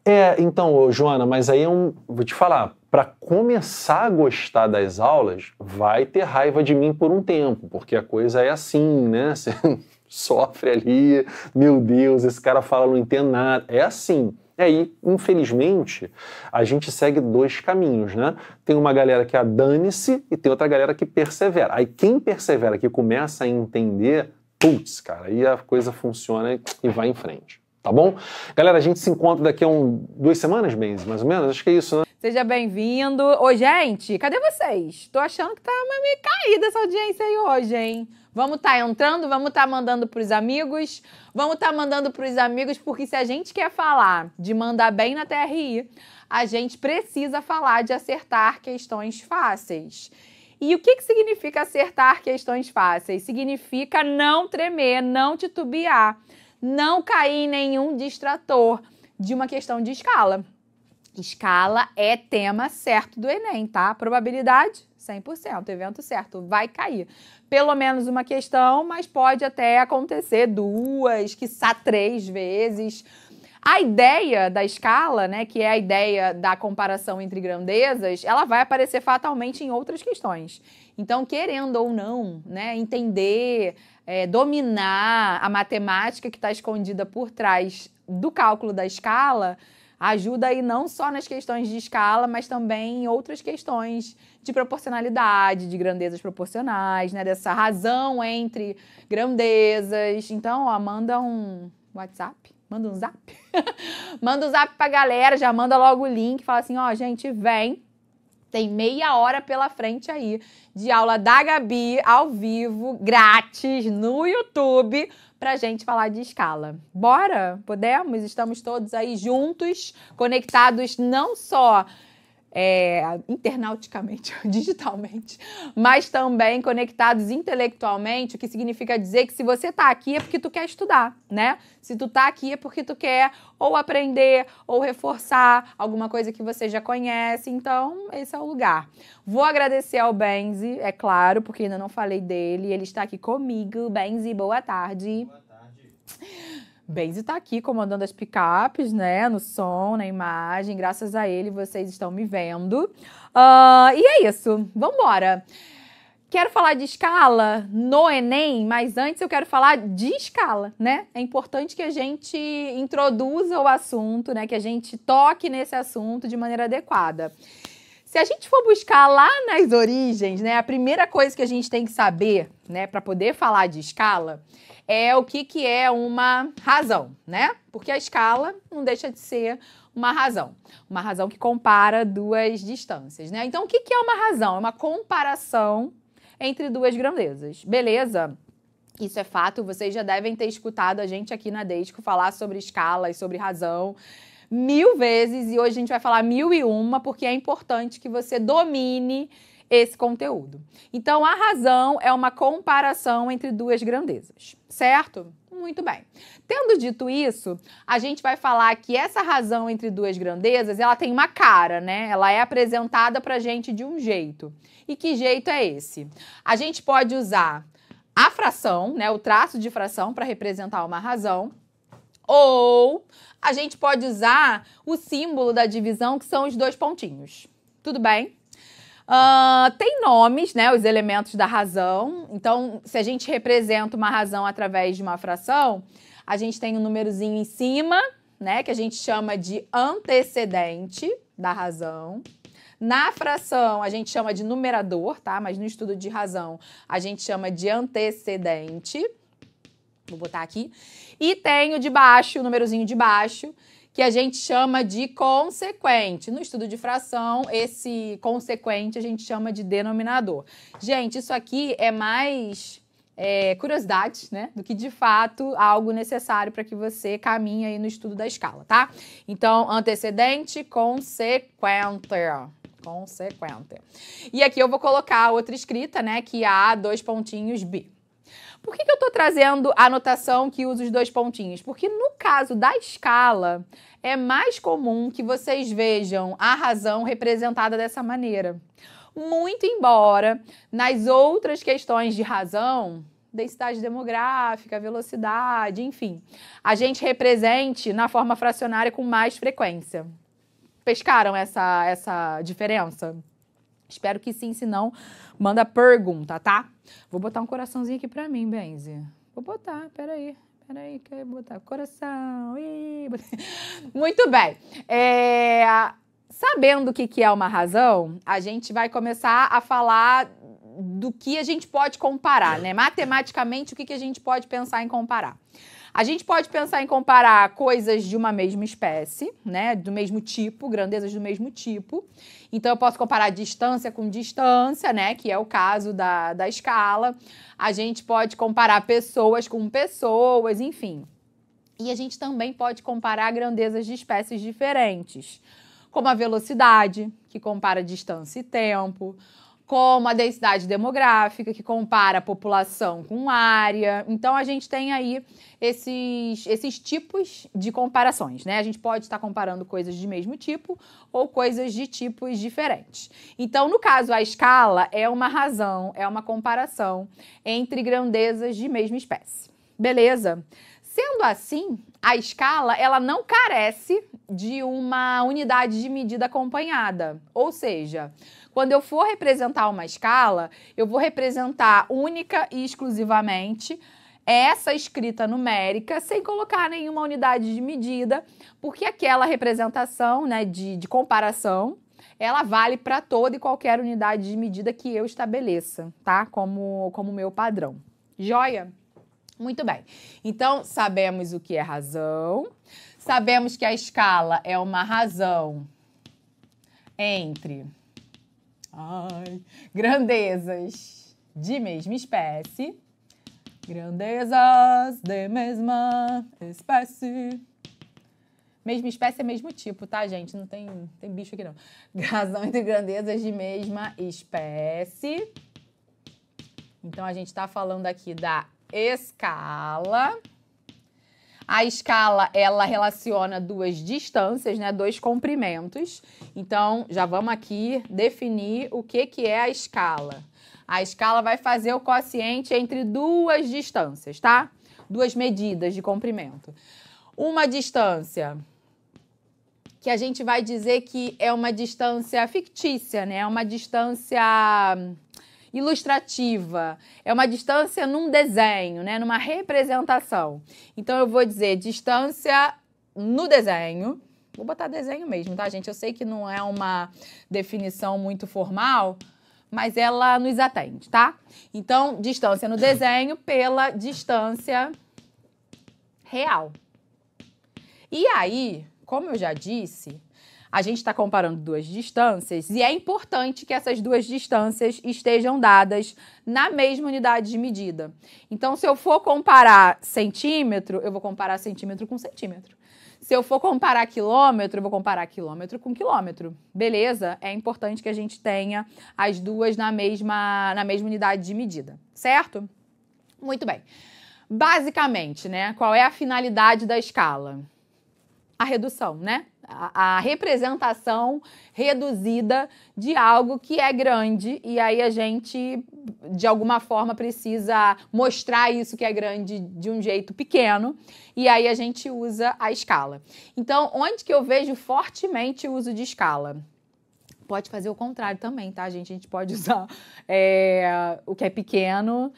é então, Joana, mas aí é um. Vou te falar, para começar a gostar das aulas, vai ter raiva de mim por um tempo, porque a coisa é assim, né? Você sofre ali, meu Deus, esse cara fala, não entendo nada. É assim. É, e aí, infelizmente, a gente segue dois caminhos, né? Tem uma galera que é adane-se e tem outra galera que persevera. Aí quem persevera, que começa a entender, putz, cara, aí a coisa funciona e vai em frente, tá bom? Galera, a gente se encontra daqui a um, duas semanas, bem mais ou menos, acho que é isso, né? Seja bem-vindo. Ô, gente, cadê vocês? Tô achando que tá meio caída essa audiência aí hoje, hein? Vamos tá entrando, vamos tá mandando pros amigos, vamos tá mandando pros amigos, porque se a gente quer falar de mandar bem na TRI, a gente precisa falar de acertar questões fáceis. E o que, que significa acertar questões fáceis? Significa não tremer, não titubear, não cair em nenhum distrator de uma questão de escala. Escala é tema certo do Enem, tá? Probabilidade, 100%. Evento certo, vai cair. Pelo menos uma questão, mas pode até acontecer duas, quiçá três vezes. A ideia da escala, né, que é a ideia da comparação entre grandezas, ela vai aparecer fatalmente em outras questões. Então, querendo ou não, né, entender, é, dominar a matemática que está escondida por trás do cálculo da escala ajuda aí não só nas questões de escala, mas também em outras questões de proporcionalidade, de grandezas proporcionais, né? Dessa razão entre grandezas. Então, ó, manda um WhatsApp, manda um zap. manda um zap pra galera, já manda logo o link, fala assim, ó, gente, vem. Tem meia hora pela frente aí de aula da Gabi ao vivo, grátis, no YouTube para a gente falar de escala. Bora? Podemos? Estamos todos aí juntos, conectados não só é, internauticamente, digitalmente, mas também conectados intelectualmente, o que significa dizer que se você está aqui é porque tu quer estudar, né? Se tu está aqui é porque tu quer ou aprender ou reforçar alguma coisa que você já conhece, então esse é o lugar. Vou agradecer ao Benzi, é claro, porque ainda não falei dele, ele está aqui comigo. Benzi, boa tarde. Boa tarde. Benzi está aqui comandando as picapes, né? No som, na imagem. Graças a ele vocês estão me vendo. Uh, e é isso. Vamos embora. Quero falar de escala no Enem, mas antes eu quero falar de escala, né? É importante que a gente introduza o assunto, né? Que a gente toque nesse assunto de maneira adequada. Se a gente for buscar lá nas origens, né? A primeira coisa que a gente tem que saber, né? Para poder falar de escala é o que, que é uma razão, né? Porque a escala não deixa de ser uma razão. Uma razão que compara duas distâncias, né? Então, o que, que é uma razão? É uma comparação entre duas grandezas. Beleza? Isso é fato, vocês já devem ter escutado a gente aqui na Deisco falar sobre escala e sobre razão mil vezes e hoje a gente vai falar mil e uma, porque é importante que você domine esse conteúdo. Então, a razão é uma comparação entre duas grandezas, certo? Muito bem. Tendo dito isso, a gente vai falar que essa razão entre duas grandezas, ela tem uma cara, né? Ela é apresentada pra gente de um jeito. E que jeito é esse? A gente pode usar a fração, né, o traço de fração para representar uma razão, ou a gente pode usar o símbolo da divisão, que são os dois pontinhos. Tudo bem? Uh, tem nomes, né? Os elementos da razão. Então, se a gente representa uma razão através de uma fração, a gente tem um númerozinho em cima, né? Que a gente chama de antecedente da razão. Na fração, a gente chama de numerador, tá? Mas no estudo de razão, a gente chama de antecedente. Vou botar aqui. E tem o de baixo, o númerozinho de baixo, que a gente chama de consequente. No estudo de fração, esse consequente a gente chama de denominador. Gente, isso aqui é mais é, curiosidade, né? Do que de fato algo necessário para que você caminhe aí no estudo da escala, tá? Então, antecedente, consequente. Consequente. E aqui eu vou colocar outra escrita, né? Que é A, dois pontinhos, B. Por que, que eu estou trazendo a notação que usa os dois pontinhos? Porque no caso da escala, é mais comum que vocês vejam a razão representada dessa maneira. Muito embora nas outras questões de razão, densidade demográfica, velocidade, enfim, a gente represente na forma fracionária com mais frequência. Pescaram essa, essa diferença? Espero que sim, senão Manda pergunta, tá? Vou botar um coraçãozinho aqui pra mim, Benzi. Vou botar, peraí. Peraí, que eu ia botar coração. Ih, Muito bem. É, sabendo o que, que é uma razão, a gente vai começar a falar do que a gente pode comparar, né? Matematicamente, o que, que a gente pode pensar em comparar. A gente pode pensar em comparar coisas de uma mesma espécie, né, do mesmo tipo, grandezas do mesmo tipo, então, eu posso comparar distância com distância, né? Que é o caso da, da escala. A gente pode comparar pessoas com pessoas, enfim. E a gente também pode comparar grandezas de espécies diferentes, como a velocidade, que compara distância e tempo como a densidade demográfica, que compara a população com área. Então, a gente tem aí esses, esses tipos de comparações, né? A gente pode estar comparando coisas de mesmo tipo ou coisas de tipos diferentes. Então, no caso, a escala é uma razão, é uma comparação entre grandezas de mesma espécie. Beleza? Sendo assim, a escala ela não carece de uma unidade de medida acompanhada, ou seja, quando eu for representar uma escala, eu vou representar única e exclusivamente essa escrita numérica sem colocar nenhuma unidade de medida, porque aquela representação né, de, de comparação ela vale para toda e qualquer unidade de medida que eu estabeleça, tá? Como, como meu padrão. Joia? Muito bem. Então, sabemos o que é razão, sabemos que a escala é uma razão entre Ai, grandezas de mesma espécie. Grandezas de mesma espécie. Mesma espécie é mesmo tipo, tá, gente? Não tem, tem bicho aqui, não. Razão entre grandezas de mesma espécie. Então, a gente está falando aqui da escala. A escala, ela relaciona duas distâncias, né, dois comprimentos. Então, já vamos aqui definir o que, que é a escala. A escala vai fazer o quociente entre duas distâncias, tá? Duas medidas de comprimento. Uma distância que a gente vai dizer que é uma distância fictícia, né? É uma distância ilustrativa, é uma distância num desenho, né, numa representação. Então eu vou dizer distância no desenho. Vou botar desenho mesmo, tá, gente? Eu sei que não é uma definição muito formal, mas ela nos atende, tá? Então, distância no desenho pela distância real. E aí, como eu já disse, a gente está comparando duas distâncias e é importante que essas duas distâncias estejam dadas na mesma unidade de medida. Então, se eu for comparar centímetro, eu vou comparar centímetro com centímetro. Se eu for comparar quilômetro, eu vou comparar quilômetro com quilômetro. Beleza? É importante que a gente tenha as duas na mesma, na mesma unidade de medida, certo? Muito bem. Basicamente, né? Qual é a finalidade da escala? A redução, né? a, a representação reduzida de algo que é grande e aí a gente de alguma forma precisa mostrar isso que é grande de um jeito pequeno e aí a gente usa a escala. Então, onde que eu vejo fortemente o uso de escala? Pode fazer o contrário também, tá, gente? A gente pode usar é, o que é pequeno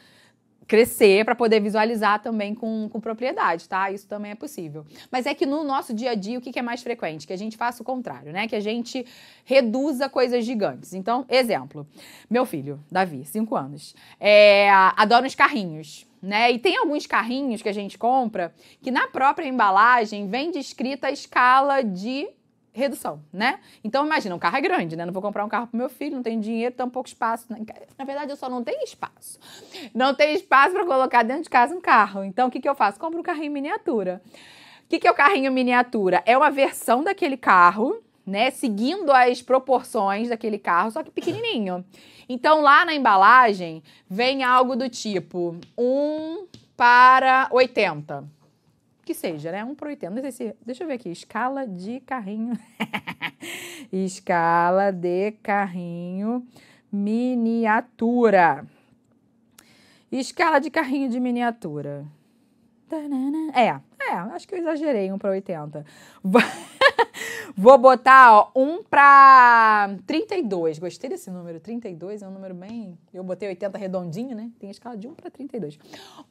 crescer para poder visualizar também com, com propriedade, tá? Isso também é possível. Mas é que no nosso dia a dia, o que, que é mais frequente? Que a gente faça o contrário, né? Que a gente reduza coisas gigantes. Então, exemplo, meu filho, Davi, 5 anos, é, adora os carrinhos. Né? E tem alguns carrinhos que a gente compra que na própria embalagem vem descrita a escala de redução, né? Então, imagina, um carro é grande, né? Não vou comprar um carro pro meu filho, não tem dinheiro, tão pouco espaço. Né? Na verdade, eu só não tenho espaço. Não tenho espaço para colocar dentro de casa um carro. Então, o que, que eu faço? Compro um carrinho miniatura. O que, que é o carrinho miniatura? É uma versão daquele carro, né? Seguindo as proporções daquele carro, só que pequenininho. Então, lá na embalagem, vem algo do tipo 1 para 80 que seja, né? 1 para 80. Não sei se, deixa eu ver aqui. Escala de carrinho. escala de carrinho miniatura. Escala de carrinho de miniatura. É, é, acho que eu exagerei 1 para 80. Vai. Vou botar, ó, 1 para 32. Gostei desse número. 32 é um número bem. Eu botei 80 redondinho, né? Tem a escala de 1 para 32.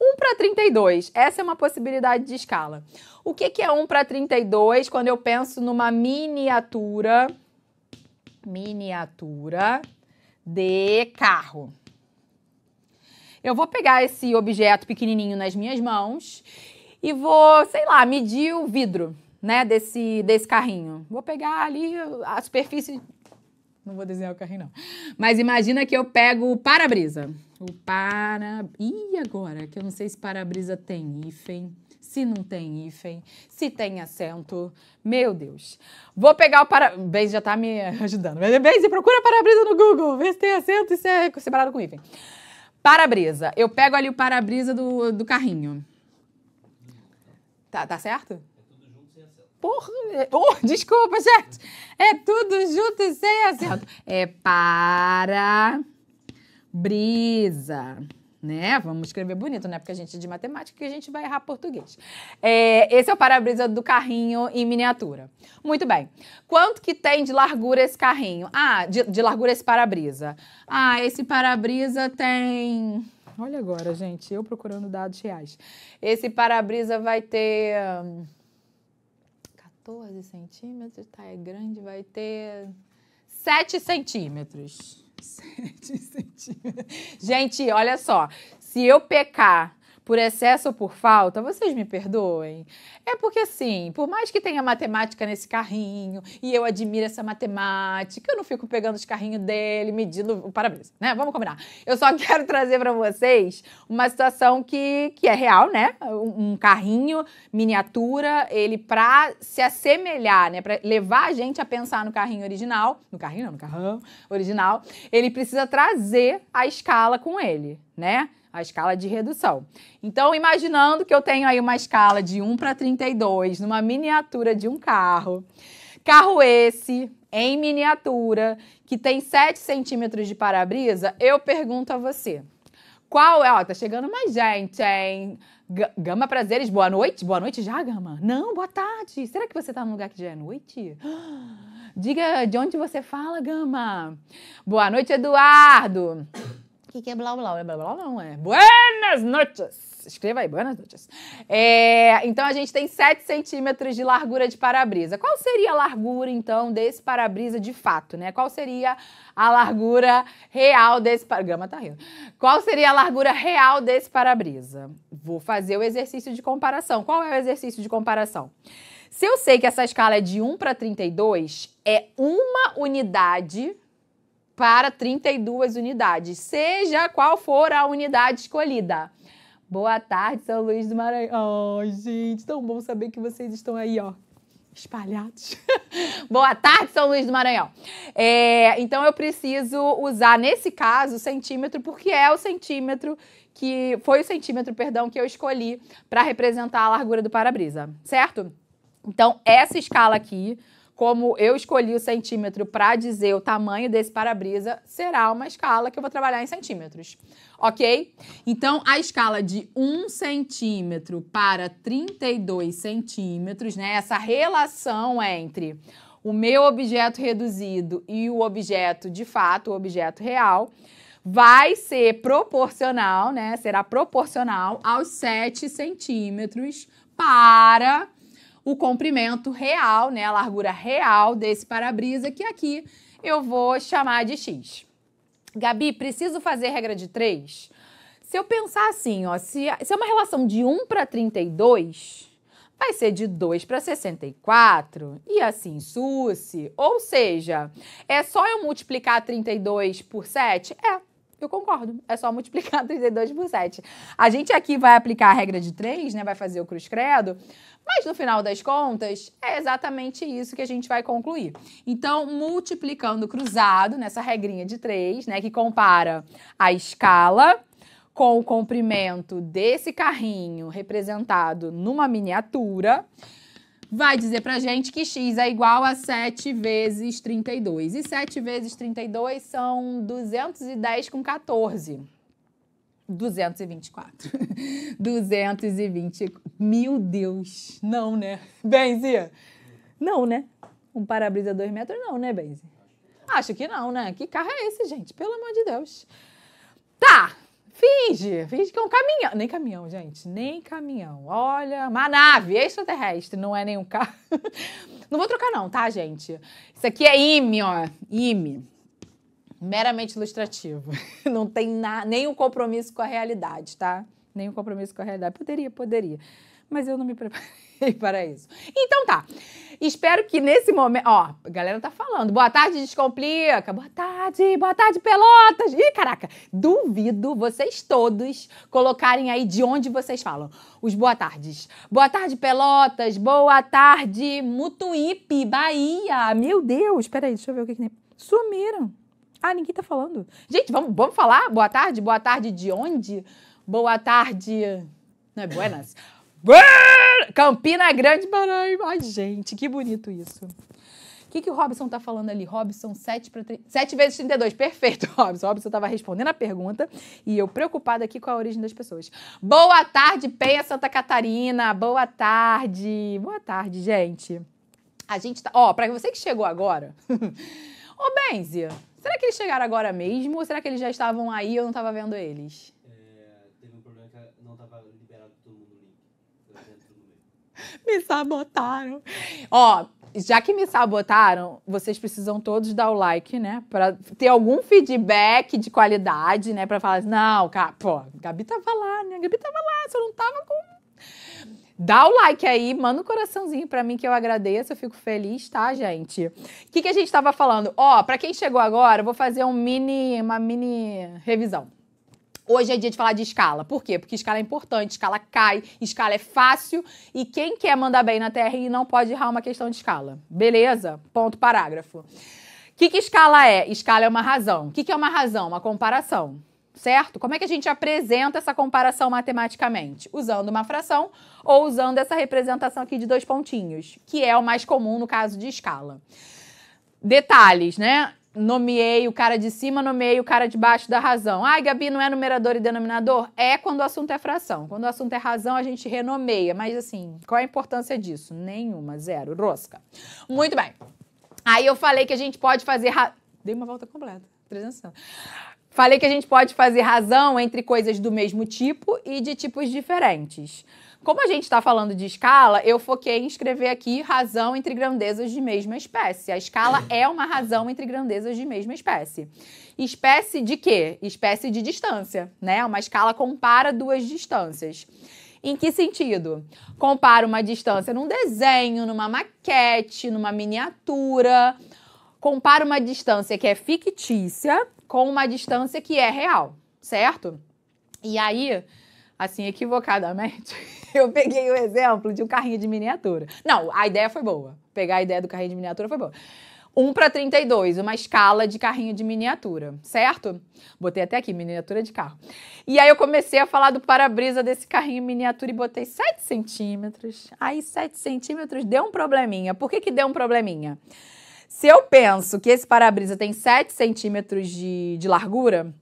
1 para 32. Essa é uma possibilidade de escala. O que, que é 1 para 32 quando eu penso numa miniatura? Miniatura de carro. Eu vou pegar esse objeto pequenininho nas minhas mãos e vou, sei lá, medir o vidro né, desse, desse carrinho. Vou pegar ali a superfície. Não vou desenhar o carrinho, não. Mas imagina que eu pego o para-brisa. O para. Ih, agora, que eu não sei se para-brisa tem hífen, se não tem hífen, se tem acento. Meu Deus. Vou pegar o para. beise já tá me ajudando. beise procura para-brisa no Google, vê se tem acento e se é separado com hífen. Para-brisa. Eu pego ali o para-brisa do, do carrinho. Tá, tá certo? Por, é, oh, desculpa, gente. É tudo junto e sem acento. É para brisa, né? Vamos escrever bonito, né? Porque a gente é de matemática que a gente vai errar português. É, esse é o para-brisa do carrinho em miniatura. Muito bem. Quanto que tem de largura esse carrinho? Ah, de, de largura esse para-brisa. Ah, esse para-brisa tem... Olha agora, gente, eu procurando dados reais. Esse para-brisa vai ter... Hum, 14 centímetros, tá, é grande, vai ter 7 centímetros. 7 centímetros. Gente, olha só, se eu pecar por excesso ou por falta, vocês me perdoem. É porque, assim, por mais que tenha matemática nesse carrinho e eu admiro essa matemática, eu não fico pegando os carrinhos dele, medindo. o Parabéns, né? Vamos combinar. Eu só quero trazer para vocês uma situação que, que é real, né? Um, um carrinho miniatura, ele para se assemelhar, né? Para levar a gente a pensar no carrinho original, no carrinho não, no carrão original, ele precisa trazer a escala com ele, né? a escala de redução. Então, imaginando que eu tenho aí uma escala de 1 para 32 numa miniatura de um carro. Carro esse, em miniatura, que tem 7 centímetros de para-brisa, eu pergunto a você. Qual é? Ó, tá chegando mais gente, hein? Gama Prazeres, boa noite. Boa noite já, Gama? Não, boa tarde. Será que você tá num lugar que já é noite? Diga de onde você fala, Gama. Boa noite, Eduardo. O que, que é blá blá? É blá blá não, é. Buenas noches! Escreva aí, buenas noches. É, então a gente tem 7 centímetros de largura de para-brisa. Qual seria a largura, então, desse para-brisa de fato, né? Qual seria a largura real desse para... Gama tá rindo. Qual seria a largura real desse para-brisa? Vou fazer o exercício de comparação. Qual é o exercício de comparação? Se eu sei que essa escala é de 1 para 32, é uma unidade para 32 unidades, seja qual for a unidade escolhida. Boa tarde, São Luís do Maranhão. Ai, oh, gente, tão bom saber que vocês estão aí, ó, espalhados. Boa tarde, São Luís do Maranhão. É, então eu preciso usar nesse caso o centímetro porque é o centímetro que foi o centímetro, perdão, que eu escolhi para representar a largura do para-brisa, certo? Então essa escala aqui como eu escolhi o centímetro para dizer o tamanho desse para-brisa, será uma escala que eu vou trabalhar em centímetros, ok? Então, a escala de 1 centímetro para 32 centímetros, né? Essa relação é entre o meu objeto reduzido e o objeto de fato, o objeto real, vai ser proporcional, né? Será proporcional aos 7 centímetros para o comprimento real, né, a largura real desse para-brisa, que aqui eu vou chamar de x. Gabi, preciso fazer regra de 3? Se eu pensar assim, ó, se, se é uma relação de 1 para 32, vai ser de 2 para 64 e assim susse. Ou seja, é só eu multiplicar 32 por 7? É, eu concordo. É só multiplicar 32 por 7. A gente aqui vai aplicar a regra de 3, né? Vai fazer o cruz credo. Mas no final das contas, é exatamente isso que a gente vai concluir. Então, multiplicando cruzado nessa regrinha de 3, né? Que compara a escala com o comprimento desse carrinho representado numa miniatura vai dizer pra gente que x é igual a 7 vezes 32. E 7 vezes 32 são 210 com 14. 224. 220. Meu Deus. Não, né? Benzi? Não, né? Um para-brisa 2 metros, não, né, Benzi? Acho que não, né? Que carro é esse, gente? Pelo amor de Deus. Tá. Finge, finge que é um caminhão. Nem caminhão, gente, nem caminhão. Olha, uma nave extraterrestre, não é nenhum carro. não vou trocar, não, tá, gente? Isso aqui é IME, ó. IME. Meramente ilustrativo. não tem na, nenhum compromisso com a realidade, tá? Nenhum compromisso com a realidade. Poderia, poderia. Mas eu não me preparei. para isso. Então tá. Espero que nesse momento. Ó, a galera tá falando. Boa tarde, Descomplica. Boa tarde, boa tarde, Pelotas. Ih, caraca, duvido vocês todos colocarem aí de onde vocês falam os boa tardes. Boa tarde, Pelotas. Boa tarde, Mutuípe, Bahia. Meu Deus, peraí, deixa eu ver o que que. Sumiram. Ah, ninguém tá falando. Gente, vamos, vamos falar? Boa tarde, boa tarde de onde? Boa tarde. Não é Buenas? Campina Grande, Paraná, Ai, gente, que bonito isso. O que, que o Robson tá falando ali? Robson, 7 para 3... 7 vezes 32. Perfeito, Robson. Robson tava respondendo a pergunta e eu preocupada aqui com a origem das pessoas. Boa tarde, Penha Santa Catarina. Boa tarde. Boa tarde, gente. A gente tá. Ó, pra para você que chegou agora. Ô, Benzi, será que eles chegaram agora mesmo ou será que eles já estavam aí e eu não tava vendo eles? Me sabotaram. Ó, já que me sabotaram, vocês precisam todos dar o like, né? Pra ter algum feedback de qualidade, né? Pra falar assim, não, cara, pô, Gabi tava lá, né? Gabi tava lá, você não tava com. Dá o like aí, manda um coraçãozinho para mim que eu agradeço, eu fico feliz, tá, gente? O que, que a gente tava falando? Ó, para quem chegou agora, eu vou fazer um mini, uma mini revisão. Hoje é dia de falar de escala. Por quê? Porque escala é importante, escala cai, escala é fácil e quem quer mandar bem na TRI não pode errar uma questão de escala. Beleza? Ponto parágrafo. O que, que escala é? Escala é uma razão. O que, que é uma razão? Uma comparação certo? Como é que a gente apresenta essa comparação matematicamente? Usando uma fração ou usando essa representação aqui de dois pontinhos, que é o mais comum no caso de escala. Detalhes, né? nomeei o cara de cima, nomeei o cara de baixo da razão. Ai, Gabi, não é numerador e denominador? É quando o assunto é fração. Quando o assunto é razão, a gente renomeia. Mas assim, qual a importância disso? Nenhuma, zero. Rosca. Muito bem. Aí eu falei que a gente pode fazer. Ra... Dei uma volta completa. Falei que a gente pode fazer razão entre coisas do mesmo tipo e de tipos diferentes. Como a gente está falando de escala, eu foquei em escrever aqui razão entre grandezas de mesma espécie. A escala é uma razão entre grandezas de mesma espécie. Espécie de quê? Espécie de distância, né? Uma escala compara duas distâncias. Em que sentido? Compara uma distância num desenho, numa maquete, numa miniatura. Compara uma distância que é fictícia com uma distância que é real, certo? E aí, assim, equivocadamente. eu peguei o exemplo de um carrinho de miniatura. Não, a ideia foi boa. Pegar a ideia do carrinho de miniatura foi boa. 1 para 32, uma escala de carrinho de miniatura, certo? Botei até aqui, miniatura de carro. E aí eu comecei a falar do para-brisa desse carrinho miniatura e botei 7 centímetros. Aí 7 centímetros deu um probleminha. Por que, que deu um probleminha? Se eu penso que esse para-brisa tem 7 centímetros de, de largura,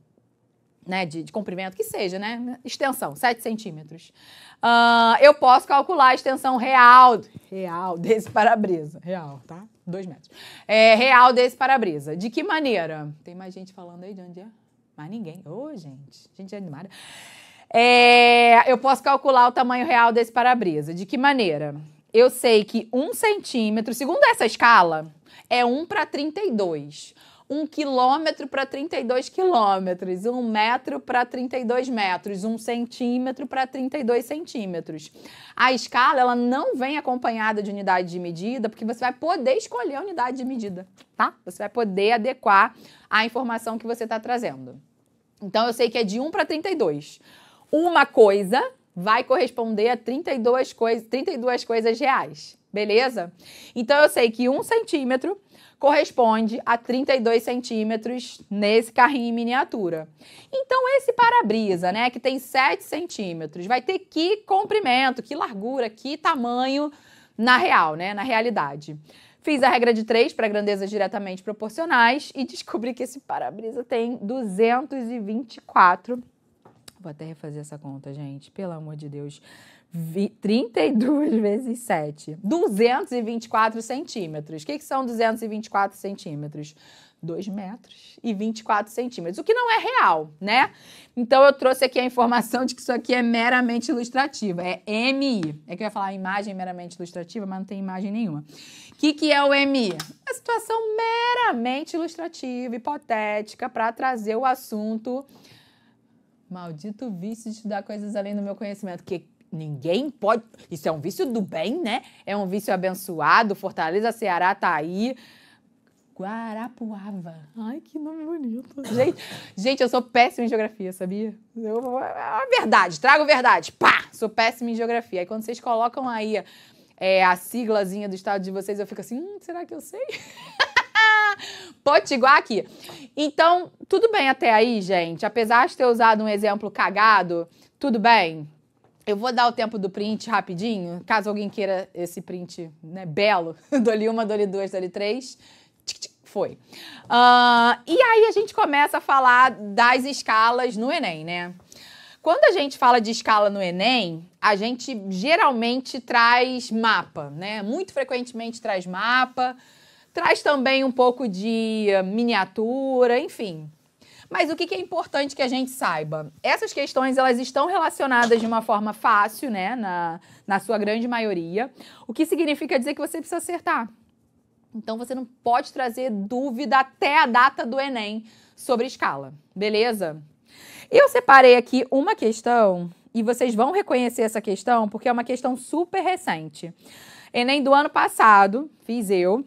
né, de, de, comprimento, que seja, né? Extensão, 7 centímetros. Uh, eu posso calcular a extensão real, real desse para-brisa. Real, tá? 2 metros. É, real desse para-brisa. De que maneira? Tem mais gente falando aí de onde é? Mas ninguém. Ô, oh, gente. Gente é animada. É, eu posso calcular o tamanho real desse para-brisa. De que maneira? Eu sei que um centímetro, segundo essa escala, é 1 para 32. 32 um quilômetro para 32 quilômetros, um metro para 32 metros, um centímetro para 32 centímetros. A escala ela não vem acompanhada de unidade de medida, porque você vai poder escolher a unidade de medida, tá? Você vai poder adequar a informação que você está trazendo. Então eu sei que é de 1 para 32. Uma coisa vai corresponder a 32, cois 32 coisas reais, beleza? Então eu sei que 1 centímetro corresponde a 32 centímetros nesse carrinho em miniatura. Então, esse para-brisa, né, que tem 7 centímetros, vai ter que comprimento, que largura, que tamanho na real, né, na realidade. Fiz a regra de 3 para grandezas diretamente proporcionais e descobri que esse para-brisa tem 224. Vou até refazer essa conta, gente, pelo amor de Deus. 32 vezes 7. 224 centímetros. O que, que são 224 centímetros? 2 metros e 24 centímetros, o que não é real, né? Então eu trouxe aqui a informação de que isso aqui é meramente ilustrativa, é MI. É que eu ia falar imagem meramente ilustrativa, mas não tem imagem nenhuma. O que, que é o MI? Uma é situação meramente ilustrativa, hipotética, para trazer o assunto. Maldito vício de estudar coisas além do meu conhecimento. Que Ninguém pode. Isso é um vício do bem, né? É um vício abençoado. Fortaleza, Ceará tá aí. Guarapuava. Ai, que nome bonito. Gente, gente, eu sou péssima em geografia, sabia? Eu, é verdade, trago verdade. Pá! Sou péssima em geografia. Aí quando vocês colocam aí é, a siglazinha do estado de vocês, eu fico assim, hum, será que eu sei? Potiguar aqui. Então, tudo bem até aí, gente. Apesar de ter usado um exemplo cagado, tudo bem? Eu vou dar o tempo do print rapidinho, caso alguém queira esse print né, belo. Dole uma, dole duas, dole três. Tic, tic, foi. Uh, e aí a gente começa a falar das escalas no Enem, né? Quando a gente fala de escala no Enem, a gente geralmente traz mapa, né? Muito frequentemente traz mapa, traz também um pouco de miniatura, enfim. Mas o que, é importante que a gente saiba? Essas questões elas estão relacionadas de uma forma fácil, né? Na, na sua grande maioria. O que significa dizer que você precisa acertar. Então você não pode trazer dúvida até a data do Enem sobre escala, beleza? Eu separei aqui uma questão e vocês vão reconhecer essa questão porque é uma questão super recente. Enem do ano passado, fiz eu.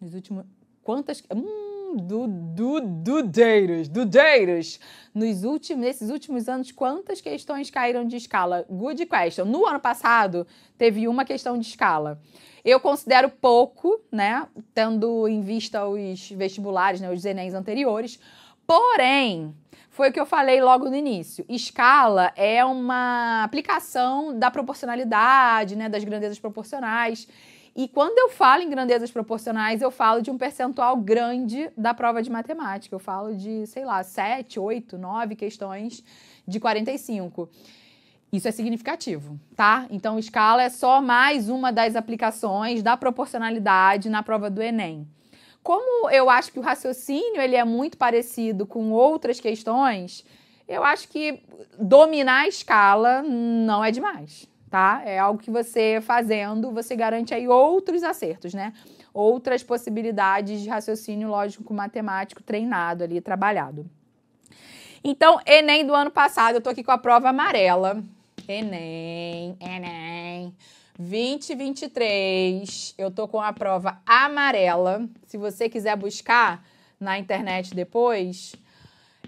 Nos últimos. Quantas. Hum, do du, dudeiros, dudeiros. Nos últimos, nesses últimos anos, quantas questões caíram de escala? Good question. No ano passado, teve uma questão de escala. Eu considero pouco, né? Tendo em vista os vestibulares, né, os Enems anteriores. Porém, foi o que eu falei logo no início. Escala é uma aplicação da proporcionalidade, né, das grandezas proporcionais. E quando eu falo em grandezas proporcionais, eu falo de um percentual grande da prova de matemática. Eu falo de, sei lá, 7, 8, 9 questões de 45. Isso é significativo, tá? Então, escala é só mais uma das aplicações da proporcionalidade na prova do Enem. Como eu acho que o raciocínio ele é muito parecido com outras questões, eu acho que dominar a escala não é demais tá? É algo que você fazendo, você garante aí outros acertos, né? Outras possibilidades de raciocínio lógico-matemático treinado ali, trabalhado. Então, Enem do ano passado, eu tô aqui com a prova amarela. Enem, Enem. 2023, eu tô com a prova amarela. Se você quiser buscar na internet depois,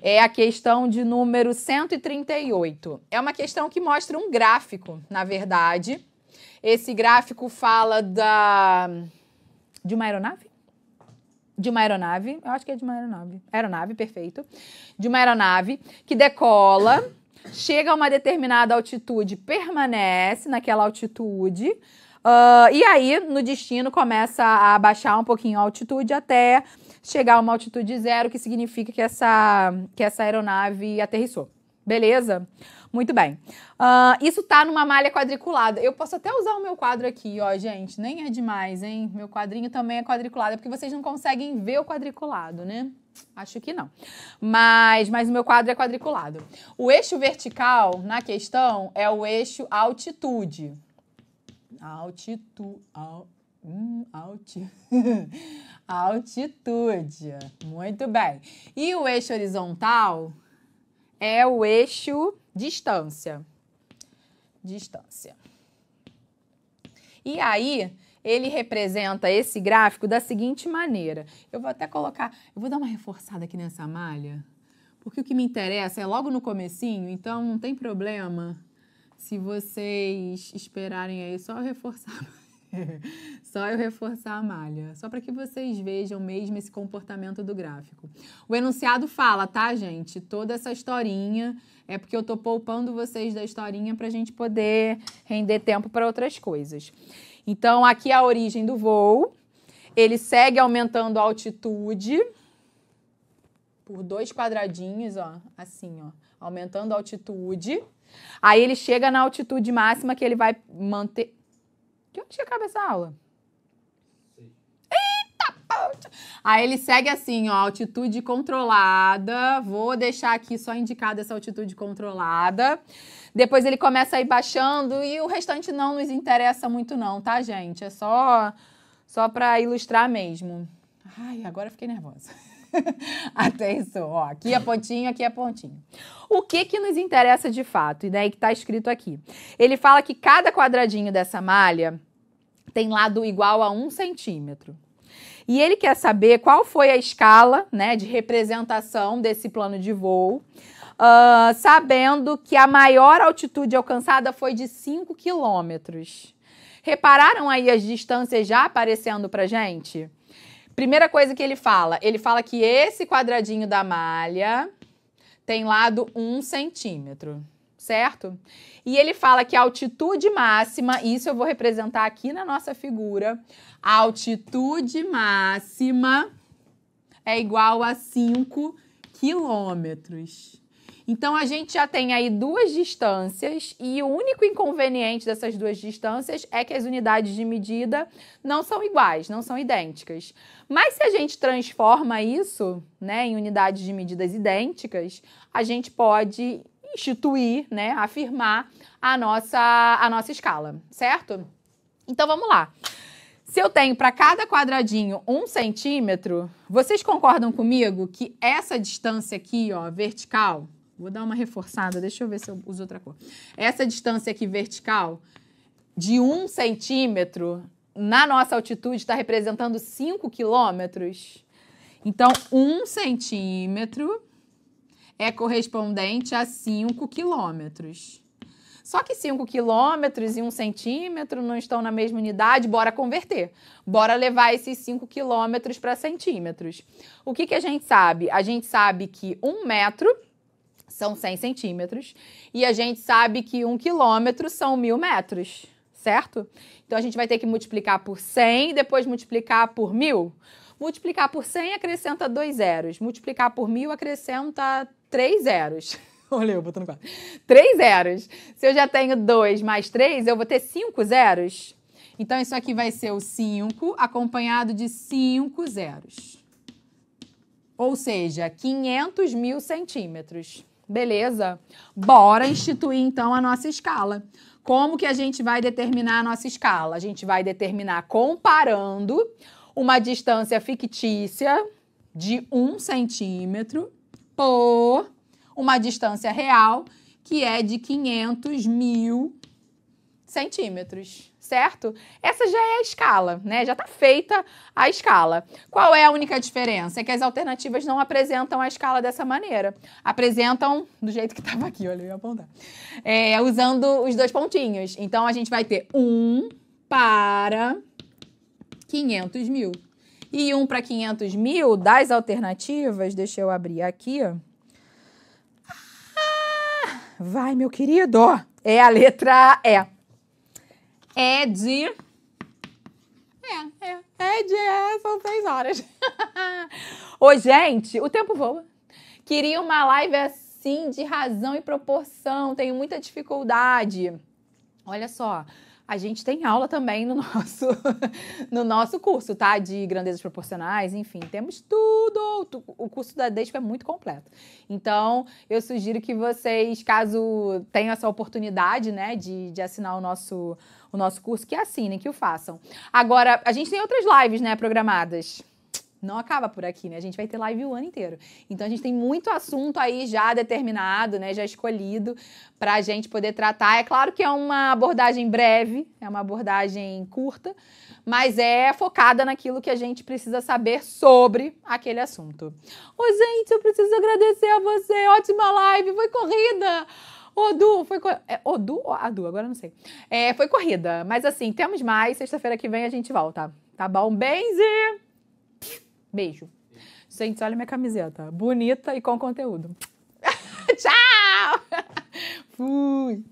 é a questão de número 138. É uma questão que mostra um gráfico, na verdade. Esse gráfico fala da de uma aeronave? De uma aeronave, eu acho que é de uma aeronave. Aeronave, perfeito. De uma aeronave que decola, chega a uma determinada altitude, permanece naquela altitude, uh, e aí no destino começa a baixar um pouquinho a altitude até chegar a uma altitude zero, que significa que essa, que essa aeronave aterrissou. Beleza? Muito bem. Uh, isso tá numa malha quadriculada. Eu posso até usar o meu quadro aqui, ó, gente. Nem é demais, hein? Meu quadrinho também é quadriculado, é porque vocês não conseguem ver o quadriculado, né? Acho que não. Mas, mas o meu quadro é quadriculado. O eixo vertical, na questão, é o eixo altitude. Altitu, al, hum, altitude. Muito bem. E o eixo horizontal é o eixo distância. Distância. E aí, ele representa esse gráfico da seguinte maneira. Eu vou até colocar, eu vou dar uma reforçada aqui nessa malha, porque o que me interessa é logo no comecinho, então não tem problema se vocês esperarem aí só reforçar Só eu reforçar a malha, só para que vocês vejam mesmo esse comportamento do gráfico. O enunciado fala, tá, gente? Toda essa historinha é porque eu tô poupando vocês da historinha para a gente poder render tempo para outras coisas. Então, aqui é a origem do voo. Ele segue aumentando a altitude por dois quadradinhos, ó, assim, ó, aumentando a altitude. Aí ele chega na altitude máxima que ele vai manter, de onde que é acaba essa aula? Eita! Aí ele segue assim, ó, altitude controlada. Vou deixar aqui só indicada essa altitude controlada. Depois ele começa a ir baixando e o restante não nos interessa muito não, tá, gente? É só só para ilustrar mesmo. Ai, agora fiquei nervosa. Até isso, ó, aqui é pontinho, aqui é pontinho. O que que nos interessa de fato? E daí que tá escrito aqui. Ele fala que cada quadradinho dessa malha tem lado igual a um centímetro. E ele quer saber qual foi a escala né, de representação desse plano de voo, uh, sabendo que a maior altitude alcançada foi de 5 quilômetros. Repararam aí as distâncias já aparecendo para gente? Primeira coisa que ele fala, ele fala que esse quadradinho da malha tem lado 1 um centímetro certo? E ele fala que a altitude máxima, isso eu vou representar aqui na nossa figura, a altitude máxima é igual a 5 quilômetros. Então a gente já tem aí duas distâncias e o único inconveniente dessas duas distâncias é que as unidades de medida não são iguais, não são idênticas. Mas se a gente transforma isso, né, em unidades de medidas idênticas, a gente pode instituir, né, afirmar a nossa, a nossa escala, certo? Então vamos lá. Se eu tenho para cada quadradinho um centímetro, vocês concordam comigo que essa distância aqui, ó, vertical, vou dar uma reforçada, deixa eu ver se eu uso outra cor. Essa distância aqui vertical de um centímetro na nossa altitude está representando 5 quilômetros. Então, um centímetro é correspondente a 5 quilômetros. Só que 5 quilômetros e 1 um centímetro não estão na mesma unidade, bora converter. Bora levar esses 5 quilômetros para centímetros. O que, que a gente sabe? A gente sabe que 1 um metro são 100 centímetros e a gente sabe que 1 um quilômetro são 1.000 metros, certo? Então a gente vai ter que multiplicar por 100 e depois multiplicar por 1.000. Multiplicar por 100 acrescenta dois zeros, multiplicar por 1.000 acrescenta três zeros. Olha eu botando quatro. Três zeros. Se eu já tenho dois mais três, eu vou ter cinco zeros? Então, isso aqui vai ser o 5 acompanhado de 5 zeros. Ou seja, 500 mil centímetros. Beleza? Bora instituir, então, a nossa escala. Como que a gente vai determinar a nossa escala? A gente vai determinar comparando uma distância fictícia de 1 um centímetro por uma distância real que é de 500 mil centímetros, certo? Essa já é a escala, né? Já está feita a escala. Qual é a única diferença? É que as alternativas não apresentam a escala dessa maneira. Apresentam do jeito que estava aqui, olha, eu ia apontar. É, usando os dois pontinhos. Então, a gente vai ter 1 para 500 mil e um para 500 mil das alternativas. Deixa eu abrir aqui. Ah, vai, meu querido. É a letra E. É. é de. É, é, é de. É, são seis horas. Ô, gente, o tempo voa. Queria uma live assim de razão e proporção. Tenho muita dificuldade. Olha só a gente tem aula também no nosso, no nosso curso, tá? De grandezas proporcionais, enfim, temos tudo. O curso da DESP é muito completo. Então, eu sugiro que vocês, caso tenham essa oportunidade, né, de, de assinar o nosso, o nosso curso, que assinem, que o façam. Agora, a gente tem outras lives, né, programadas não acaba por aqui, né? A gente vai ter live o ano inteiro. Então a gente tem muito assunto aí já determinado, né? Já escolhido para a gente poder tratar. É claro que é uma abordagem breve, é uma abordagem curta, mas é focada naquilo que a gente precisa saber sobre aquele assunto. Ô, oh, gente, eu preciso agradecer a você. Ótima live, foi corrida! Odu, foi. corrida. É, Odu ou Adu, agora não sei. É, foi corrida. Mas assim, temos mais. Sexta-feira que vem a gente volta. Tá bom? Benzi! Beijo. Gente, olha minha camiseta. Bonita e com conteúdo. Tchau! Fui.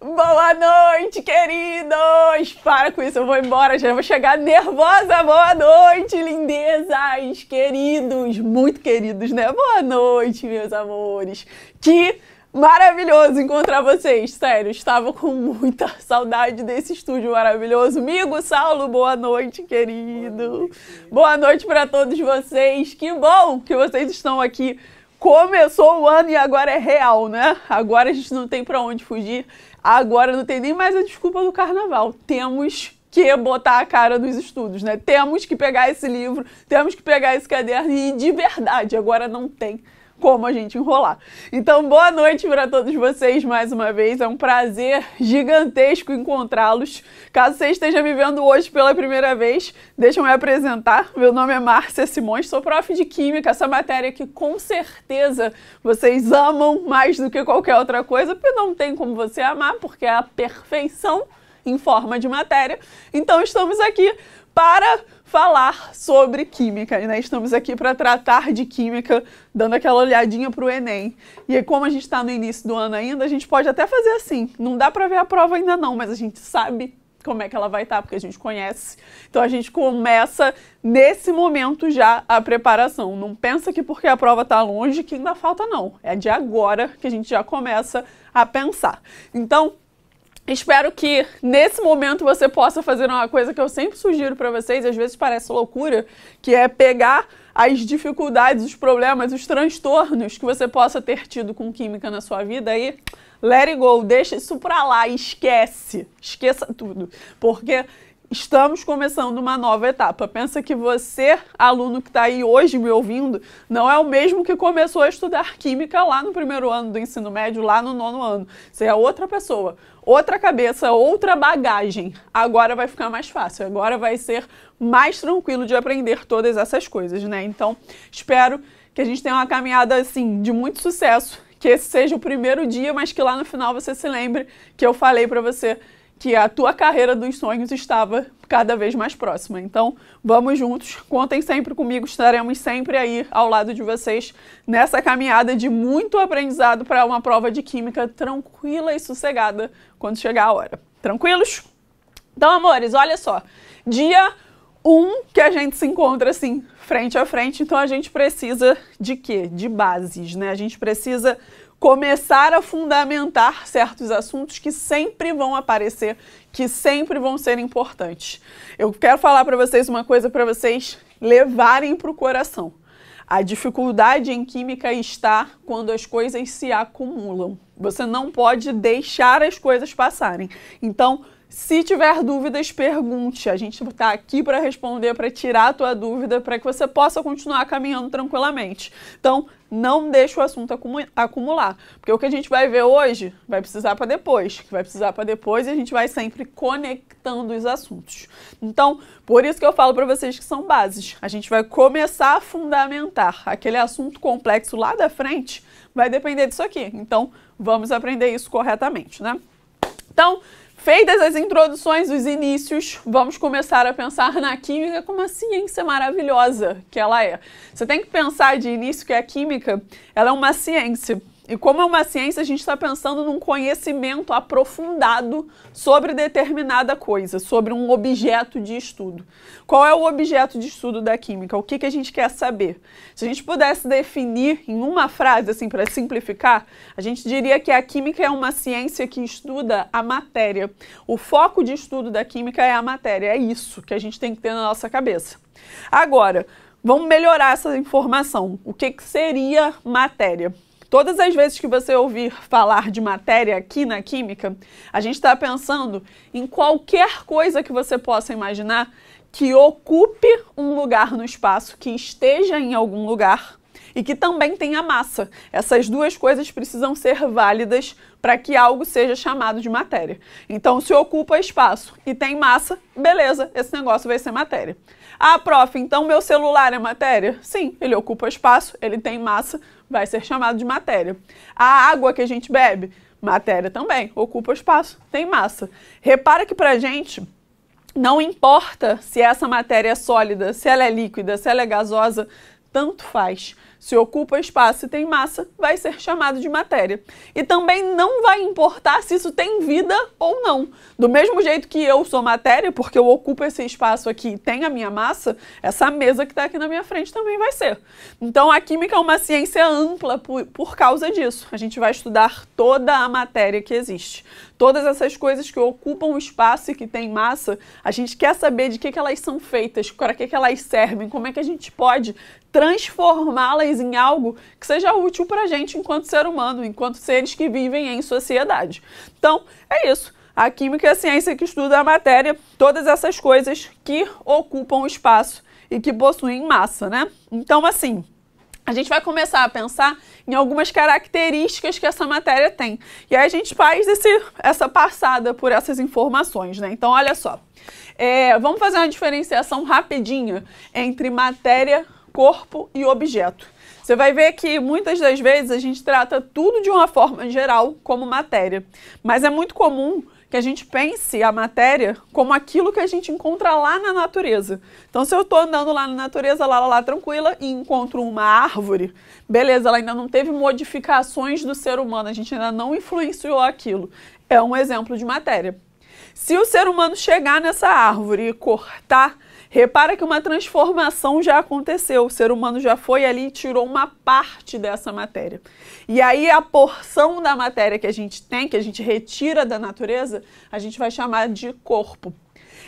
Boa noite, queridos! Para com isso, eu vou embora, já vou chegar nervosa. Boa noite, lindezas, queridos, muito queridos, né? Boa noite, meus amores. Que maravilhoso encontrar vocês, sério, estava com muita saudade desse estúdio maravilhoso. Migo Saulo, boa noite, querido. Boa noite, noite para todos vocês. Que bom que vocês estão aqui. Começou o ano e agora é real, né? Agora a gente não tem para onde fugir. Agora não tem nem mais a desculpa do carnaval. Temos que botar a cara nos estudos, né? Temos que pegar esse livro, temos que pegar esse caderno e de verdade, agora não tem como a gente enrolar. Então, boa noite para todos vocês mais uma vez. É um prazer gigantesco encontrá-los. Caso você esteja me vendo hoje pela primeira vez, deixa eu me apresentar. Meu nome é Márcia Simões, sou prof de Química, essa matéria que com certeza vocês amam mais do que qualquer outra coisa, porque não tem como você amar, porque é a perfeição em forma de matéria. Então, estamos aqui para falar sobre química. E né, estamos aqui para tratar de química, dando aquela olhadinha para o Enem. E como a gente está no início do ano ainda, a gente pode até fazer assim. Não dá para ver a prova ainda não, mas a gente sabe como é que ela vai estar, tá, porque a gente conhece. Então a gente começa nesse momento já a preparação. Não pensa que porque a prova está longe que ainda falta não. É de agora que a gente já começa a pensar. Então, Espero que nesse momento você possa fazer uma coisa que eu sempre sugiro para vocês, às vezes parece loucura, que é pegar as dificuldades, os problemas, os transtornos que você possa ter tido com química na sua vida aí let it go, deixa isso para lá, esquece, esqueça tudo, porque Estamos começando uma nova etapa. Pensa que você, aluno que está aí hoje me ouvindo, não é o mesmo que começou a estudar química lá no primeiro ano do ensino médio, lá no nono ano. Você é outra pessoa, outra cabeça, outra bagagem. Agora vai ficar mais fácil, agora vai ser mais tranquilo de aprender todas essas coisas, né? Então, espero que a gente tenha uma caminhada assim de muito sucesso, que esse seja o primeiro dia, mas que lá no final você se lembre que eu falei para você que a tua carreira dos sonhos estava cada vez mais próxima. Então, vamos juntos, contem sempre comigo, estaremos sempre aí ao lado de vocês nessa caminhada de muito aprendizado para uma prova de química tranquila e sossegada quando chegar a hora. Tranquilos? Então, amores, olha só. Dia 1 um, que a gente se encontra assim, frente a frente, então a gente precisa de quê? De bases, né? A gente precisa começar a fundamentar certos assuntos que sempre vão aparecer, que sempre vão ser importantes. Eu quero falar para vocês uma coisa para vocês levarem para o coração. A dificuldade em química está quando as coisas se acumulam. Você não pode deixar as coisas passarem. Então, se tiver dúvidas, pergunte. A gente está aqui para responder, para tirar a tua dúvida, para que você possa continuar caminhando tranquilamente. Então, não deixa o assunto acumular. Porque o que a gente vai ver hoje vai precisar para depois, que vai precisar para depois e a gente vai sempre conectando os assuntos. Então, por isso que eu falo para vocês que são bases. A gente vai começar a fundamentar aquele assunto complexo lá da frente, vai depender disso aqui. Então, vamos aprender isso corretamente, né? Então, Feitas as introduções, os inícios, vamos começar a pensar na química como a assim, ciência é maravilhosa que ela é. Você tem que pensar de início que a química ela é uma ciência e como é uma ciência, a gente está pensando num conhecimento aprofundado sobre determinada coisa, sobre um objeto de estudo. Qual é o objeto de estudo da química? O que, que a gente quer saber? Se a gente pudesse definir em uma frase, assim, para simplificar, a gente diria que a química é uma ciência que estuda a matéria. O foco de estudo da química é a matéria. É isso que a gente tem que ter na nossa cabeça. Agora, Vamos melhorar essa informação. O que, que seria matéria? Todas as vezes que você ouvir falar de matéria aqui na química, a gente está pensando em qualquer coisa que você possa imaginar que ocupe um lugar no espaço, que esteja em algum lugar e que também tenha massa. Essas duas coisas precisam ser válidas para que algo seja chamado de matéria. Então, se ocupa espaço e tem massa, beleza, esse negócio vai ser matéria. Ah, prof, então meu celular é matéria? Sim, ele ocupa espaço, ele tem massa, vai ser chamado de matéria. A água que a gente bebe? Matéria também, ocupa espaço, tem massa. Repara que pra gente não importa se essa matéria é sólida, se ela é líquida, se ela é gasosa, tanto faz. Se ocupa espaço e tem massa, vai ser chamado de matéria. E também não vai importar se isso tem vida ou não. Do mesmo jeito que eu sou matéria, porque eu ocupo esse espaço aqui e tem a minha massa, essa mesa que está aqui na minha frente também vai ser. Então a química é uma ciência ampla por, por causa disso. A gente vai estudar toda a matéria que existe Todas essas coisas que ocupam espaço e que têm massa, a gente quer saber de que, que elas são feitas, para que, que elas servem, como é que a gente pode transformá-las em algo que seja útil para a gente enquanto ser humano, enquanto seres que vivem em sociedade. Então, é isso. A química é a ciência que estuda a matéria, todas essas coisas que ocupam espaço e que possuem massa, né? Então, assim, a gente vai começar a pensar em algumas características que essa matéria tem. E aí a gente faz esse, essa passada por essas informações, né? Então, olha só. É, vamos fazer uma diferenciação rapidinha entre matéria, corpo e objeto. Você vai ver que muitas das vezes a gente trata tudo de uma forma geral como matéria, mas é muito comum que a gente pense a matéria como aquilo que a gente encontra lá na natureza. Então, se eu estou andando lá na natureza, lá, lá, lá, tranquila, e encontro uma árvore, beleza, ela ainda não teve modificações do ser humano, a gente ainda não influenciou aquilo. É um exemplo de matéria. Se o ser humano chegar nessa árvore e cortar Repara que uma transformação já aconteceu, o ser humano já foi ali e tirou uma parte dessa matéria. E aí a porção da matéria que a gente tem, que a gente retira da natureza, a gente vai chamar de corpo.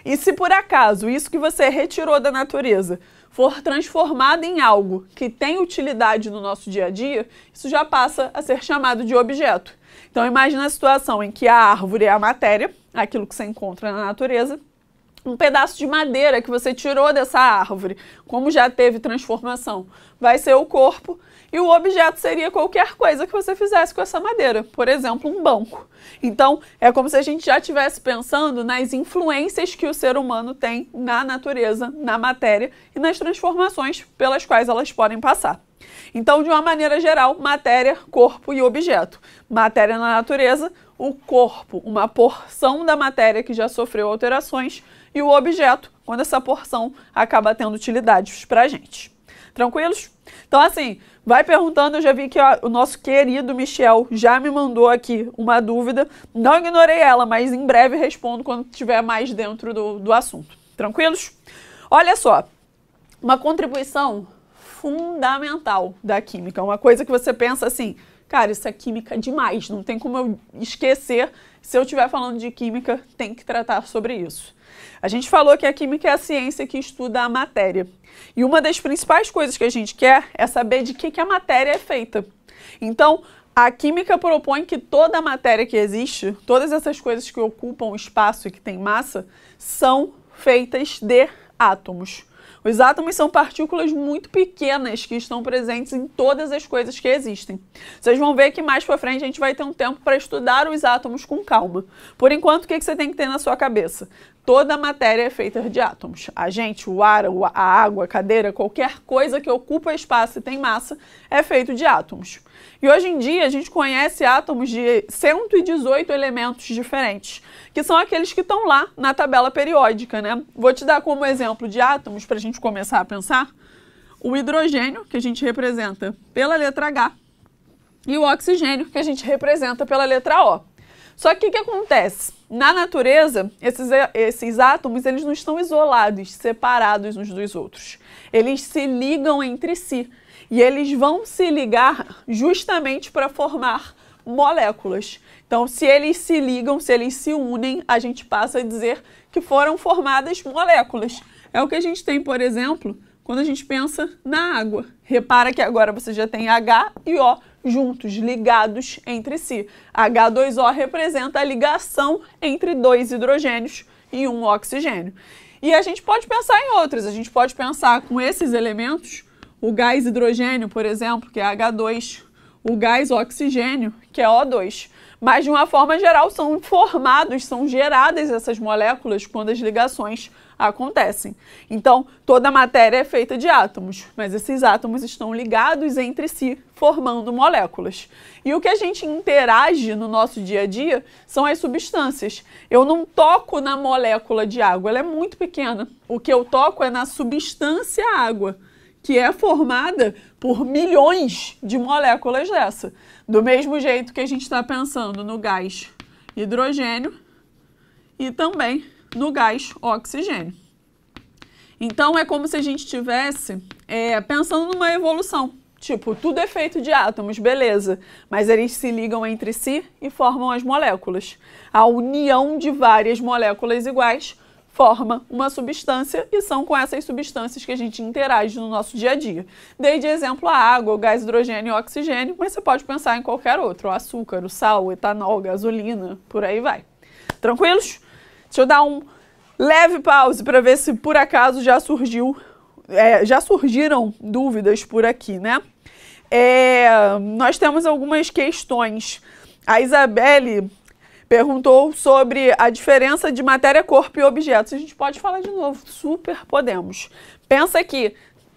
E se por acaso isso que você retirou da natureza for transformado em algo que tem utilidade no nosso dia a dia, isso já passa a ser chamado de objeto. Então imagine a situação em que a árvore é a matéria, aquilo que você encontra na natureza, um pedaço de madeira que você tirou dessa árvore, como já teve transformação, vai ser o corpo e o objeto seria qualquer coisa que você fizesse com essa madeira, por exemplo, um banco. Então, é como se a gente já estivesse pensando nas influências que o ser humano tem na natureza, na matéria e nas transformações pelas quais elas podem passar. Então, de uma maneira geral, matéria, corpo e objeto. Matéria na natureza, o corpo, uma porção da matéria que já sofreu alterações, e o objeto quando essa porção acaba tendo utilidades para a gente. Tranquilos? Então, assim, vai perguntando. Eu já vi que o nosso querido Michel já me mandou aqui uma dúvida. Não ignorei ela, mas em breve respondo quando estiver mais dentro do, do assunto. Tranquilos? Olha só, uma contribuição fundamental da química, uma coisa que você pensa assim, cara, isso é química demais, não tem como eu esquecer. Se eu estiver falando de química, tem que tratar sobre isso a gente falou que a química é a ciência que estuda a matéria. E uma das principais coisas que a gente quer é saber de que, que a matéria é feita. Então, a química propõe que toda a matéria que existe, todas essas coisas que ocupam espaço e que têm massa, são feitas de átomos. Os átomos são partículas muito pequenas que estão presentes em todas as coisas que existem. Vocês vão ver que mais para frente a gente vai ter um tempo para estudar os átomos com calma. Por enquanto, o que você tem que ter na sua cabeça? Toda a matéria é feita de átomos. A gente, o ar, a água, a cadeira, qualquer coisa que ocupa espaço e tem massa é feito de átomos. E hoje em dia a gente conhece átomos de 118 elementos diferentes, que são aqueles que estão lá na tabela periódica, né? Vou te dar como exemplo de átomos para a gente começar a pensar o hidrogênio, que a gente representa pela letra H, e o oxigênio, que a gente representa pela letra O. Só que o que acontece? Na natureza, esses, é, esses átomos eles não estão isolados, separados uns dos outros. Eles se ligam entre si e eles vão se ligar justamente para formar moléculas. Então, se eles se ligam, se eles se unem, a gente passa a dizer que foram formadas moléculas. É o que a gente tem, por exemplo, quando a gente pensa na água. Repara que agora você já tem H e O juntos, ligados entre si. H2O representa a ligação entre dois hidrogênios e um oxigênio. E a gente pode pensar em outras, a gente pode pensar com esses elementos, o gás hidrogênio, por exemplo, que é H2, o gás oxigênio, que é O2. Mas de uma forma geral, são formados, são geradas essas moléculas quando as ligações acontecem. Então, toda matéria é feita de átomos, mas esses átomos estão ligados entre si, formando moléculas. E o que a gente interage no nosso dia a dia são as substâncias. Eu não toco na molécula de água, ela é muito pequena. O que eu toco é na substância água que é formada por milhões de moléculas dessa. Do mesmo jeito que a gente está pensando no gás hidrogênio e também do gás oxigênio. Então, é como se a gente estivesse é, pensando numa evolução. Tipo, tudo é feito de átomos, beleza, mas eles se ligam entre si e formam as moléculas. A união de várias moléculas iguais forma uma substância e são com essas substâncias que a gente interage no nosso dia a dia. Dei de exemplo a água, o gás hidrogênio e o oxigênio, mas você pode pensar em qualquer outro, o açúcar, o sal, o etanol, gasolina, por aí vai. Tranquilos? Deixa eu dar um leve pause para ver se por acaso já surgiu, é, já surgiram dúvidas por aqui, né? É, nós temos algumas questões. A Isabelle perguntou sobre a diferença de matéria, corpo e objetos. A gente pode falar de novo, super podemos. Pensa que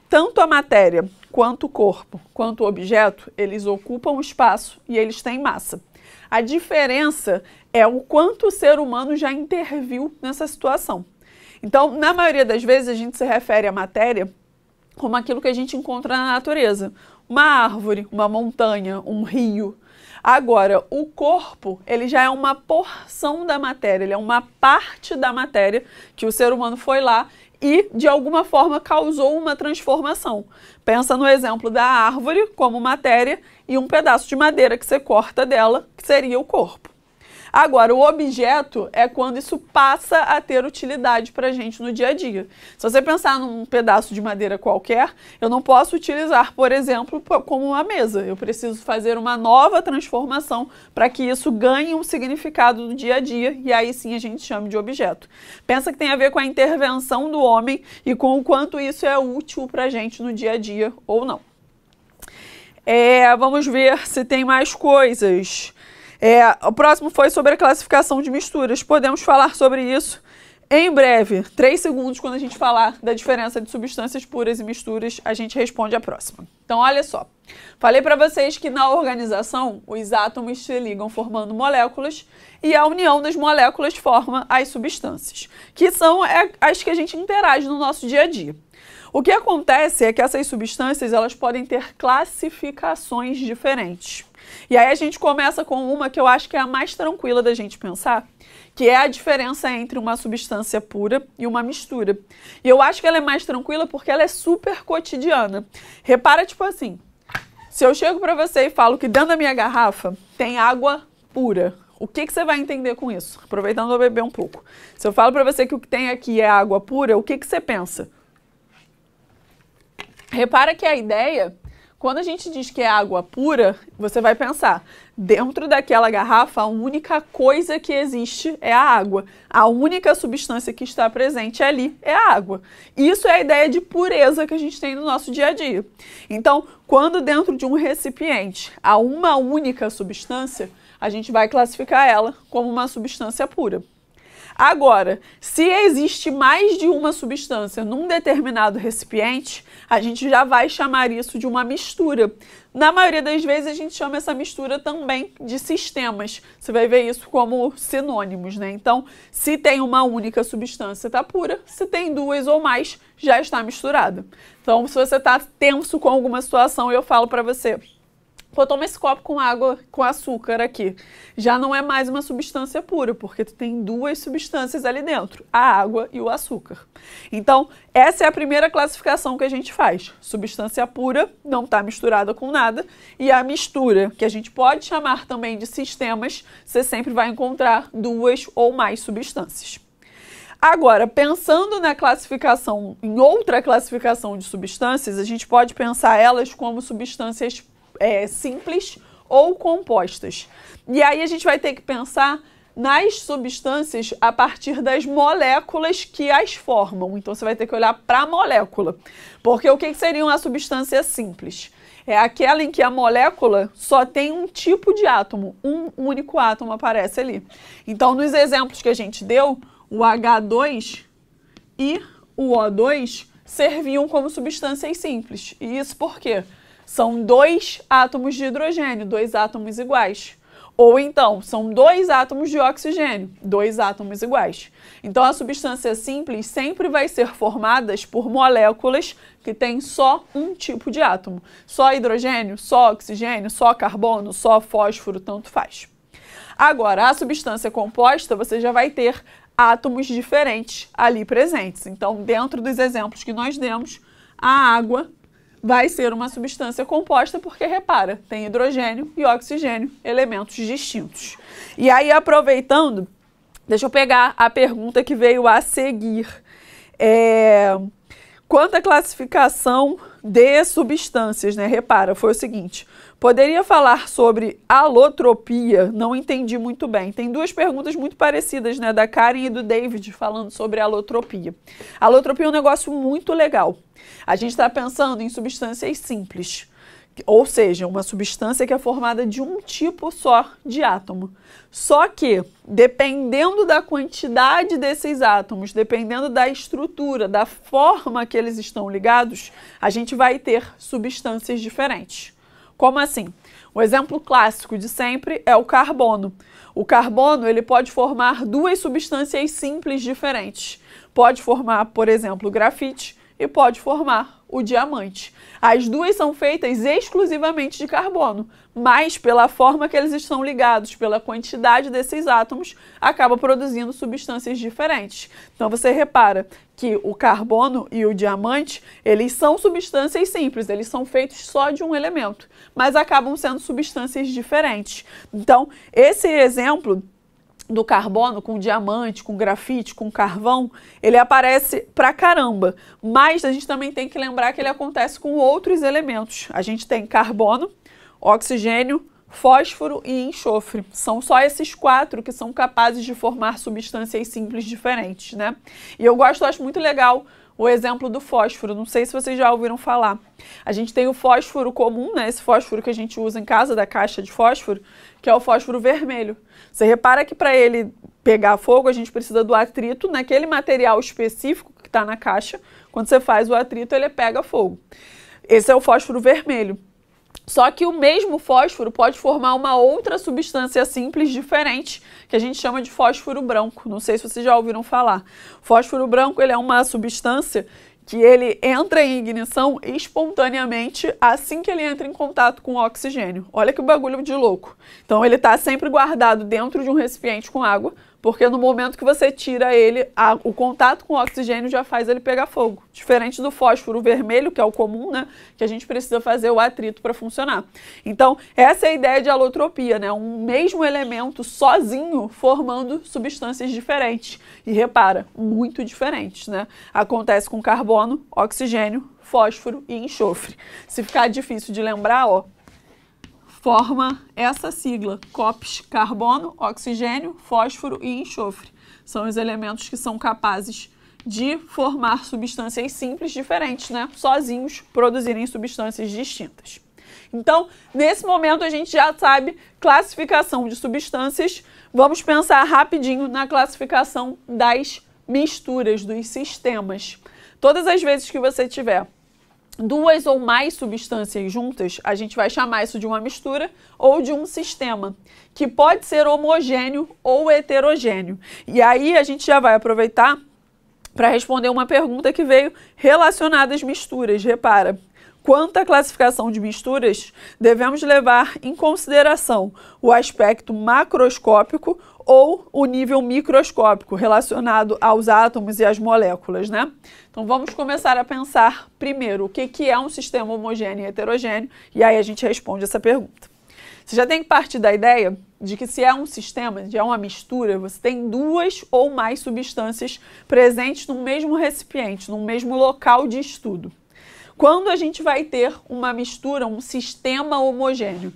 tanto a matéria quanto o corpo, quanto o objeto, eles ocupam espaço e eles têm massa. A diferença é o quanto o ser humano já interviu nessa situação. Então, na maioria das vezes, a gente se refere à matéria como aquilo que a gente encontra na natureza: uma árvore, uma montanha, um rio. Agora, o corpo, ele já é uma porção da matéria, ele é uma parte da matéria que o ser humano foi lá e de alguma forma causou uma transformação. Pensa no exemplo da árvore como matéria e um pedaço de madeira que você corta dela, que seria o corpo. Agora, o objeto é quando isso passa a ter utilidade para a gente no dia a dia. Se você pensar num pedaço de madeira qualquer, eu não posso utilizar, por exemplo, como uma mesa. Eu preciso fazer uma nova transformação para que isso ganhe um significado no dia a dia e aí sim a gente chama de objeto. Pensa que tem a ver com a intervenção do homem e com o quanto isso é útil para a gente no dia a dia ou não. É, vamos ver se tem mais coisas. É, o próximo foi sobre a classificação de misturas. Podemos falar sobre isso em breve. Três segundos, quando a gente falar da diferença de substâncias puras e misturas, a gente responde a próxima. Então, olha só. Falei para vocês que na organização, os átomos se ligam formando moléculas e a união das moléculas forma as substâncias, que são é, as que a gente interage no nosso dia a dia. O que acontece é que essas substâncias elas podem ter classificações diferentes. E aí a gente começa com uma que eu acho que é a mais tranquila da gente pensar, que é a diferença entre uma substância pura e uma mistura. E eu acho que ela é mais tranquila porque ela é super cotidiana. Repara, tipo assim, se eu chego para você e falo que dentro da minha garrafa tem água pura, o que, que você vai entender com isso? Aproveitando, eu beber um pouco. Se eu falo para você que o que tem aqui é água pura, o que, que você pensa? Repara que a ideia, quando a gente diz que é água pura, você vai pensar, dentro daquela garrafa, a única coisa que existe é a água. A única substância que está presente ali é a água. Isso é a ideia de pureza que a gente tem no nosso dia a dia. Então, quando dentro de um recipiente há uma única substância, a gente vai classificar ela como uma substância pura. Agora, se existe mais de uma substância num determinado recipiente, a gente já vai chamar isso de uma mistura. Na maioria das vezes, a gente chama essa mistura também de sistemas. Você vai ver isso como sinônimos, né? Então, se tem uma única substância, está pura. Se tem duas ou mais, já está misturada. Então, se você está tenso com alguma situação, eu falo para você, Pô, toma esse copo com água com açúcar aqui. Já não é mais uma substância pura, porque tu tem duas substâncias ali dentro, a água e o açúcar. Então, essa é a primeira classificação que a gente faz. Substância pura não está misturada com nada, e a mistura, que a gente pode chamar também de sistemas, você sempre vai encontrar duas ou mais substâncias. Agora, pensando na classificação, em outra classificação de substâncias, a gente pode pensar elas como substâncias é, simples ou compostas E aí a gente vai ter que pensar nas substâncias a partir das moléculas que as formam. Então você vai ter que olhar para a molécula. Porque o que seria uma substância simples? É aquela em que a molécula só tem um tipo de átomo, um único átomo aparece ali. Então, nos exemplos que a gente deu, o H2 e o O2 serviam como substâncias simples. E isso por quê? São dois átomos de hidrogênio, dois átomos iguais. Ou então, são dois átomos de oxigênio, dois átomos iguais. Então, a substância simples sempre vai ser formada por moléculas que têm só um tipo de átomo. Só hidrogênio, só oxigênio, só carbono, só fósforo, tanto faz. Agora, a substância composta, você já vai ter átomos diferentes ali presentes. Então, dentro dos exemplos que nós demos, a água vai ser uma substância composta porque, repara, tem hidrogênio e oxigênio, elementos distintos. E aí, aproveitando, deixa eu pegar a pergunta que veio a seguir. É, quanto à classificação de substâncias, né? Repara, foi o seguinte: poderia falar sobre alotropia? Não entendi muito bem. Tem duas perguntas muito parecidas, né? Da Karen e do David falando sobre alotropia. Alotropia é um negócio muito legal. A gente está pensando em substâncias simples ou seja, uma substância que é formada de um tipo só de átomo. Só que, dependendo da quantidade desses átomos, dependendo da estrutura, da forma que eles estão ligados, a gente vai ter substâncias diferentes. Como assim? O exemplo clássico de sempre é o carbono. O carbono ele pode formar duas substâncias simples diferentes. Pode formar, por exemplo, grafite e pode formar o diamante. As duas são feitas exclusivamente de carbono, mas pela forma que eles estão ligados, pela quantidade desses átomos, acaba produzindo substâncias diferentes. Então você repara que o carbono e o diamante, eles são substâncias simples, eles são feitos só de um elemento, mas acabam sendo substâncias diferentes. Então, esse exemplo do carbono com diamante, com grafite, com carvão, ele aparece pra caramba. Mas a gente também tem que lembrar que ele acontece com outros elementos. A gente tem carbono, oxigênio, fósforo e enxofre. São só esses quatro que são capazes de formar substâncias simples diferentes, né? E eu gosto, acho muito legal o exemplo do fósforo. Não sei se vocês já ouviram falar. A gente tem o fósforo comum, né? Esse fósforo que a gente usa em casa, da caixa de fósforo, que é o fósforo vermelho. Você repara que para ele pegar fogo, a gente precisa do atrito naquele material específico que está na caixa. Quando você faz o atrito, ele pega fogo. Esse é o fósforo vermelho. Só que o mesmo fósforo pode formar uma outra substância simples diferente, que a gente chama de fósforo branco. Não sei se vocês já ouviram falar. fósforo branco ele é uma substância que ele entra em ignição espontaneamente assim que ele entra em contato com o oxigênio. Olha que bagulho de louco. Então ele está sempre guardado dentro de um recipiente com água, porque no momento que você tira ele, a, o contato com o oxigênio já faz ele pegar fogo. Diferente do fósforo vermelho, que é o comum, né? Que a gente precisa fazer o atrito para funcionar. Então, essa é a ideia de alotropia, né? Um mesmo elemento sozinho formando substâncias diferentes. E repara, muito diferentes, né? Acontece com carbono, oxigênio, fósforo e enxofre. Se ficar difícil de lembrar, ó, forma essa sigla: COPs, carbono, oxigênio, fósforo e enxofre. São os elementos que são capazes de formar substâncias simples diferentes, né? Sozinhos produzirem substâncias distintas. Então, nesse momento a gente já sabe classificação de substâncias. Vamos pensar rapidinho na classificação das misturas, dos sistemas. Todas as vezes que você tiver duas ou mais substâncias juntas, a gente vai chamar isso de uma mistura ou de um sistema, que pode ser homogêneo ou heterogêneo. E aí a gente já vai aproveitar para responder uma pergunta que veio relacionada às misturas. Repara, quanto à classificação de misturas, devemos levar em consideração o aspecto macroscópico, ou o nível microscópico relacionado aos átomos e às moléculas, né? Então vamos começar a pensar primeiro o que, que é um sistema homogêneo e heterogêneo, e aí a gente responde essa pergunta. Você já tem que partir da ideia de que se é um sistema, de é uma mistura, você tem duas ou mais substâncias presentes no mesmo recipiente, no mesmo local de estudo. Quando a gente vai ter uma mistura, um sistema homogêneo?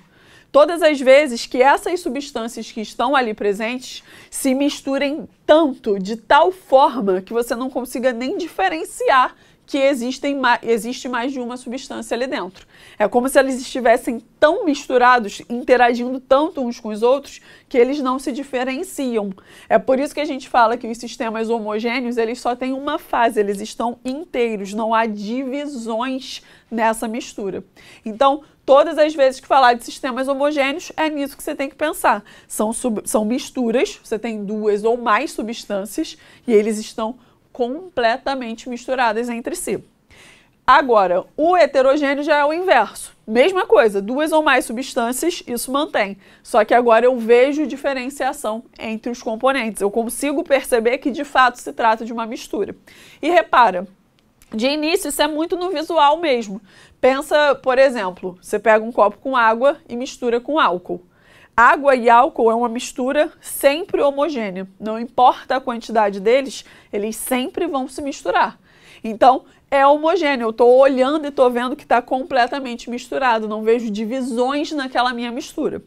todas as vezes que essas substâncias que estão ali presentes se misturem tanto, de tal forma, que você não consiga nem diferenciar que existem existe mais de uma substância ali dentro. É como se eles estivessem tão misturados, interagindo tanto uns com os outros, que eles não se diferenciam. É por isso que a gente fala que os sistemas homogêneos, eles só têm uma fase, eles estão inteiros, não há divisões nessa mistura. Então, Todas as vezes que falar de sistemas homogêneos, é nisso que você tem que pensar. São, são misturas, você tem duas ou mais substâncias e eles estão completamente misturadas entre si. Agora, o heterogêneo já é o inverso. Mesma coisa, duas ou mais substâncias, isso mantém. Só que agora eu vejo diferenciação entre os componentes. Eu consigo perceber que de fato se trata de uma mistura. E repara, de início, isso é muito no visual mesmo. Pensa, por exemplo, você pega um copo com água e mistura com álcool. Água e álcool é uma mistura sempre homogênea. Não importa a quantidade deles, eles sempre vão se misturar. Então, é homogêneo. Eu estou olhando e estou vendo que está completamente misturado. Não vejo divisões naquela minha mistura.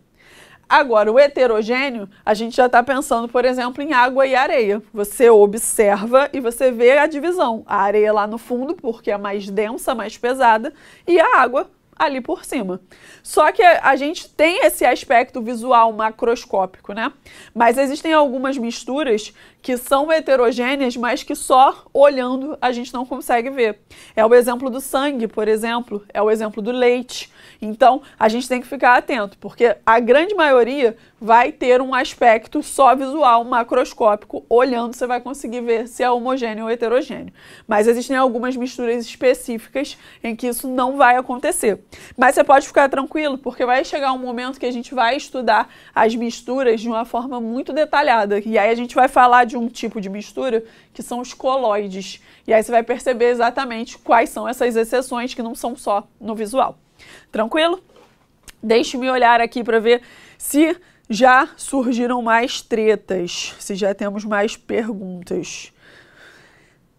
Agora, o heterogêneo, a gente já está pensando, por exemplo, em água e areia. Você observa e você vê a divisão. A areia lá no fundo, porque é mais densa, mais pesada, e a água ali por cima. Só que a, a gente tem esse aspecto visual macroscópico, né? Mas existem algumas misturas que são heterogêneas, mas que só olhando a gente não consegue ver. É o exemplo do sangue, por exemplo, é o exemplo do leite. Então, a gente tem que ficar atento, porque a grande maioria vai ter um aspecto só visual, macroscópico, olhando você vai conseguir ver se é homogêneo ou heterogêneo. Mas existem algumas misturas específicas em que isso não vai acontecer. Mas você pode ficar tranquilo, porque vai chegar um momento que a gente vai estudar as misturas de uma forma muito detalhada. E aí a gente vai falar de de um tipo de mistura, que são os coloides. E aí você vai perceber exatamente quais são essas exceções que não são só no visual. Tranquilo? Deixe-me olhar aqui para ver se já surgiram mais tretas, se já temos mais perguntas.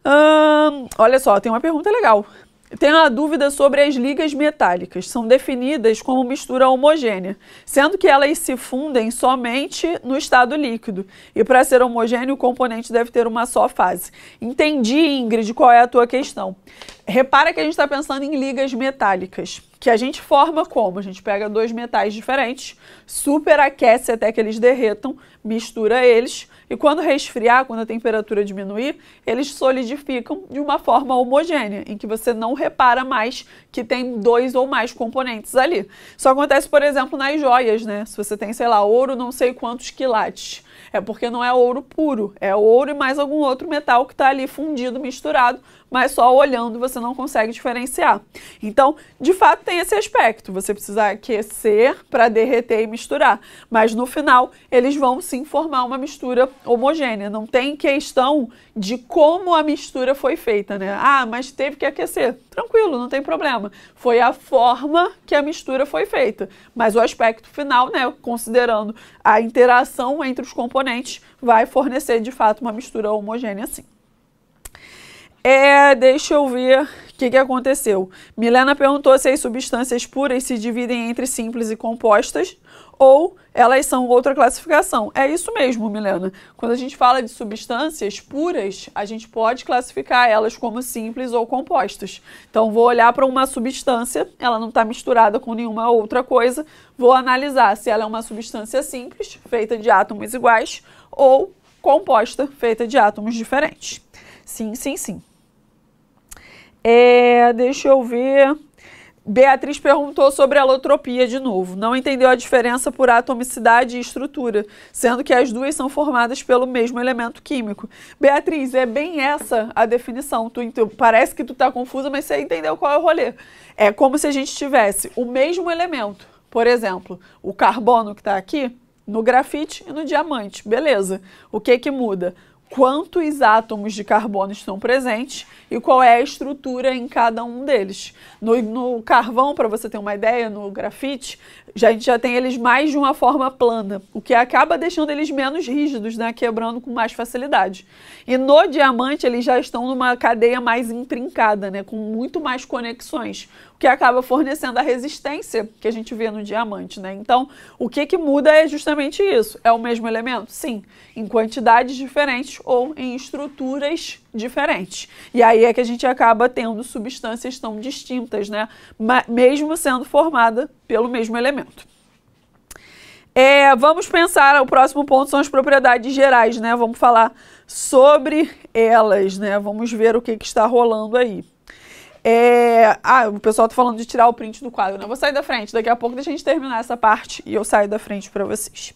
Hum, olha só, tem uma pergunta legal. Tem uma dúvida sobre as ligas metálicas. São definidas como mistura homogênea, sendo que elas se fundem somente no estado líquido. E para ser homogêneo, o componente deve ter uma só fase. Entendi, Ingrid, qual é a tua questão. Repara que a gente está pensando em ligas metálicas, que a gente forma como? A gente pega dois metais diferentes, superaquece até que eles derretam, mistura eles e quando resfriar, quando a temperatura diminuir, eles solidificam de uma forma homogênea, em que você não repara mais que tem dois ou mais componentes ali. Isso acontece, por exemplo, nas joias, né? Se você tem, sei lá, ouro, não sei quantos quilates. É porque não é ouro puro, é ouro e mais algum outro metal que está ali fundido, misturado mas só olhando você não consegue diferenciar. Então, de fato, tem esse aspecto. Você precisa aquecer para derreter e misturar. Mas no final, eles vão sim formar uma mistura homogênea. Não tem questão de como a mistura foi feita, né? Ah, mas teve que aquecer. Tranquilo, não tem problema. Foi a forma que a mistura foi feita. Mas o aspecto final, né, considerando a interação entre os componentes, vai fornecer de fato uma mistura homogênea sim. É, deixa eu ver o que, que aconteceu. Milena perguntou se as substâncias puras se dividem entre simples e compostas ou elas são outra classificação. É isso mesmo, Milena. Quando a gente fala de substâncias puras, a gente pode classificar elas como simples ou compostas. Então, vou olhar para uma substância, ela não está misturada com nenhuma outra coisa, vou analisar se ela é uma substância simples, feita de átomos iguais, ou composta, feita de átomos diferentes. Sim, sim, sim. É, deixa eu ver. Beatriz perguntou sobre alotropia de novo. Não entendeu a diferença por atomicidade e estrutura, sendo que as duas são formadas pelo mesmo elemento químico. Beatriz, é bem essa a definição. Tu, tu, parece que tu tá confusa, mas você entendeu qual é o rolê. É como se a gente tivesse o mesmo elemento. Por exemplo, o carbono que está aqui no grafite e no diamante. Beleza. O que que muda? quantos átomos de carbono estão presentes e qual é a estrutura em cada um deles. No, no carvão, para você ter uma ideia, no grafite, já, a gente já tem eles mais de uma forma plana, o que acaba deixando eles menos rígidos, né, quebrando com mais facilidade. E no diamante, eles já estão numa cadeia mais intrincada, né, com muito mais conexões, que acaba fornecendo a resistência que a gente vê no diamante, né? Então, o que, que muda é justamente isso. É o mesmo elemento? Sim, em quantidades diferentes ou em estruturas diferentes. E aí é que a gente acaba tendo substâncias tão distintas, né? mesmo sendo formada pelo mesmo elemento. É, vamos pensar, o próximo ponto são as propriedades gerais, né? Vamos falar sobre elas, né? Vamos ver o que, que está rolando aí. É, ah, o pessoal tá falando de tirar o print do quadro. Não, vou sair da frente. Daqui a pouco deixa a gente terminar essa parte e eu saio da frente para vocês.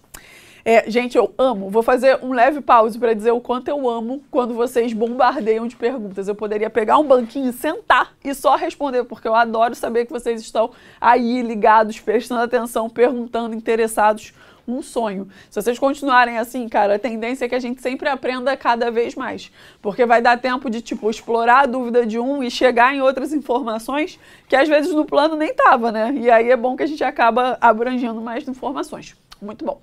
É, gente, eu amo. Vou fazer um leve pause para dizer o quanto eu amo quando vocês bombardeiam de perguntas. Eu poderia pegar um banquinho, sentar e só responder, porque eu adoro saber que vocês estão aí ligados, prestando atenção, perguntando, interessados um sonho. Se vocês continuarem assim, cara, a tendência é que a gente sempre aprenda cada vez mais. Porque vai dar tempo de, tipo, explorar a dúvida de um e chegar em outras informações que às vezes no plano nem tava, né? E aí é bom que a gente acaba abrangendo mais informações. Muito bom.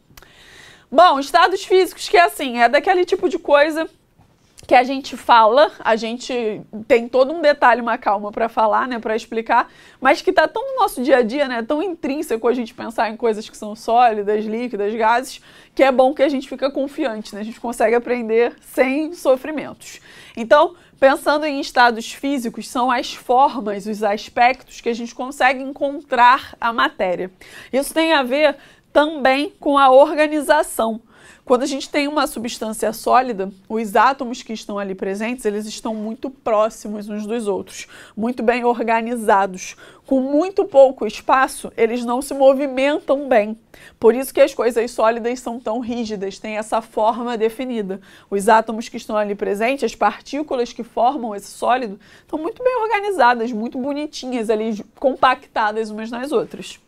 Bom, estados físicos, que é assim, é daquele tipo de coisa que a gente fala, a gente tem todo um detalhe, uma calma para falar, né, para explicar, mas que está tão no nosso dia a dia, né, tão intrínseco a gente pensar em coisas que são sólidas, líquidas, gases, que é bom que a gente fica confiante, né, a gente consegue aprender sem sofrimentos. Então, pensando em estados físicos, são as formas, os aspectos que a gente consegue encontrar a matéria. Isso tem a ver também com a organização quando a gente tem uma substância sólida, os átomos que estão ali presentes, eles estão muito próximos uns dos outros, muito bem organizados. Com muito pouco espaço, eles não se movimentam bem. Por isso que as coisas sólidas são tão rígidas, têm essa forma definida. Os átomos que estão ali presentes, as partículas que formam esse sólido, estão muito bem organizadas, muito bonitinhas ali, compactadas umas nas outras.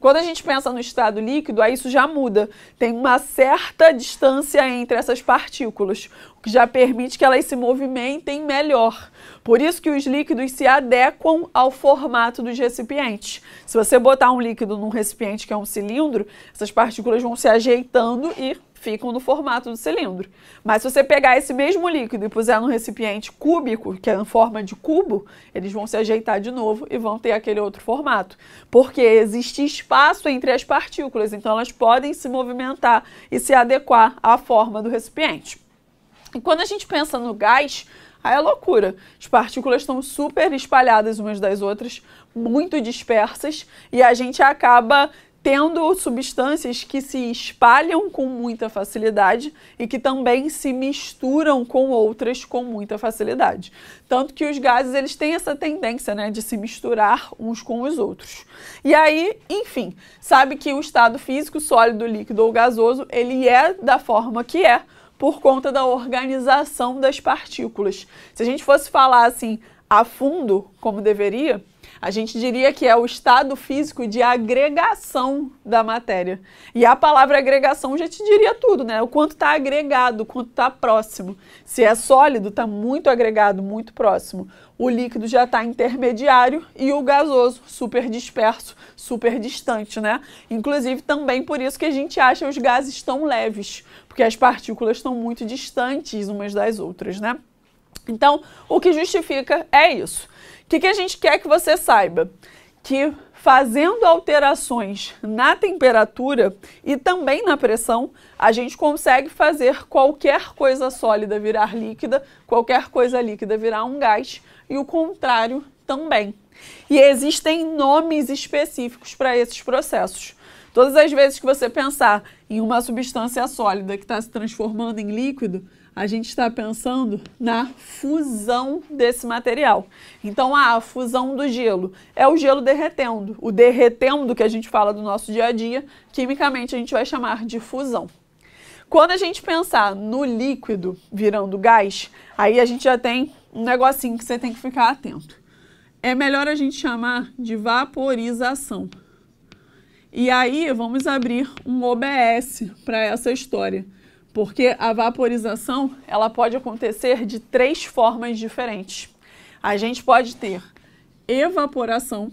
Quando a gente pensa no estado líquido, aí isso já muda. Tem uma certa distância entre essas partículas que já permite que elas se movimentem melhor. Por isso que os líquidos se adequam ao formato dos recipientes. Se você botar um líquido num recipiente que é um cilindro, essas partículas vão se ajeitando e ficam no formato do cilindro. Mas se você pegar esse mesmo líquido e puser num recipiente cúbico, que é em forma de cubo, eles vão se ajeitar de novo e vão ter aquele outro formato. Porque existe espaço entre as partículas, então elas podem se movimentar e se adequar à forma do recipiente. E quando a gente pensa no gás, aí é loucura. As tipo, partículas estão super espalhadas umas das outras, muito dispersas, e a gente acaba tendo substâncias que se espalham com muita facilidade e que também se misturam com outras com muita facilidade. Tanto que os gases eles têm essa tendência, né, de se misturar uns com os outros. E aí, enfim, sabe que o estado físico sólido, líquido ou gasoso, ele é da forma que é por conta da organização das partículas. Se a gente fosse falar assim a fundo, como deveria, a gente diria que é o estado físico de agregação da matéria. E a palavra agregação já te diria tudo, né? O quanto está agregado, o quanto está próximo. Se é sólido, está muito agregado, muito próximo. O líquido já está intermediário e o gasoso super disperso, super distante, né? Inclusive, também por isso que a gente acha os gases tão leves, porque as partículas estão muito distantes umas das outras, né? Então, o que justifica é isso. O que, que a gente quer que você saiba? Que fazendo alterações na temperatura e também na pressão, a gente consegue fazer qualquer coisa sólida virar líquida, qualquer coisa líquida virar um gás e o contrário também. E existem nomes específicos para esses processos. Todas as vezes que você pensar em uma substância sólida que está se transformando em líquido, a gente está pensando na fusão desse material. Então, ah, a fusão do gelo é o gelo derretendo. O derretendo que a gente fala do nosso dia a dia, quimicamente a gente vai chamar de fusão. Quando a gente pensar no líquido virando gás, aí a gente já tem um negocinho que você tem que ficar atento. É melhor a gente chamar de vaporização. E aí vamos abrir um OBS para essa história, porque a vaporização ela pode acontecer de três formas diferentes. A gente pode ter evaporação,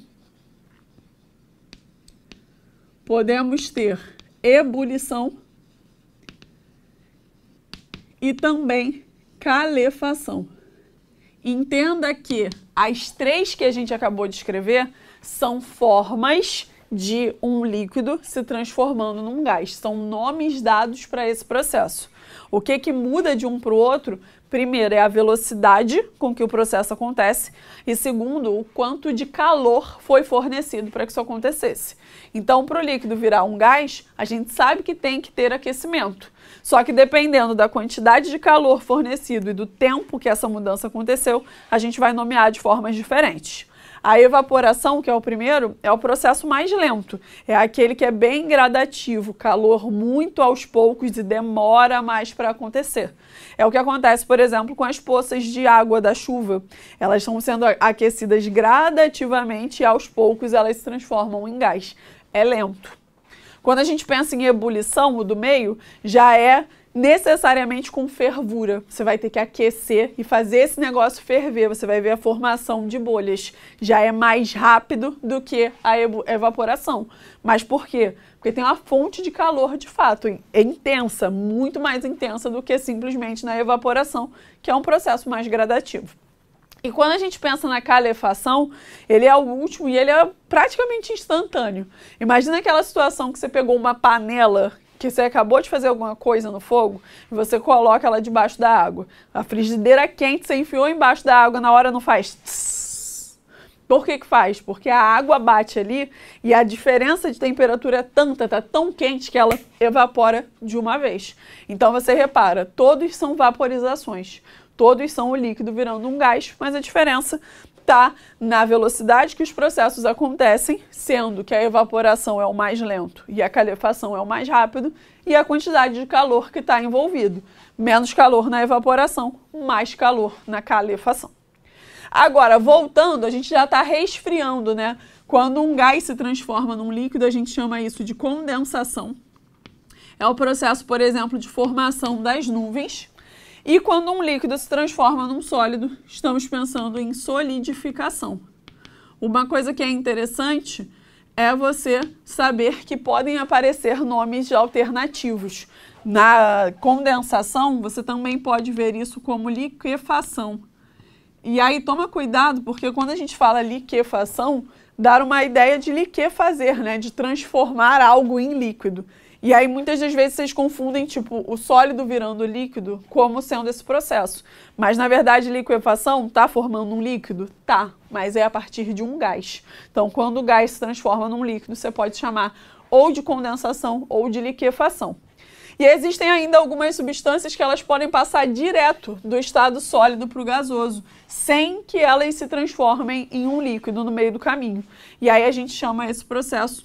podemos ter ebulição e também calefação. Entenda que as três que a gente acabou de escrever são formas de um líquido se transformando num gás. São nomes dados para esse processo. O que, que muda de um para o outro? Primeiro é a velocidade com que o processo acontece e segundo, o quanto de calor foi fornecido para que isso acontecesse. Então, para o líquido virar um gás, a gente sabe que tem que ter aquecimento. Só que dependendo da quantidade de calor fornecido e do tempo que essa mudança aconteceu, a gente vai nomear de formas diferentes. A evaporação, que é o primeiro, é o processo mais lento. É aquele que é bem gradativo, calor muito aos poucos e demora mais para acontecer. É o que acontece, por exemplo, com as poças de água da chuva. Elas estão sendo aquecidas gradativamente e aos poucos elas se transformam em gás. É lento. Quando a gente pensa em ebulição, o do meio, já é necessariamente com fervura. Você vai ter que aquecer e fazer esse negócio ferver. Você vai ver a formação de bolhas. Já é mais rápido do que a evaporação. Mas por quê? Porque tem uma fonte de calor de fato, é intensa, muito mais intensa do que simplesmente na evaporação, que é um processo mais gradativo. E quando a gente pensa na calefação, ele é o último e ele é praticamente instantâneo. Imagina aquela situação que você pegou uma panela que você acabou de fazer alguma coisa no fogo e você coloca ela debaixo da água. A frigideira quente você enfiou embaixo da água, na hora não faz. Tss. Por que, que faz? Porque a água bate ali e a diferença de temperatura é tanta, tá tão quente que ela evapora de uma vez. Então você repara, todos são vaporizações, todos são o líquido virando um gás, mas a diferença impactar tá na velocidade que os processos acontecem, sendo que a evaporação é o mais lento e a calefação é o mais rápido, e a quantidade de calor que está envolvido. Menos calor na evaporação, mais calor na calefação. Agora, voltando, a gente já está resfriando, né? Quando um gás se transforma num líquido, a gente chama isso de condensação. É o processo, por exemplo, de formação das nuvens. E quando um líquido se transforma num sólido, estamos pensando em solidificação. Uma coisa que é interessante é você saber que podem aparecer nomes de alternativos. Na condensação, você também pode ver isso como liquefação. E aí toma cuidado, porque quando a gente fala liquefação, dar uma ideia de liquefazer, né, de transformar algo em líquido. E aí muitas das vezes vocês confundem, tipo, o sólido virando líquido como sendo esse processo. Mas na verdade, liquefação tá formando um líquido? Tá, mas é a partir de um gás. Então, quando o gás se transforma num líquido, você pode chamar ou de condensação ou de liquefação. E existem ainda algumas substâncias que elas podem passar direto do estado sólido para o gasoso, sem que elas se transformem em um líquido no meio do caminho. E aí a gente chama esse processo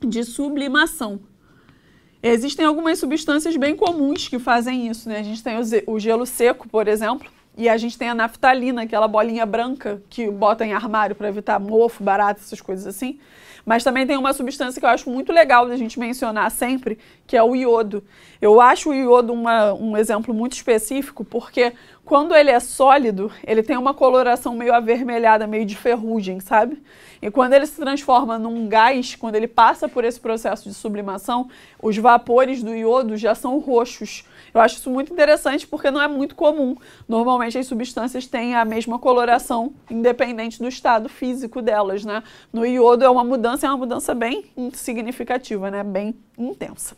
de sublimação. Existem algumas substâncias bem comuns que fazem isso, né? A gente tem o gelo seco, por exemplo, e a gente tem a naftalina, aquela bolinha branca que bota em armário para evitar mofo, barata, essas coisas assim. Mas também tem uma substância que eu acho muito legal da gente mencionar sempre, que é o iodo. Eu acho o iodo uma, um exemplo muito específico, porque quando ele é sólido, ele tem uma coloração meio avermelhada, meio de ferrugem, sabe? E quando ele se transforma num gás, quando ele passa por esse processo de sublimação, os vapores do iodo já são roxos eu acho isso muito interessante porque não é muito comum. Normalmente as substâncias têm a mesma coloração, independente do estado físico delas, né? No iodo é uma mudança, é uma mudança bem significativa, né? Bem intensa.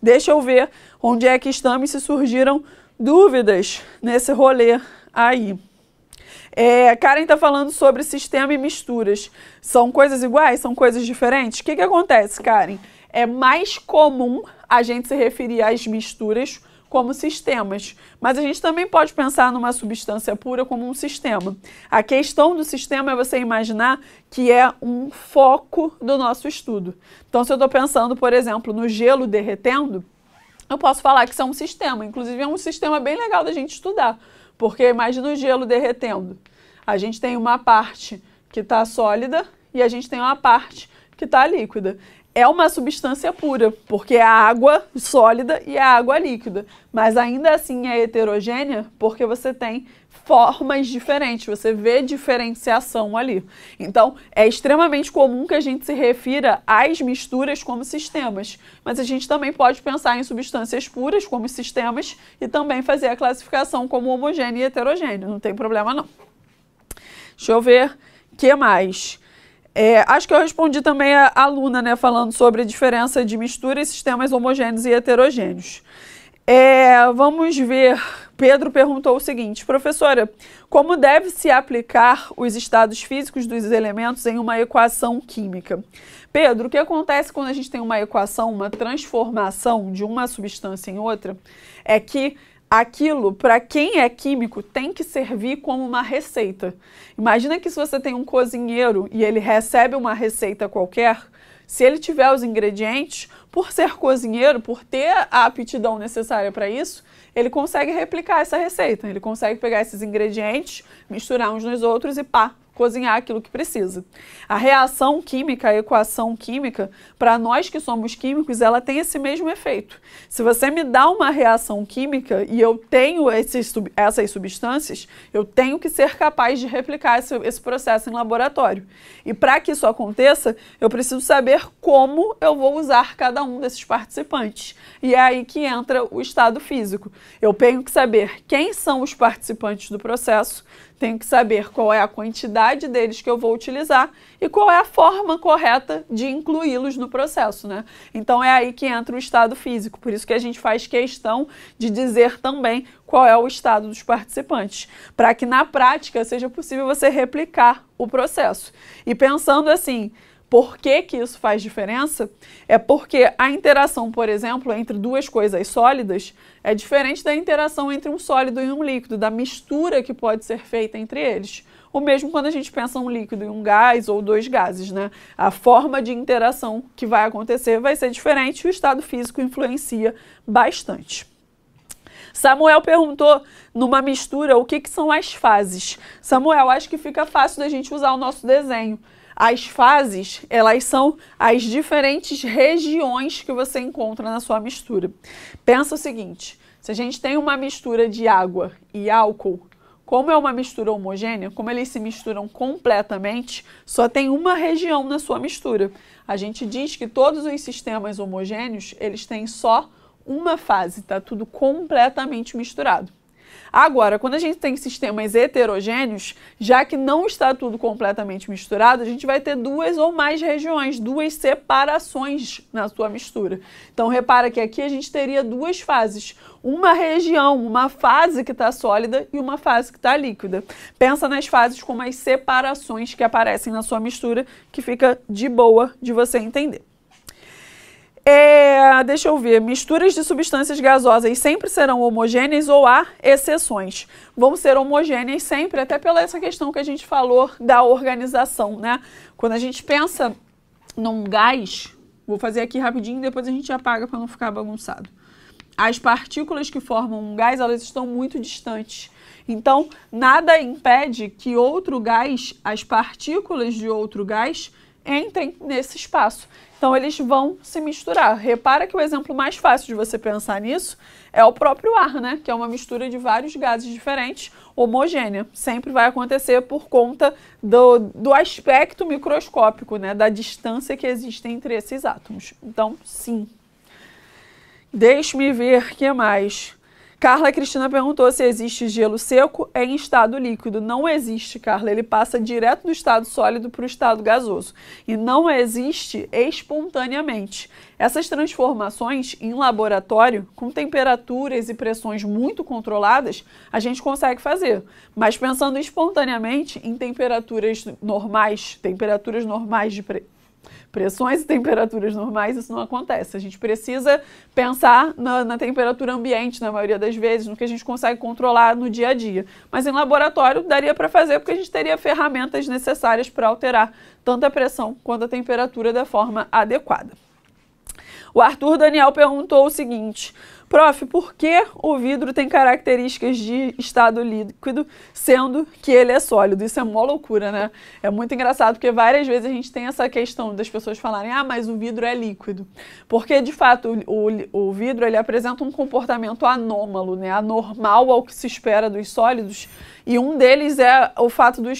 Deixa eu ver onde é que estamos se surgiram dúvidas nesse rolê aí. É, Karen está falando sobre sistema e misturas. São coisas iguais? São coisas diferentes? O que, que acontece, Karen? É mais comum a gente se referir às misturas como sistemas. Mas a gente também pode pensar numa substância pura como um sistema. A questão do sistema é você imaginar que é um foco do nosso estudo. Então, se eu estou pensando, por exemplo, no gelo derretendo, eu posso falar que isso é um sistema. Inclusive, é um sistema bem legal da gente estudar, porque imagina o gelo derretendo. A gente tem uma parte que está sólida e a gente tem uma parte que está líquida é uma substância pura, porque é a água sólida e é a água líquida, mas ainda assim é heterogênea porque você tem formas diferentes, você vê diferenciação ali. Então, é extremamente comum que a gente se refira às misturas como sistemas, mas a gente também pode pensar em substâncias puras como sistemas e também fazer a classificação como homogênea e heterogênea, não tem problema não. Deixa eu ver, que mais? É, acho que eu respondi também a aluna, né, falando sobre a diferença de mistura e sistemas homogêneos e heterogêneos. É, vamos ver. Pedro perguntou o seguinte: professora, como deve se aplicar os estados físicos dos elementos em uma equação química? Pedro, o que acontece quando a gente tem uma equação, uma transformação de uma substância em outra, é que aquilo, para quem é químico, tem que servir como uma receita. Imagina que se você tem um cozinheiro e ele recebe uma receita qualquer, se ele tiver os ingredientes, por ser cozinheiro, por ter a aptidão necessária para isso, ele consegue replicar essa receita. Ele consegue pegar esses ingredientes, misturar uns nos outros e pá, cozinhar aquilo que precisa. A reação química, a equação química, para nós que somos químicos, ela tem esse mesmo efeito. Se você me dá uma reação química e eu tenho esses, essas substâncias, eu tenho que ser capaz de replicar esse, esse processo em laboratório. E para que isso aconteça, eu preciso saber como eu vou usar cada um desses participantes. E é aí que entra o estado físico. Eu tenho que saber quem são os participantes do processo, tenho que saber qual é a quantidade deles que eu vou utilizar e qual é a forma correta de incluí-los no processo, né? Então é aí que entra o estado físico, por isso que a gente faz questão de dizer também qual é o estado dos participantes, para que na prática seja possível você replicar o processo. E pensando assim, por que, que isso faz diferença? É porque a interação, por exemplo, entre duas coisas sólidas é diferente da interação entre um sólido e um líquido, da mistura que pode ser feita entre eles. O mesmo quando a gente pensa um líquido e um gás ou dois gases, né? A forma de interação que vai acontecer vai ser diferente e o estado físico influencia bastante. Samuel perguntou numa mistura o que, que são as fases. Samuel, acho que fica fácil da gente usar o nosso desenho. As fases, elas são as diferentes regiões que você encontra na sua mistura. Pensa o seguinte, se a gente tem uma mistura de água e álcool, como é uma mistura homogênea, como eles se misturam completamente, só tem uma região na sua mistura. A gente diz que todos os sistemas homogêneos, eles têm só uma fase, tá tudo completamente misturado. Agora, quando a gente tem sistemas heterogêneos, já que não está tudo completamente misturado, a gente vai ter duas ou mais regiões, duas separações na sua mistura. Então, repara que aqui a gente teria duas fases uma região, uma fase que está sólida e uma fase que está líquida. Pensa nas fases como as separações que aparecem na sua mistura, que fica de boa de você entender. É, deixa eu ver. Misturas de substâncias gasosas sempre serão homogêneas ou há exceções? Vão ser homogêneas sempre, até pela essa questão que a gente falou da organização, né? Quando a gente pensa num gás, vou fazer aqui rapidinho, depois a gente apaga para não ficar bagunçado. As partículas que formam um gás, elas estão muito distantes. Então, nada impede que outro gás, as partículas de outro gás, entrem nesse espaço. Então eles vão se misturar. Repara que o exemplo mais fácil de você pensar nisso é o próprio ar, né? Que é uma mistura de vários gases diferentes, homogênea. Sempre vai acontecer por conta do, do aspecto microscópico, né? Da distância que existe entre esses átomos. Então, sim. Deixe-me ver o que mais. Carla Cristina perguntou se existe gelo seco em estado líquido. Não existe, Carla. Ele passa direto do estado sólido para o estado gasoso. E não existe espontaneamente. Essas transformações em laboratório, com temperaturas e pressões muito controladas, a gente consegue fazer. Mas pensando espontaneamente em temperaturas normais, temperaturas normais de, pressões e temperaturas normais, isso não acontece. A gente precisa pensar na, na, temperatura ambiente, na maioria das vezes, no que a gente consegue controlar no dia a dia. Mas em laboratório daria para fazer, porque a gente teria ferramentas necessárias para alterar tanto a pressão quanto a temperatura da forma adequada. O Arthur Daniel perguntou o seguinte: Prof, por que o vidro tem características de estado líquido, sendo que ele é sólido? Isso é mó loucura, né? É muito engraçado, porque várias vezes a gente tem essa questão das pessoas falarem, ah, mas o vidro é líquido. Porque, de fato, o, o, vidro ele apresenta um comportamento anômalo, né? anormal ao que se espera dos sólidos, e um deles é o fato do,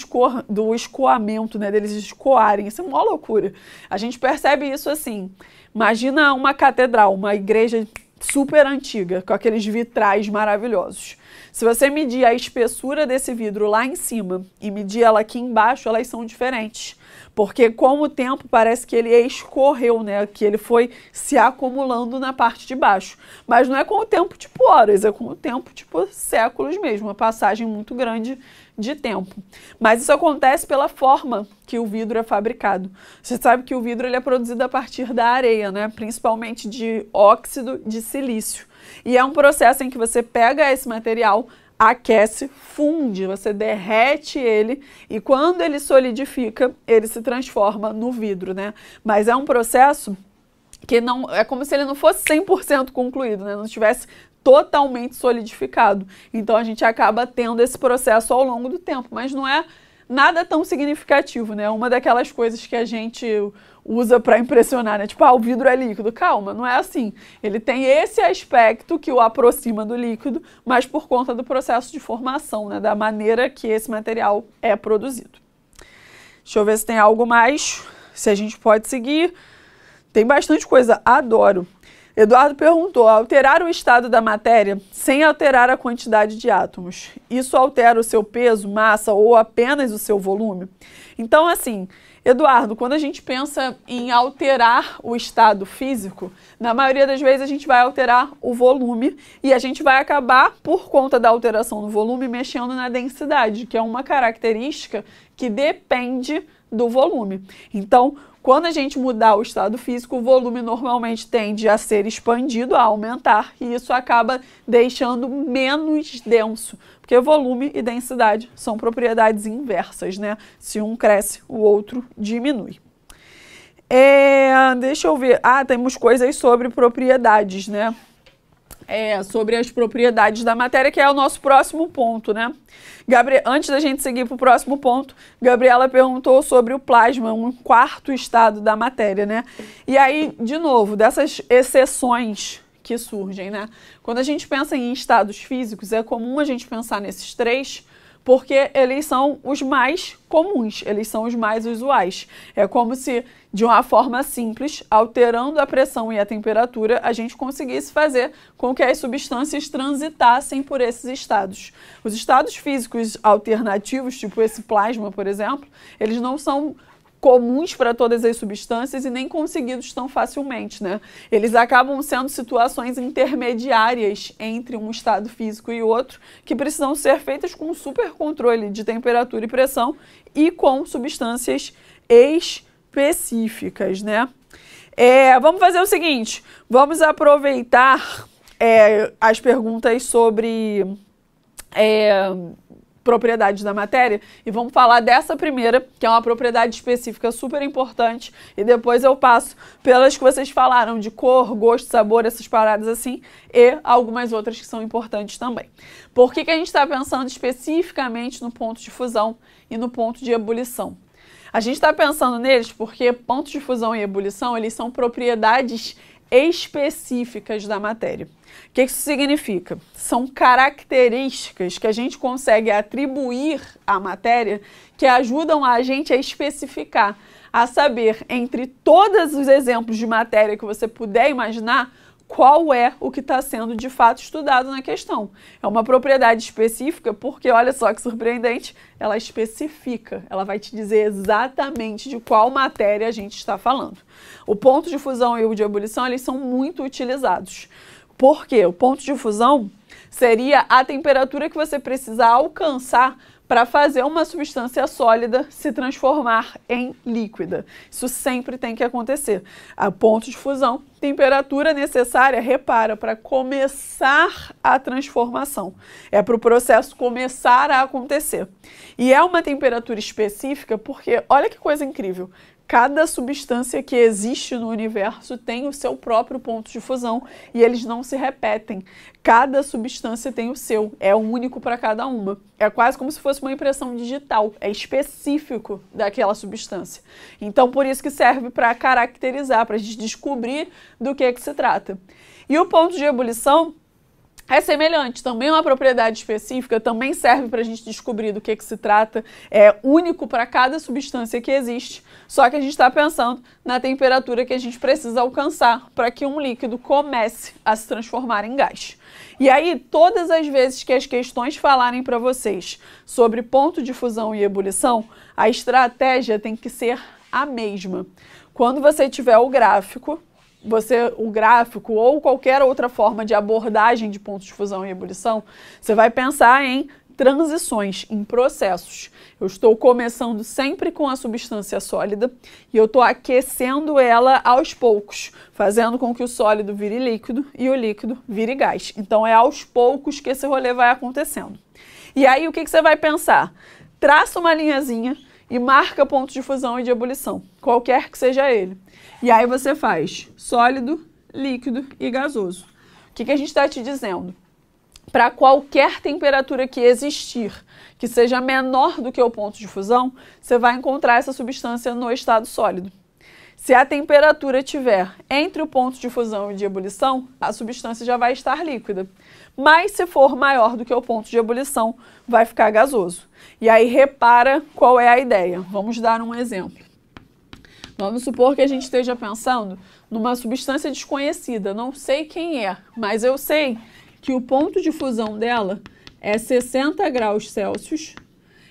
do escoamento, né? deles escoarem. Isso é mó loucura. A gente percebe isso assim. Imagina uma catedral, uma igreja super antiga, com aqueles vitrais maravilhosos. Se você medir a espessura desse vidro lá em cima e medir ela aqui embaixo, elas são diferentes. Porque com o tempo parece que ele escorreu, né? Que ele foi se acumulando na parte de baixo. Mas não é com o tempo tipo horas, é com o tempo tipo séculos mesmo, uma passagem muito grande de tempo. Mas isso acontece pela forma que o vidro é fabricado. Você sabe que o vidro ele é produzido a partir da areia, né? principalmente de óxido de silício. E é um processo em que você pega esse material, aquece, funde, você derrete ele e quando ele solidifica, ele se transforma no vidro, né? Mas é um processo que não é como se ele não fosse 100% concluído, né? Não tivesse totalmente solidificado. Então a gente acaba tendo esse processo ao longo do tempo, mas não é nada tão significativo, né? Uma daquelas coisas que a gente usa para impressionar, né? Tipo, ah, o vidro é líquido. Calma, não é assim. Ele tem esse aspecto que o aproxima do líquido, mas por conta do processo de formação, né? Da maneira que esse material é produzido. Deixa eu ver se tem algo mais, se a gente pode seguir. Tem bastante coisa, adoro. Eduardo perguntou: alterar o estado da matéria sem alterar a quantidade de átomos, isso altera o seu peso, massa ou apenas o seu volume? Então, assim, Eduardo, quando a gente pensa em alterar o estado físico, na maioria das vezes a gente vai alterar o volume e a gente vai acabar, por conta da alteração no volume, mexendo na densidade, que é uma característica que depende do volume. Então, quando a gente mudar o estado físico, o volume normalmente tende a ser expandido, a aumentar, e isso acaba deixando menos denso, porque volume e densidade são propriedades inversas, né? Se um cresce, o outro diminui. É, deixa eu ver. Ah, temos coisas sobre propriedades, né? É, sobre as propriedades da matéria, que é o nosso próximo ponto, né? Gabriel, antes da gente seguir para o próximo ponto, Gabriela perguntou sobre o plasma, um quarto estado da matéria, né? E aí, de novo, dessas exceções que surgem, né? Quando a gente pensa em estados físicos, é comum a gente pensar nesses três, porque eles são os mais comuns, eles são os mais usuais. É como se, de uma forma simples, alterando a pressão e a temperatura, a gente conseguisse fazer com que as substâncias transitassem por esses estados. Os estados físicos alternativos, tipo esse plasma, por exemplo, eles não são comuns para todas as substâncias e nem conseguidos tão facilmente, né? Eles acabam sendo situações intermediárias entre um estado físico e outro, que precisam ser feitas com super controle de temperatura e pressão e com substâncias específicas, né? É, vamos fazer o seguinte, vamos aproveitar é, as perguntas sobre é, propriedades da matéria e vamos falar dessa primeira, que é uma propriedade específica super importante, e depois eu passo pelas que vocês falaram de cor, gosto, sabor, essas paradas assim, e algumas outras que são importantes também. Por que, que a gente está pensando especificamente no ponto de fusão e no ponto de ebulição? A gente está pensando neles porque ponto de fusão e ebulição eles são propriedades específicas da matéria. O que isso significa? São características que a gente consegue atribuir à matéria que ajudam a gente a especificar, a saber entre todos os exemplos de matéria que você puder imaginar qual é o que está sendo de fato estudado na questão. É uma propriedade específica, porque olha só que surpreendente, ela especifica, ela vai te dizer exatamente de qual matéria a gente está falando. O ponto de fusão e o de ebulição, eles são muito utilizados. Por quê? O ponto de fusão seria a temperatura que você precisa alcançar para fazer uma substância sólida se transformar em líquida. Isso sempre tem que acontecer. A ponto de fusão, temperatura necessária, repara, para começar a transformação. É para o processo começar a acontecer. E é uma temperatura específica porque, olha que coisa incrível, cada substância que existe no universo tem o seu próprio ponto de fusão e eles não se repetem. Cada substância tem o seu, é único para cada uma. É quase como se fosse uma impressão digital, é específico daquela substância. Então, por isso que serve para caracterizar, para a gente descobrir do que é que se trata. E o ponto de ebulição é semelhante, também uma propriedade específica, também serve para a gente descobrir do que, que se trata, é único para cada substância que existe, só que a gente está pensando na temperatura que a gente precisa alcançar para que um líquido comece a se transformar em gás. E aí, todas as vezes que as questões falarem para vocês sobre ponto de fusão e ebulição, a estratégia tem que ser a mesma. Quando você tiver o gráfico, você o gráfico ou qualquer outra forma de abordagem de pontos de fusão e ebulição, você vai pensar em transições, em processos. Eu estou começando sempre com a substância sólida e eu estou aquecendo ela aos poucos, fazendo com que o sólido vire líquido e o líquido vire gás. Então é aos poucos que esse rolê vai acontecendo. E aí o que, que você vai pensar? Traça uma linhazinha e marca ponto de fusão e de ebulição, qualquer que seja ele. E aí você faz sólido, líquido e gasoso. O que, que a gente está te dizendo? Para qualquer temperatura que existir, que seja menor do que o ponto de fusão, você vai encontrar essa substância no estado sólido. Se a temperatura tiver entre o ponto de fusão e de ebulição, a substância já vai estar líquida. Mas se for maior do que o ponto de ebulição, vai ficar gasoso. E aí repara qual é a ideia. Vamos dar um exemplo. Vamos supor que a gente esteja pensando numa substância desconhecida, não sei quem é, mas eu sei que o ponto de fusão dela é 60 graus Celsius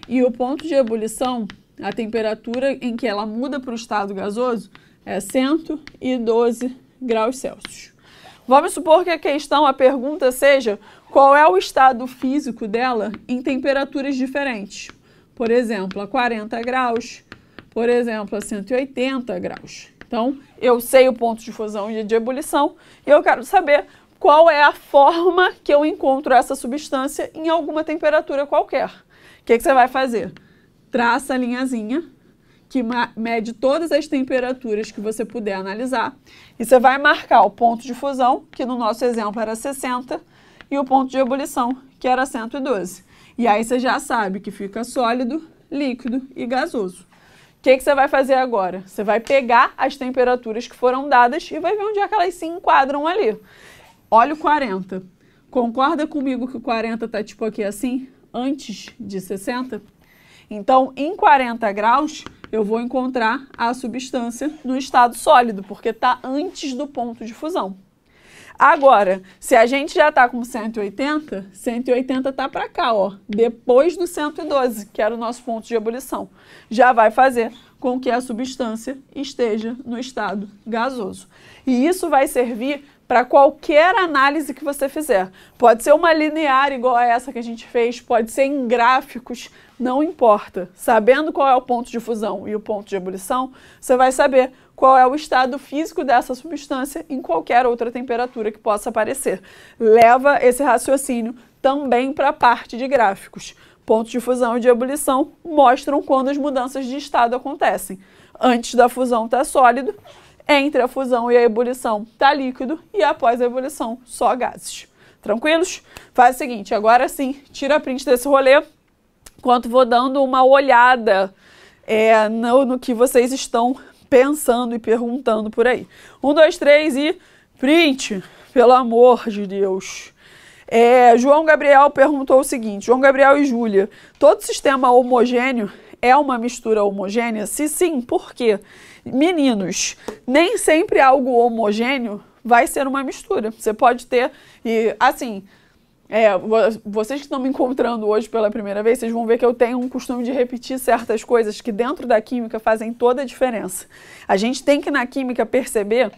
e o ponto de ebulição, a temperatura em que ela muda para o estado gasoso, é 112 graus Celsius. Vamos supor que a questão, a pergunta seja qual é o estado físico dela em temperaturas diferentes. Por exemplo, a 40 graus, por exemplo, a 180 graus. Então, eu sei o ponto de fusão e de ebulição e eu quero saber qual é a forma que eu encontro essa substância em alguma temperatura qualquer. O que, que você vai fazer? Traça a linhazinha que mede todas as temperaturas que você puder analisar. E você vai marcar o ponto de fusão, que no nosso exemplo era 60, e o ponto de ebulição, que era 112. E aí você já sabe que fica sólido, líquido e gasoso que, que você vai fazer agora? Você vai pegar as temperaturas que foram dadas e vai ver onde é que elas se enquadram ali. Olha o 40. Concorda comigo que o 40 está tipo aqui assim, antes de 60? Então, em 40 graus, eu vou encontrar a substância no estado sólido, porque está antes do ponto de fusão. Agora, se a gente já está com 180, 180 está para cá, ó, depois do 112, que era o nosso ponto de ebulição. Já vai fazer com que a substância esteja no estado gasoso. E isso vai servir para qualquer análise que você fizer. Pode ser uma linear igual a essa que a gente fez, pode ser em gráficos, não importa. Sabendo qual é o ponto de fusão e o ponto de ebulição, você vai saber qual é o estado físico dessa substância em qualquer outra temperatura que possa aparecer. Leva esse raciocínio também para a parte de gráficos. Pontos de fusão e de ebulição mostram quando as mudanças de estado acontecem. Antes da fusão está sólido, entre a fusão e a ebulição está líquido e após a ebulição só gases. Tranquilos? Faz o seguinte, agora sim, tira a print desse rolê, enquanto vou dando uma olhada é, no, no que vocês estão pensando e perguntando por aí. Um, dois, três e print, pelo amor de Deus. É, João Gabriel perguntou o seguinte: João Gabriel e Júlia, todo sistema homogêneo é uma mistura homogênea? Se sim, por quê? Meninos, nem sempre algo homogêneo vai ser uma mistura. Você pode ter, e assim, é, vocês que estão me encontrando hoje pela primeira vez, vocês vão ver que eu tenho um costume de repetir certas coisas que dentro da química fazem toda a diferença. A gente tem que na química perceber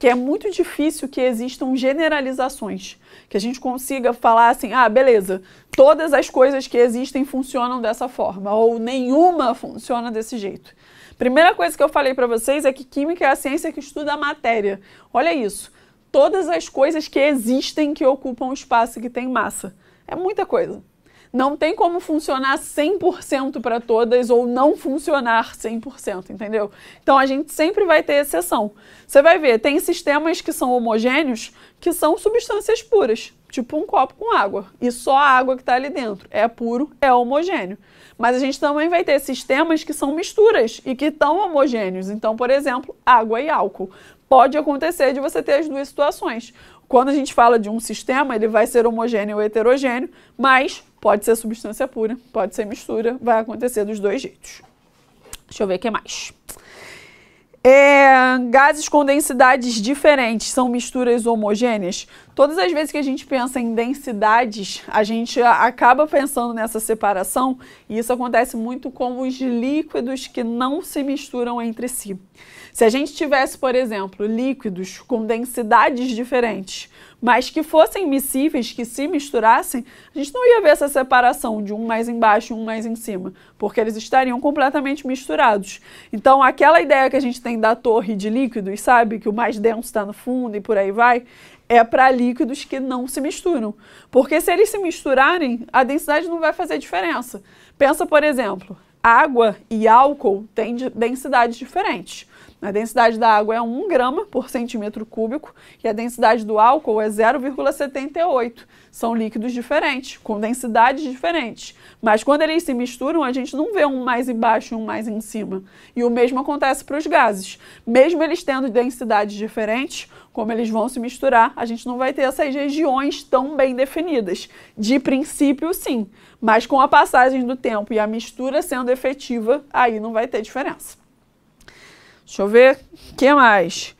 que é muito difícil que existam generalizações, que a gente consiga falar assim, ah, beleza, todas as coisas que existem funcionam dessa forma ou nenhuma funciona desse jeito. Primeira coisa que eu falei para vocês é que química é a ciência que estuda a matéria. Olha isso todas as coisas que existem que ocupam espaço que tem massa. É muita coisa. Não tem como funcionar 100% para todas ou não funcionar 100%, entendeu? Então a gente sempre vai ter exceção. Você vai ver, tem sistemas que são homogêneos, que são substâncias puras, tipo um copo com água, e só a água que está ali dentro é puro, é homogêneo. Mas a gente também vai ter sistemas que são misturas e que estão homogêneos, então, por exemplo, água e álcool pode acontecer de você ter as duas situações. Quando a gente fala de um sistema, ele vai ser homogêneo ou heterogêneo, mas pode ser substância pura, pode ser mistura, vai acontecer dos dois jeitos. Deixa eu ver o que mais. É, gases com densidades diferentes são misturas homogêneas? Todas as vezes que a gente pensa em densidades, a gente acaba pensando nessa separação e isso acontece muito com os líquidos que não se misturam entre si. Se a gente tivesse, por exemplo, líquidos com densidades diferentes, mas que fossem miscíveis, que se misturassem, a gente não ia ver essa separação de um mais embaixo e um mais em cima, porque eles estariam completamente misturados. Então, aquela ideia que a gente tem da torre de líquidos, sabe? Que o mais denso está no fundo e por aí vai, é para líquidos que não se misturam. Porque se eles se misturarem, a densidade não vai fazer diferença. Pensa, por exemplo, água e álcool têm densidades diferentes. A densidade da água é 1 grama por centímetro cúbico e a densidade do álcool é 0,78. São líquidos diferentes, com densidades diferentes. Mas quando eles se misturam, a gente não vê um mais embaixo e um mais em cima. E o mesmo acontece para os gases. Mesmo eles tendo densidades diferentes, como eles vão se misturar, a gente não vai ter essas regiões tão bem definidas. De princípio, sim, mas com a passagem do tempo e a mistura sendo efetiva, aí não vai ter diferença. Deixa eu ver, o que mais?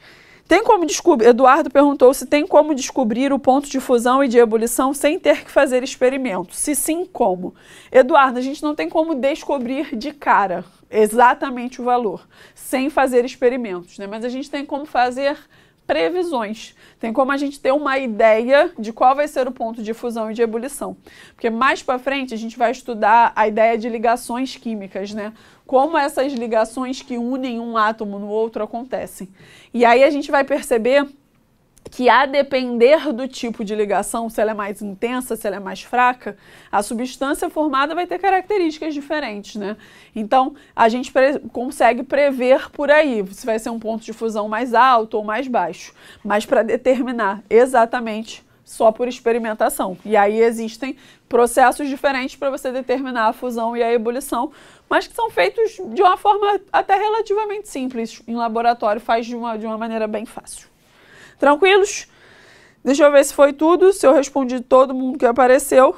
Tem como descobrir, Eduardo perguntou se tem como descobrir o ponto de fusão e de ebulição sem ter que fazer experimento. Se sim, como? Eduardo, a gente não tem como descobrir de cara exatamente o valor sem fazer experimentos, né? Mas a gente tem como fazer previsões. Tem como a gente ter uma ideia de qual vai ser o ponto de fusão e de ebulição. Porque mais para frente a gente vai estudar a ideia de ligações químicas, né? Como essas ligações que unem um átomo no outro acontecem. E aí a gente vai perceber que a depender do tipo de ligação, se ela é mais intensa, se ela é mais fraca, a substância formada vai ter características diferentes, né? Então, a gente pre consegue prever por aí se vai ser um ponto de fusão mais alto ou mais baixo, mas para determinar exatamente só por experimentação. E aí existem processos diferentes para você determinar a fusão e a ebulição, mas que são feitos de uma forma até relativamente simples. Em laboratório faz de uma, de uma maneira bem fácil. Tranquilos? Deixa eu ver se foi tudo, se eu respondi todo mundo que apareceu.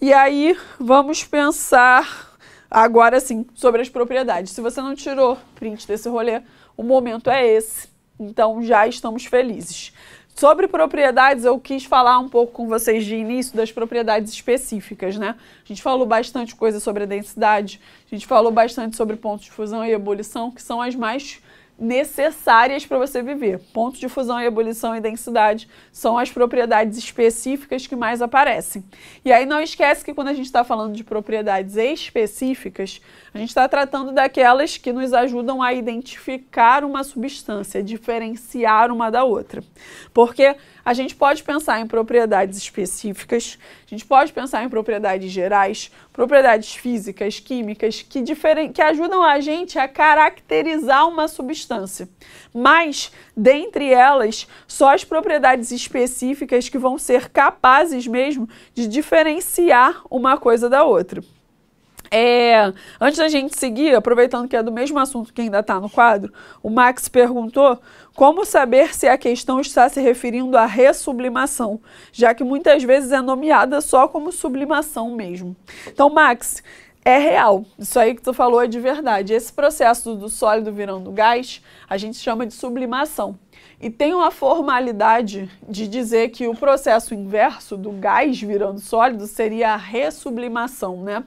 E aí, vamos pensar agora sim sobre as propriedades. Se você não tirou print desse rolê, o momento é esse. Então, já estamos felizes. Sobre propriedades, eu quis falar um pouco com vocês de início das propriedades específicas, né? A gente falou bastante coisa sobre a densidade, a gente falou bastante sobre pontos de fusão e ebulição, que são as mais necessárias para você viver. Ponto de fusão e ebulição e densidade são as propriedades específicas que mais aparecem. E aí não esquece que quando a gente está falando de propriedades específicas, a gente está tratando daquelas que nos ajudam a identificar uma substância, diferenciar uma da outra. Porque a gente pode pensar em propriedades específicas, a gente pode pensar em propriedades gerais, propriedades físicas, químicas, que, diferen... que ajudam a gente a caracterizar uma substância. Mas, dentre elas, só as propriedades específicas que vão ser capazes mesmo de diferenciar uma coisa da outra. É, antes da gente seguir, aproveitando que é do mesmo assunto que ainda está no quadro, o Max perguntou como saber se a questão está se referindo à ressublimação, já que muitas vezes é nomeada só como sublimação mesmo. Então, Max, é real. Isso aí que tu falou é de verdade. Esse processo do sólido virando gás, a gente chama de sublimação. E tem uma formalidade de dizer que o processo inverso do gás virando sólido seria a ressublimação, né?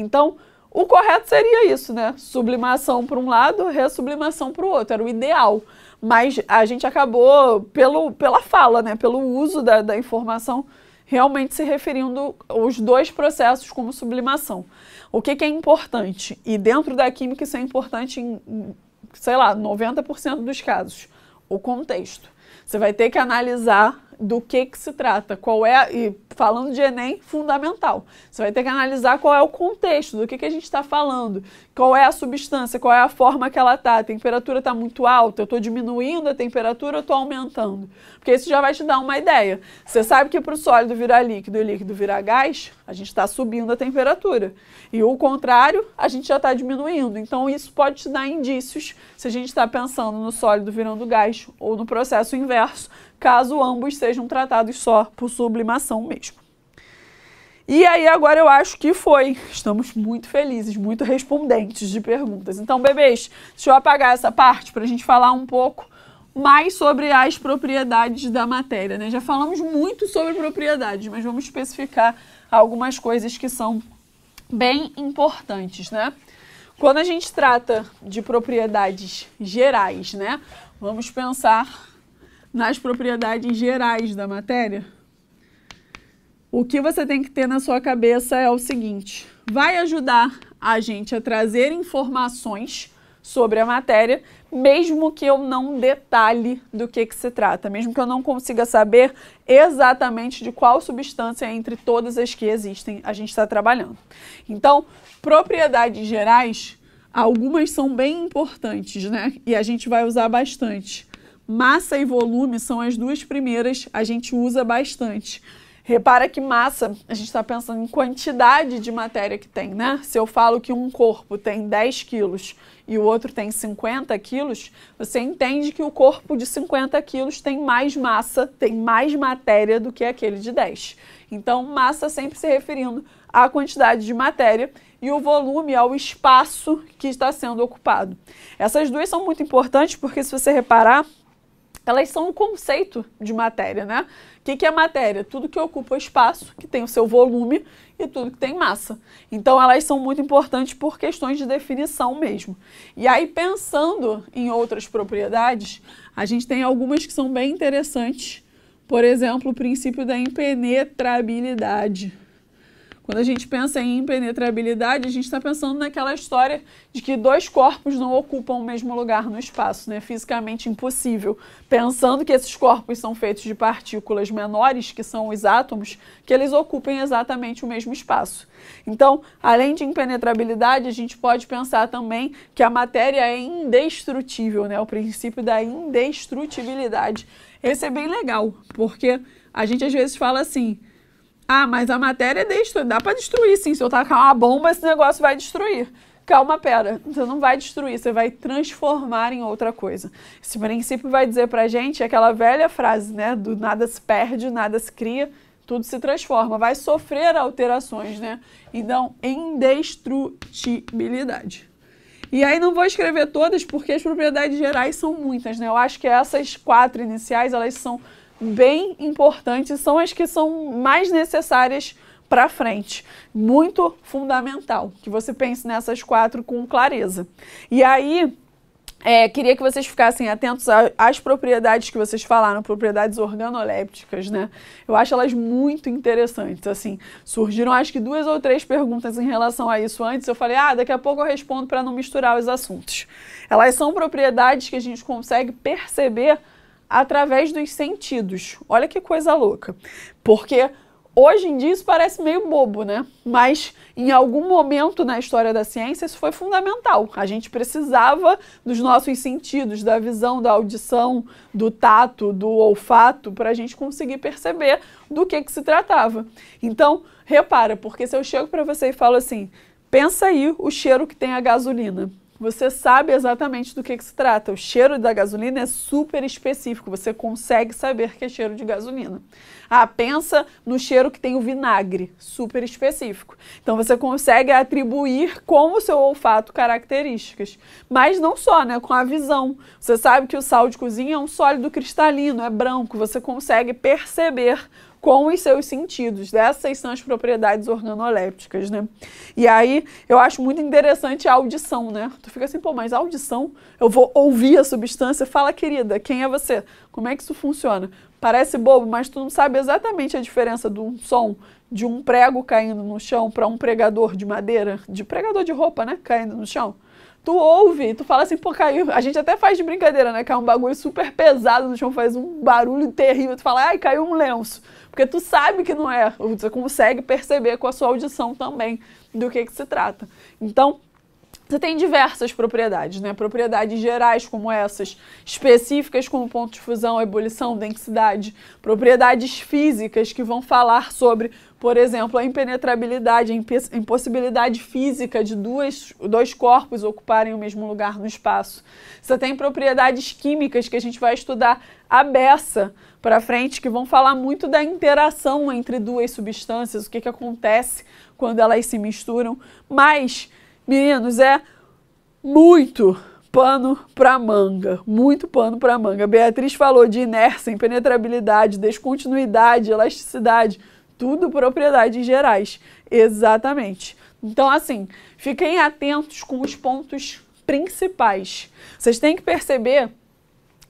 Então, o correto seria isso, né? Sublimação para um lado, ressublimação para o outro, era o ideal. Mas a gente acabou, pelo, pela fala, né? pelo uso da, da informação, realmente se referindo aos dois processos como sublimação. O que, que é importante? E dentro da química isso é importante em, sei lá, 90% dos casos. O contexto. Você vai ter que analisar do que, que se trata, qual é, e falando de Enem, fundamental. Você vai ter que analisar qual é o contexto, do que, que a gente está falando, qual é a substância, qual é a forma que ela está, a temperatura está muito alta, eu estou diminuindo a temperatura, eu estou aumentando. Porque isso já vai te dar uma ideia. Você sabe que para o sólido virar líquido e líquido virar gás, a gente está subindo a temperatura. E o contrário, a gente já está diminuindo. Então isso pode te dar indícios se a gente está pensando no sólido virando gás ou no processo inverso caso ambos sejam tratados só por sublimação mesmo. E aí agora eu acho que foi. Estamos muito felizes, muito respondentes de perguntas. Então, bebês, deixa eu apagar essa parte para a gente falar um pouco mais sobre as propriedades da matéria. Né? Já falamos muito sobre propriedades, mas vamos especificar algumas coisas que são bem importantes, né? Quando a gente trata de propriedades gerais, né? Vamos pensar nas propriedades gerais da matéria, o que você tem que ter na sua cabeça é o seguinte: vai ajudar a gente a trazer informações sobre a matéria, mesmo que eu não detalhe do que, que se trata, mesmo que eu não consiga saber exatamente de qual substância entre todas as que existem a gente está trabalhando. Então, propriedades gerais, algumas são bem importantes, né? E a gente vai usar bastante. Massa e volume são as duas primeiras, a gente usa bastante. Repara que massa, a gente está pensando em quantidade de matéria que tem, né? Se eu falo que um corpo tem 10 quilos e o outro tem 50 quilos, você entende que o corpo de 50 quilos tem mais massa, tem mais matéria do que aquele de 10. Então, massa sempre se referindo à quantidade de matéria e o volume ao espaço que está sendo ocupado. Essas duas são muito importantes porque, se você reparar, elas são um conceito de matéria, né? O que, que é matéria? Tudo que ocupa espaço, que tem o seu volume e tudo que tem massa. Então elas são muito importantes por questões de definição mesmo. E aí pensando em outras propriedades, a gente tem algumas que são bem interessantes. Por exemplo, o princípio da impenetrabilidade. Quando a gente pensa em impenetrabilidade, a gente está pensando naquela história de que dois corpos não ocupam o mesmo lugar no espaço, né? Fisicamente impossível. Pensando que esses corpos são feitos de partículas menores, que são os átomos, que eles ocupem exatamente o mesmo espaço. Então, além de impenetrabilidade, a gente pode pensar também que a matéria é indestrutível, né? O princípio da indestrutibilidade. Esse é bem legal, porque a gente às vezes fala assim, ah, mas a matéria é destruir. Dá para destruir, sim. Se eu tacar uma bomba, esse negócio vai destruir. Calma, pera. Você não vai destruir, você vai transformar em outra coisa. Esse princípio vai dizer pra gente aquela velha frase, né? Do nada se perde, nada se cria, tudo se transforma. Vai sofrer alterações, né? Então, indestrutibilidade. E aí não vou escrever todas porque as propriedades gerais são muitas, né? Eu acho que essas quatro iniciais, elas são bem importantes, são as que são mais necessárias para frente. Muito fundamental que você pense nessas quatro com clareza. E aí, é, queria que vocês ficassem atentos às propriedades que vocês falaram, propriedades organolépticas, né? Eu acho elas muito interessantes, assim. Surgiram acho que duas ou três perguntas em relação a isso antes. Eu falei, ah, daqui a pouco eu respondo para não misturar os assuntos. Elas são propriedades que a gente consegue perceber através dos sentidos. Olha que coisa louca. Porque hoje em dia isso parece meio bobo, né? Mas em algum momento na história da ciência isso foi fundamental. A gente precisava dos nossos sentidos, da visão, da audição, do tato, do olfato, para a gente conseguir perceber do que, que se tratava. Então, repara, porque se eu chego para você e falo assim, pensa aí o cheiro que tem a gasolina você sabe exatamente do que, que, se trata. O cheiro da gasolina é super específico, você consegue saber que é cheiro de gasolina. Ah, pensa no cheiro que tem o vinagre, super específico. Então você consegue atribuir com o seu olfato características. Mas não só, né? Com a visão. Você sabe que o sal de cozinha é um sólido cristalino, é branco, você consegue perceber com os seus sentidos. Essas são as propriedades organolépticas, né? E aí eu acho muito interessante a audição, né? Tu fica assim, pô, mas audição, eu vou ouvir a substância. Fala, querida, quem é você? Como é que isso funciona? Parece bobo, mas tu não sabe exatamente a diferença de um som de um prego caindo no chão para um pregador de madeira, de pregador de roupa, né? Caindo no chão tu ouve, tu fala assim, pô, caiu. A gente até faz de brincadeira, né? Cai é um bagulho super pesado no chão, faz um barulho terrível. Tu fala, ai, caiu um lenço. Porque tu sabe que não é, você consegue perceber com a sua audição também do que, que se trata. Então, você tem diversas propriedades, né? Propriedades gerais como essas, específicas como ponto de fusão, ebulição, densidade, propriedades físicas que vão falar sobre, por exemplo, a impenetrabilidade, a impossibilidade física de duas, dois corpos ocuparem o mesmo lugar no espaço. Você tem propriedades químicas que a gente vai estudar a beça, para frente que vão falar muito da interação entre duas substâncias, o que, que acontece quando elas se misturam. Mas, meninos, é muito pano para manga, muito pano para manga. Beatriz falou de inércia, impenetrabilidade, descontinuidade, elasticidade, tudo propriedades gerais. Exatamente. Então, assim, fiquem atentos com os pontos principais. Vocês têm que perceber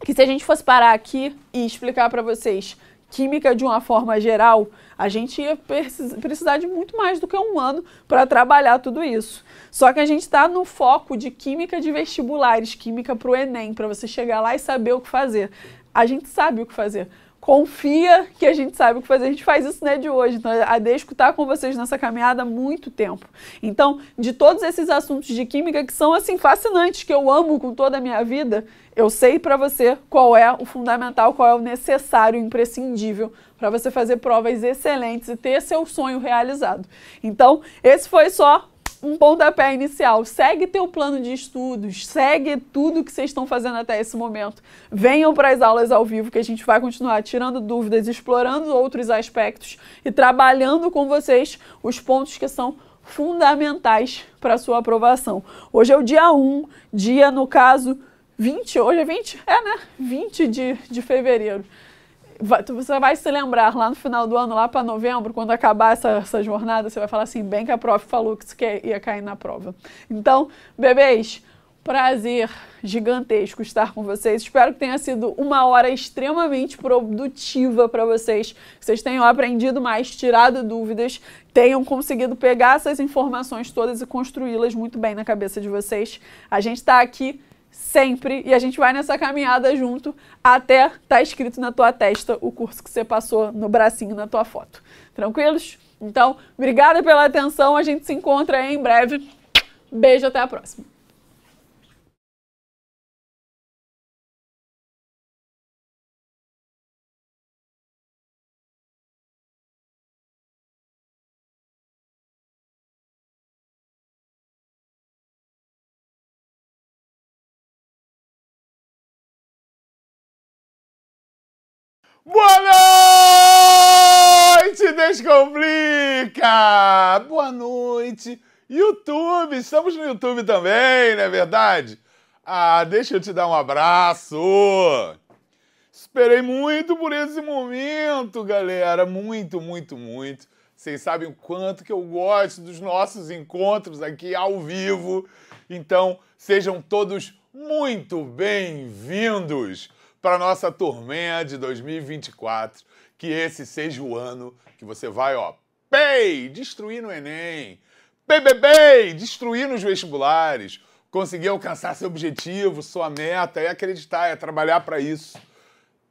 que se a gente fosse parar aqui e explicar para vocês química de uma forma geral, a gente ia precisar de muito mais do que um ano para trabalhar tudo isso. Só que a gente está no foco de química de vestibulares, química para o Enem, para você chegar lá e saber o que fazer. A gente sabe o que fazer, confia que a gente sabe o que fazer. A gente faz isso né, de hoje. Então, a Desco está com vocês nessa caminhada há muito tempo. Então, de todos esses assuntos de química que são assim fascinantes, que eu amo com toda a minha vida, eu sei para você qual é o fundamental, qual é o necessário, imprescindível para você fazer provas excelentes e ter seu sonho realizado. Então, esse foi só um pontapé inicial. Segue teu plano de estudos, segue tudo que vocês estão fazendo até esse momento. Venham para as aulas ao vivo que a gente vai continuar tirando dúvidas, explorando outros aspectos e trabalhando com vocês os pontos que são fundamentais para sua aprovação. Hoje é o dia 1, dia no caso 20, hoje é 20? É, né? 20 de, de fevereiro você vai se lembrar lá no final do ano, lá para novembro, quando acabar essa, essa jornada, você vai falar assim, bem que a prof falou que isso é, ia cair na prova. Então, bebês, prazer gigantesco estar com vocês. Espero que tenha sido uma hora extremamente produtiva para vocês. Vocês tenham aprendido mais, tirado dúvidas, tenham conseguido pegar essas informações todas e construí-las muito bem na cabeça de vocês. A gente está aqui sempre e a gente vai nessa caminhada junto até tá escrito na tua testa o curso que você passou no bracinho na tua foto. Tranquilos? Então, obrigada pela atenção, a gente se encontra em breve. Beijo, até a próxima. complica! Boa noite! YouTube! Estamos no YouTube também, não é verdade? Ah, deixa eu te dar um abraço! Esperei muito por esse momento, galera! Muito, muito, muito. Vocês sabem o quanto que eu gosto dos nossos encontros aqui ao vivo. Então, sejam todos muito bem-vindos para a nossa turma de 2024 que esse seja o ano que você vai, ó, PEI, destruir no Enem, PBB, destruir nos vestibulares, conseguir alcançar seu objetivo, sua meta, é acreditar, é trabalhar para isso.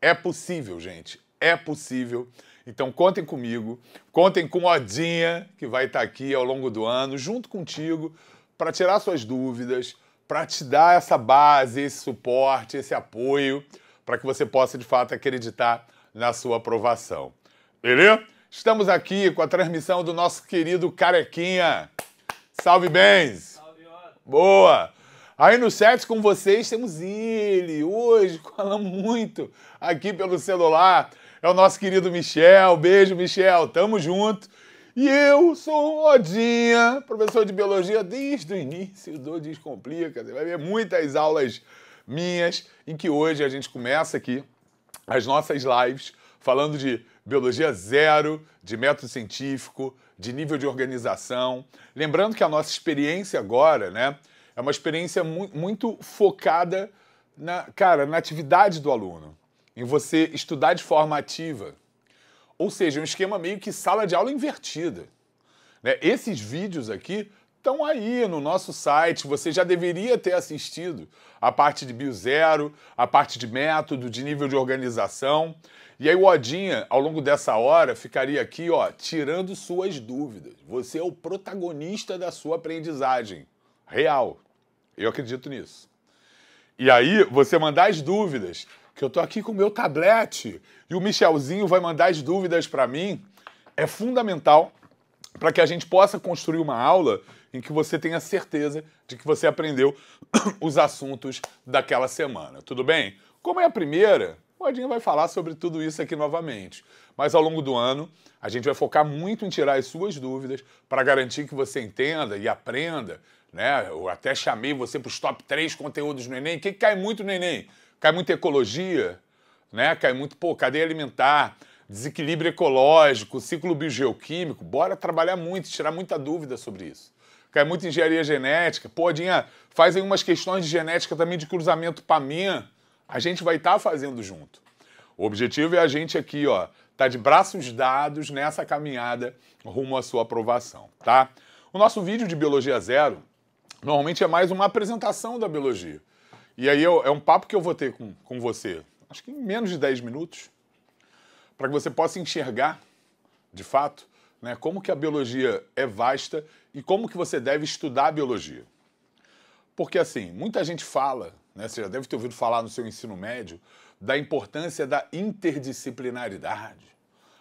É possível, gente, é possível. Então contem comigo, contem com Odinha, que vai estar tá aqui ao longo do ano, junto contigo, para tirar suas dúvidas, para te dar essa base, esse suporte, esse apoio, para que você possa de fato acreditar na sua aprovação. Beleza? Estamos aqui com a transmissão do nosso querido Carequinha. Salve, Bens! Boa! Aí no chat com vocês temos ele, hoje, fala muito aqui pelo celular. É o nosso querido Michel. Beijo, Michel. Tamo junto. E eu sou o Odinha, professor de biologia desde o início do Descomplica. Você vai ver muitas aulas minhas em que hoje a gente começa aqui as nossas lives falando de biologia zero, de método científico, de nível de organização. Lembrando que a nossa experiência agora, né, é uma experiência mu muito focada na, cara, na atividade do aluno, em você estudar de forma ativa. Ou seja, um esquema meio que sala de aula invertida. Né? Esses vídeos aqui estão aí no nosso site. Você já deveria ter assistido a parte de biozero, a parte de método, de nível de organização. E aí o Odinha, ao longo dessa hora, ficaria aqui, ó, tirando suas dúvidas. Você é o protagonista da sua aprendizagem. Real. Eu acredito nisso. E aí, você mandar as dúvidas, que eu tô aqui com o meu tablete e o Michelzinho vai mandar as dúvidas para mim, é fundamental para que a gente possa construir uma aula em que você tenha certeza de que você aprendeu os assuntos daquela semana. Tudo bem? Como é a primeira, o Edinho vai falar sobre tudo isso aqui novamente. Mas ao longo do ano, a gente vai focar muito em tirar as suas dúvidas para garantir que você entenda e aprenda. Né? Eu até chamei você para os top 3 conteúdos no Enem. O que, que cai muito no Enem? Cai muito ecologia, né? cai muito pô, cadeia alimentar, desequilíbrio ecológico, ciclo biogeoquímico. Bora trabalhar muito, tirar muita dúvida sobre isso é muita engenharia genética. Pô, Dinha, fazem umas questões de genética também de cruzamento para mim. A gente vai estar tá fazendo junto. O objetivo é a gente aqui, ó, tá de braços dados nessa caminhada rumo à sua aprovação, tá? O nosso vídeo de Biologia Zero normalmente é mais uma apresentação da biologia. E aí eu, é um papo que eu vou ter com, com você, acho que em menos de 10 minutos, para que você possa enxergar, de fato, né? Como que a biologia é vasta e como que você deve estudar a biologia? Porque assim, muita gente fala, né? Você já deve ter ouvido falar no seu ensino médio da importância da interdisciplinaridade.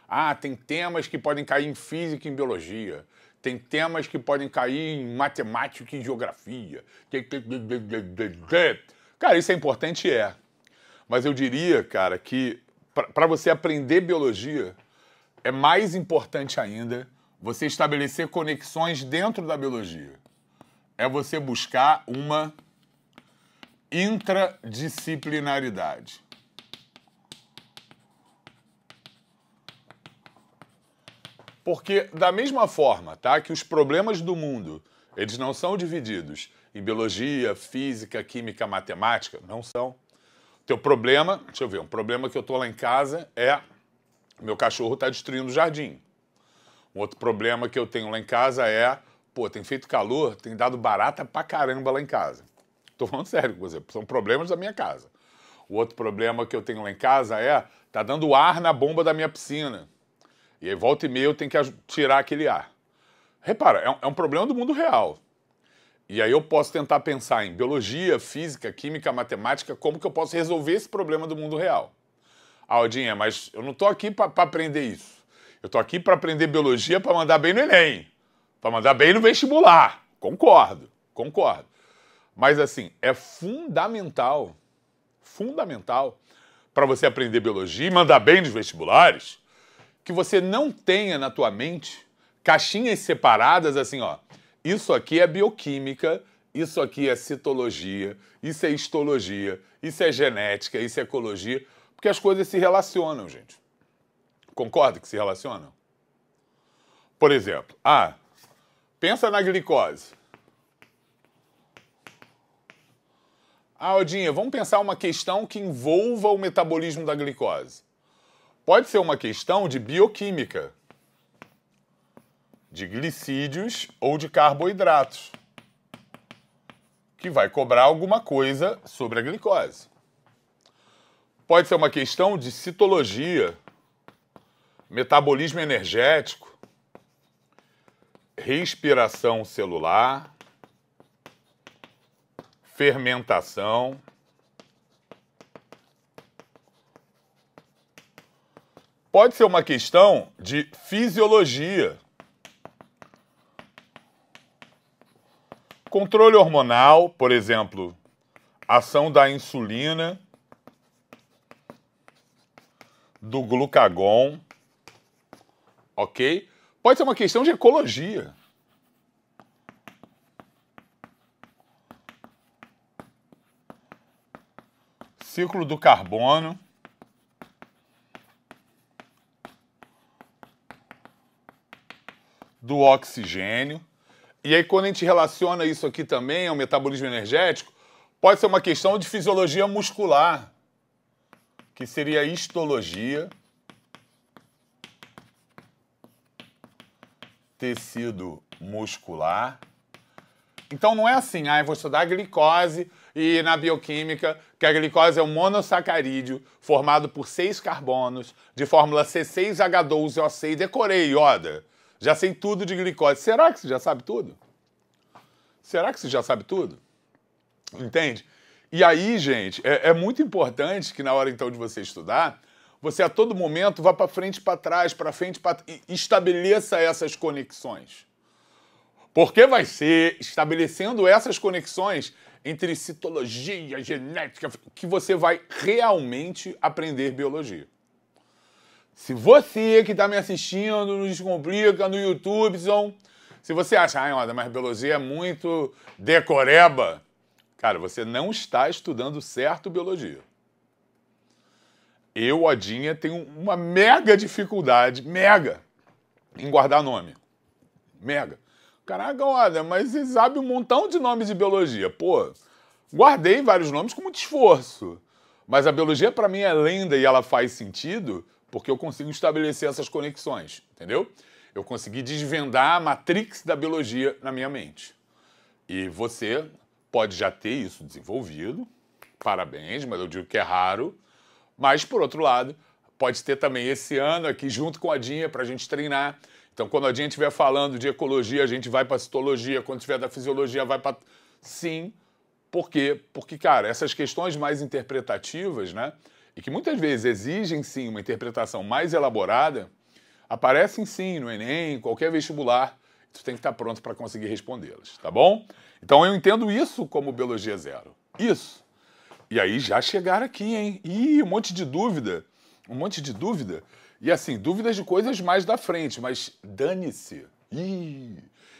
Ah, tem temas que podem cair em física e em biologia. Tem temas que podem cair em matemática e em geografia. Cara, isso é importante? É. Mas eu diria, cara, que para você aprender biologia, é mais importante ainda você estabelecer conexões dentro da biologia. É você buscar uma intradisciplinaridade. Porque da mesma forma, tá, que os problemas do mundo, eles não são divididos em biologia, física, química, matemática, não são. Teu problema, deixa eu ver, um problema que eu tô lá em casa é meu cachorro está destruindo o jardim. Um outro problema que eu tenho lá em casa é, pô, tem feito calor, tem dado barata pra caramba lá em casa. Tô falando sério com você, são problemas da minha casa. O outro problema que eu tenho lá em casa é, tá dando ar na bomba da minha piscina. E aí volta e meia eu tenho que tirar aquele ar. Repara, é um, é um problema do mundo real. E aí eu posso tentar pensar em biologia, física, química, matemática, como que eu posso resolver esse problema do mundo real. Aldinha, mas eu não estou aqui para aprender isso. Eu estou aqui para aprender biologia para mandar bem no Enem, para mandar bem no vestibular. Concordo, concordo. Mas assim, é fundamental, fundamental para você aprender biologia e mandar bem nos vestibulares, que você não tenha na tua mente caixinhas separadas assim, ó. Isso aqui é bioquímica, isso aqui é citologia, isso é histologia, isso é genética, isso é ecologia. Porque as coisas se relacionam, gente. Concorda que se relacionam? Por exemplo, ah, pensa na glicose. Ah, Odinha, vamos pensar uma questão que envolva o metabolismo da glicose. Pode ser uma questão de bioquímica, de glicídios ou de carboidratos, que vai cobrar alguma coisa sobre a glicose. Pode ser uma questão de citologia, metabolismo energético, respiração celular, fermentação, pode ser uma questão de fisiologia, controle hormonal, por exemplo, ação da insulina do glucagon, ok? Pode ser uma questão de ecologia. Ciclo do carbono. Do oxigênio. E aí, quando a gente relaciona isso aqui também ao metabolismo energético, pode ser uma questão de fisiologia muscular que seria histologia, tecido muscular. Então não é assim, ah, eu vou estudar glicose e na bioquímica, que a glicose é um monossacarídeo formado por seis carbonos, de fórmula C6H12O6, decorei, Yoda. Já sei tudo de glicose. Será que você já sabe tudo? Será que você já sabe tudo? Entende? E aí, gente, é, é muito importante que na hora então de você estudar, você a todo momento vá para frente, para trás, para frente, para estabeleça essas conexões. Porque vai ser estabelecendo essas conexões entre citologia, genética, que você vai realmente aprender biologia. Se você que está me assistindo no Descomplica, no YouTube, se você acha, ah, mas biologia é muito decoreba, Cara, você não está estudando certo biologia. Eu, Odinha, tenho uma mega dificuldade, mega, em guardar nome. Mega. Caraca, olha, mas você sabe um montão de nomes de biologia. Pô, guardei vários nomes com muito esforço. Mas a biologia, para mim, é lenda e ela faz sentido porque eu consigo estabelecer essas conexões, entendeu? Eu consegui desvendar a matrix da biologia na minha mente. E você, pode já ter isso desenvolvido, parabéns, mas eu digo que é raro. Mas, por outro lado, pode ter também esse ano aqui junto com a Dinha para a gente treinar. Então, quando a Dinha estiver falando de ecologia, a gente vai para citologia, quando estiver da fisiologia, vai para. Sim. Por quê? Porque, cara, essas questões mais interpretativas, né? E que muitas vezes exigem sim uma interpretação mais elaborada, aparecem sim no Enem, em qualquer vestibular. Tu tem que estar pronto para conseguir respondê-las, tá bom? Então eu entendo isso como biologia zero. Isso. E aí já chegaram aqui, hein? Ih, um monte de dúvida. Um monte de dúvida. E assim, dúvidas de coisas mais da frente, mas dane-se. Ih,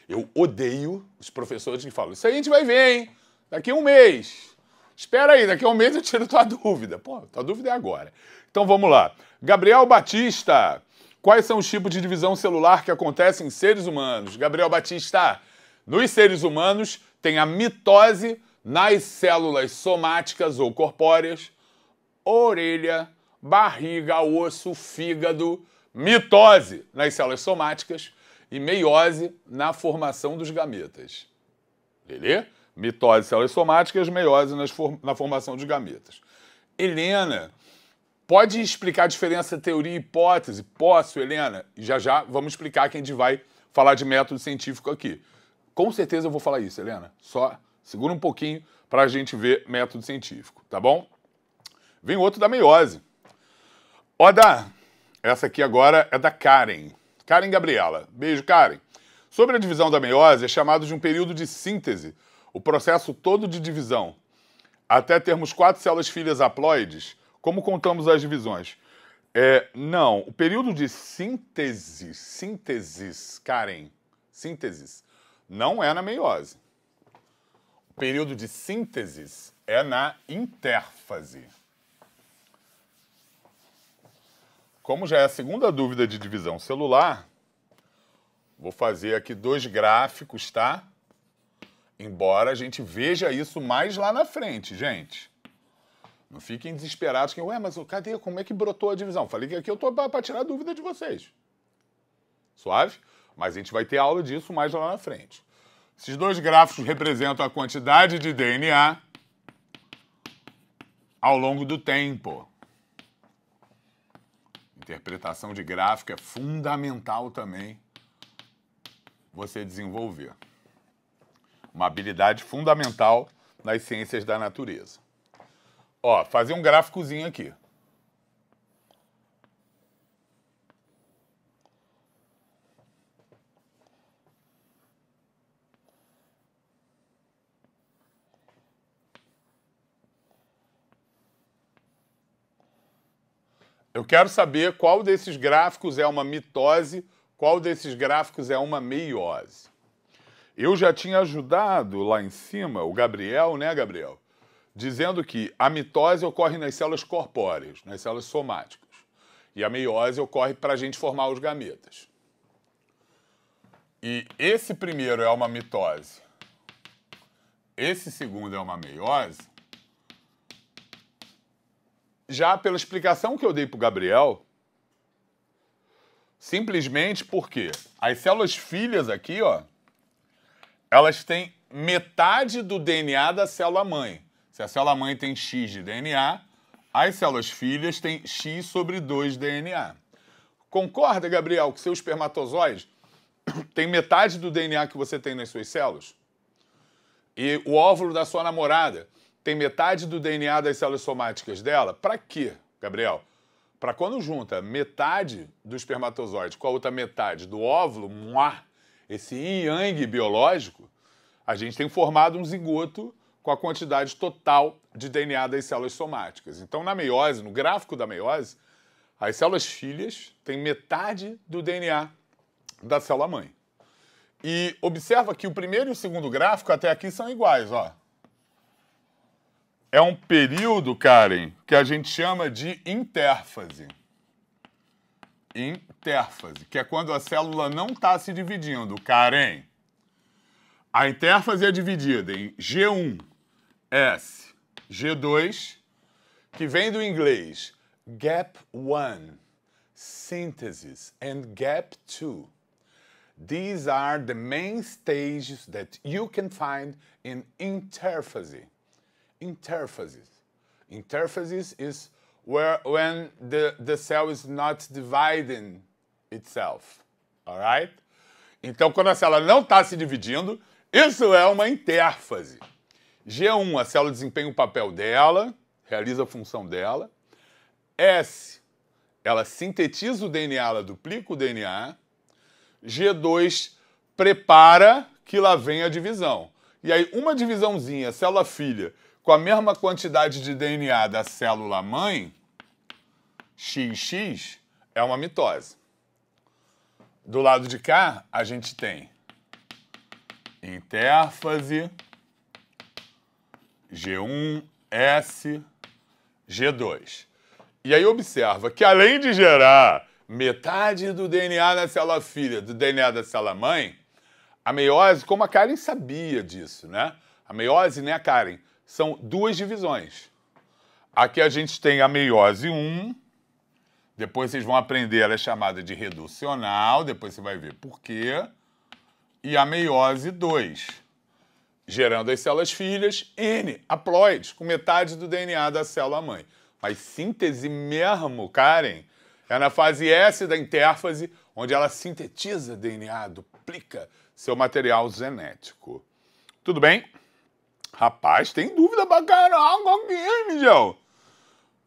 eu odeio os professores que falam: Isso aí a gente vai ver, hein? Daqui a um mês. Espera aí, daqui a um mês eu tiro tua dúvida. Pô, tua dúvida é agora. Então vamos lá. Gabriel Batista. Quais são os tipos de divisão celular que acontecem em seres humanos? Gabriel Batista, nos seres humanos, tem a mitose nas células somáticas ou corpóreas, orelha, barriga, osso, fígado, mitose nas células somáticas e meiose na formação dos gametas. Beleza? Mitose, células somáticas, meiose for na formação dos gametas. Helena, pode explicar a diferença teoria e hipótese? Posso, Helena? Já já vamos explicar que a gente vai falar de método científico aqui. Com certeza eu vou falar isso, Helena. Só segura um pouquinho para a gente ver método científico, tá bom? Vem outro da meiose. Oda, essa aqui agora é da Karen. Karen Gabriela. Beijo, Karen. Sobre a divisão da meiose, é chamado de um período de síntese, o processo todo de divisão, até termos quatro células filhas haploides. Como contamos as divisões? É, não, o período de síntese, síntese, Karen, síntese não é na meiose. O período de síntese é na interfase. Como já é a segunda dúvida de divisão celular, vou fazer aqui dois gráficos, tá? Embora a gente veja isso mais lá na frente, gente. Não fiquem desesperados que, ué, mas cadê? Como é que brotou a divisão? Falei que aqui eu tô para tirar a dúvida de vocês. Suave? Mas a gente vai ter aula disso mais lá na frente. Esses dois gráficos representam a quantidade de DNA ao longo do tempo. Interpretação de gráfico é fundamental também você desenvolver. Uma habilidade fundamental nas ciências da natureza. Ó, fazer um gráficozinho aqui. Eu quero saber qual desses gráficos é uma mitose, qual desses gráficos é uma meiose. Eu já tinha ajudado lá em cima o Gabriel, né, Gabriel? Dizendo que a mitose ocorre nas células corpóreas, nas células somáticas. E a meiose ocorre para a gente formar os gametas. E esse primeiro é uma mitose, esse segundo é uma meiose já pela explicação que eu dei para o Gabriel, simplesmente porque as células filhas aqui, ó, elas têm metade do DNA da célula mãe. Se a célula mãe tem X de DNA, as células filhas têm X sobre 2 DNA. Concorda, Gabriel, que seu espermatozoide tem metade do DNA que você tem nas suas células? E o óvulo da sua namorada tem metade do DNA das células somáticas dela, para quê, Gabriel? Para quando junta metade do espermatozoide com a outra metade do óvulo, muá, esse yang biológico, a gente tem formado um zigoto com a quantidade total de DNA das células somáticas. Então, na meiose, no gráfico da meiose, as células filhas têm metade do DNA da célula mãe. E observa que o primeiro e o segundo gráfico até aqui são iguais, ó é um período, Karen, que a gente chama de intérfase. Intérfase, que é quando a célula não está se dividindo. Karen, a intérfase é dividida em G1S, G2, que vem do inglês Gap 1, Synthesis, and Gap 2. These are the main stages that you can find in interphase interphases. Interphases is where when the, the cell is not dividing itself. Alright? Então, quando a célula não está se dividindo, isso é uma interfase. G1, a célula desempenha o papel dela, realiza a função dela. S, ela sintetiza o DNA, ela duplica o DNA. G2 prepara que lá vem a divisão. E aí, uma divisãozinha, célula filha, com a mesma quantidade de DNA da célula mãe, XX, é uma mitose. Do lado de cá, a gente tem interfase, G1, S, G2. E aí observa que além de gerar metade do DNA da célula filha, do DNA da célula mãe, a meiose, como a Karen sabia disso, né? A meiose, né, Karen? são duas divisões. Aqui a gente tem a meiose 1, depois vocês vão aprender, ela é chamada de reducional, depois você vai ver por quê. E a meiose 2, gerando as células filhas N, haploides, com metade do DNA da célula mãe. Mas síntese mesmo, Karen, é na fase S da interfase, onde ela sintetiza DNA, duplica seu material genético. Tudo bem? Rapaz, tem dúvida pra caramba aqui, é, Miguel.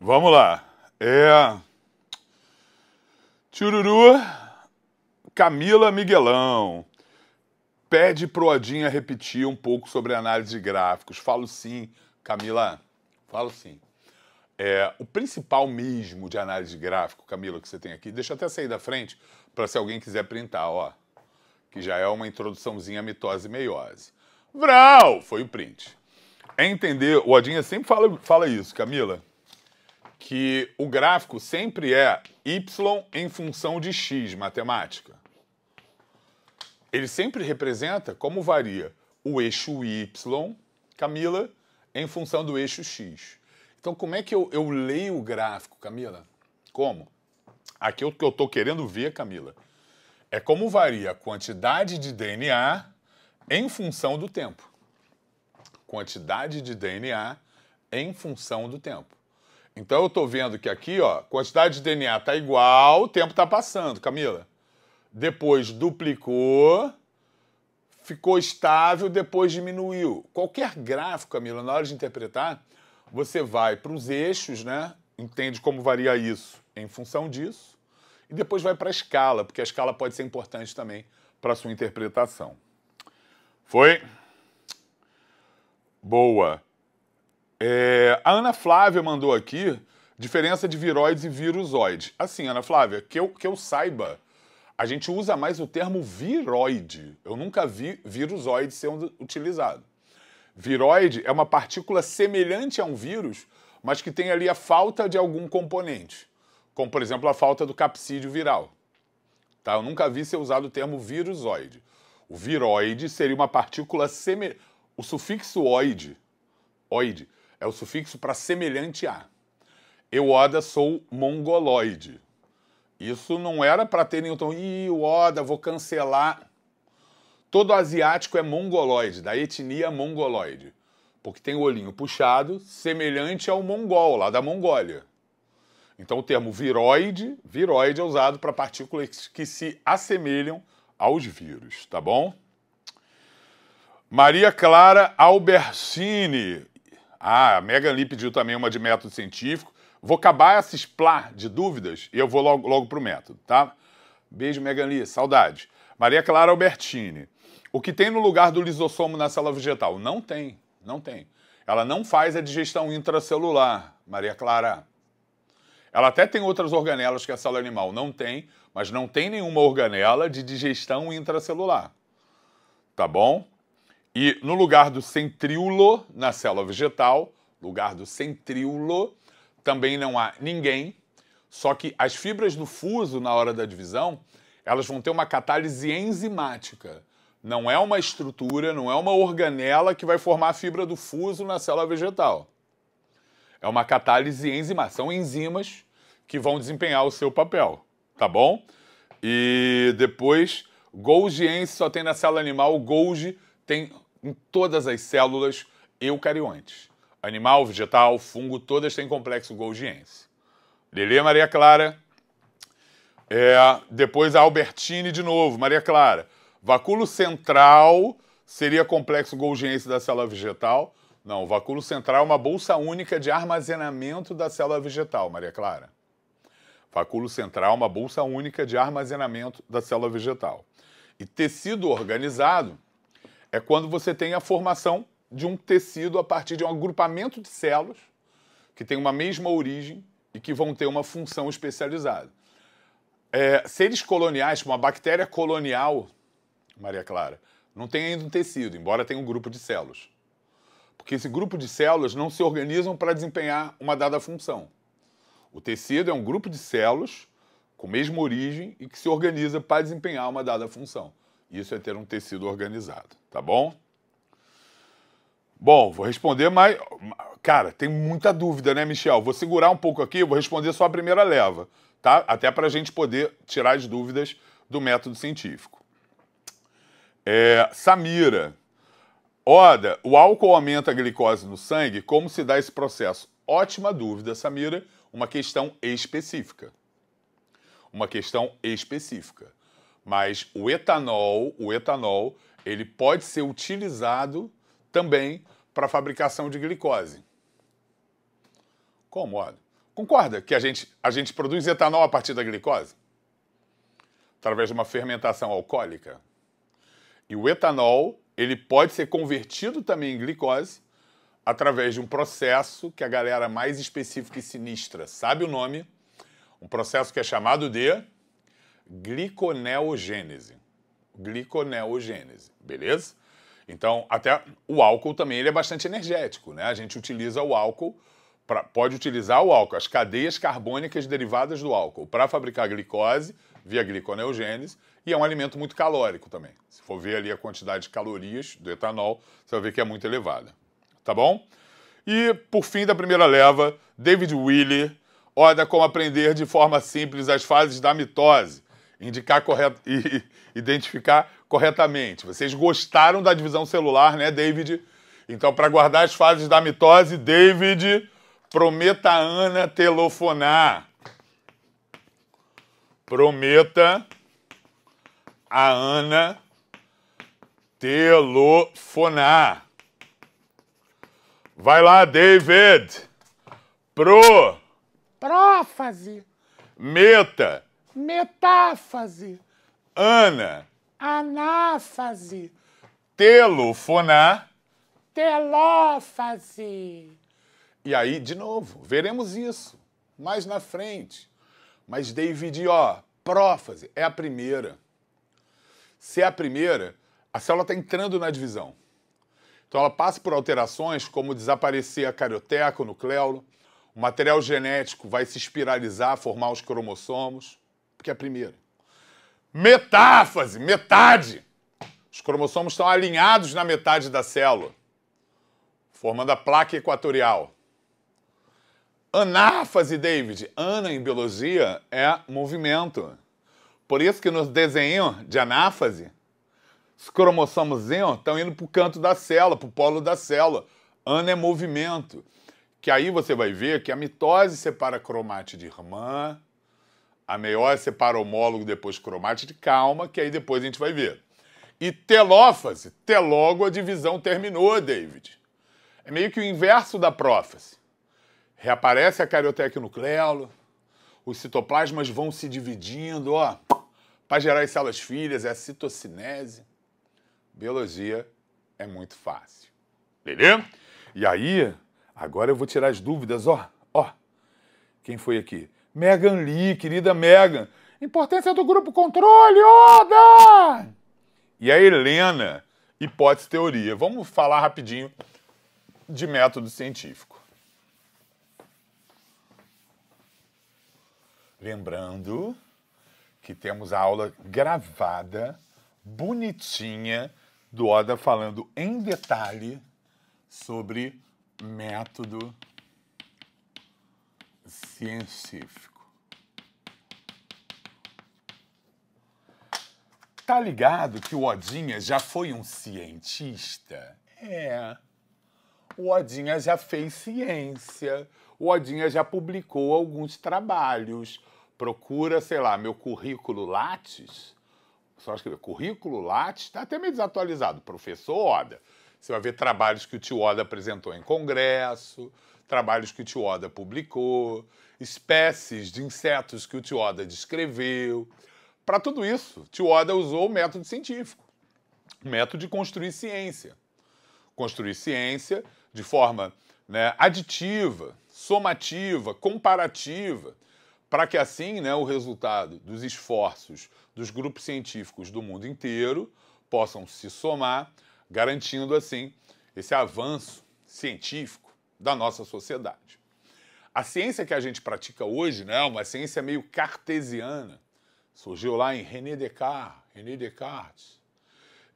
Vamos lá. É. Tchururu, Camila Miguelão. Pede pro Odinha repetir um pouco sobre análise de gráficos. Falo sim, Camila. Falo sim. É, o principal mesmo de análise de gráfico, Camila, que você tem aqui, deixa eu até sair da frente para se alguém quiser printar, ó. Que já é uma introduçãozinha mitose e meiose. Vral! Foi o print é entender, o Odinha sempre fala, fala isso, Camila, que o gráfico sempre é Y em função de X, matemática. Ele sempre representa como varia o eixo Y, Camila, em função do eixo X. Então, como é que eu, eu leio o gráfico, Camila? Como? Aqui o que eu estou querendo ver, Camila, é como varia a quantidade de DNA em função do tempo quantidade de DNA em função do tempo. Então eu estou vendo que aqui, ó, quantidade de DNA está igual, o tempo está passando, Camila. Depois duplicou, ficou estável, depois diminuiu. Qualquer gráfico, Camila, na hora de interpretar, você vai para os eixos, né? Entende como varia isso em função disso, e depois vai para a escala, porque a escala pode ser importante também para a sua interpretação. Foi? Boa. É, a Ana Flávia mandou aqui diferença de viroides e virusoide. Assim, Ana Flávia, que eu, que eu saiba, a gente usa mais o termo viroide. Eu nunca vi virusoide sendo utilizado. Viroide é uma partícula semelhante a um vírus, mas que tem ali a falta de algum componente, como por exemplo a falta do capsídeo viral. Tá? Eu nunca vi ser usado o termo virusoide. O viroide seria uma partícula semelhante. O sufixo oide, oide é o sufixo para semelhante a. Eu, Oda, sou mongoloide. Isso não era para ter nenhum tom. Ih, Oda, vou cancelar. Todo asiático é mongoloide, da etnia mongoloide. Porque tem o olhinho puxado, semelhante ao mongol, lá da Mongólia. Então o termo viroide, viroide é usado para partículas que se assemelham aos vírus, tá bom? Maria Clara Albertini, Ah, a Megan Lee pediu também uma de método científico. Vou acabar esse plá de dúvidas e eu vou logo, logo para o método, tá? Beijo, Megan Lee. Saudade. Maria Clara Albertini. O que tem no lugar do lisossomo na célula vegetal? Não tem, não tem. Ela não faz a digestão intracelular, Maria Clara. Ela até tem outras organelas que a célula animal não tem, mas não tem nenhuma organela de digestão intracelular. Tá bom? E no lugar do centríolo, na célula vegetal, lugar do centríolo, também não há ninguém, só que as fibras no fuso, na hora da divisão, elas vão ter uma catálise enzimática. Não é uma estrutura, não é uma organela que vai formar a fibra do fuso na célula vegetal. É uma catálise enzimática. São enzimas que vão desempenhar o seu papel, tá bom? E depois, golgiense só tem na célula animal Golgi tem em todas as células eucariontes. Animal, vegetal, fungo, todas têm complexo golgiense. Lelê Maria Clara. É, depois a Albertine de novo, Maria Clara. vaculo central seria complexo golgiense da célula vegetal. Não, o central é uma bolsa única de armazenamento da célula vegetal, Maria Clara. vaculo central é uma bolsa única de armazenamento da célula vegetal. E tecido organizado é quando você tem a formação de um tecido a partir de um agrupamento de células que tem uma mesma origem e que vão ter uma função especializada. É, seres coloniais, uma bactéria colonial, Maria Clara, não tem ainda um tecido, embora tenha um grupo de células. Porque esse grupo de células não se organizam para desempenhar uma dada função. O tecido é um grupo de células com mesma origem e que se organiza para desempenhar uma dada função. Isso é ter um tecido organizado, tá bom? Bom, vou responder mais. Cara, tem muita dúvida, né, Michel? Vou segurar um pouco aqui, vou responder só a primeira leva, tá? Até para a gente poder tirar as dúvidas do método científico. É, Samira. Oda, o álcool aumenta a glicose no sangue? Como se dá esse processo? Ótima dúvida, Samira. Uma questão específica. Uma questão específica. Mas o etanol, o etanol, ele pode ser utilizado também para a fabricação de glicose. Como, Concorda que a gente, a gente produz etanol a partir da glicose? Através de uma fermentação alcoólica. E o etanol, ele pode ser convertido também em glicose através de um processo que a galera mais específica e sinistra sabe o nome, um processo que é chamado de gliconeogênese. Gliconeogênese, beleza? Então, até o álcool também ele é bastante energético, né? A gente utiliza o álcool, pra, pode utilizar o álcool, as cadeias carbônicas derivadas do álcool, para fabricar glicose via gliconeogênese, e é um alimento muito calórico também. Se for ver ali a quantidade de calorias do etanol, você vai ver que é muito elevada. Tá bom? E, por fim da primeira leva, David Willey, Olha como aprender de forma simples as fases da mitose indicar e identificar corretamente. Vocês gostaram da divisão celular, né, David? Então, para guardar as fases da mitose, David, prometa a Ana telefonar. Prometa a Ana telefonar. Vai lá, David. Pro. Prófase. Meta metáfase. Ana. Anáfase. Telofonar. Telófase. E aí, de novo, veremos isso mais na frente. Mas David, ó, prófase é a primeira. Se é a primeira, a célula está entrando na divisão. Então ela passa por alterações como desaparecer a carioteca, o nucleolo, o material genético vai se espiralizar, formar os cromossomos porque é a primeira. Metáfase, metade. Os cromossomos estão alinhados na metade da célula, formando a placa equatorial. Anáfase, David. Ana, em biologia, é movimento. Por isso que no desenho de anáfase, os cromossomos estão indo para o canto da célula, para o polo da célula. Ana é movimento. Que aí você vai ver que a mitose separa cromate de irmã, a meiose separa é homólogo, depois cromático, calma, que aí depois a gente vai ver. E telófase, logo a divisão terminou, David. É meio que o inverso da prófase. Reaparece a carioteca nucleolo, os citoplasmas vão se dividindo, ó, para gerar as células filhas, é a citocinese. Biologia é muito fácil. Beleza? E aí, agora eu vou tirar as dúvidas, ó, ó. Quem foi aqui? Megan Lee, querida Megan. Importância do grupo controle, Oda! E a Helena, hipótese teoria. Vamos falar rapidinho de método científico. Lembrando que temos a aula gravada, bonitinha, do Oda falando em detalhe sobre método científico. Tá ligado que o Odinha já foi um cientista? É. O Odinha já fez ciência. O Odinha já publicou alguns trabalhos. Procura, sei lá, meu currículo Lattes. Só escrever currículo Lattes, está até meio desatualizado. Professor Oda. Você vai ver trabalhos que o tio Oda apresentou em congresso, trabalhos que o tio Oda publicou, espécies de insetos que o tio Oda descreveu para tudo isso, Tio Oda usou o método científico, o método de construir ciência. Construir ciência de forma né, aditiva, somativa, comparativa, para que assim né, o resultado dos esforços dos grupos científicos do mundo inteiro possam se somar, garantindo assim esse avanço científico da nossa sociedade. A ciência que a gente pratica hoje né, é uma ciência meio cartesiana, Surgiu lá em René Descartes, René Descartes.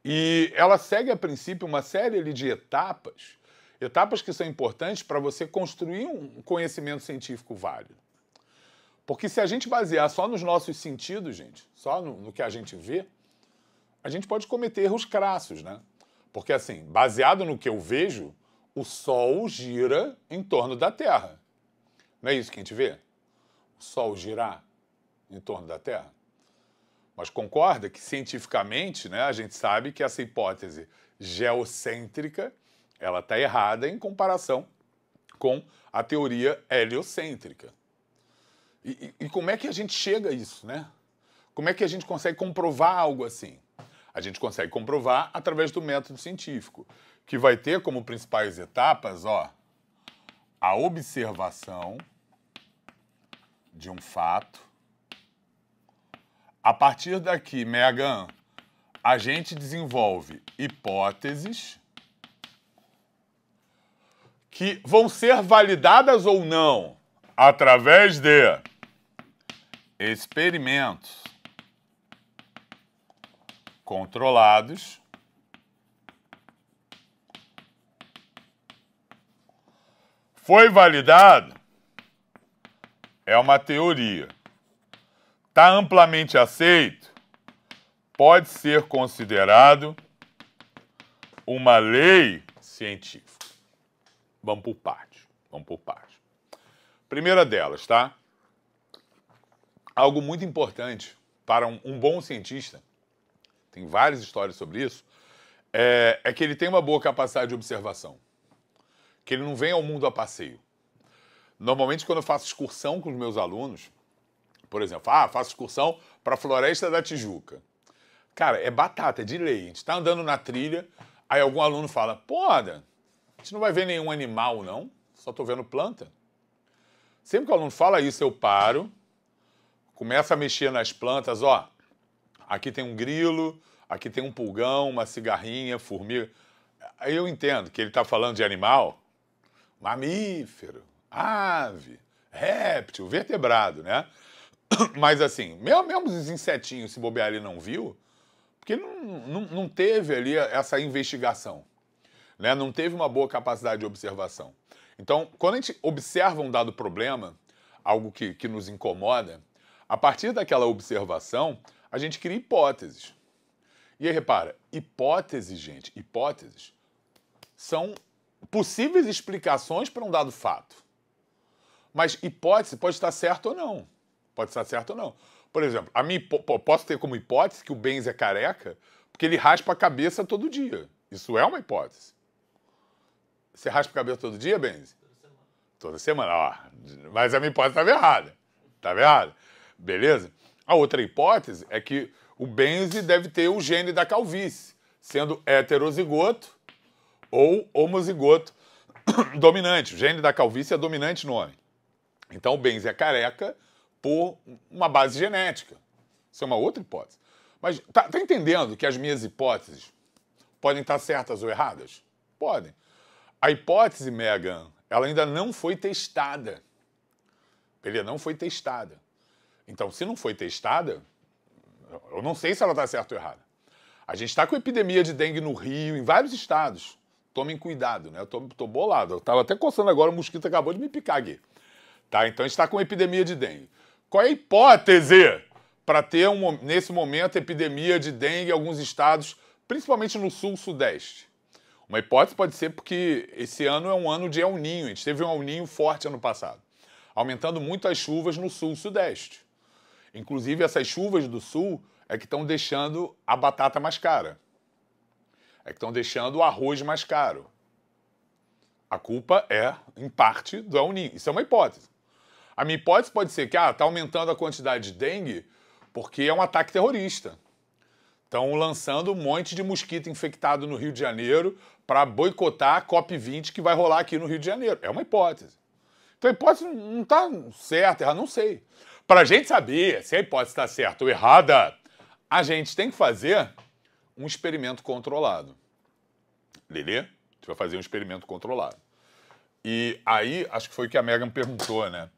E ela segue, a princípio, uma série de etapas, etapas que são importantes para você construir um conhecimento científico válido. Porque se a gente basear só nos nossos sentidos, gente, só no, no que a gente vê, a gente pode cometer erros crassos, né? Porque, assim, baseado no que eu vejo, o Sol gira em torno da Terra. Não é isso que a gente vê? O Sol girar em torno da Terra? Mas concorda que cientificamente, né, a gente sabe que essa hipótese geocêntrica, ela está errada em comparação com a teoria heliocêntrica. E, e, e como é que a gente chega a isso, né? Como é que a gente consegue comprovar algo assim? A gente consegue comprovar através do método científico, que vai ter como principais etapas, ó, a observação de um fato a partir daqui, Megan, a gente desenvolve hipóteses que vão ser validadas ou não através de experimentos controlados foi validado é uma teoria está amplamente aceito, pode ser considerado uma lei científica. Vamos por parte. Vamos por parte. Primeira delas, tá? Algo muito importante para um, um bom cientista, tem várias histórias sobre isso, é, é que ele tem uma boa capacidade de observação. Que ele não vem ao mundo a passeio. Normalmente, quando eu faço excursão com os meus alunos, por exemplo, ah, faço excursão para a Floresta da Tijuca. Cara, é batata, é de lei. A gente está andando na trilha, aí algum aluno fala, pô, Adam, a gente não vai ver nenhum animal, não. Só estou vendo planta. Sempre que o aluno fala isso, eu paro, começo a mexer nas plantas, ó, aqui tem um grilo, aqui tem um pulgão, uma cigarrinha, formiga. Aí eu entendo que ele está falando de animal, mamífero, ave, réptil, vertebrado, né? Mas assim, mesmo os insetinhos, se bobear, ele não viu, porque não, não, não teve ali essa investigação. Né? Não teve uma boa capacidade de observação. Então, quando a gente observa um dado problema, algo que, que nos incomoda, a partir daquela observação, a gente cria hipóteses. E aí, repara, hipóteses, gente, hipóteses são possíveis explicações para um dado fato. Mas hipótese pode estar certa ou não. Pode estar certo ou não. Por exemplo, a minha posso ter como hipótese que o Benz é careca porque ele raspa a cabeça todo dia. Isso é uma hipótese. Você raspa a cabeça todo dia, Benz? Toda semana. Toda semana, ó. Mas a minha hipótese estava errada. Estava errada. Beleza? A outra hipótese é que o Benz deve ter o gene da calvície, sendo heterozigoto ou homozigoto dominante. O gene da calvície é dominante no homem. Então o Benz é careca por uma base genética. Isso é uma outra hipótese. Mas tá, tá entendendo que as minhas hipóteses podem estar certas ou erradas? Podem. A hipótese Megan, ela ainda não foi testada. Ele não foi testada. Então, se não foi testada, eu não sei se ela está certa ou errada. A gente está com epidemia de dengue no Rio, em vários estados. Tomem cuidado, né? Eu tô, tô bolado. Eu estava até coçando agora, o mosquito acabou de me picar aqui. Tá? Então, a gente está com epidemia de dengue. Qual é a hipótese para ter, um, nesse momento, epidemia de dengue em alguns estados, principalmente no sul-sudeste? Uma hipótese pode ser porque esse ano é um ano de El Ninho. A gente teve um El Ninho forte ano passado, aumentando muito as chuvas no sul-sudeste. Inclusive, essas chuvas do sul é que estão deixando a batata mais cara. É que estão deixando o arroz mais caro. A culpa é, em parte, do El Ninho. Isso é uma hipótese. A minha hipótese pode ser que está ah, tá aumentando a quantidade de dengue porque é um ataque terrorista. Estão lançando um monte de mosquito infectado no Rio de Janeiro para boicotar a COP20 que vai rolar aqui no Rio de Janeiro. É uma hipótese. Então a hipótese não está certa, errada, não sei. Para a gente saber se a hipótese está certa ou errada, a gente tem que fazer um experimento controlado. Lelê, a gente vai fazer um experimento controlado. E aí, acho que foi o que a Megan perguntou, né?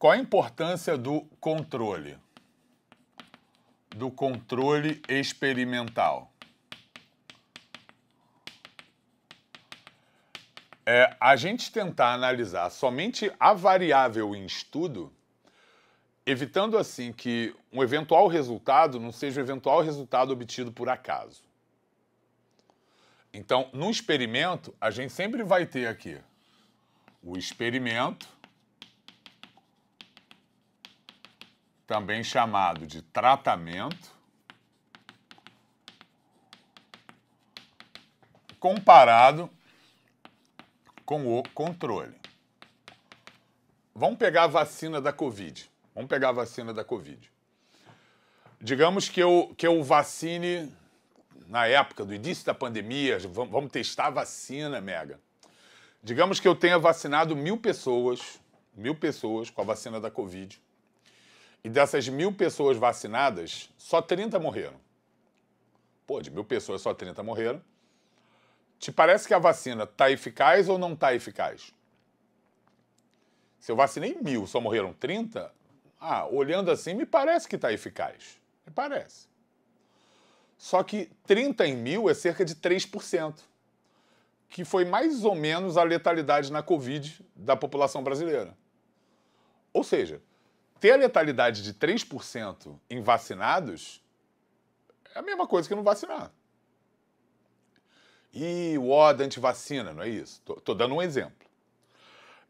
Qual a importância do controle? Do controle experimental. É, a gente tentar analisar somente a variável em estudo, evitando assim que um eventual resultado não seja o eventual resultado obtido por acaso. Então, no experimento, a gente sempre vai ter aqui o experimento também chamado de tratamento, comparado com o controle. Vamos pegar a vacina da Covid. Vamos pegar a vacina da Covid. Digamos que eu, que eu vacine na época do início da pandemia, vamos testar a vacina, mega. Digamos que eu tenha vacinado mil pessoas, mil pessoas com a vacina da Covid. E dessas mil pessoas vacinadas, só 30 morreram. Pô, de mil pessoas, só 30 morreram. Te parece que a vacina está eficaz ou não está eficaz? Se eu vacinei mil, só morreram 30, ah, olhando assim, me parece que está eficaz. Me parece. Só que 30 em mil é cerca de 3%, que foi mais ou menos a letalidade na Covid da população brasileira. Ou seja, ter a letalidade de 3% em vacinados é a mesma coisa que não vacinar. E o ODA antivacina, não é isso? Estou dando um exemplo.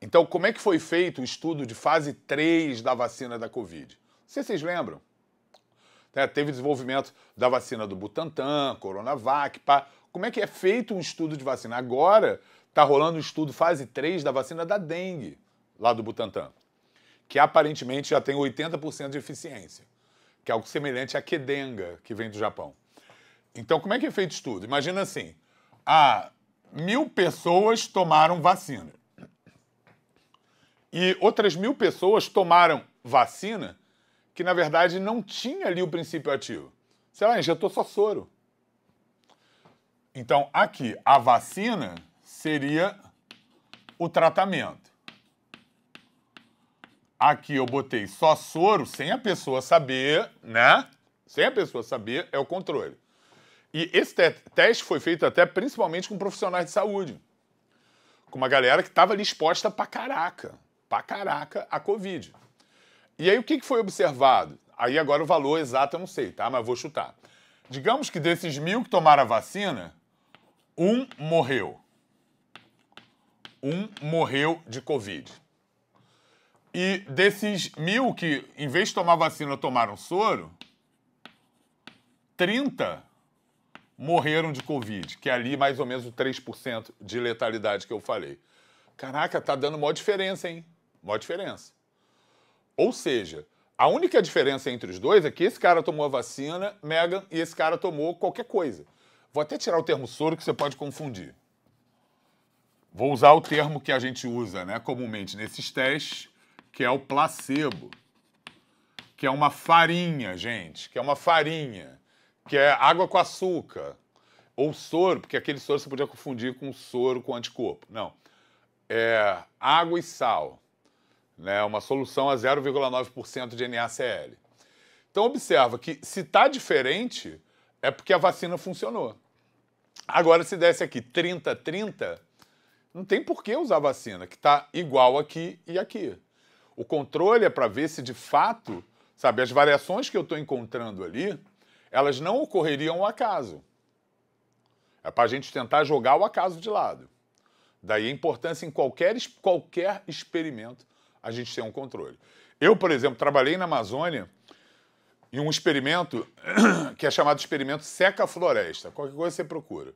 Então, como é que foi feito o estudo de fase 3 da vacina da Covid? Não sei se vocês lembram. Né, teve desenvolvimento da vacina do Butantan, Coronavac, pá. Como é que é feito um estudo de vacina? Agora está rolando o um estudo fase 3 da vacina da dengue, lá do Butantan que aparentemente já tem 80% de eficiência, que é algo semelhante à Kedenga, que vem do Japão. Então, como é que é feito isso? tudo? Imagina assim: há mil pessoas tomaram vacina. E outras mil pessoas tomaram vacina que, na verdade, não tinha ali o princípio ativo. Sei lá, injetou só soro. Então, aqui, a vacina seria o tratamento. Aqui eu botei só soro, sem a pessoa saber, né? Sem a pessoa saber, é o controle. E esse te teste foi feito até principalmente com profissionais de saúde. Com uma galera que estava ali exposta pra caraca, pra caraca, a Covid. E aí o que, que foi observado? Aí agora o valor exato eu não sei, tá? Mas vou chutar. Digamos que desses mil que tomaram a vacina, um morreu. Um morreu de Covid. E desses mil que, em vez de tomar vacina, tomaram soro, 30 morreram de Covid, que é ali mais ou menos o 3% de letalidade que eu falei. Caraca, tá dando maior diferença, hein? Mó diferença. Ou seja, a única diferença entre os dois é que esse cara tomou a vacina, Megan, e esse cara tomou qualquer coisa. Vou até tirar o termo soro que você pode confundir. Vou usar o termo que a gente usa, né, comumente nesses testes, que é o placebo, que é uma farinha, gente, que é uma farinha, que é água com açúcar, ou soro, porque aquele soro você podia confundir com soro com anticorpo. Não. É água e sal, né? uma solução a 0,9% de NaCl. Então, observa que se está diferente, é porque a vacina funcionou. Agora, se desse aqui 30, 30, não tem por que usar vacina, que está igual aqui e aqui. O controle é para ver se de fato, sabe, as variações que eu estou encontrando ali, elas não ocorreriam ao acaso. É para a gente tentar jogar o acaso de lado. Daí a importância em qualquer, qualquer experimento a gente ter um controle. Eu, por exemplo, trabalhei na Amazônia em um experimento que é chamado experimento seca floresta. Qualquer coisa você procura.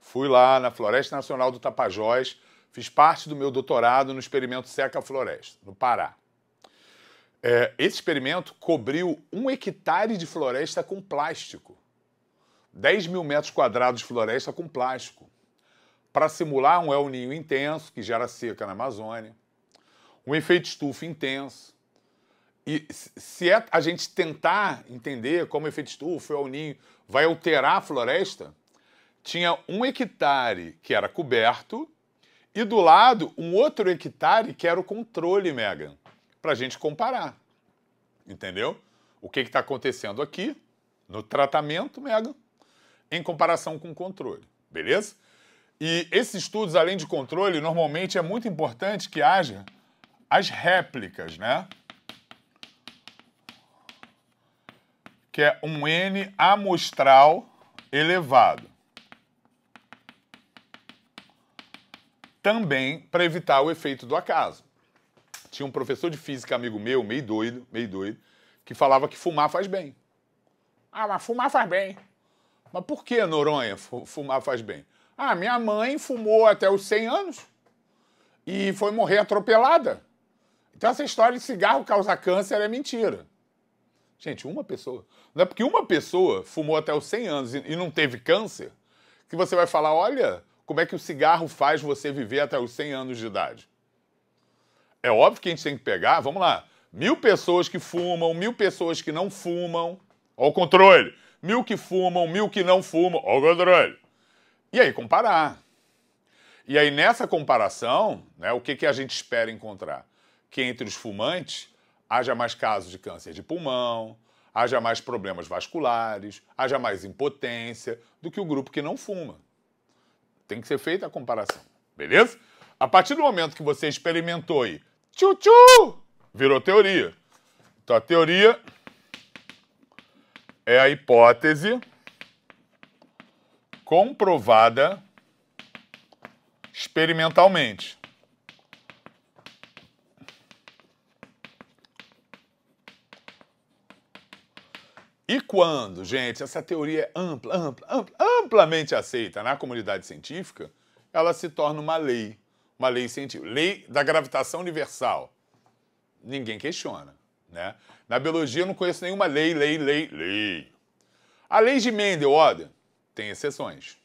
Fui lá na Floresta Nacional do Tapajós, fiz parte do meu doutorado no experimento seca floresta, no Pará. É, esse experimento cobriu um hectare de floresta com plástico. 10 mil metros quadrados de floresta com plástico. Para simular um El Ninho intenso, que gera seca na Amazônia, um efeito estufa intenso. E se é a gente tentar entender como o efeito estufa, o El Ninho, vai alterar a floresta, tinha um hectare que era coberto e do lado um outro hectare que era o controle, Megan para a gente comparar. Entendeu? O que está acontecendo aqui no tratamento, Mega, em comparação com o controle. Beleza? E esses estudos, além de controle, normalmente é muito importante que haja as réplicas, né? Que é um N amostral elevado. Também para evitar o efeito do acaso tinha um professor de física amigo meu, meio doido, meio doido, que falava que fumar faz bem. Ah, mas fumar faz bem. Mas por que, Noronha, fumar faz bem? Ah, minha mãe fumou até os 100 anos e foi morrer atropelada. Então essa história de cigarro causa câncer é mentira. Gente, uma pessoa. Não é porque uma pessoa fumou até os 100 anos e não teve câncer que você vai falar, olha, como é que o cigarro faz você viver até os 100 anos de idade. É óbvio que a gente tem que pegar, vamos lá, mil pessoas que fumam, mil pessoas que não fumam, ao o controle. Mil que fumam, mil que não fumam, ao o controle. E aí comparar. E aí nessa comparação, né, o que, que a gente espera encontrar? Que entre os fumantes haja mais casos de câncer de pulmão, haja mais problemas vasculares, haja mais impotência do que o grupo que não fuma. Tem que ser feita a comparação, beleza? A partir do momento que você experimentou aí Tchu-tchu! Virou teoria. Então a teoria é a hipótese comprovada experimentalmente. E quando, gente, essa teoria é ampla, ampla, ampla, amplamente aceita na comunidade científica, ela se torna uma lei uma lei científica. Lei da gravitação universal. Ninguém questiona. Né? Na biologia eu não conheço nenhuma lei, lei, lei, lei. A lei de Mendel, olha, tem exceções.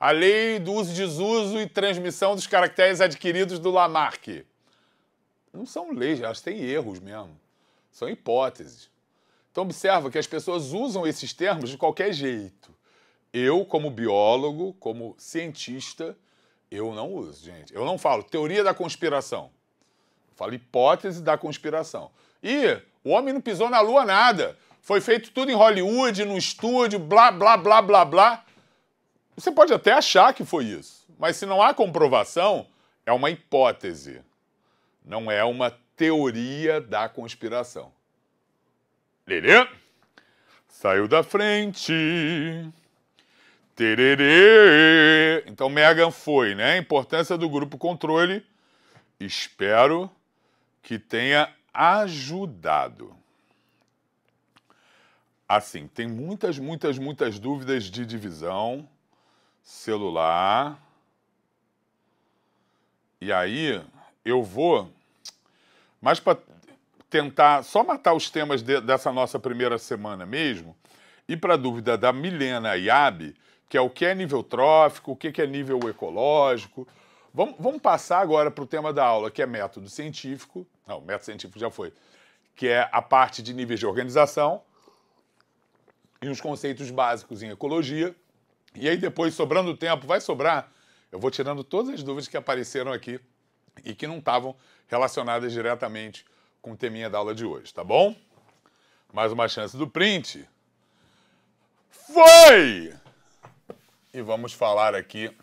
A lei do uso, desuso e transmissão dos caracteres adquiridos do Lamarck. Não são leis, elas têm erros mesmo. São hipóteses. Então observa que as pessoas usam esses termos de qualquer jeito. Eu, como biólogo, como cientista, eu não uso, gente. Eu não falo teoria da conspiração. Eu falo hipótese da conspiração. E o homem não pisou na lua nada. Foi feito tudo em Hollywood, no estúdio, blá, blá, blá, blá, blá. Você pode até achar que foi isso, mas se não há comprovação, é uma hipótese. Não é uma teoria da conspiração. Lelê saiu da frente. Tererê. Então Megan foi, né? importância do grupo controle. Espero que tenha ajudado. Assim, tem muitas, muitas, muitas dúvidas de divisão celular. E aí eu vou mas para tentar só matar os temas de, dessa nossa primeira semana mesmo, e para a dúvida da Milena Abi que é o que é nível trófico, o que é nível ecológico. Vamos, vamos passar agora para o tema da aula, que é método científico. Não, método científico já foi. Que é a parte de níveis de organização e os conceitos básicos em ecologia. E aí depois, sobrando tempo, vai sobrar, eu vou tirando todas as dúvidas que apareceram aqui e que não estavam relacionadas diretamente com o teminha da aula de hoje, tá bom? Mais uma chance do print. Foi! e vamos falar aqui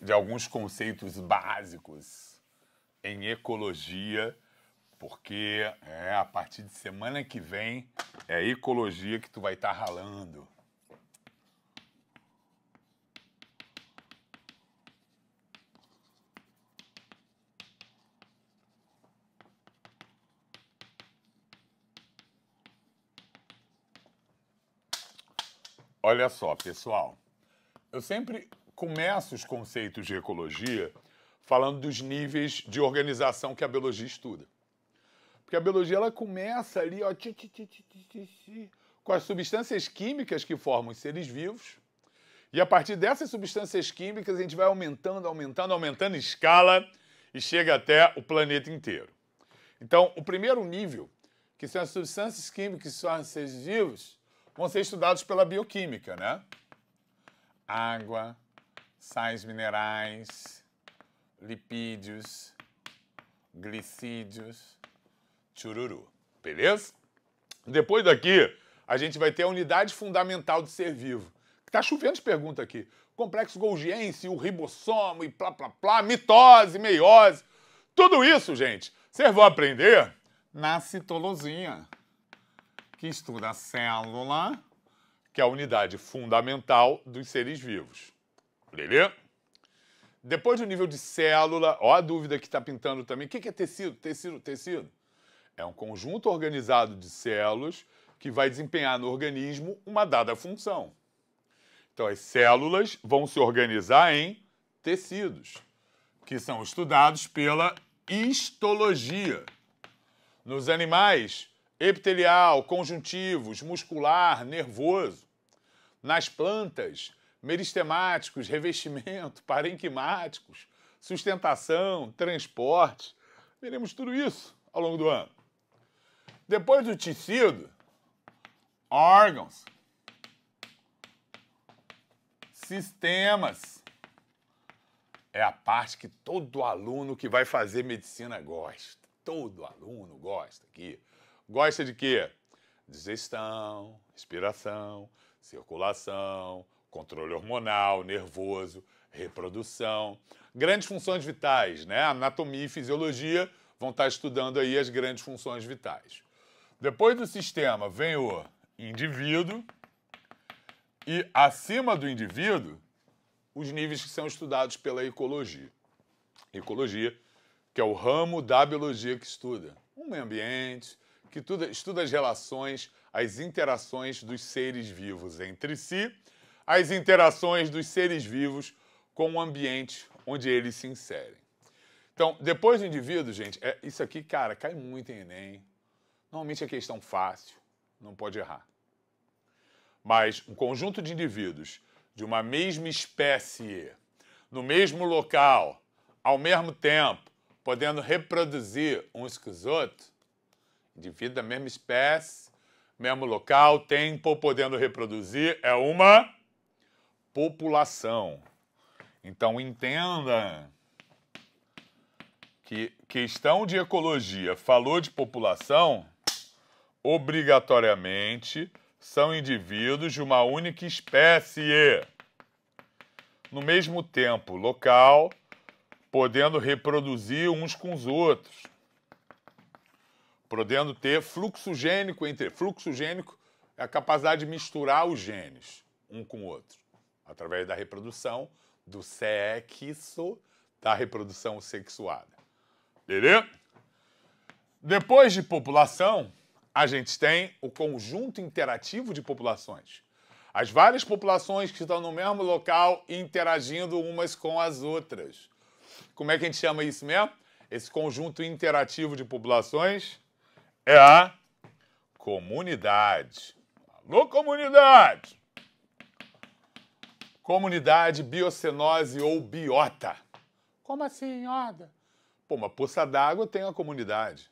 de alguns conceitos básicos em ecologia, porque é, a partir de semana que vem é a ecologia que tu vai estar tá ralando. Olha só, pessoal eu sempre começo os conceitos de ecologia falando dos níveis de organização que a biologia estuda. Porque a biologia ela começa ali ó, ti, ti, ti, com as substâncias químicas que formam os seres vivos. E a partir dessas substâncias químicas, a gente vai aumentando, aumentando, aumentando em escala e chega até o planeta inteiro. Então, o primeiro nível, que são as substâncias químicas que são seres vivos, vão ser estudados pela bioquímica, né? água, sais minerais, lipídios, glicídios, chururu. Beleza? Depois daqui, a gente vai ter a unidade fundamental de ser vivo. Tá chovendo de pergunta aqui. Complexo Golgiense, o ribossomo e plá, plá, plá, mitose, meiose. Tudo isso, gente, vocês vão aprender na citolosinha, que estuda a célula que é a unidade fundamental dos seres vivos. Beleza? Depois do nível de célula, ó a dúvida que está pintando também. O que é tecido? Tecido, tecido. É um conjunto organizado de células que vai desempenhar no organismo uma dada função. Então, as células vão se organizar em tecidos, que são estudados pela histologia. Nos animais, epitelial, conjuntivos, muscular, nervoso. Nas plantas, meristemáticos, revestimento, parenquimáticos, sustentação, transporte. Veremos tudo isso ao longo do ano. Depois do tecido, órgãos, sistemas. É a parte que todo aluno que vai fazer medicina gosta. Todo aluno gosta aqui. Gosta de quê? Digestão, respiração, circulação, controle hormonal, nervoso, reprodução. Grandes funções vitais, né? Anatomia e fisiologia vão estar estudando aí as grandes funções vitais. Depois do sistema vem o indivíduo e acima do indivíduo os níveis que são estudados pela ecologia. Ecologia, que é o ramo da biologia que estuda o meio ambiente, que estuda as relações, as interações dos seres vivos entre si, as interações dos seres vivos com o ambiente onde eles se inserem. Então, depois do indivíduo, gente, é, isso aqui, cara, cai muito em Enem. Normalmente é questão fácil, não pode errar. Mas um conjunto de indivíduos de uma mesma espécie, no mesmo local, ao mesmo tempo, podendo reproduzir uns com os outros, Indivíduo da mesma espécie, mesmo local, tempo, podendo reproduzir, é uma população. Então entenda que questão de ecologia, falou de população, obrigatoriamente são indivíduos de uma única espécie. No mesmo tempo, local, podendo reproduzir uns com os outros podendo ter fluxo gênico entre. Fluxo gênico é a capacidade de misturar os genes um com o outro, através da reprodução do sexo, da reprodução sexuada. Entendeu? Depois de população, a gente tem o conjunto interativo de populações. As várias populações que estão no mesmo local interagindo umas com as outras. Como é que a gente chama isso mesmo? Esse conjunto interativo de populações é a comunidade. Alô, comunidade! Comunidade biocenose ou biota. Como assim, Oda? Pô, uma poça d'água tem a comunidade.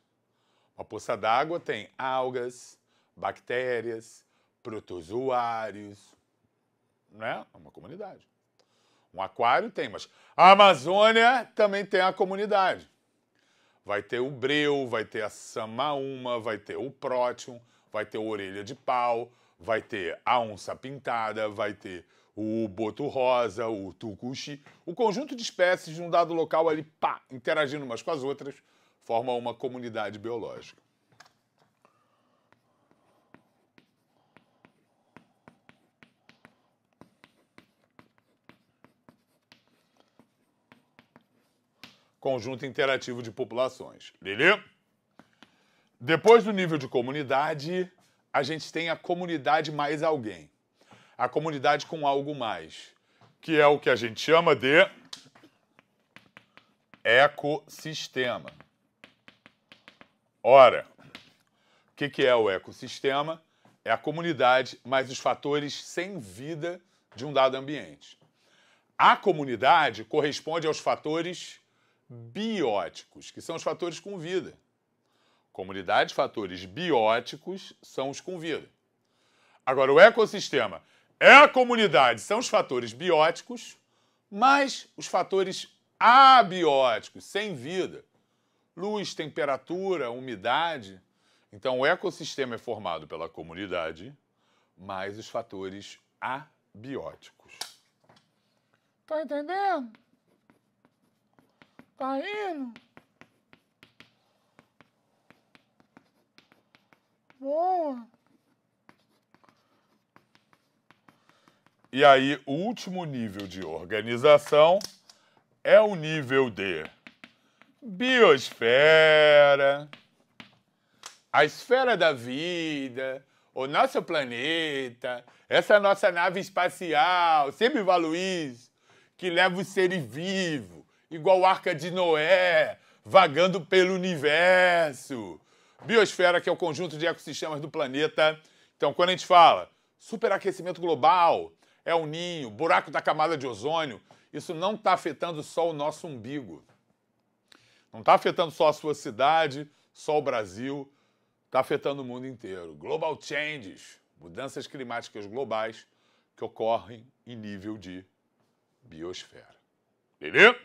Uma poça d'água tem algas, bactérias, protozoários. Né? É uma comunidade. Um aquário tem, mas a Amazônia também tem a comunidade. Vai ter o breu, vai ter a samaúma, vai ter o prótion, vai ter o orelha de pau, vai ter a onça pintada, vai ter o boto rosa, o tucuxi. O conjunto de espécies de um dado local ali, pá, interagindo umas com as outras, forma uma comunidade biológica. conjunto interativo de populações. Lili? Depois do nível de comunidade, a gente tem a comunidade mais alguém. A comunidade com algo mais, que é o que a gente chama de ecossistema. Ora, o que, que é o ecossistema? É a comunidade mais os fatores sem vida de um dado ambiente. A comunidade corresponde aos fatores Hum. bióticos, que são os fatores com vida. Comunidades, fatores bióticos são os com vida. Agora, o ecossistema é a comunidade, são os fatores bióticos, mas os fatores abióticos, sem vida. Luz, temperatura, umidade. Então, o ecossistema é formado pela comunidade, mais os fatores abióticos. Tá entendendo? caindo. Boa. E aí, o último nível de organização é o nível de biosfera, a esfera da vida, o nosso planeta, essa nossa nave espacial, sempre isso, que leva os seres vivos igual a Arca de Noé, vagando pelo universo. Biosfera, que é o conjunto de ecossistemas do planeta. Então, quando a gente fala superaquecimento global, é o ninho, buraco da camada de ozônio, isso não está afetando só o nosso umbigo. Não está afetando só a sua cidade, só o Brasil, está afetando o mundo inteiro. Global changes, mudanças climáticas globais que ocorrem em nível de biosfera. Beleza?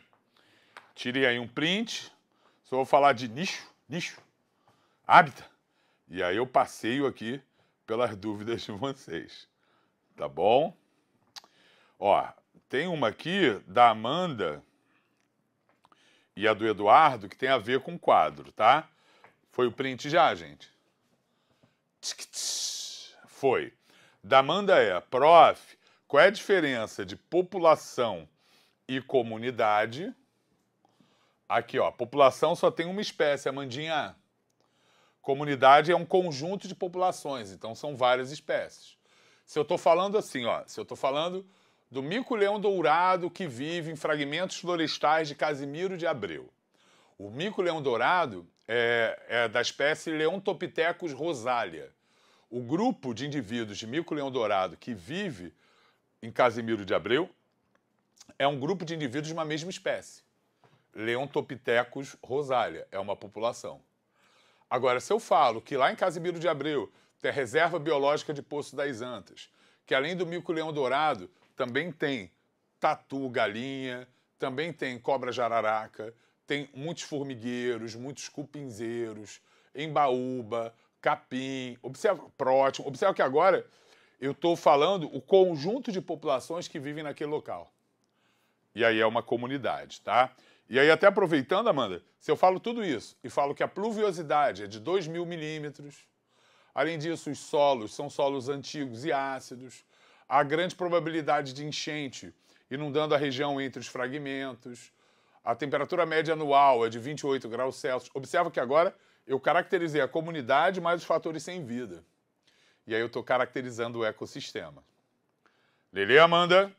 Tirei aí um print, só vou falar de nicho, nicho, hábito. E aí eu passeio aqui pelas dúvidas de vocês, tá bom? Ó, tem uma aqui da Amanda e a do Eduardo que tem a ver com o quadro, tá? Foi o print já, gente? Foi. Da Amanda é, prof, qual é a diferença de população e comunidade? Aqui, ó. População só tem uma espécie, a mandinha. Comunidade é um conjunto de populações, então são várias espécies. Se eu estou falando assim, ó, se eu estou falando do mico-leão dourado que vive em fragmentos florestais de Casimiro de Abreu. O mico-leão dourado é, é, da espécie Leontopithecus rosalia. O grupo de indivíduos de mico-leão dourado que vive em Casimiro de Abreu é um grupo de indivíduos de uma mesma espécie. Leontopithecus rosalia, é uma população. Agora, se eu falo que lá em Casimiro de Abreu tem a reserva biológica de Poço das Antas, que além do mico-leão dourado, também tem tatu, galinha, também tem cobra jararaca, tem muitos formigueiros, muitos cupinzeiros, embaúba, capim, observa prótimo, observa que agora eu estou falando o conjunto de populações que vivem naquele local. E aí é uma comunidade, tá? E aí, até aproveitando, Amanda, se eu falo tudo isso e falo que a pluviosidade é de 2 mil milímetros, além disso, os solos são solos antigos e ácidos, há grande probabilidade de enchente inundando a região entre os fragmentos, a temperatura média anual é de 28 graus Celsius. Observa que agora eu caracterizei a comunidade mais os fatores sem vida. E aí eu estou caracterizando o ecossistema. Lele Amanda.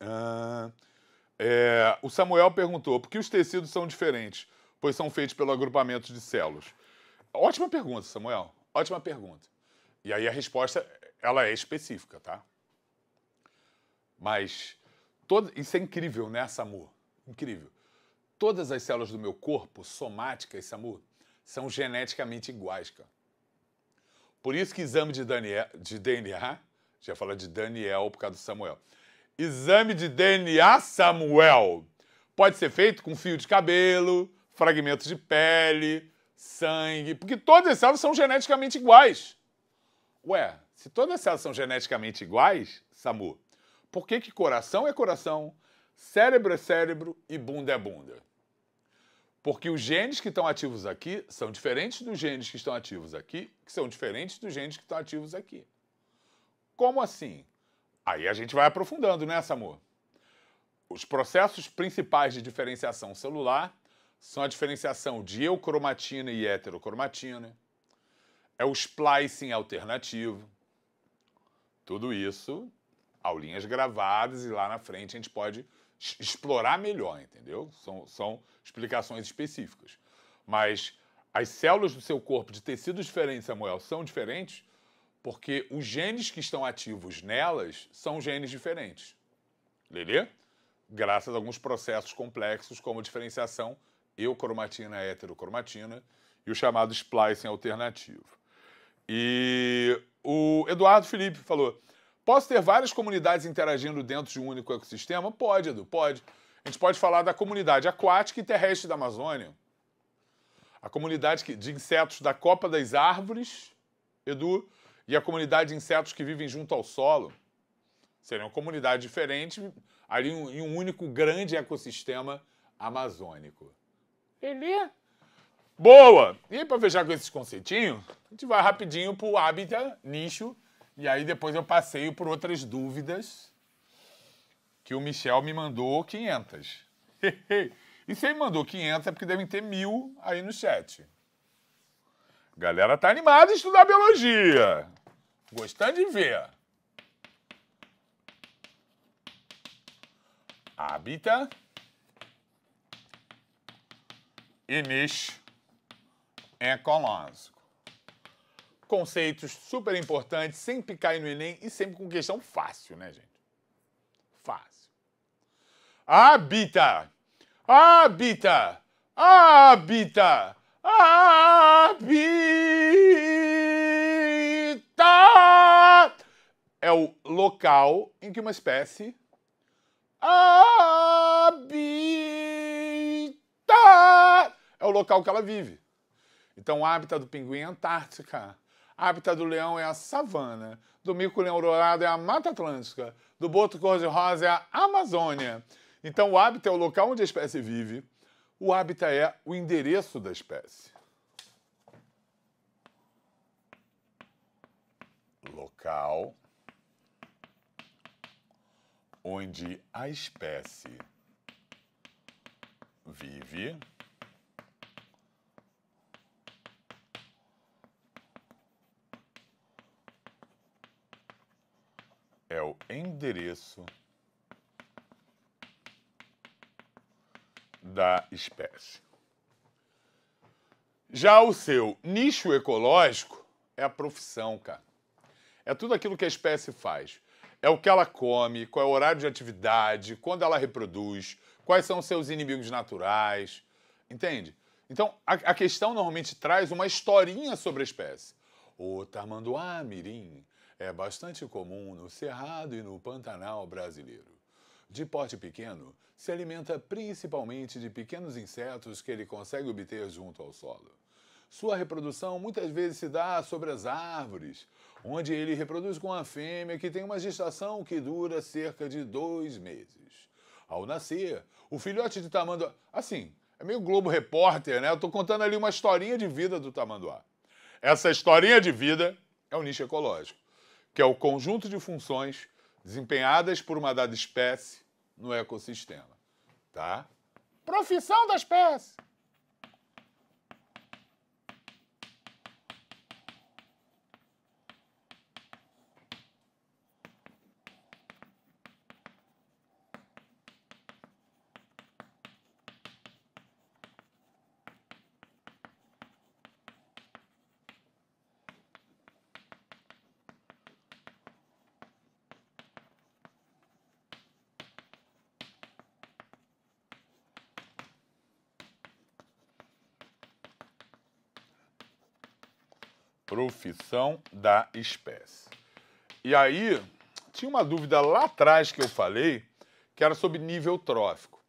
Ah... É, o Samuel perguntou: por que os tecidos são diferentes, pois são feitos pelo agrupamento de células? Ótima pergunta, Samuel. Ótima pergunta. E aí a resposta ela é específica, tá? Mas todo, isso é incrível, né, Samu? Incrível. Todas as células do meu corpo, somáticas, Samu, são geneticamente iguais, cara. Por isso que exame de, Daniel, de DNA, já fala de Daniel por causa do Samuel. Exame de DNA Samuel. Pode ser feito com fio de cabelo, fragmentos de pele, sangue, porque todas as células são geneticamente iguais. Ué, se todas as células são geneticamente iguais, Samu, por que, que coração é coração, cérebro é cérebro e bunda é bunda? Porque os genes que estão ativos aqui são diferentes dos genes que estão ativos aqui, que são diferentes dos genes que estão ativos aqui. Como assim? Aí a gente vai aprofundando, né, Samu? Os processos principais de diferenciação celular são a diferenciação de eucromatina e heterocromatina, é o splicing alternativo. Tudo isso, aulinhas gravadas, e lá na frente a gente pode explorar melhor, entendeu? São, são explicações específicas. Mas as células do seu corpo de tecidos diferentes, Samuel, são diferentes porque os genes que estão ativos nelas são genes diferentes. Lelê? Graças a alguns processos complexos, como diferenciação eucromatina heterocromatina e o chamado splicing alternativo. E o Eduardo Felipe falou: posso ter várias comunidades interagindo dentro de um único ecossistema? Pode, Edu, pode. A gente pode falar da comunidade aquática e terrestre da Amazônia, a comunidade de insetos da copa das árvores, Edu, e a comunidade de insetos que vivem junto ao solo. Seria uma comunidade diferente ali em um, em um único grande ecossistema amazônico. Ele? Boa! E para fechar com esses conceitinhos, a gente vai rapidinho para o hábitat, nicho, e aí depois eu passeio por outras dúvidas que o Michel me mandou 500. e se ele mandou 500 é porque devem ter mil aí no chat. Galera tá animada a estudar biologia. Gostando de ver. Habita. nicho Ecológico. Conceitos super importantes, sempre cai no Enem e sempre com questão fácil, né, gente? Fácil. Habita. Habita. Habita. Habita é o local em que uma espécie habita. É o local que ela vive. Então, o hábitat do pinguim é a Antártica. O hábitat do leão é a savana. Do mico-leão dourado é a Mata Atlântica. Do boto cor-de-rosa é a Amazônia. Então, o hábitat é o local onde a espécie vive. O hábitat é o endereço da espécie. local onde a espécie vive. É o endereço da espécie. Já o seu nicho ecológico é a profissão, cara. É tudo aquilo que a espécie faz. É o que ela come, qual é o horário de atividade, quando ela reproduz, quais são seus inimigos naturais. Entende? Então, a, a questão normalmente traz uma historinha sobre a espécie. O tamanduá mirim é bastante comum no Cerrado e no Pantanal brasileiro. De porte pequeno, se alimenta principalmente de pequenos insetos que ele consegue obter junto ao solo. Sua reprodução muitas vezes se dá sobre as árvores, onde ele reproduz com a fêmea que tem uma gestação que dura cerca de dois meses. Ao nascer, o filhote de tamanduá. Assim, é meio Globo Repórter, né? Eu tô contando ali uma historinha de vida do tamanduá. Essa historinha de vida é o nicho ecológico, que é o conjunto de funções desempenhadas por uma dada espécie no ecossistema, tá? Profissão da espécie. da espécie. E aí, tinha uma dúvida lá atrás que eu falei, que era sobre nível trófico.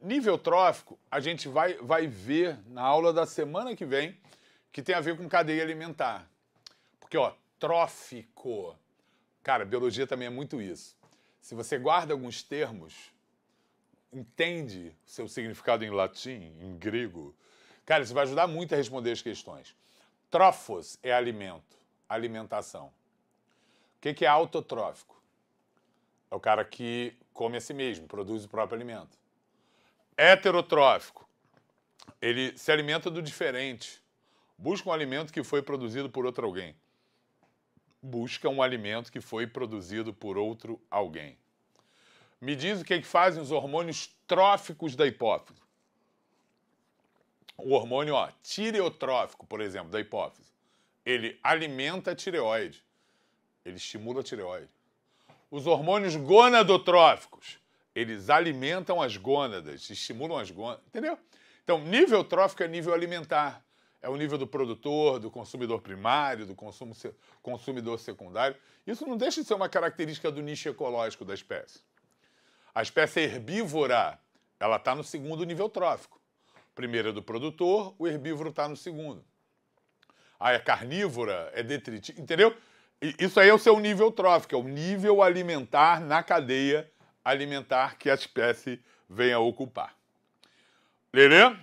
Nível trófico, a gente vai, vai ver na aula da semana que vem, que tem a ver com cadeia alimentar. Porque, ó, trófico. Cara, biologia também é muito isso. Se você guarda alguns termos, entende seu significado em latim, em grego, cara, isso vai ajudar muito a responder as questões. Trófos é alimento alimentação. O que é autotrófico? É o cara que come a si mesmo, produz o próprio alimento. Heterotrófico. Ele se alimenta do diferente. Busca um alimento que foi produzido por outro alguém. Busca um alimento que foi produzido por outro alguém. Me diz o que, é que fazem os hormônios tróficos da hipófise. O hormônio ó, tireotrófico, por exemplo, da hipófise ele alimenta a tireoide. Ele estimula a tireoide. Os hormônios gonadotróficos, eles alimentam as gônadas, estimulam as gônadas, entendeu? Então, nível trófico é nível alimentar. É o nível do produtor, do consumidor primário, do consumo, consumidor secundário. Isso não deixa de ser uma característica do nicho ecológico da espécie. A espécie herbívora, ela está no segundo nível trófico. Primeira primeiro é do produtor, o herbívoro está no segundo ah, é carnívora, é detritiva, entendeu? E isso aí é o seu nível trófico, é o nível alimentar na cadeia alimentar que a espécie vem a ocupar. Lelê,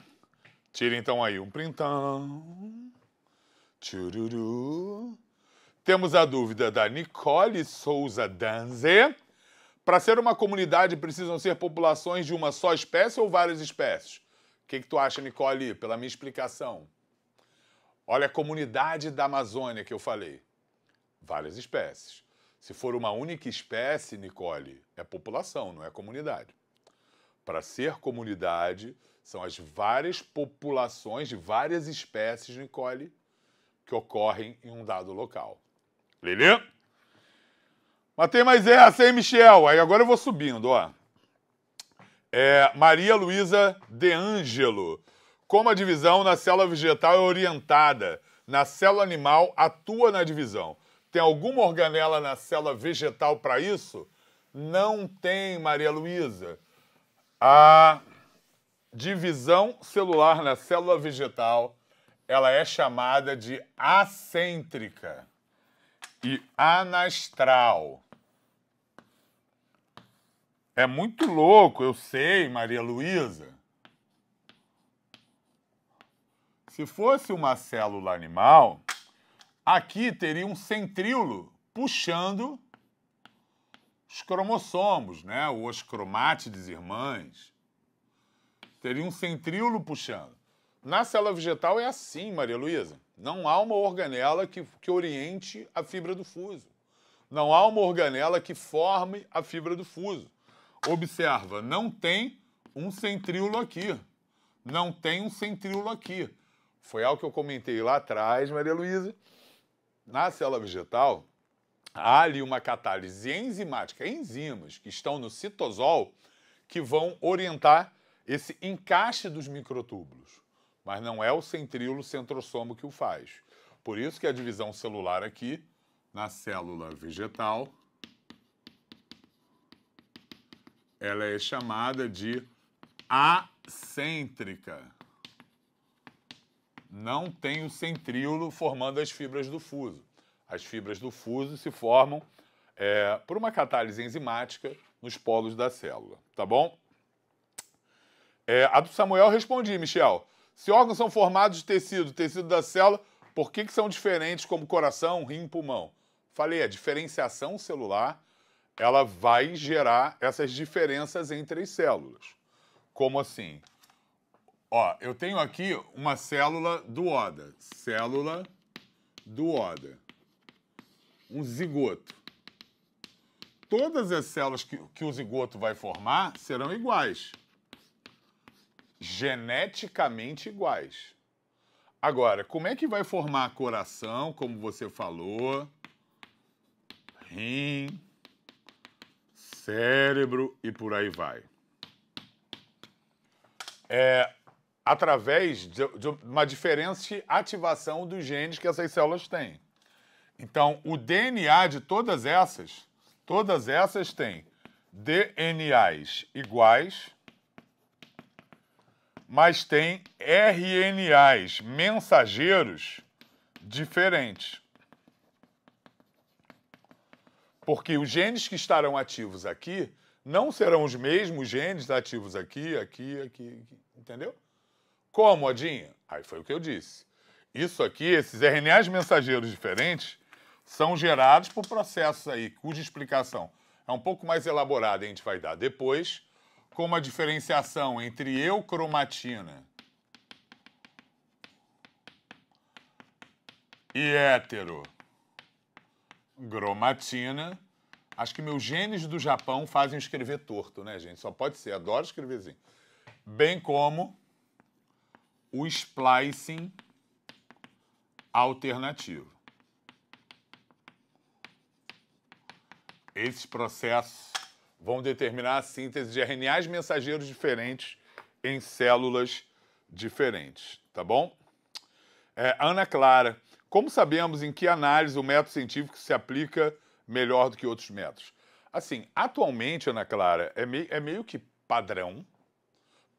tira então aí um printão. Tchururu. Temos a dúvida da Nicole Souza Danze. Para ser uma comunidade, precisam ser populações de uma só espécie ou várias espécies? O que, que tu acha, Nicole, pela minha explicação? Olha a comunidade da Amazônia que eu falei. Várias espécies. Se for uma única espécie, Nicole, é população, não é comunidade. Para ser comunidade, são as várias populações de várias espécies, Nicole, que ocorrem em um dado local. Lelê? Matei mais essa, hein, Michel? Aí agora eu vou subindo, ó. É, Maria Luísa De Ângelo. Como a divisão na célula vegetal é orientada, na célula animal atua na divisão. Tem alguma organela na célula vegetal para isso? Não tem, Maria Luísa. A divisão celular na célula vegetal, ela é chamada de acêntrica e anastral. É muito louco, eu sei, Maria Luísa. Se fosse uma célula animal, aqui teria um centríolo puxando os cromossomos, né? Ou as cromátides irmãs. Teria um centríolo puxando. Na célula vegetal é assim, Maria Luísa. Não há uma organela que, que oriente a fibra do fuso. Não há uma organela que forme a fibra do fuso. Observa, não tem um centríolo aqui. Não tem um centríolo aqui. Foi algo que eu comentei lá atrás, Maria Luísa. Na célula vegetal, há ali uma catálise enzimática, enzimas que estão no citosol que vão orientar esse encaixe dos microtúbulos. Mas não é o centríolo centrosomo que o faz. Por isso que a divisão celular aqui, na célula vegetal, ela é chamada de acêntrica não tem o centríolo formando as fibras do fuso. As fibras do fuso se formam é, por uma catálise enzimática nos polos da célula, tá bom? É, a do Samuel respondi, Michel. Se órgãos são formados de tecido, tecido da célula, por que, que são diferentes como coração, rim, pulmão? Falei, a diferenciação celular ela vai gerar essas diferenças entre as células. Como assim? Ó, eu tenho aqui uma célula do Oda. Célula do Oda. Um zigoto. Todas as células que, que o zigoto vai formar serão iguais. Geneticamente iguais. Agora, como é que vai formar coração, como você falou, rim, cérebro e por aí vai? É, através de, de uma diferente ativação dos genes que essas células têm. Então, o DNA de todas essas, todas essas têm DNAs iguais, mas têm RNAs mensageiros diferentes. Porque os genes que estarão ativos aqui não serão os mesmos genes ativos aqui, aqui, aqui, aqui. entendeu? Como, Odinho? Aí foi o que eu disse. Isso aqui, esses RNAs mensageiros diferentes, são gerados por processos aí cuja explicação é um pouco mais elaborada, a gente vai dar depois, como a diferenciação entre eucromatina e heterogromatina. Acho que meus genes do Japão fazem escrever torto, né, gente? Só pode ser, adoro escrever assim. Bem como o splicing alternativo. Esses processos vão determinar a síntese de RNAs mensageiros diferentes em células diferentes, tá bom? É, Ana Clara, como sabemos em que análise o método científico se aplica melhor do que outros métodos? Assim, atualmente, Ana Clara, é, mei é meio que padrão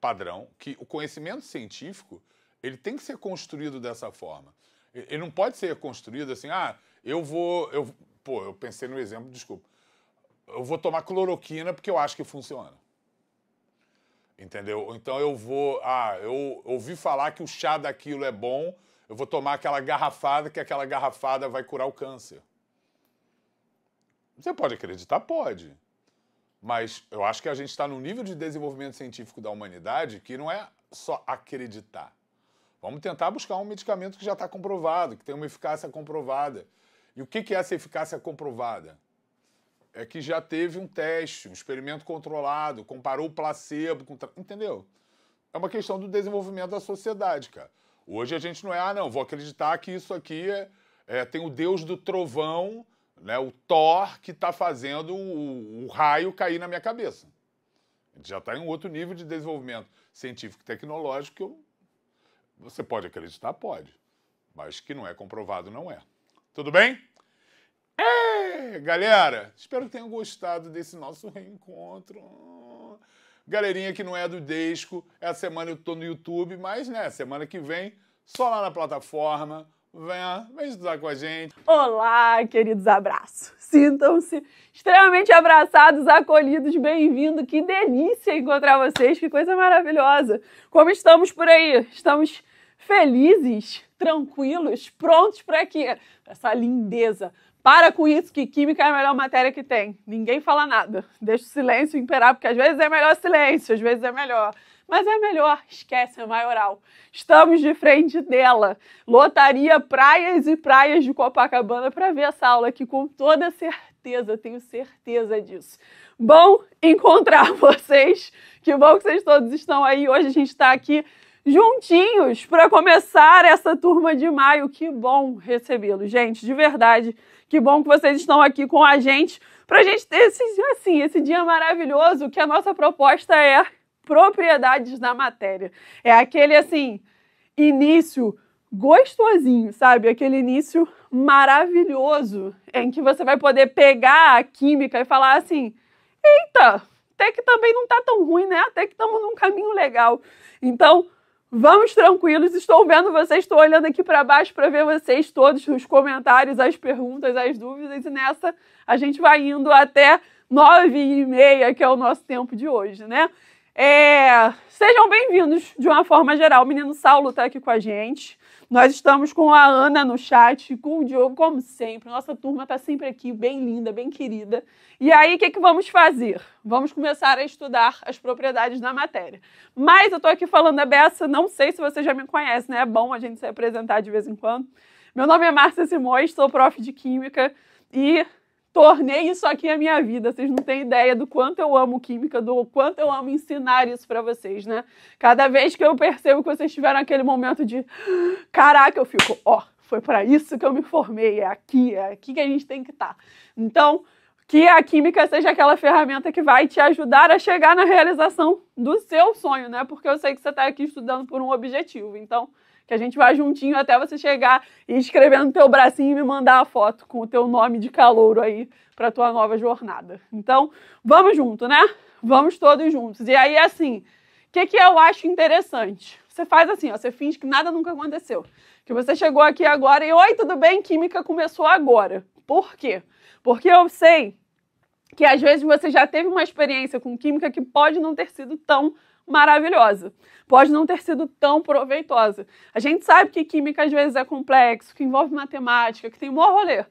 padrão que o conhecimento científico ele tem que ser construído dessa forma. Ele não pode ser construído assim, ah, eu vou, eu, pô, eu pensei no exemplo, desculpa, eu vou tomar cloroquina porque eu acho que funciona. Entendeu? Então eu vou, ah, eu ouvi falar que o chá daquilo é bom, eu vou tomar aquela garrafada que aquela garrafada vai curar o câncer. Você pode acreditar? Pode. Mas eu acho que a gente está num nível de desenvolvimento científico da humanidade que não é só acreditar. Vamos tentar buscar um medicamento que já está comprovado, que tem uma eficácia comprovada. E o que é essa eficácia comprovada? É que já teve um teste, um experimento controlado, comparou o placebo com. Entendeu? É uma questão do desenvolvimento da sociedade, cara. Hoje a gente não é, ah, não, vou acreditar que isso aqui é, é tem o deus do trovão né, o Thor que está fazendo o, o, raio cair na minha cabeça. A gente já está em um outro nível de desenvolvimento científico e tecnológico que eu, você pode acreditar, pode, mas que não é comprovado, não é. Tudo bem? É, galera, espero que tenham gostado desse nosso reencontro. Galerinha que não é do Desco, essa semana eu estou no YouTube, mas né, semana que vem, só lá na plataforma venha, vem estudar com a gente. Olá, queridos abraços. Sintam-se extremamente abraçados, acolhidos, bem-vindo. Que delícia encontrar vocês, que coisa maravilhosa. Como estamos por aí? Estamos felizes, tranquilos, prontos para quê? essa lindeza. Para com isso que química é a melhor matéria que tem. Ninguém fala nada. Deixa o silêncio imperar, porque às vezes é melhor silêncio, às vezes é melhor mas é melhor, esquece a é maioral. Estamos de frente dela. Lotaria praias e praias de Copacabana para ver essa aula aqui com toda certeza, tenho certeza disso. Bom encontrar vocês. Que bom que vocês todos estão aí. Hoje a gente está aqui juntinhos para começar essa turma de maio. Que bom recebê-los, gente, de verdade. Que bom que vocês estão aqui com a gente para a gente ter esse, assim, esse dia maravilhoso que a nossa proposta é propriedades da matéria. É aquele assim, início gostosinho, sabe? Aquele início maravilhoso em que você vai poder pegar a química e falar assim: "Eita, até que também não tá tão ruim, né? Até que estamos num caminho legal". Então, Vamos tranquilos, estou vendo vocês, estou olhando aqui para baixo para ver vocês todos, os comentários, as perguntas, as dúvidas, e nessa a gente vai indo até nove e meia, que é o nosso tempo de hoje, né? É, sejam bem-vindos de uma forma geral. O menino Saulo está aqui com a gente. Nós estamos com a Ana no chat, com o Diogo, como sempre. Nossa turma está sempre aqui, bem linda, bem querida. E aí, o que, que vamos fazer? Vamos começar a estudar as propriedades da matéria. Mas eu estou aqui falando a beça, não sei se você já me conhece, né? É bom a gente se apresentar de vez em quando. Meu nome é Márcia Simões, sou prof de Química e tornei isso aqui a minha vida. Vocês não têm ideia do quanto eu amo química, do quanto eu amo ensinar isso para vocês, né? Cada vez que eu percebo que vocês tiveram aquele momento de caraca, eu fico, ó, oh, foi para isso que eu me formei, é aqui, é aqui que a gente tem que estar. Tá. Então, que a química seja aquela ferramenta que vai te ajudar a chegar na realização do seu sonho, né? Porque eu sei que você está aqui estudando por um objetivo. Então, que a gente vai juntinho até você chegar e escrever no teu bracinho e me mandar a foto com o teu nome de calouro aí para tua nova jornada. Então, vamos junto, né? Vamos todos juntos. E aí, assim, o que, que eu acho interessante? Você faz assim, ó, você finge que nada nunca aconteceu. Que você chegou aqui agora e, oi, tudo bem? Química começou agora. Por quê? Porque eu sei que às vezes você já teve uma experiência com química que pode não ter sido tão maravilhosa. Pode não ter sido tão proveitosa. A gente sabe que química às vezes é complexo, que envolve matemática, que tem mó rolê.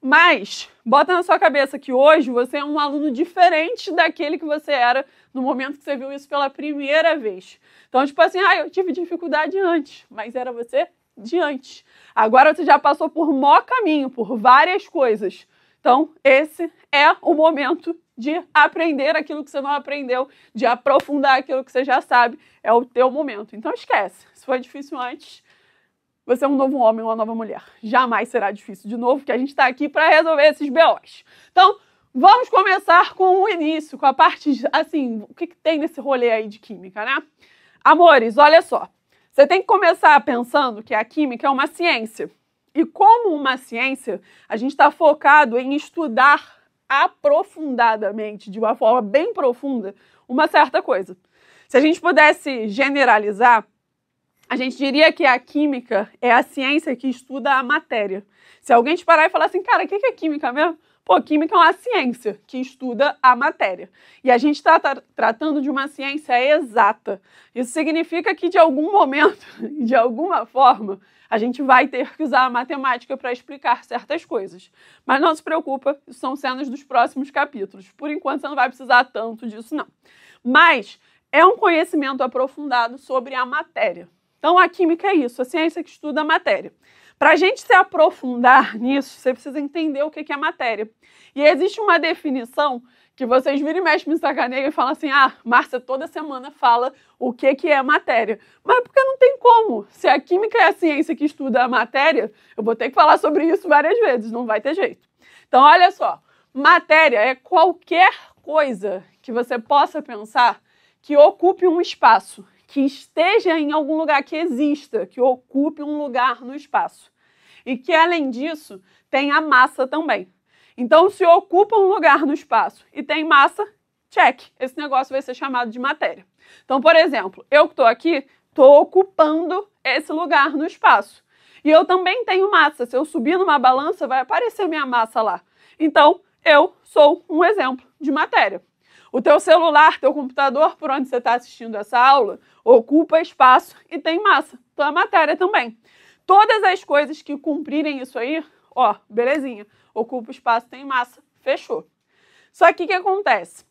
Mas bota na sua cabeça que hoje você é um aluno diferente daquele que você era no momento que você viu isso pela primeira vez. Então, tipo assim, ah, eu tive dificuldade antes, mas era você de antes. Agora você já passou por mó caminho, por várias coisas. Então, esse é o momento de aprender aquilo que você não aprendeu, de aprofundar aquilo que você já sabe, é o teu momento. Então esquece. Se foi difícil antes, você é um novo homem, uma nova mulher. Jamais será difícil de novo, que a gente está aqui para resolver esses BOs. Então, vamos começar com o início, com a parte, assim, o que, que tem nesse rolê aí de química, né? Amores, olha só. Você tem que começar pensando que a química é uma ciência. E como uma ciência, a gente está focado em estudar aprofundadamente, de uma forma bem profunda, uma certa coisa. Se a gente pudesse generalizar, a gente diria que a química é a ciência que estuda a matéria. Se alguém te parar e falar assim, cara, o que é química mesmo? Pô, química é uma ciência que estuda a matéria. E a gente está tra tratando de uma ciência exata. Isso significa que, de algum momento, de alguma forma, a gente vai ter que usar a matemática para explicar certas coisas. Mas não se preocupa, isso são cenas dos próximos capítulos. Por enquanto, você não vai precisar tanto disso, não. Mas é um conhecimento aprofundado sobre a matéria. Então, a química é isso, a ciência que estuda a matéria. Para a gente se aprofundar nisso, você precisa entender o que é matéria. E existe uma definição que vocês viram e mexem me sacaneiam e falam assim: ah, Márcia toda semana fala o que, que é matéria. Mas é porque não tem como. Se a química é a ciência que estuda a matéria, eu vou ter que falar sobre isso várias vezes, não vai ter jeito. Então, olha só: matéria é qualquer coisa que você possa pensar que ocupe um espaço, que esteja em algum lugar que exista, que ocupe um lugar no espaço. E que, além disso, tem a massa também. Então, se ocupa um lugar no espaço e tem massa, check. Esse negócio vai ser chamado de matéria. Então, por exemplo, eu que estou aqui, estou ocupando esse lugar no espaço. E eu também tenho massa. Se eu subir numa balança, vai aparecer minha massa lá. Então, eu sou um exemplo de matéria. O teu celular, teu computador, por onde você está assistindo essa aula, ocupa espaço e tem massa. Então é matéria também. Todas as coisas que cumprirem isso aí, ó, belezinha ocupa espaço, tem massa, fechou. Só que o que acontece?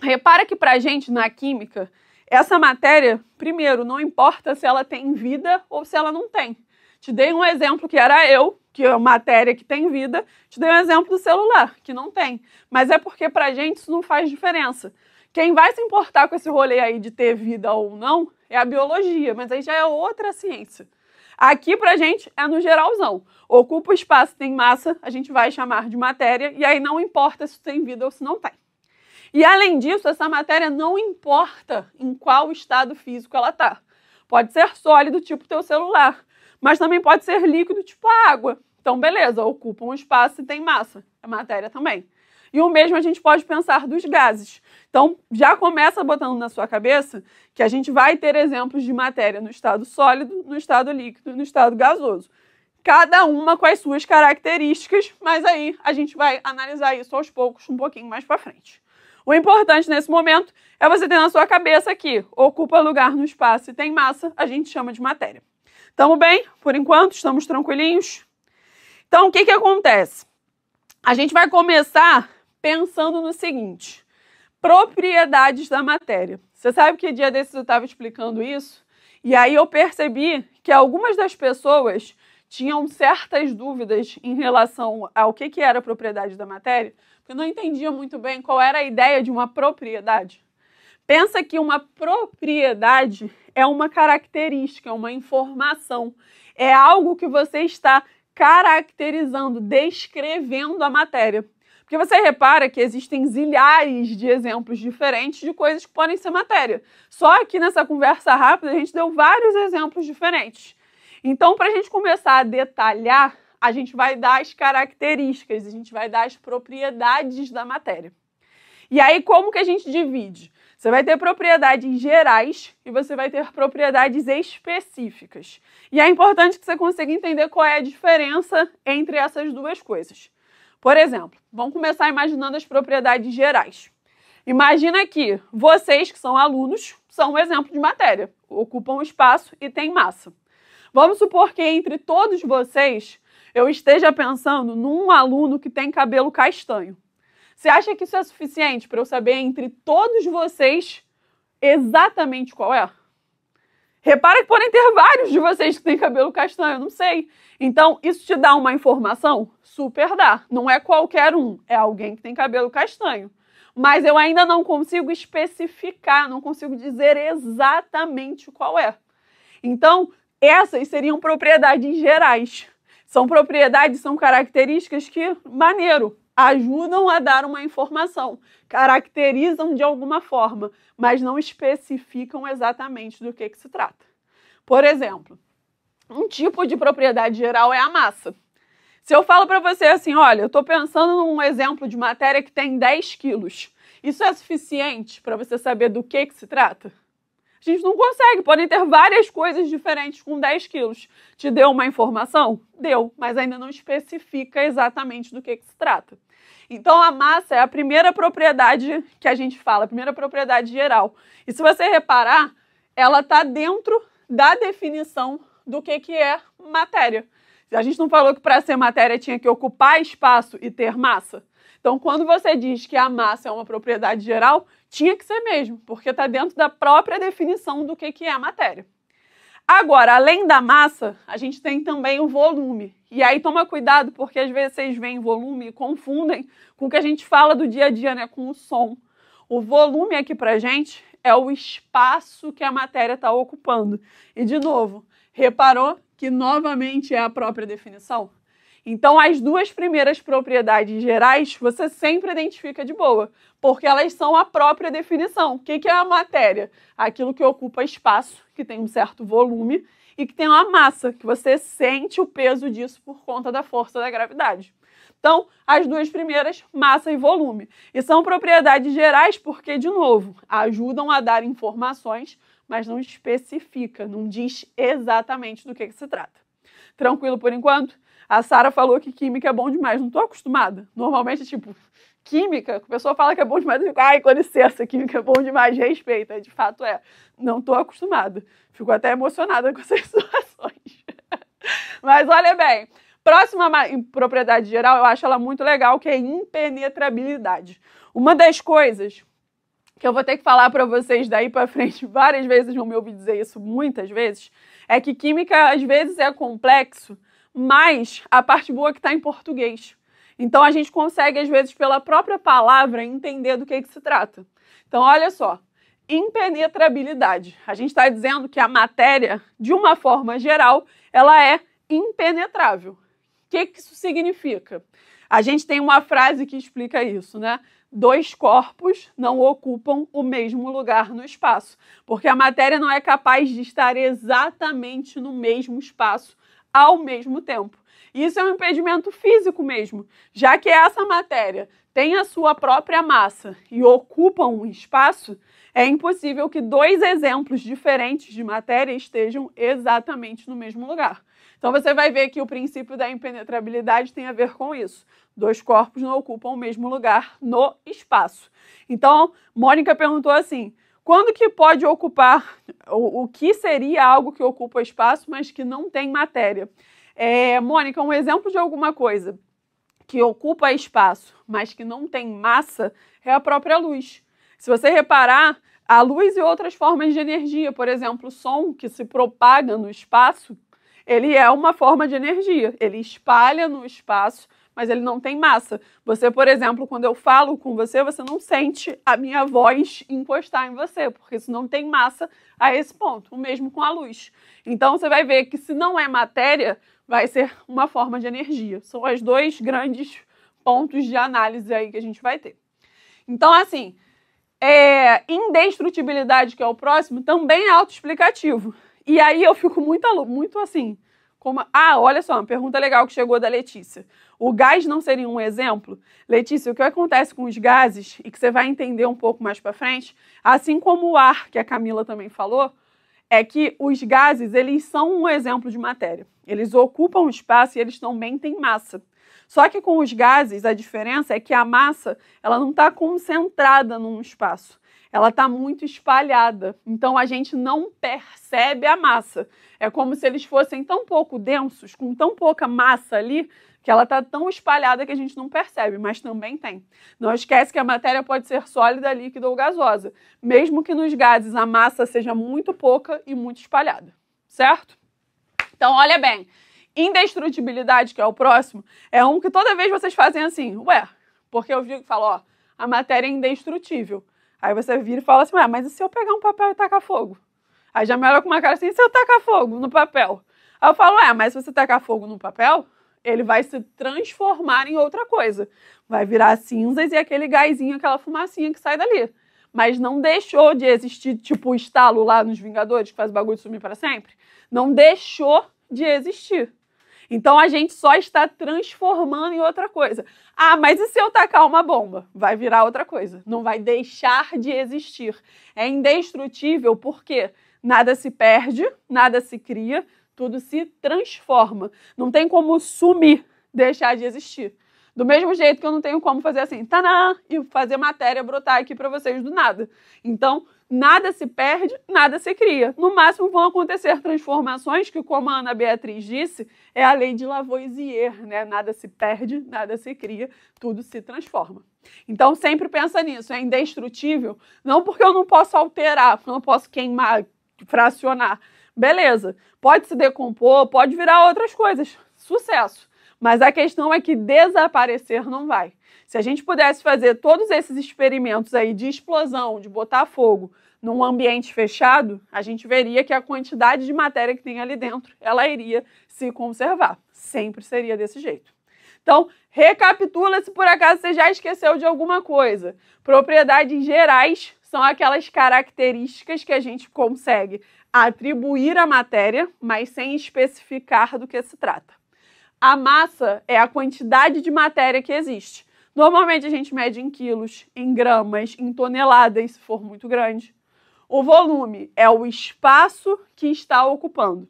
Repara que para a gente, na química, essa matéria, primeiro, não importa se ela tem vida ou se ela não tem. Te dei um exemplo que era eu, que é matéria que tem vida, te dei um exemplo do celular, que não tem. Mas é porque para a gente isso não faz diferença. Quem vai se importar com esse rolê aí de ter vida ou não é a biologia, mas aí já é outra ciência. Aqui pra gente é no geralzão. Ocupa o espaço, tem massa, a gente vai chamar de matéria, e aí não importa se tem vida ou se não tem. E além disso, essa matéria não importa em qual estado físico ela está. Pode ser sólido, tipo teu celular, mas também pode ser líquido, tipo a água. Então, beleza, ocupa um espaço e tem massa. É matéria também. E o mesmo a gente pode pensar dos gases. Então, já começa botando na sua cabeça que a gente vai ter exemplos de matéria no estado sólido, no estado líquido e no estado gasoso. Cada uma com as suas características, mas aí a gente vai analisar isso aos poucos, um pouquinho mais para frente. O importante nesse momento é você ter na sua cabeça que ocupa lugar no espaço e tem massa, a gente chama de matéria. Estamos bem? Por enquanto, estamos tranquilinhos? Então, o que, que acontece? A gente vai começar pensando no seguinte: propriedades da matéria. Você sabe que dia desses eu estava explicando isso? E aí eu percebi que algumas das pessoas tinham certas dúvidas em relação ao que, que era a propriedade da matéria, porque não entendia muito bem qual era a ideia de uma propriedade. Pensa que uma propriedade é uma característica, é uma informação, é algo que você está caracterizando, descrevendo a matéria. Porque você repara que existem zilhares de exemplos diferentes de coisas que podem ser matéria. Só que nessa conversa rápida a gente deu vários exemplos diferentes. Então, para a gente começar a detalhar, a gente vai dar as características, a gente vai dar as propriedades da matéria. E aí, como que a gente divide? Você vai ter propriedades gerais e você vai ter propriedades específicas. E é importante que você consiga entender qual é a diferença entre essas duas coisas. Por exemplo, vamos começar imaginando as propriedades gerais. Imagina que vocês, que são alunos, são um exemplo de matéria, ocupam espaço e têm massa. Vamos supor que entre todos vocês eu esteja pensando num aluno que tem cabelo castanho. Você acha que isso é suficiente para eu saber entre todos vocês exatamente qual é? Repara que podem ter vários de vocês que têm cabelo castanho, não sei. Então, isso te dá uma informação? Super dá. Não é qualquer um, é alguém que tem cabelo castanho. Mas eu ainda não consigo especificar, não consigo dizer exatamente qual é. Então, essas seriam propriedades gerais. São propriedades, são características que, maneiro, ajudam a dar uma informação, caracterizam de alguma forma, mas não especificam exatamente do que, que se trata. Por exemplo, um tipo de propriedade geral é a massa. Se eu falo para você assim, olha, eu estou pensando num exemplo de matéria que tem 10 quilos, isso é suficiente para você saber do que, que se trata? A gente não consegue. Podem ter várias coisas diferentes com 10 quilos. Te deu uma informação? Deu, mas ainda não especifica exatamente do que, que se trata. Então, a massa é a primeira propriedade que a gente fala, a primeira propriedade geral. E se você reparar, ela está dentro da definição do que, que é matéria. A gente não falou que para ser matéria tinha que ocupar espaço e ter massa? Então, quando você diz que a massa é uma propriedade geral, tinha que ser mesmo, porque está dentro da própria definição do que, que é a matéria. Agora, além da massa, a gente tem também o volume. E aí toma cuidado, porque às vezes vocês veem volume e confundem com o que a gente fala do dia a dia, né? Com o som. O volume aqui a gente é o espaço que a matéria está ocupando. E de novo, reparou que novamente é a própria definição? Então, as duas primeiras propriedades gerais você sempre identifica de boa, porque elas são a própria definição. O que é a matéria? Aquilo que ocupa espaço, que tem um certo volume e que tem uma massa, que você sente o peso disso por conta da força da gravidade. Então, as duas primeiras, massa e volume. E são propriedades gerais porque, de novo, ajudam a dar informações, mas não especifica, não diz exatamente do que, que se trata. Tranquilo por enquanto? A Sara falou que química é bom demais. Não estou acostumada. Normalmente, tipo, química, a pessoa fala que é bom demais, eu fico, ai, com licença, química é bom demais, respeita. De fato é. Não estou acostumada. Fico até emocionada com essas situações. Mas olha bem, próxima propriedade geral, eu acho ela muito legal, que é impenetrabilidade. Uma das coisas que eu vou ter que falar para vocês daí para frente várias vezes, vão me ouvir dizer isso muitas vezes, é que química às vezes é complexo mas a parte boa é que está em português. Então a gente consegue, às vezes, pela própria palavra, entender do que, é que se trata. Então, olha só, impenetrabilidade. A gente está dizendo que a matéria, de uma forma geral, ela é impenetrável. O que, que isso significa? A gente tem uma frase que explica isso, né? Dois corpos não ocupam o mesmo lugar no espaço, porque a matéria não é capaz de estar exatamente no mesmo espaço ao mesmo tempo. Isso é um impedimento físico mesmo, já que essa matéria tem a sua própria massa e ocupa um espaço, é impossível que dois exemplos diferentes de matéria estejam exatamente no mesmo lugar. Então você vai ver que o princípio da impenetrabilidade tem a ver com isso. Dois corpos não ocupam o mesmo lugar no espaço. Então, Mônica perguntou assim: quando que pode ocupar o, o que seria algo que ocupa espaço, mas que não tem matéria? É, Mônica, um exemplo de alguma coisa que ocupa espaço, mas que não tem massa, é a própria luz. Se você reparar, a luz e outras formas de energia, por exemplo, o som que se propaga no espaço, ele é uma forma de energia, ele espalha no espaço mas ele não tem massa. Você, por exemplo, quando eu falo com você, você não sente a minha voz encostar em você, porque isso não tem massa a esse ponto. O mesmo com a luz. Então você vai ver que se não é matéria, vai ser uma forma de energia. São os dois grandes pontos de análise aí que a gente vai ter. Então, assim, é, indestrutibilidade, que é o próximo, também é autoexplicativo. E aí eu fico muito, muito assim, como. Ah, olha só, uma pergunta legal que chegou da Letícia. O gás não seria um exemplo? Letícia, o que acontece com os gases, e que você vai entender um pouco mais para frente, assim como o ar, que a Camila também falou, é que os gases, eles são um exemplo de matéria. Eles ocupam espaço e eles também têm massa. Só que com os gases, a diferença é que a massa, ela não está concentrada num espaço ela está muito espalhada. Então a gente não percebe a massa. É como se eles fossem tão pouco densos, com tão pouca massa ali, que ela está tão espalhada que a gente não percebe, mas também tem. Não esquece que a matéria pode ser sólida, líquida ou gasosa, mesmo que nos gases a massa seja muito pouca e muito espalhada, certo? Então, olha bem, indestrutibilidade, que é o próximo, é um que toda vez vocês fazem assim, ué, porque eu vi que falo, ó, a matéria é indestrutível. Aí você vira e fala assim, ué, mas e se eu pegar um papel e tacar fogo? Aí já me olha com uma cara assim, e se eu tacar fogo no papel? Aí eu falo, ué, mas se você tacar fogo no papel, ele vai se transformar em outra coisa. Vai virar cinzas e aquele gásinho, aquela fumacinha que sai dali. Mas não deixou de existir, tipo o estalo lá nos Vingadores, que faz o bagulho sumir para sempre. Não deixou de existir. Então a gente só está transformando em outra coisa. Ah, mas e se eu tacar uma bomba? Vai virar outra coisa. Não vai deixar de existir. É indestrutível porque nada se perde, nada se cria, tudo se transforma. Não tem como sumir, deixar de existir. Do mesmo jeito que eu não tenho como fazer assim, tanã, e fazer matéria brotar aqui para vocês do nada. Então, nada se perde, nada se cria. No máximo vão acontecer transformações que, como a Ana Beatriz disse, é a lei de Lavoisier, né? Nada se perde, nada se cria, tudo se transforma. Então, sempre pensa nisso, é indestrutível, não porque eu não posso alterar, não posso queimar, fracionar, beleza. Pode se decompor, pode virar outras coisas. Sucesso. Mas a questão é que desaparecer não vai. Se a gente pudesse fazer todos esses experimentos aí de explosão, de botar fogo num ambiente fechado, a gente veria que a quantidade de matéria que tem ali dentro, ela iria se conservar. Sempre seria desse jeito. Então, recapitula se por acaso você já esqueceu de alguma coisa. Propriedades gerais são aquelas características que a gente consegue atribuir a matéria, mas sem especificar do que se trata. A massa é a quantidade de matéria que existe. Normalmente a gente mede em quilos, em gramas, em toneladas, se for muito grande. O volume é o espaço que está ocupando.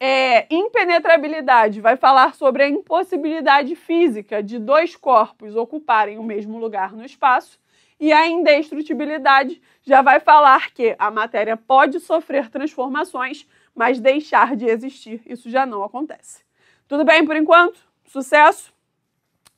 É, impenetrabilidade vai falar sobre a impossibilidade física de dois corpos ocuparem o mesmo lugar no espaço e a indestrutibilidade já vai falar que a matéria pode sofrer transformações, mas deixar de existir, isso já não acontece. Tudo bem por enquanto? Sucesso?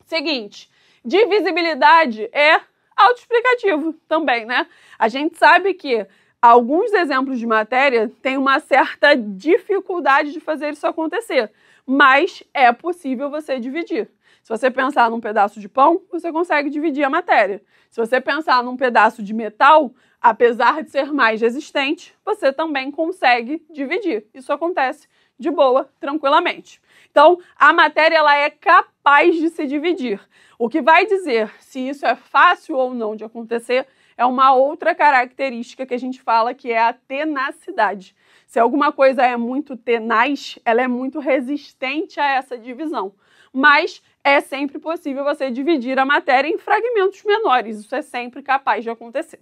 Seguinte, divisibilidade é autoexplicativo também, né? A gente sabe que alguns exemplos de matéria têm uma certa dificuldade de fazer isso acontecer, mas é possível você dividir. Se você pensar num pedaço de pão, você consegue dividir a matéria. Se você pensar num pedaço de metal, apesar de ser mais resistente, você também consegue dividir. Isso acontece de boa, tranquilamente. Então, a matéria ela é capaz de se dividir. O que vai dizer se isso é fácil ou não de acontecer é uma outra característica que a gente fala que é a tenacidade. Se alguma coisa é muito tenaz, ela é muito resistente a essa divisão mas é sempre possível você dividir a matéria em fragmentos menores. Isso é sempre capaz de acontecer.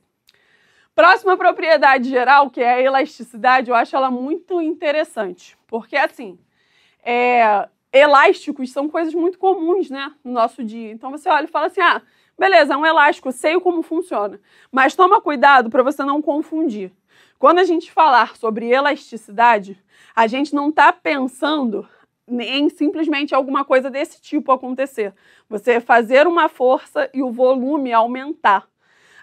Próxima propriedade geral, que é a elasticidade, eu acho ela muito interessante, porque assim, é, elásticos são coisas muito comuns, né, no nosso dia. Então você olha e fala assim, ah, beleza, é um elástico, sei como funciona, mas toma cuidado para você não confundir. Quando a gente falar sobre elasticidade, a gente não está pensando nem simplesmente alguma coisa desse tipo acontecer. Você fazer uma força e o volume aumentar.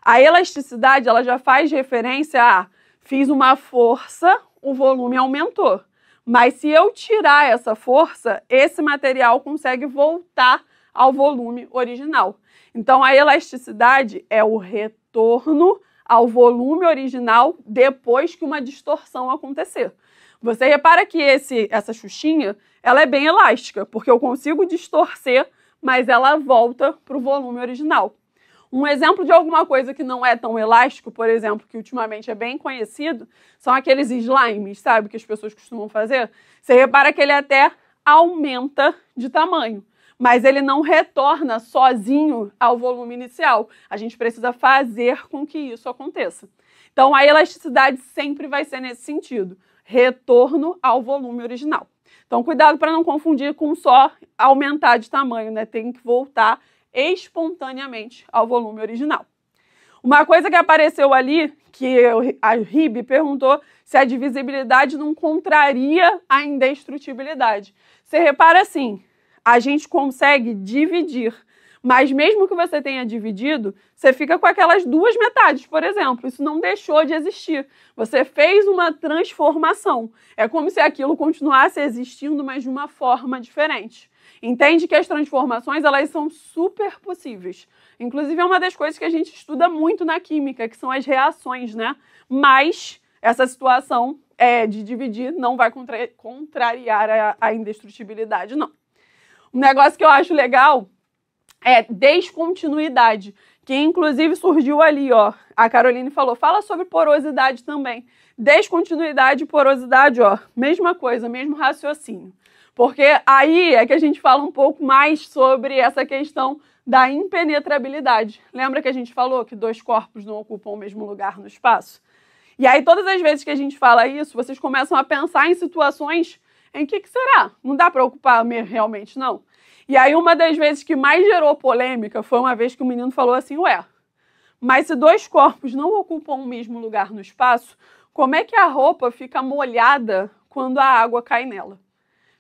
A elasticidade ela já faz referência a fiz uma força, o volume aumentou. Mas se eu tirar essa força, esse material consegue voltar ao volume original. Então a elasticidade é o retorno ao volume original depois que uma distorção acontecer. Você repara que esse, essa xuxinha, ela é bem elástica, porque eu consigo distorcer, mas ela volta para o volume original. Um exemplo de alguma coisa que não é tão elástico, por exemplo, que ultimamente é bem conhecido, são aqueles slimes, sabe, que as pessoas costumam fazer. Você repara que ele até aumenta de tamanho, mas ele não retorna sozinho ao volume inicial. A gente precisa fazer com que isso aconteça. Então a elasticidade sempre vai ser nesse sentido retorno ao volume original. Então, cuidado para não confundir com só aumentar de tamanho, né? Tem que voltar espontaneamente ao volume original. Uma coisa que apareceu ali, que a RIB perguntou se a divisibilidade não contraria a indestrutibilidade. Você repara assim, a gente consegue dividir mas mesmo que você tenha dividido, você fica com aquelas duas metades, por exemplo. Isso não deixou de existir. Você fez uma transformação. É como se aquilo continuasse existindo, mas de uma forma diferente. Entende que as transformações elas são super possíveis. Inclusive é uma das coisas que a gente estuda muito na química, que são as reações, né? Mas essa situação é, de dividir não vai contra contrariar a, a indestrutibilidade, não. Um negócio que eu acho legal é, descontinuidade, que inclusive surgiu ali, ó. A Caroline falou, fala sobre porosidade também. Descontinuidade e porosidade, ó, mesma coisa, mesmo raciocínio. Porque aí é que a gente fala um pouco mais sobre essa questão da impenetrabilidade. Lembra que a gente falou que dois corpos não ocupam o mesmo lugar no espaço? E aí, todas as vezes que a gente fala isso, vocês começam a pensar em situações em que, que será? Não dá para ocupar realmente, não. E aí, uma das vezes que mais gerou polêmica foi uma vez que o menino falou assim: Ué, mas se dois corpos não ocupam o mesmo lugar no espaço, como é que a roupa fica molhada quando a água cai nela?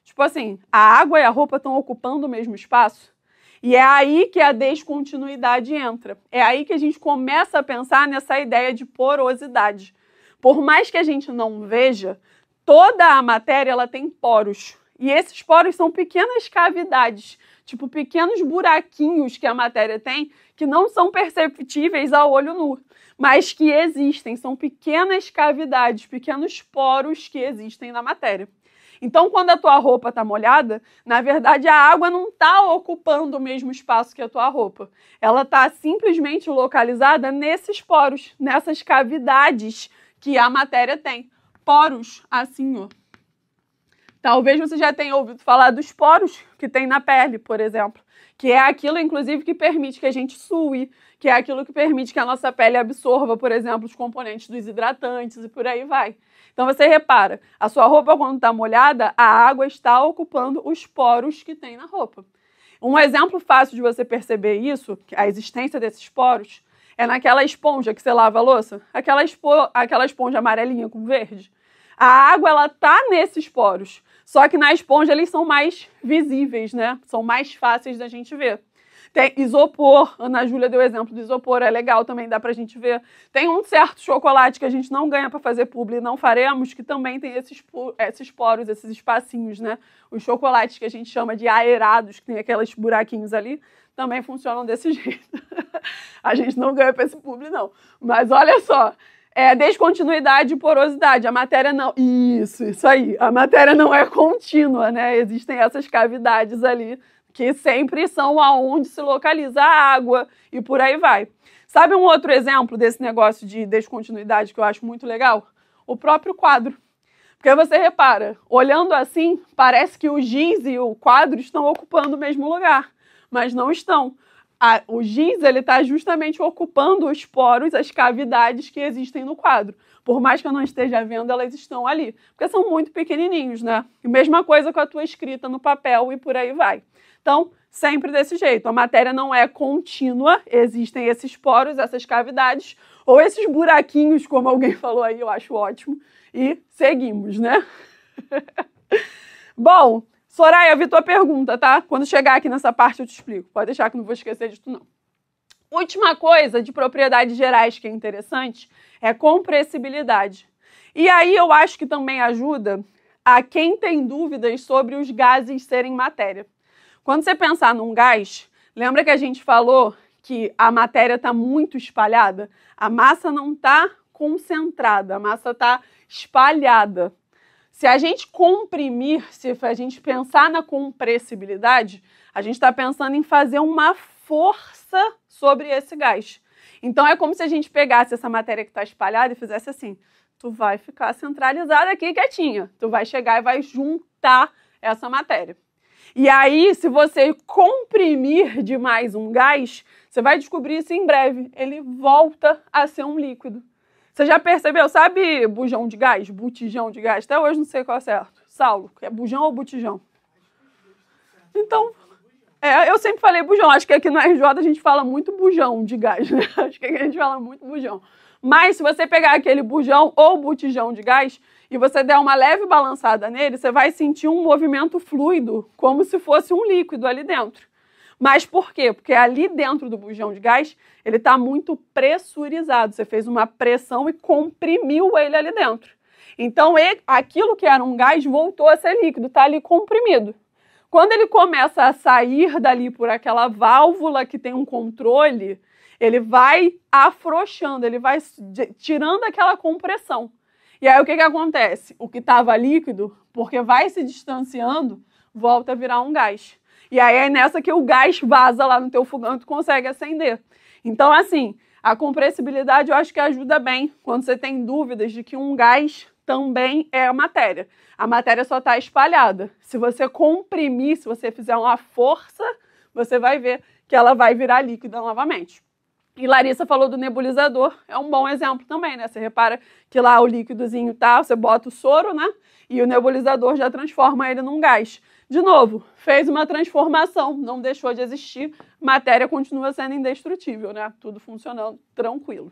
Tipo assim, a água e a roupa estão ocupando o mesmo espaço? E é aí que a descontinuidade entra. É aí que a gente começa a pensar nessa ideia de porosidade. Por mais que a gente não veja, toda a matéria ela tem poros. E esses poros são pequenas cavidades, tipo pequenos buraquinhos que a matéria tem, que não são perceptíveis ao olho nu, mas que existem, são pequenas cavidades, pequenos poros que existem na matéria. Então, quando a tua roupa está molhada, na verdade a água não está ocupando o mesmo espaço que a tua roupa. Ela está simplesmente localizada nesses poros, nessas cavidades que a matéria tem. Poros, assim, ó. Talvez você já tenha ouvido falar dos poros que tem na pele, por exemplo, que é aquilo, inclusive, que permite que a gente sue, que é aquilo que permite que a nossa pele absorva, por exemplo, os componentes dos hidratantes e por aí vai. Então você repara, a sua roupa quando está molhada, a água está ocupando os poros que tem na roupa. Um exemplo fácil de você perceber isso, a existência desses poros, é naquela esponja que você lava a louça, aquela, espo... aquela esponja amarelinha com verde. A água ela tá nesses poros, só que na esponja eles são mais visíveis, né? São mais fáceis da gente ver. Tem isopor, Ana Júlia deu exemplo do isopor, é legal também, dá pra gente ver. Tem um certo chocolate que a gente não ganha para fazer publi e não faremos, que também tem esses, esses poros, esses espacinhos, né? Os chocolates que a gente chama de aerados, que tem aqueles buraquinhos ali, também funcionam desse jeito. a gente não ganha para esse publi, não. Mas olha só, é, descontinuidade e porosidade. A matéria não. Isso, isso aí. A matéria não é contínua, né? Existem essas cavidades ali que sempre são aonde se localiza a água e por aí vai. Sabe um outro exemplo desse negócio de descontinuidade que eu acho muito legal? O próprio quadro. Porque você repara, olhando assim, parece que o giz e o quadro estão ocupando o mesmo lugar, mas não estão a, o giz ele está justamente ocupando os poros, as cavidades que existem no quadro. Por mais que eu não esteja vendo, elas estão ali, porque são muito pequenininhos, né? E mesma coisa com a tua escrita no papel e por aí vai. Então, sempre desse jeito. A matéria não é contínua, existem esses poros, essas cavidades, ou esses buraquinhos, como alguém falou aí, eu acho ótimo. E seguimos, né? Bom, Soraya, vi tua pergunta, tá? Quando chegar aqui nessa parte eu te explico. Pode deixar que não vou esquecer disso, não. Última coisa de propriedades gerais que é interessante é compressibilidade. E aí eu acho que também ajuda a quem tem dúvidas sobre os gases serem matéria. Quando você pensar num gás, lembra que a gente falou que a matéria está muito espalhada? A massa não está concentrada, a massa está espalhada. Se a gente comprimir, se a gente pensar na compressibilidade, a gente está pensando em fazer uma força sobre esse gás. Então é como se a gente pegasse essa matéria que está espalhada e fizesse assim: tu vai ficar centralizada aqui quietinha, tu vai chegar e vai juntar essa matéria. E aí, se você comprimir demais um gás, você vai descobrir isso em breve. Ele volta a ser um líquido. Você já percebeu, sabe bujão de gás, botijão de gás? Até hoje não sei qual é certo. Saulo, é bujão ou botijão? Então, é, eu sempre falei bujão. Acho que aqui no RJ a gente fala muito bujão de gás, né? Acho que aqui a gente fala muito bujão. Mas se você pegar aquele bujão ou botijão de gás e você der uma leve balançada nele, você vai sentir um movimento fluido, como se fosse um líquido ali dentro. Mas por quê? Porque ali dentro do bujão de gás, ele está muito pressurizado. Você fez uma pressão e comprimiu ele ali dentro. Então, ele, aquilo que era um gás voltou a ser líquido, está ali comprimido. Quando ele começa a sair dali por aquela válvula que tem um controle, ele vai afrouxando, ele vai tirando aquela compressão. E aí o que, que acontece? O que estava líquido, porque vai se distanciando, volta a virar um gás. E aí é nessa que o gás vaza lá no teu fogão e tu consegue acender. Então, assim, a compressibilidade eu acho que ajuda bem quando você tem dúvidas de que um gás também é a matéria. A matéria só está espalhada. Se você comprimir, se você fizer uma força, você vai ver que ela vai virar líquida novamente. E Larissa falou do nebulizador, é um bom exemplo também, né? Você repara que lá o líquidozinho tá, você bota o soro, né? E o nebulizador já transforma ele num gás. De novo, fez uma transformação, não deixou de existir, matéria continua sendo indestrutível, né? Tudo funcionando tranquilo.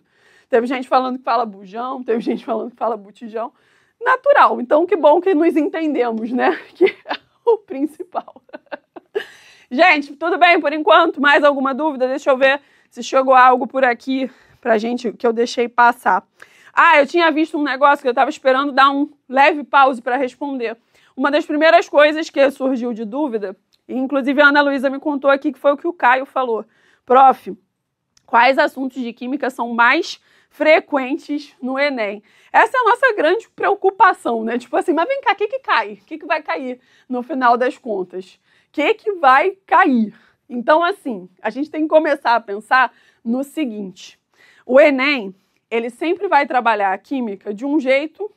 Teve gente falando que fala bujão, teve gente falando que fala botijão. Natural. Então, que bom que nos entendemos, né? Que é o principal. Gente, tudo bem por enquanto? Mais alguma dúvida? Deixa eu ver se chegou algo por aqui pra gente que eu deixei passar. Ah, eu tinha visto um negócio que eu estava esperando dar um leve pause para responder. Uma das primeiras coisas que surgiu de dúvida, inclusive a Ana Luísa me contou aqui, que foi o que o Caio falou. Prof, quais assuntos de química são mais frequentes no Enem. Essa é a nossa grande preocupação, né? Tipo assim, mas vem cá, o que, que cai? O que, que vai cair no final das contas? O que, que vai cair? Então, assim, a gente tem que começar a pensar no seguinte: o Enem, ele sempre vai trabalhar a química de um jeito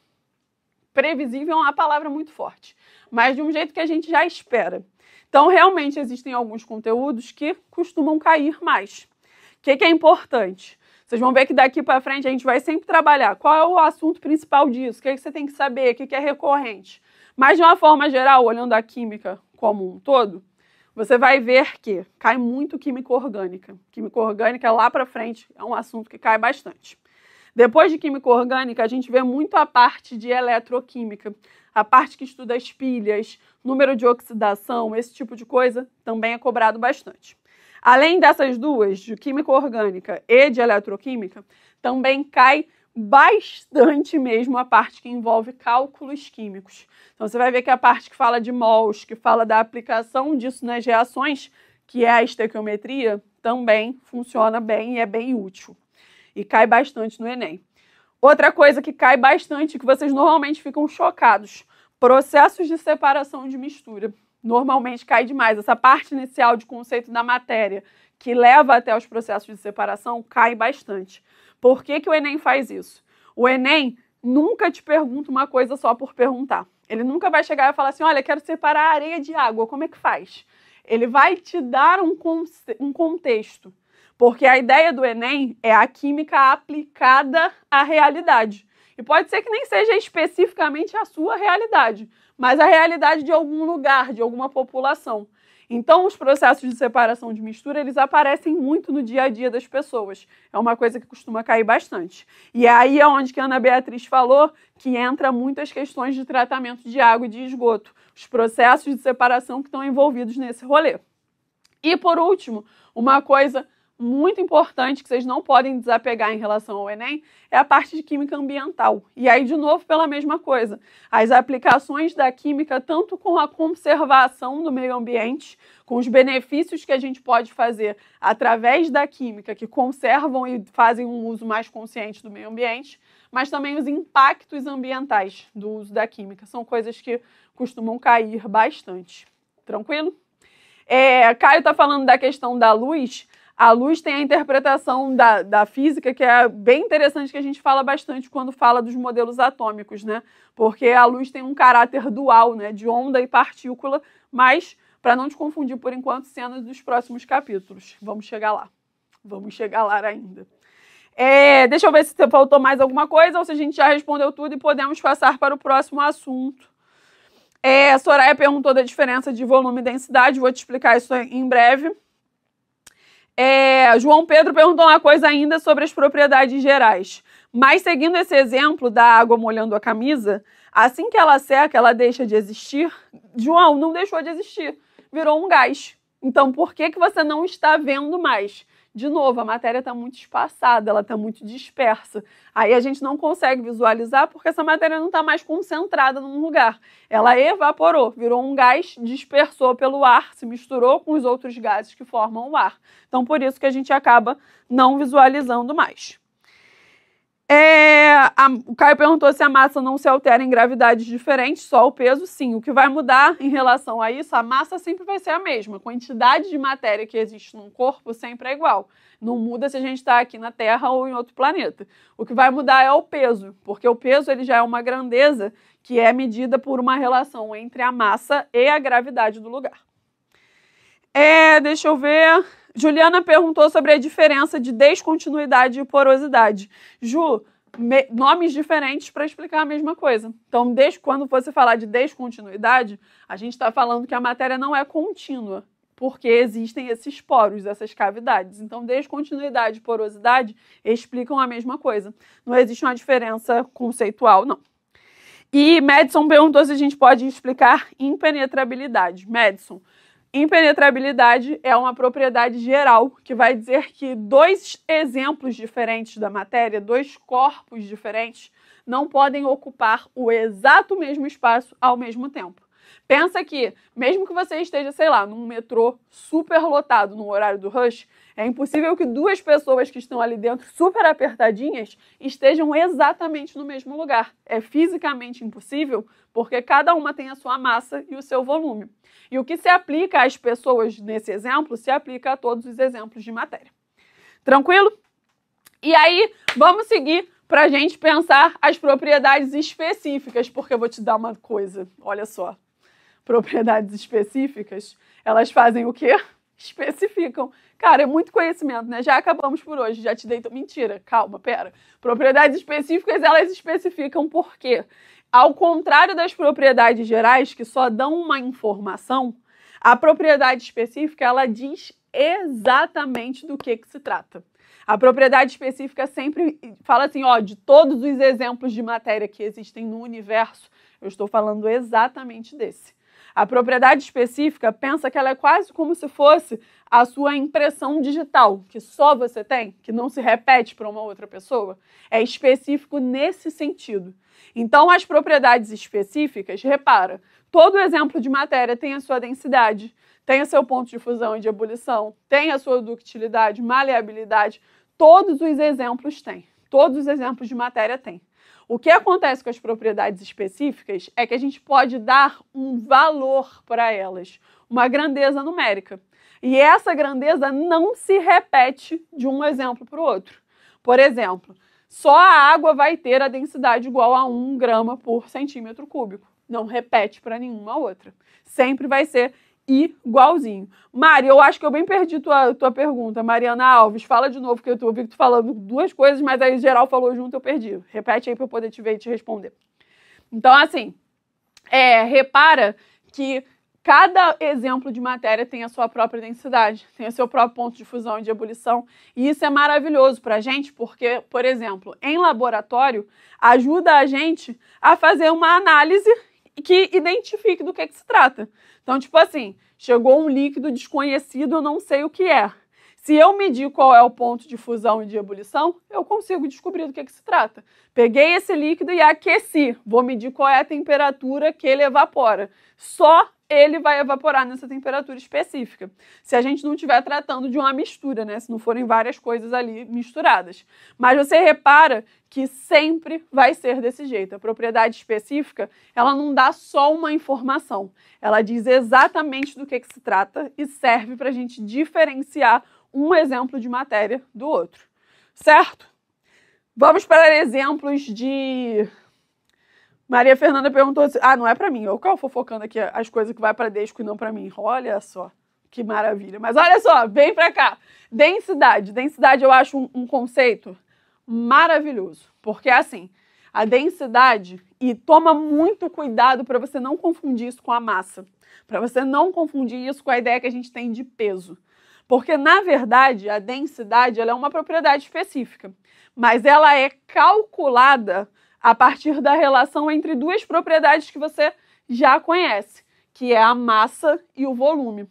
previsível é uma palavra muito forte, mas de um jeito que a gente já espera. Então, realmente existem alguns conteúdos que costumam cair mais. O que, que é importante? Vocês vão ver que daqui para frente a gente vai sempre trabalhar qual é o assunto principal disso, o que, que você tem que saber, o que, que é recorrente. Mas, de uma forma geral, olhando a química como um todo, você vai ver que cai muito química orgânica. Química orgânica lá para frente é um assunto que cai bastante. Depois de química orgânica, a gente vê muito a parte de eletroquímica, a parte que estuda as pilhas, número de oxidação, esse tipo de coisa também é cobrado bastante. Além dessas duas, de química orgânica e de eletroquímica, também cai bastante mesmo a parte que envolve cálculos químicos. Então você vai ver que a parte que fala de mols, que fala da aplicação disso nas reações, que é a estequiometria, também funciona bem e é bem útil e cai bastante no Enem. Outra coisa que cai bastante, que vocês normalmente ficam chocados, processos de separação de mistura. Normalmente cai demais. Essa parte inicial de conceito da matéria, que leva até os processos de separação, cai bastante. Por que, que o Enem faz isso? O Enem nunca te pergunta uma coisa só por perguntar. Ele nunca vai chegar e falar assim: olha, quero separar areia de água, como é que faz? Ele vai te dar um, um contexto porque a ideia do Enem é a química aplicada à realidade. E pode ser que nem seja especificamente a sua realidade, mas a realidade de algum lugar, de alguma população. Então, os processos de separação de mistura, eles aparecem muito no dia a dia das pessoas. É uma coisa que costuma cair bastante. E é aí é onde que a Ana Beatriz falou que entra muitas questões de tratamento de água e de esgoto, os processos de separação que estão envolvidos nesse rolê. E por último, uma coisa muito importante que vocês não podem desapegar em relação ao Enem é a parte de química ambiental. E aí, de novo, pela mesma coisa, as aplicações da química, tanto com a conservação do meio ambiente, com os benefícios que a gente pode fazer através da química, que conservam e fazem um uso mais consciente do meio ambiente, mas também os impactos ambientais do uso da química. São coisas que costumam cair bastante. Tranquilo? É, Caio está falando da questão da luz. A luz tem a interpretação da, da física, que é bem interessante, que a gente fala bastante quando fala dos modelos atômicos, né? Porque a luz tem um caráter dual, né? De onda e partícula, mas para não te confundir por enquanto, cenas dos próximos capítulos. Vamos chegar lá. Vamos chegar lá ainda. É, deixa eu ver se faltou mais alguma coisa ou se a gente já respondeu tudo e podemos passar para o próximo assunto. É, a Soraya perguntou da diferença de volume e densidade, vou te explicar isso em breve. É, João Pedro perguntou uma coisa ainda sobre as propriedades gerais. Mas seguindo esse exemplo da água molhando a camisa, assim que ela seca, ela deixa de existir. João, não deixou de existir, virou um gás. Então, por que, que você não está vendo mais? de novo, a matéria está muito espaçada, ela está muito dispersa. Aí a gente não consegue visualizar porque essa matéria não está mais concentrada num lugar. Ela evaporou, virou um gás, dispersou pelo ar, se misturou com os outros gases que formam o ar. Então, por isso que a gente acaba não visualizando mais. É, a, o Caio perguntou se a massa não se altera em gravidades diferentes, só o peso, sim. O que vai mudar em relação a isso, a massa sempre vai ser a mesma. A quantidade de matéria que existe num corpo sempre é igual. Não muda se a gente está aqui na Terra ou em outro planeta. O que vai mudar é o peso, porque o peso ele já é uma grandeza que é medida por uma relação entre a massa e a gravidade do lugar. É, deixa eu ver. Juliana perguntou sobre a diferença de descontinuidade e porosidade. Ju, me, nomes diferentes para explicar a mesma coisa. Então, desde quando você falar de descontinuidade, a gente está falando que a matéria não é contínua, porque existem esses poros, essas cavidades. Então, descontinuidade e porosidade explicam a mesma coisa. Não existe uma diferença conceitual, não. E Madison perguntou se a gente pode explicar impenetrabilidade. Madison, Impenetrabilidade é uma propriedade geral que vai dizer que dois exemplos diferentes da matéria, dois corpos diferentes, não podem ocupar o exato mesmo espaço ao mesmo tempo. Pensa que, mesmo que você esteja, sei lá, num metrô super lotado no horário do rush, é impossível que duas pessoas que estão ali dentro super apertadinhas estejam exatamente no mesmo lugar. É fisicamente impossível porque cada uma tem a sua massa e o seu volume. E o que se aplica às pessoas nesse exemplo se aplica a todos os exemplos de matéria. Tranquilo? E aí, vamos seguir para a gente pensar as propriedades específicas, porque eu vou te dar uma coisa, olha só propriedades específicas, elas fazem o quê? Especificam. Cara, é muito conhecimento, né? Já acabamos por hoje, já te dei. Mentira, calma, pera. Propriedades específicas, elas especificam por quê? Ao contrário das propriedades gerais, que só dão uma informação, a propriedade específica, ela diz exatamente do que, que se trata. A propriedade específica sempre fala assim, ó, de todos os exemplos de matéria que existem no universo, eu estou falando exatamente desse. A propriedade específica pensa que ela é quase como se fosse a sua impressão digital, que só você tem, que não se repete para uma outra pessoa. É específico nesse sentido. Então, as propriedades específicas, repara, todo exemplo de matéria tem a sua densidade, tem o seu ponto de fusão e de ebulição, tem a sua ductilidade, maleabilidade, todos os exemplos têm. Todos os exemplos de matéria têm. O que acontece com as propriedades específicas é que a gente pode dar um valor para elas, uma grandeza numérica. E essa grandeza não se repete de um exemplo para o outro. Por exemplo, só a água vai ter a densidade igual a 1 grama por centímetro cúbico. Não repete para nenhuma outra. Sempre vai ser igualzinho. Mari, eu acho que eu bem perdi tua, tua pergunta. Mariana Alves, fala de novo, que eu ouvi tu falando duas coisas, mas aí geral falou junto, eu perdi. Repete aí para eu poder te ver e te responder. Então, assim, é, repara que cada exemplo de matéria tem a sua própria densidade, tem o seu próprio ponto de fusão e de ebulição. E isso é maravilhoso para a gente, porque, por exemplo, em laboratório, ajuda a gente a fazer uma análise que identifique do que, é que se trata. Então, tipo assim, chegou um líquido desconhecido, eu não sei o que é. Se eu medir qual é o ponto de fusão e de ebulição, eu consigo descobrir do que, é que se trata. Peguei esse líquido e aqueci. Vou medir qual é a temperatura que ele evapora. Só ele vai evaporar nessa temperatura específica. Se a gente não estiver tratando de uma mistura, né? Se não forem várias coisas ali misturadas. Mas você repara que sempre vai ser desse jeito. A propriedade específica, ela não dá só uma informação. Ela diz exatamente do que, que se trata e serve para a gente diferenciar um exemplo de matéria do outro. Certo? Vamos para exemplos de Maria Fernanda perguntou assim: ah, não é para mim. Eu ficava fofocando aqui as coisas que vai para Desco e não para mim. Olha só, que maravilha. Mas olha só, vem para cá. Densidade. Densidade eu acho um, um conceito maravilhoso. Porque é assim, a densidade, e toma muito cuidado para você não confundir isso com a massa. Para você não confundir isso com a ideia que a gente tem de peso. Porque, na verdade, a densidade ela é uma propriedade específica, mas ela é calculada a partir da relação entre duas propriedades que você já conhece, que é a massa e o volume.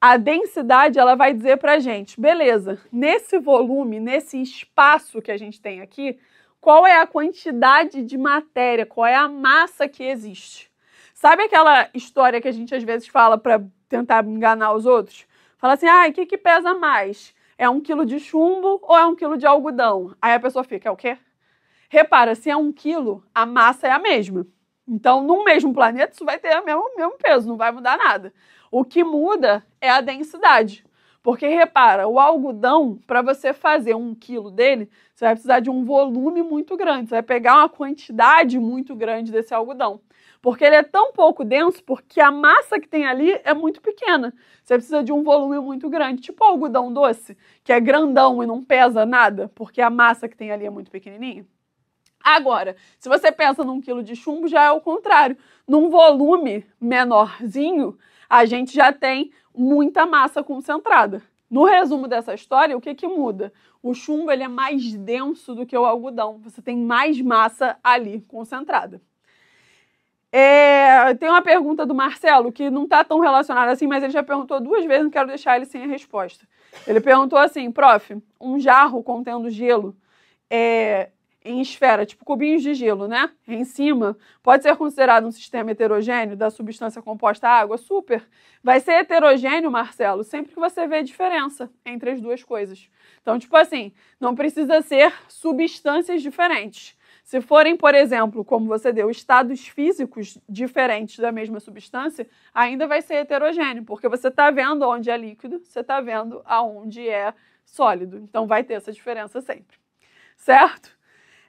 A densidade ela vai dizer para gente, beleza? Nesse volume, nesse espaço que a gente tem aqui, qual é a quantidade de matéria? Qual é a massa que existe? Sabe aquela história que a gente às vezes fala para tentar enganar os outros? Fala assim, ah, o que, que pesa mais? É um quilo de chumbo ou é um quilo de algodão? Aí a pessoa fica, é o quê? Repara, se é um quilo, a massa é a mesma. Então, no mesmo planeta, isso vai ter o mesmo, mesmo peso, não vai mudar nada. O que muda é a densidade. Porque repara, o algodão, para você fazer um quilo dele, você vai precisar de um volume muito grande. Você vai pegar uma quantidade muito grande desse algodão. Porque ele é tão pouco denso, porque a massa que tem ali é muito pequena. Você precisa de um volume muito grande. Tipo o algodão doce, que é grandão e não pesa nada, porque a massa que tem ali é muito pequenininha. Agora, se você pensa num quilo de chumbo, já é o contrário. Num volume menorzinho, a gente já tem muita massa concentrada. No resumo dessa história, o que, que muda? O chumbo ele é mais denso do que o algodão. Você tem mais massa ali concentrada. É, tem uma pergunta do Marcelo, que não está tão relacionada assim, mas ele já perguntou duas vezes, não quero deixar ele sem a resposta. Ele perguntou assim, prof, um jarro contendo gelo é, em esfera, tipo cubinhos de gelo, né? Em cima, pode ser considerado um sistema heterogêneo da substância composta água? Super. Vai ser heterogêneo, Marcelo, sempre que você vê a diferença entre as duas coisas. Então, tipo assim, não precisa ser substâncias diferentes. Se forem, por exemplo, como você deu, estados físicos diferentes da mesma substância, ainda vai ser heterogêneo, porque você está vendo onde é líquido, você está vendo aonde é sólido. Então, vai ter essa diferença sempre. Certo?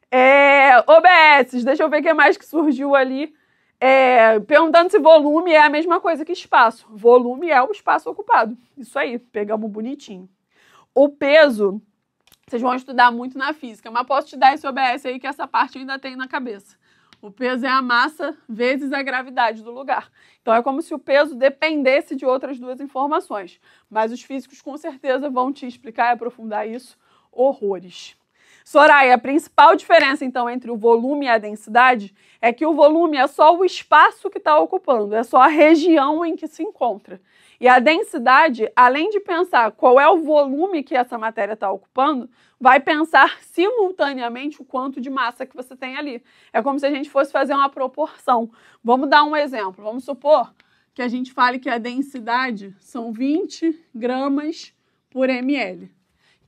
É, OBS, deixa eu ver o que mais que surgiu ali. É, perguntando se volume é a mesma coisa que espaço. Volume é o espaço ocupado. Isso aí, pegamos bonitinho. O peso, vocês vão estudar muito na física, mas posso te dar esse OBS aí que essa parte ainda tem na cabeça. O peso é a massa vezes a gravidade do lugar. Então é como se o peso dependesse de outras duas informações. Mas os físicos com certeza vão te explicar e aprofundar isso horrores. Soraya, a principal diferença então entre o volume e a densidade é que o volume é só o espaço que está ocupando, é só a região em que se encontra. E a densidade, além de pensar qual é o volume que essa matéria está ocupando, vai pensar simultaneamente o quanto de massa que você tem ali. É como se a gente fosse fazer uma proporção. Vamos dar um exemplo. Vamos supor que a gente fale que a densidade são 20 gramas por ml.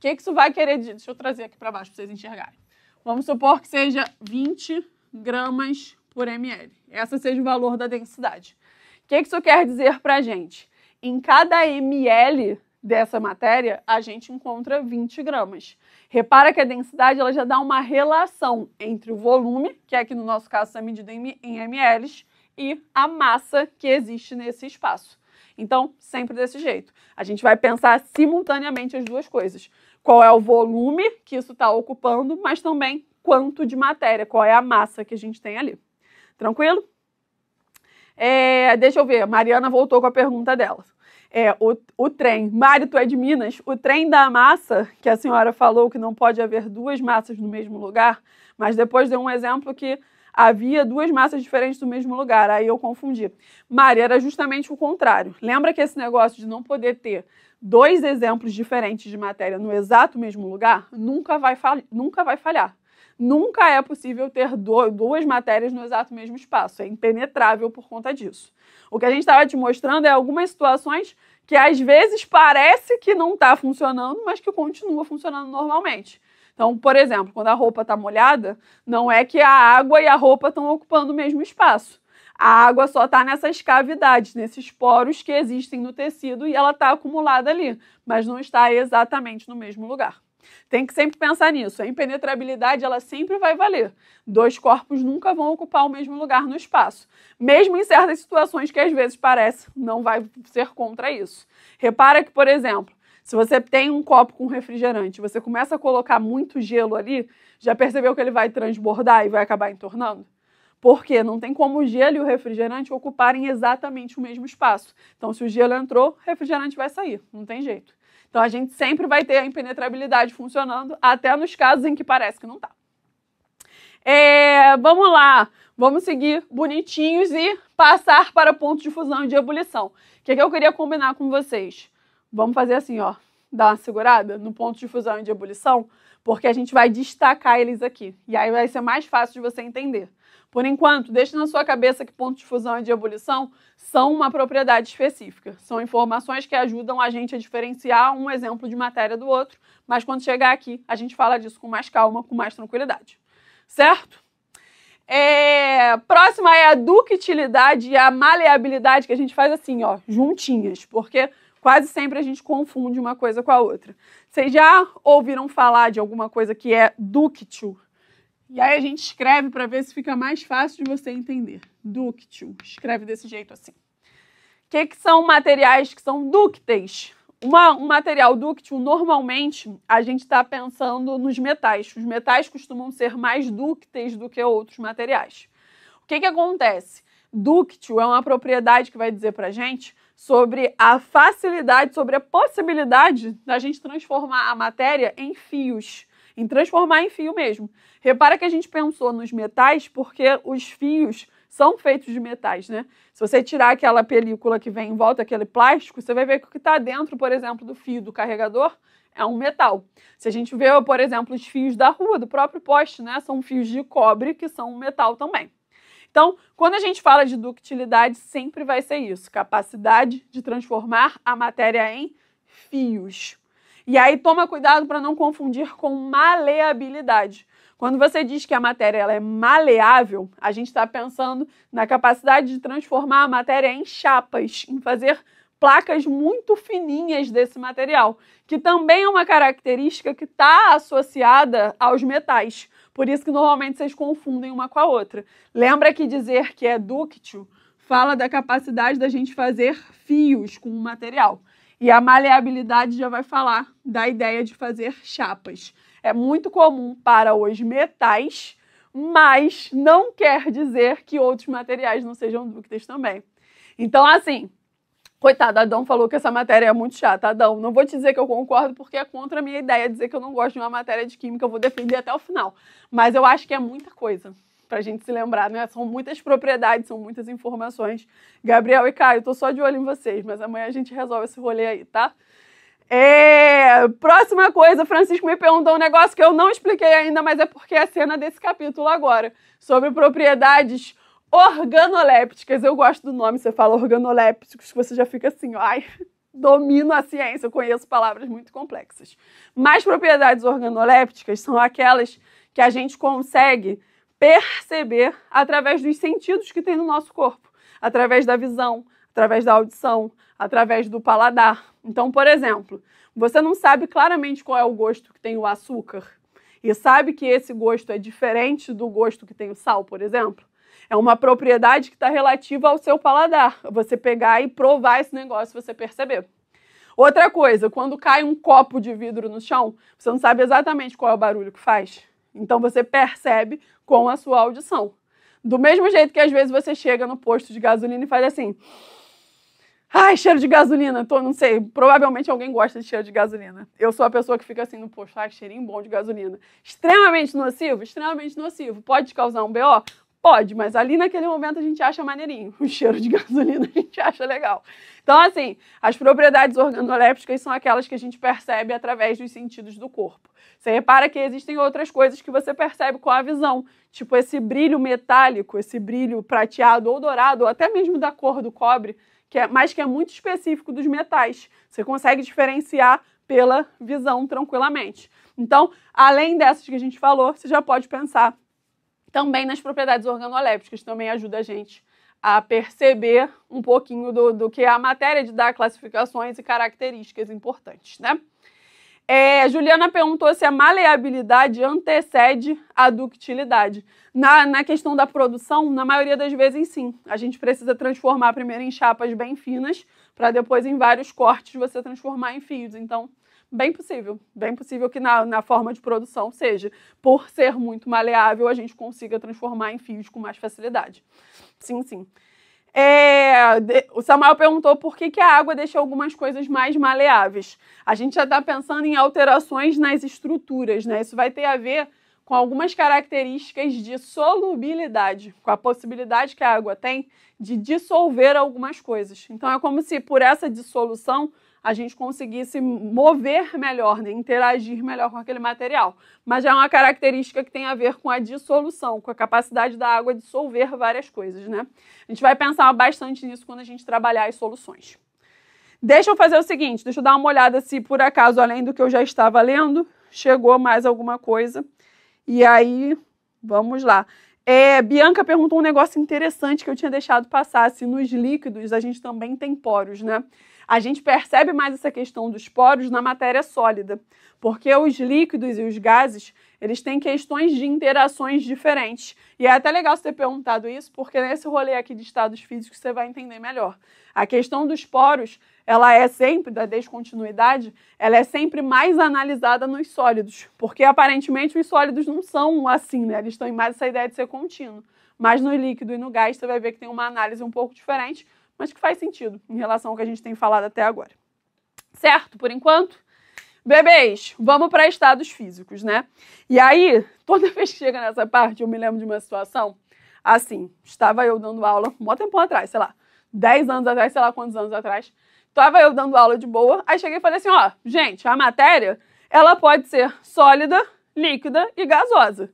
O que, é que isso vai querer dizer? Deixa eu trazer aqui para baixo para vocês enxergarem. Vamos supor que seja 20 gramas por ml. Essa seja o valor da densidade. O que, é que isso quer dizer para a gente? Em cada ml dessa matéria, a gente encontra 20 gramas. Repara que a densidade ela já dá uma relação entre o volume, que é aqui no nosso caso a medido em, em ml, e a massa que existe nesse espaço. Então, sempre desse jeito. A gente vai pensar simultaneamente as duas coisas qual é o volume que isso está ocupando, mas também quanto de matéria, qual é a massa que a gente tem ali. Tranquilo? É, deixa eu ver, Mariana voltou com a pergunta dela. É, o, o trem, Mário, tu é de Minas, o trem da massa, que a senhora falou que não pode haver duas massas no mesmo lugar, mas depois deu um exemplo que havia duas massas diferentes no mesmo lugar. Aí eu confundi. Mari, era justamente o contrário. Lembra que esse negócio de não poder ter dois exemplos diferentes de matéria no exato mesmo lugar, nunca vai, nunca vai falhar. Nunca é possível ter do, duas matérias no exato mesmo espaço. É impenetrável por conta disso. O que a gente estava te mostrando é algumas situações que às vezes parece que não está funcionando, mas que continua funcionando normalmente. Então, por exemplo, quando a roupa está molhada, não é que a água e a roupa estão ocupando o mesmo espaço. A água só está nessas cavidades, nesses poros que existem no tecido e ela está acumulada ali, mas não está exatamente no mesmo lugar. Tem que sempre pensar nisso. A impenetrabilidade ela sempre vai valer. Dois corpos nunca vão ocupar o mesmo lugar no espaço, mesmo em certas situações que às vezes parece não vai ser contra isso. Repara que, por exemplo, se você tem um copo com refrigerante, você começa a colocar muito gelo ali, já percebeu que ele vai transbordar e vai acabar entornando? Porque não tem como o gelo e o refrigerante ocuparem exatamente o mesmo espaço. Então, se o gelo entrou, o refrigerante vai sair, não tem jeito. Então, a gente sempre vai ter a impenetrabilidade funcionando, até nos casos em que parece que não está. É, vamos lá, vamos seguir bonitinhos e passar para ponto de fusão e de ebulição. O que, é que eu queria combinar com vocês? Vamos fazer assim, ó, dar uma segurada no ponto de fusão e de ebulição, porque a gente vai destacar eles aqui. E aí vai ser mais fácil de você entender. Por enquanto, deixe na sua cabeça que ponto de fusão e de ebulição são uma propriedade específica. São informações que ajudam a gente a diferenciar um exemplo de matéria do outro, mas quando chegar aqui, a gente fala disso com mais calma, com mais tranquilidade. Certo? É, próxima é a ductilidade e a maleabilidade, que a gente faz assim, ó, juntinhas, porque quase sempre a gente confunde uma coisa com a outra. Vocês já ouviram falar de alguma coisa que é ductil? E aí a gente escreve para ver se fica mais fácil de você entender. Dúctil. Escreve desse jeito assim. O que, que são materiais que são dúcteis? Uma, um material ductil normalmente, a gente está pensando nos metais. Os metais costumam ser mais dúcteis do que outros materiais. O que, que acontece? Ductil é uma propriedade que vai dizer para gente sobre a facilidade, sobre a possibilidade da gente transformar a matéria em fios em transformar em fio mesmo. Repara que a gente pensou nos metais porque os fios são feitos de metais, né? Se você tirar aquela película que vem em volta, aquele plástico, você vai ver que o que está dentro, por exemplo, do fio do carregador é um metal. Se a gente vê, por exemplo, os fios da rua, do próprio poste, né? São fios de cobre que são um metal também. Então, quando a gente fala de ductilidade, sempre vai ser isso: capacidade de transformar a matéria em fios. E aí toma cuidado para não confundir com maleabilidade. Quando você diz que a matéria ela é maleável, a gente está pensando na capacidade de transformar a matéria em chapas, em fazer placas muito fininhas desse material, que também é uma característica que está associada aos metais. Por isso que normalmente vocês confundem uma com a outra. Lembra que dizer que é dúctil fala da capacidade da gente fazer fios com o material. E a maleabilidade já vai falar da ideia de fazer chapas. É muito comum para os metais, mas não quer dizer que outros materiais não sejam dúcteis também. Então, assim, coitado, Adão falou que essa matéria é muito chata. Adão, não vou te dizer que eu concordo, porque é contra a minha ideia dizer que eu não gosto de uma matéria de química, eu vou defender até o final. Mas eu acho que é muita coisa para a gente se lembrar, né? São muitas propriedades, são muitas informações. Gabriel e Caio, tô só de olho em vocês, mas amanhã a gente resolve esse rolê aí, tá? É... Próxima coisa, Francisco me perguntou um negócio que eu não expliquei ainda, mas é porque é a cena desse capítulo agora, sobre propriedades organolépticas. Eu gosto do nome, você fala organolépticos, você já fica assim, ai, domino a ciência, eu conheço palavras muito complexas. Mas propriedades organolépticas são aquelas que a gente consegue perceber através dos sentidos que tem no nosso corpo, através da visão, através da audição, através do paladar. Então, por exemplo, você não sabe claramente qual é o gosto que tem o açúcar e sabe que esse gosto é diferente do gosto que tem o sal, por exemplo. É uma propriedade que está relativa ao seu paladar. Você pegar e provar esse negócio, você perceber. Outra coisa, quando cai um copo de vidro no chão, você não sabe exatamente qual é o barulho que faz. Então você percebe com a sua audição. Do mesmo jeito que às vezes você chega no posto de gasolina e faz assim. Ai, cheiro de gasolina, tô, não sei, provavelmente alguém gosta de cheiro de gasolina. Eu sou a pessoa que fica assim no posto, ai, cheirinho bom de gasolina. Extremamente nocivo, extremamente nocivo. Pode te causar um BO? Pode, mas ali naquele momento a gente acha maneirinho. O cheiro de gasolina a gente acha legal. Então, assim, as propriedades organolépticas são aquelas que a gente percebe através dos sentidos do corpo. Você repara que existem outras coisas que você percebe com a visão, tipo esse brilho metálico, esse brilho prateado ou dourado, ou até mesmo da cor do cobre, que é, mas que é muito específico dos metais. Você consegue diferenciar pela visão tranquilamente. Então, além dessas que a gente falou, você já pode pensar também nas propriedades organolépticas, também ajuda a gente a perceber um pouquinho do, do que é a matéria de dar classificações e características importantes, né? É, Juliana perguntou se a maleabilidade antecede a ductilidade. Na, na questão da produção, na maioria das vezes, sim. A gente precisa transformar primeiro em chapas bem finas, para depois, em vários cortes, você transformar em fios. Então, Bem possível, bem possível que na, na forma de produção seja, por ser muito maleável, a gente consiga transformar em fios com mais facilidade. Sim, sim. É, o Samuel perguntou por que, que a água deixa algumas coisas mais maleáveis. A gente já está pensando em alterações nas estruturas, né? Isso vai ter a ver com algumas características de solubilidade, com a possibilidade que a água tem de dissolver algumas coisas. Então é como se por essa dissolução a gente conseguisse mover melhor, né, interagir melhor com aquele material. Mas já é uma característica que tem a ver com a dissolução, com a capacidade da água dissolver várias coisas, né? A gente vai pensar bastante nisso quando a gente trabalhar as soluções. Deixa eu fazer o seguinte, deixa eu dar uma olhada se por acaso, além do que eu já estava lendo, chegou mais alguma coisa. E aí, vamos lá. É, Bianca perguntou um negócio interessante que eu tinha deixado passar, se nos líquidos a gente também tem poros, né? a gente percebe mais essa questão dos poros na matéria sólida, porque os líquidos e os gases, eles têm questões de interações diferentes. E é até legal você ter perguntado isso, porque nesse rolê aqui de estados físicos você vai entender melhor. A questão dos poros, ela é sempre, da descontinuidade, ela é sempre mais analisada nos sólidos, porque aparentemente os sólidos não são assim, né? Eles têm mais essa ideia de ser contínuo. Mas no líquido e no gás você vai ver que tem uma análise um pouco diferente, mas que faz sentido em relação ao que a gente tem falado até agora. Certo? Por enquanto? Bebês, vamos para estados físicos, né? E aí, toda vez que chega nessa parte, eu me lembro de uma situação assim. Estava eu dando aula, um tempo atrás, sei lá, 10 anos atrás, sei lá quantos anos atrás. Estava eu dando aula de boa, aí cheguei e falei assim: ó, gente, a matéria, ela pode ser sólida, líquida e gasosa.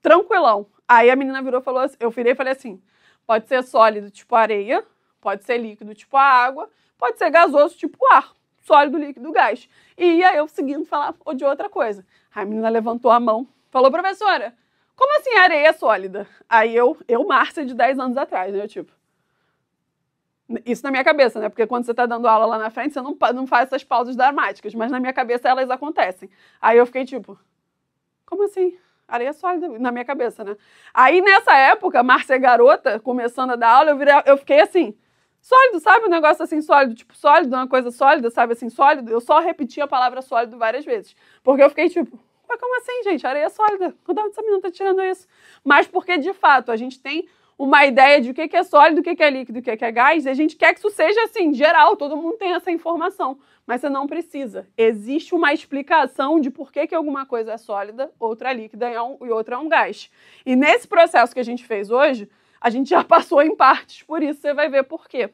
Tranquilão. Aí a menina virou e falou assim: eu virei e falei assim: pode ser sólido, tipo areia, Pode ser líquido, tipo a água, pode ser gasoso, tipo o ar, sólido, líquido, gás. E aí eu seguindo falar de outra coisa. Aí a menina levantou a mão, falou, professora, como assim areia é sólida? Aí eu, eu, Márcia, de 10 anos atrás, né? Eu, tipo, isso na minha cabeça, né? Porque quando você está dando aula lá na frente, você não, não faz essas pausas dramáticas, mas na minha cabeça elas acontecem. Aí eu fiquei tipo, como assim? Areia é sólida na minha cabeça, né? Aí nessa época, Márcia é Garota, começando a dar aula, eu, virei, eu fiquei assim, sólido, sabe? Um negócio assim sólido, tipo sólido, uma coisa sólida, sabe? Assim, sólido. Eu só repeti a palavra sólido várias vezes. Porque eu fiquei tipo, mas como assim, gente? Areia é sólida. Onde essa menina tá tirando isso? Mas porque, de fato, a gente tem uma ideia de o que é sólido, o que é líquido, o que é gás, e a gente quer que isso seja assim, geral, todo mundo tem essa informação. Mas você não precisa. Existe uma explicação de por que, que alguma coisa é sólida, outra é líquida e é outra é um gás. E nesse processo que a gente fez hoje, a gente já passou em partes, por isso você vai ver por quê.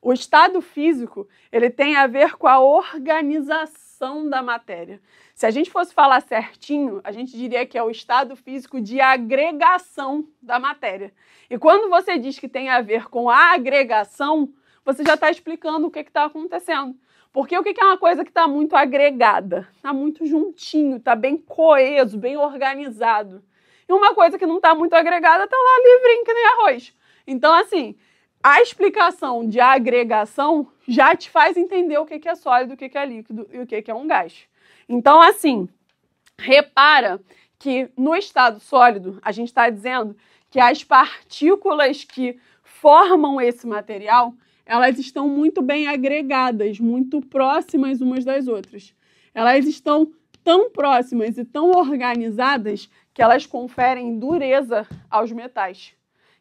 O estado físico, ele tem a ver com a organização da matéria. Se a gente fosse falar certinho, a gente diria que é o estado físico de agregação da matéria. E quando você diz que tem a ver com a agregação, você já está explicando o que está acontecendo. Porque o que é uma coisa que está muito agregada? Está muito juntinho, está bem coeso, bem organizado e uma coisa que não está muito agregada está lá livrinho que nem arroz. Então, assim, a explicação de agregação já te faz entender o que é sólido, o que é líquido e o que é um gás. Então, assim, repara que no estado sólido, a gente está dizendo que as partículas que formam esse material, elas estão muito bem agregadas, muito próximas umas das outras. Elas estão tão próximas e tão organizadas que elas conferem dureza aos metais.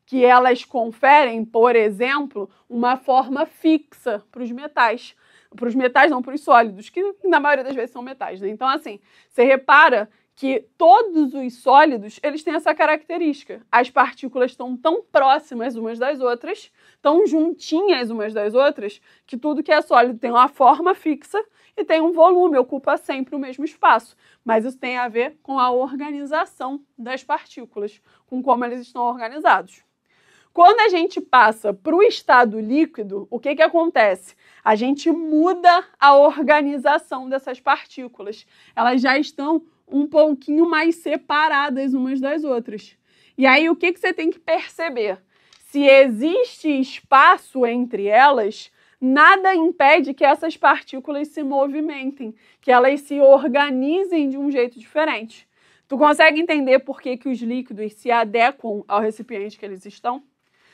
Que elas conferem, por exemplo, uma forma fixa para os metais. Para os metais, não para os sólidos, que na maioria das vezes são metais. Né? Então, assim, você repara que todos os sólidos eles têm essa característica. As partículas estão tão próximas umas das outras, tão juntinhas umas das outras, que tudo que é sólido tem uma forma fixa e tem um volume, ocupa sempre o mesmo espaço. Mas isso tem a ver com a organização das partículas, com como eles estão organizados. Quando a gente passa para o estado líquido, o que, que acontece? A gente muda a organização dessas partículas. Elas já estão um pouquinho mais separadas umas das outras. E aí, o que, que você tem que perceber? Se existe espaço entre elas, nada impede que essas partículas se movimentem, que elas se organizem de um jeito diferente. Tu consegue entender por que, que os líquidos se adequam ao recipiente que eles estão?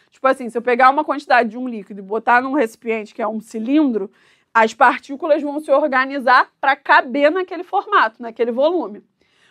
Tipo assim, se eu pegar uma quantidade de um líquido e botar num recipiente que é um cilindro, as partículas vão se organizar para caber naquele formato, naquele volume.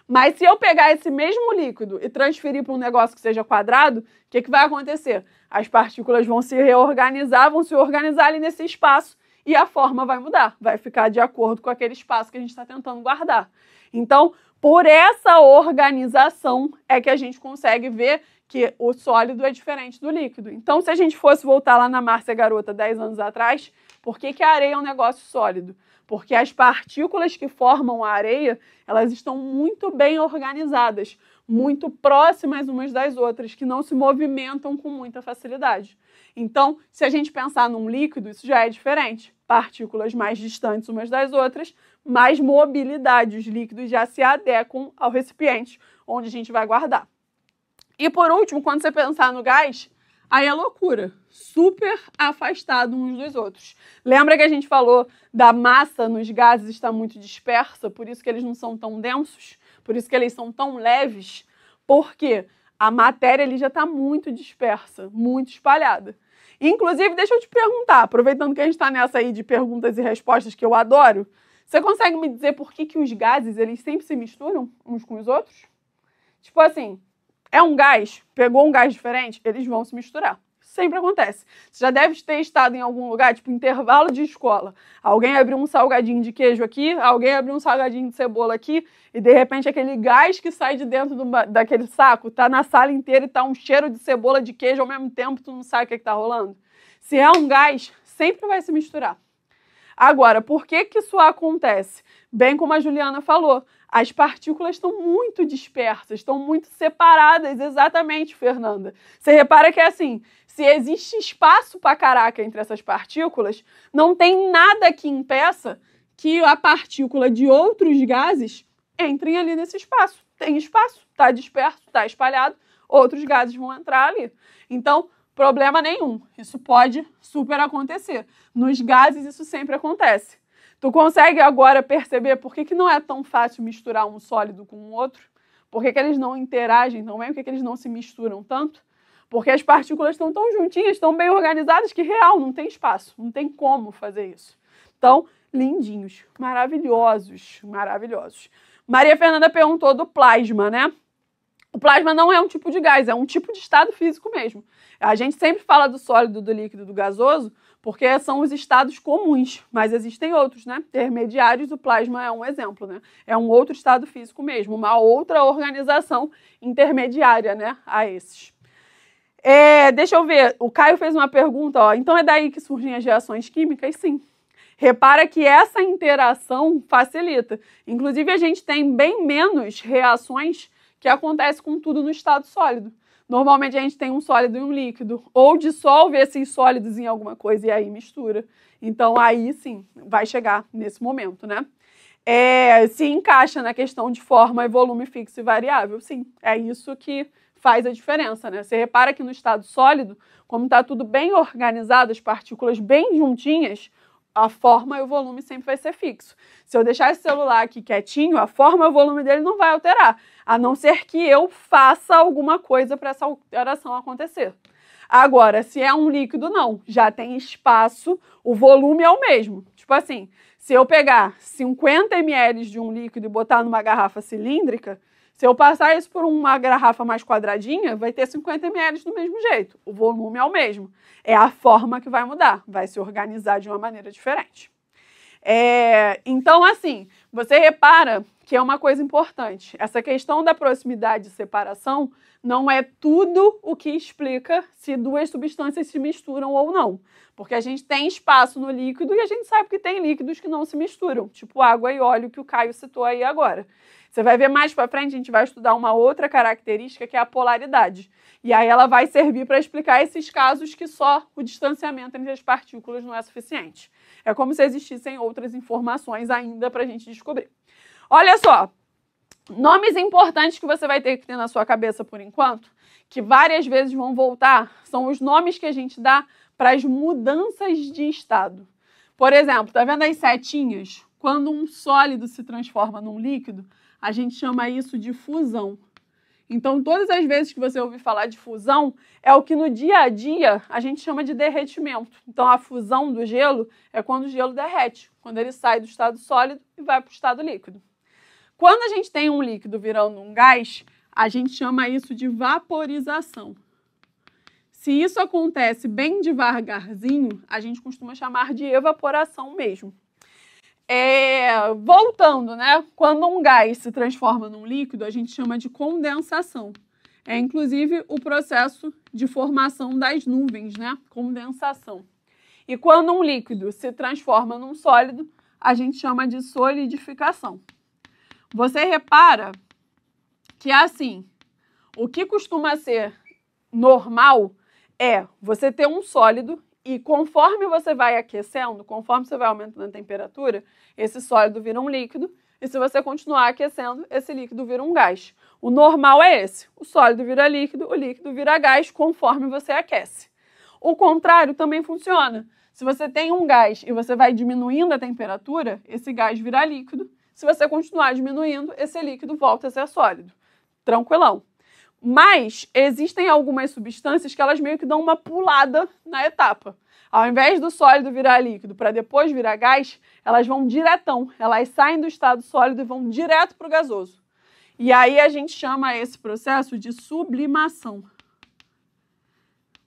Mas se eu pegar esse mesmo líquido e transferir para um negócio que seja quadrado, o que, que vai acontecer? As partículas vão se reorganizar, vão se organizar ali nesse espaço e a forma vai mudar, vai ficar de acordo com aquele espaço que a gente está tentando guardar. Então, por essa organização é que a gente consegue ver que o sólido é diferente do líquido. Então, se a gente fosse voltar lá na Márcia Garota 10 anos atrás, por que, que a areia é um negócio sólido? porque as partículas que formam a areia, elas estão muito bem organizadas, muito próximas umas das outras, que não se movimentam com muita facilidade. Então, se a gente pensar num líquido, isso já é diferente. Partículas mais distantes umas das outras, mais mobilidade. Os líquidos já se adequam ao recipiente onde a gente vai guardar. E por último, quando você pensar no gás, Aí é loucura, super afastado uns dos outros. Lembra que a gente falou da massa nos gases está muito dispersa, por isso que eles não são tão densos, por isso que eles são tão leves, porque a matéria ali já está muito dispersa, muito espalhada. Inclusive, deixa eu te perguntar, aproveitando que a gente está nessa aí de perguntas e respostas que eu adoro, você consegue me dizer por que, que os gases eles sempre se misturam uns com os outros? Tipo assim, é um gás? Pegou um gás diferente? Eles vão se misturar. Sempre acontece. Você já deve ter estado em algum lugar, tipo intervalo de escola. Alguém abriu um salgadinho de queijo aqui, alguém abriu um salgadinho de cebola aqui, e de repente aquele gás que sai de dentro do, daquele saco tá na sala inteira e tá um cheiro de cebola de queijo ao mesmo tempo, tu não sabe o que, é que tá rolando. Se é um gás, sempre vai se misturar. Agora, por que, que isso acontece? Bem como a Juliana falou, as partículas estão muito dispersas, estão muito separadas, exatamente, Fernanda. Você repara que é assim: se existe espaço para caraca entre essas partículas, não tem nada que impeça que a partícula de outros gases entrem ali nesse espaço. Tem espaço, está disperso, está espalhado, outros gases vão entrar ali. Então, Problema nenhum. Isso pode super acontecer. Nos gases, isso sempre acontece. Tu consegue agora perceber por que, que não é tão fácil misturar um sólido com o outro? Por que, que eles não interagem tão bem? Por que, que eles não se misturam tanto? Porque as partículas estão tão juntinhas, tão bem organizadas, que real, não tem espaço, não tem como fazer isso. Então, lindinhos, maravilhosos, maravilhosos. Maria Fernanda perguntou do plasma, né? O plasma não é um tipo de gás, é um tipo de estado físico mesmo. A gente sempre fala do sólido, do líquido, do gasoso, porque são os estados comuns, mas existem outros, né? Intermediários, o plasma é um exemplo, né? É um outro estado físico mesmo, uma outra organização intermediária, né? A esses. É, deixa eu ver, o Caio fez uma pergunta, ó. Então é daí que surgem as reações químicas? Sim. Repara que essa interação facilita. Inclusive, a gente tem bem menos reações que acontece com tudo no estado sólido. Normalmente a gente tem um sólido e um líquido, ou dissolve esses sólidos em alguma coisa e aí mistura. Então aí sim vai chegar nesse momento, né? É, se encaixa na questão de forma e volume fixo e variável, sim. É isso que faz a diferença, né? Você repara que no estado sólido, como está tudo bem organizado, as partículas bem juntinhas, a forma e o volume sempre vai ser fixo. Se eu deixar esse celular aqui quietinho, a forma e o volume dele não vai alterar, a não ser que eu faça alguma coisa para essa alteração acontecer. Agora, se é um líquido, não, já tem espaço, o volume é o mesmo. Tipo assim, se eu pegar 50 ml de um líquido e botar numa garrafa cilíndrica, se eu passar isso por uma garrafa mais quadradinha, vai ter 50 ml do mesmo jeito. O volume é o mesmo. É a forma que vai mudar, vai se organizar de uma maneira diferente. É, então, assim, você repara que é uma coisa importante. Essa questão da proximidade e separação não é tudo o que explica se duas substâncias se misturam ou não. Porque a gente tem espaço no líquido e a gente sabe que tem líquidos que não se misturam, tipo água e óleo, que o Caio citou aí agora. Você vai ver mais para frente, a gente vai estudar uma outra característica que é a polaridade. E aí ela vai servir para explicar esses casos que só o distanciamento entre as partículas não é suficiente. É como se existissem outras informações ainda para a gente descobrir. Olha só, nomes importantes que você vai ter que ter na sua cabeça por enquanto, que várias vezes vão voltar, são os nomes que a gente dá para as mudanças de estado. Por exemplo, tá vendo as setinhas? Quando um sólido se transforma num líquido, a gente chama isso de fusão. Então, todas as vezes que você ouvir falar de fusão, é o que no dia a dia a gente chama de derretimento. Então, a fusão do gelo é quando o gelo derrete, quando ele sai do estado sólido e vai para o estado líquido. Quando a gente tem um líquido virando um gás, a gente chama isso de vaporização. Se isso acontece bem devagarzinho, a gente costuma chamar de evaporação mesmo. É, voltando, né? Quando um gás se transforma num líquido, a gente chama de condensação. É inclusive o processo de formação das nuvens, né? Condensação. E quando um líquido se transforma num sólido, a gente chama de solidificação. Você repara que assim, o que costuma ser normal é você ter um sólido e conforme você vai aquecendo, conforme você vai aumentando a temperatura, esse sólido vira um líquido. E se você continuar aquecendo, esse líquido vira um gás. O normal é esse: o sólido vira líquido, o líquido vira gás conforme você aquece. O contrário também funciona. Se você tem um gás e você vai diminuindo a temperatura, esse gás vira líquido. Se você continuar diminuindo, esse líquido volta a ser sólido. Tranquilão. Mas existem algumas substâncias que elas meio que dão uma pulada na etapa. Ao invés do sólido virar líquido para depois virar gás, elas vão diretão. Elas saem do estado sólido e vão direto para o gasoso. E aí a gente chama esse processo de sublimação.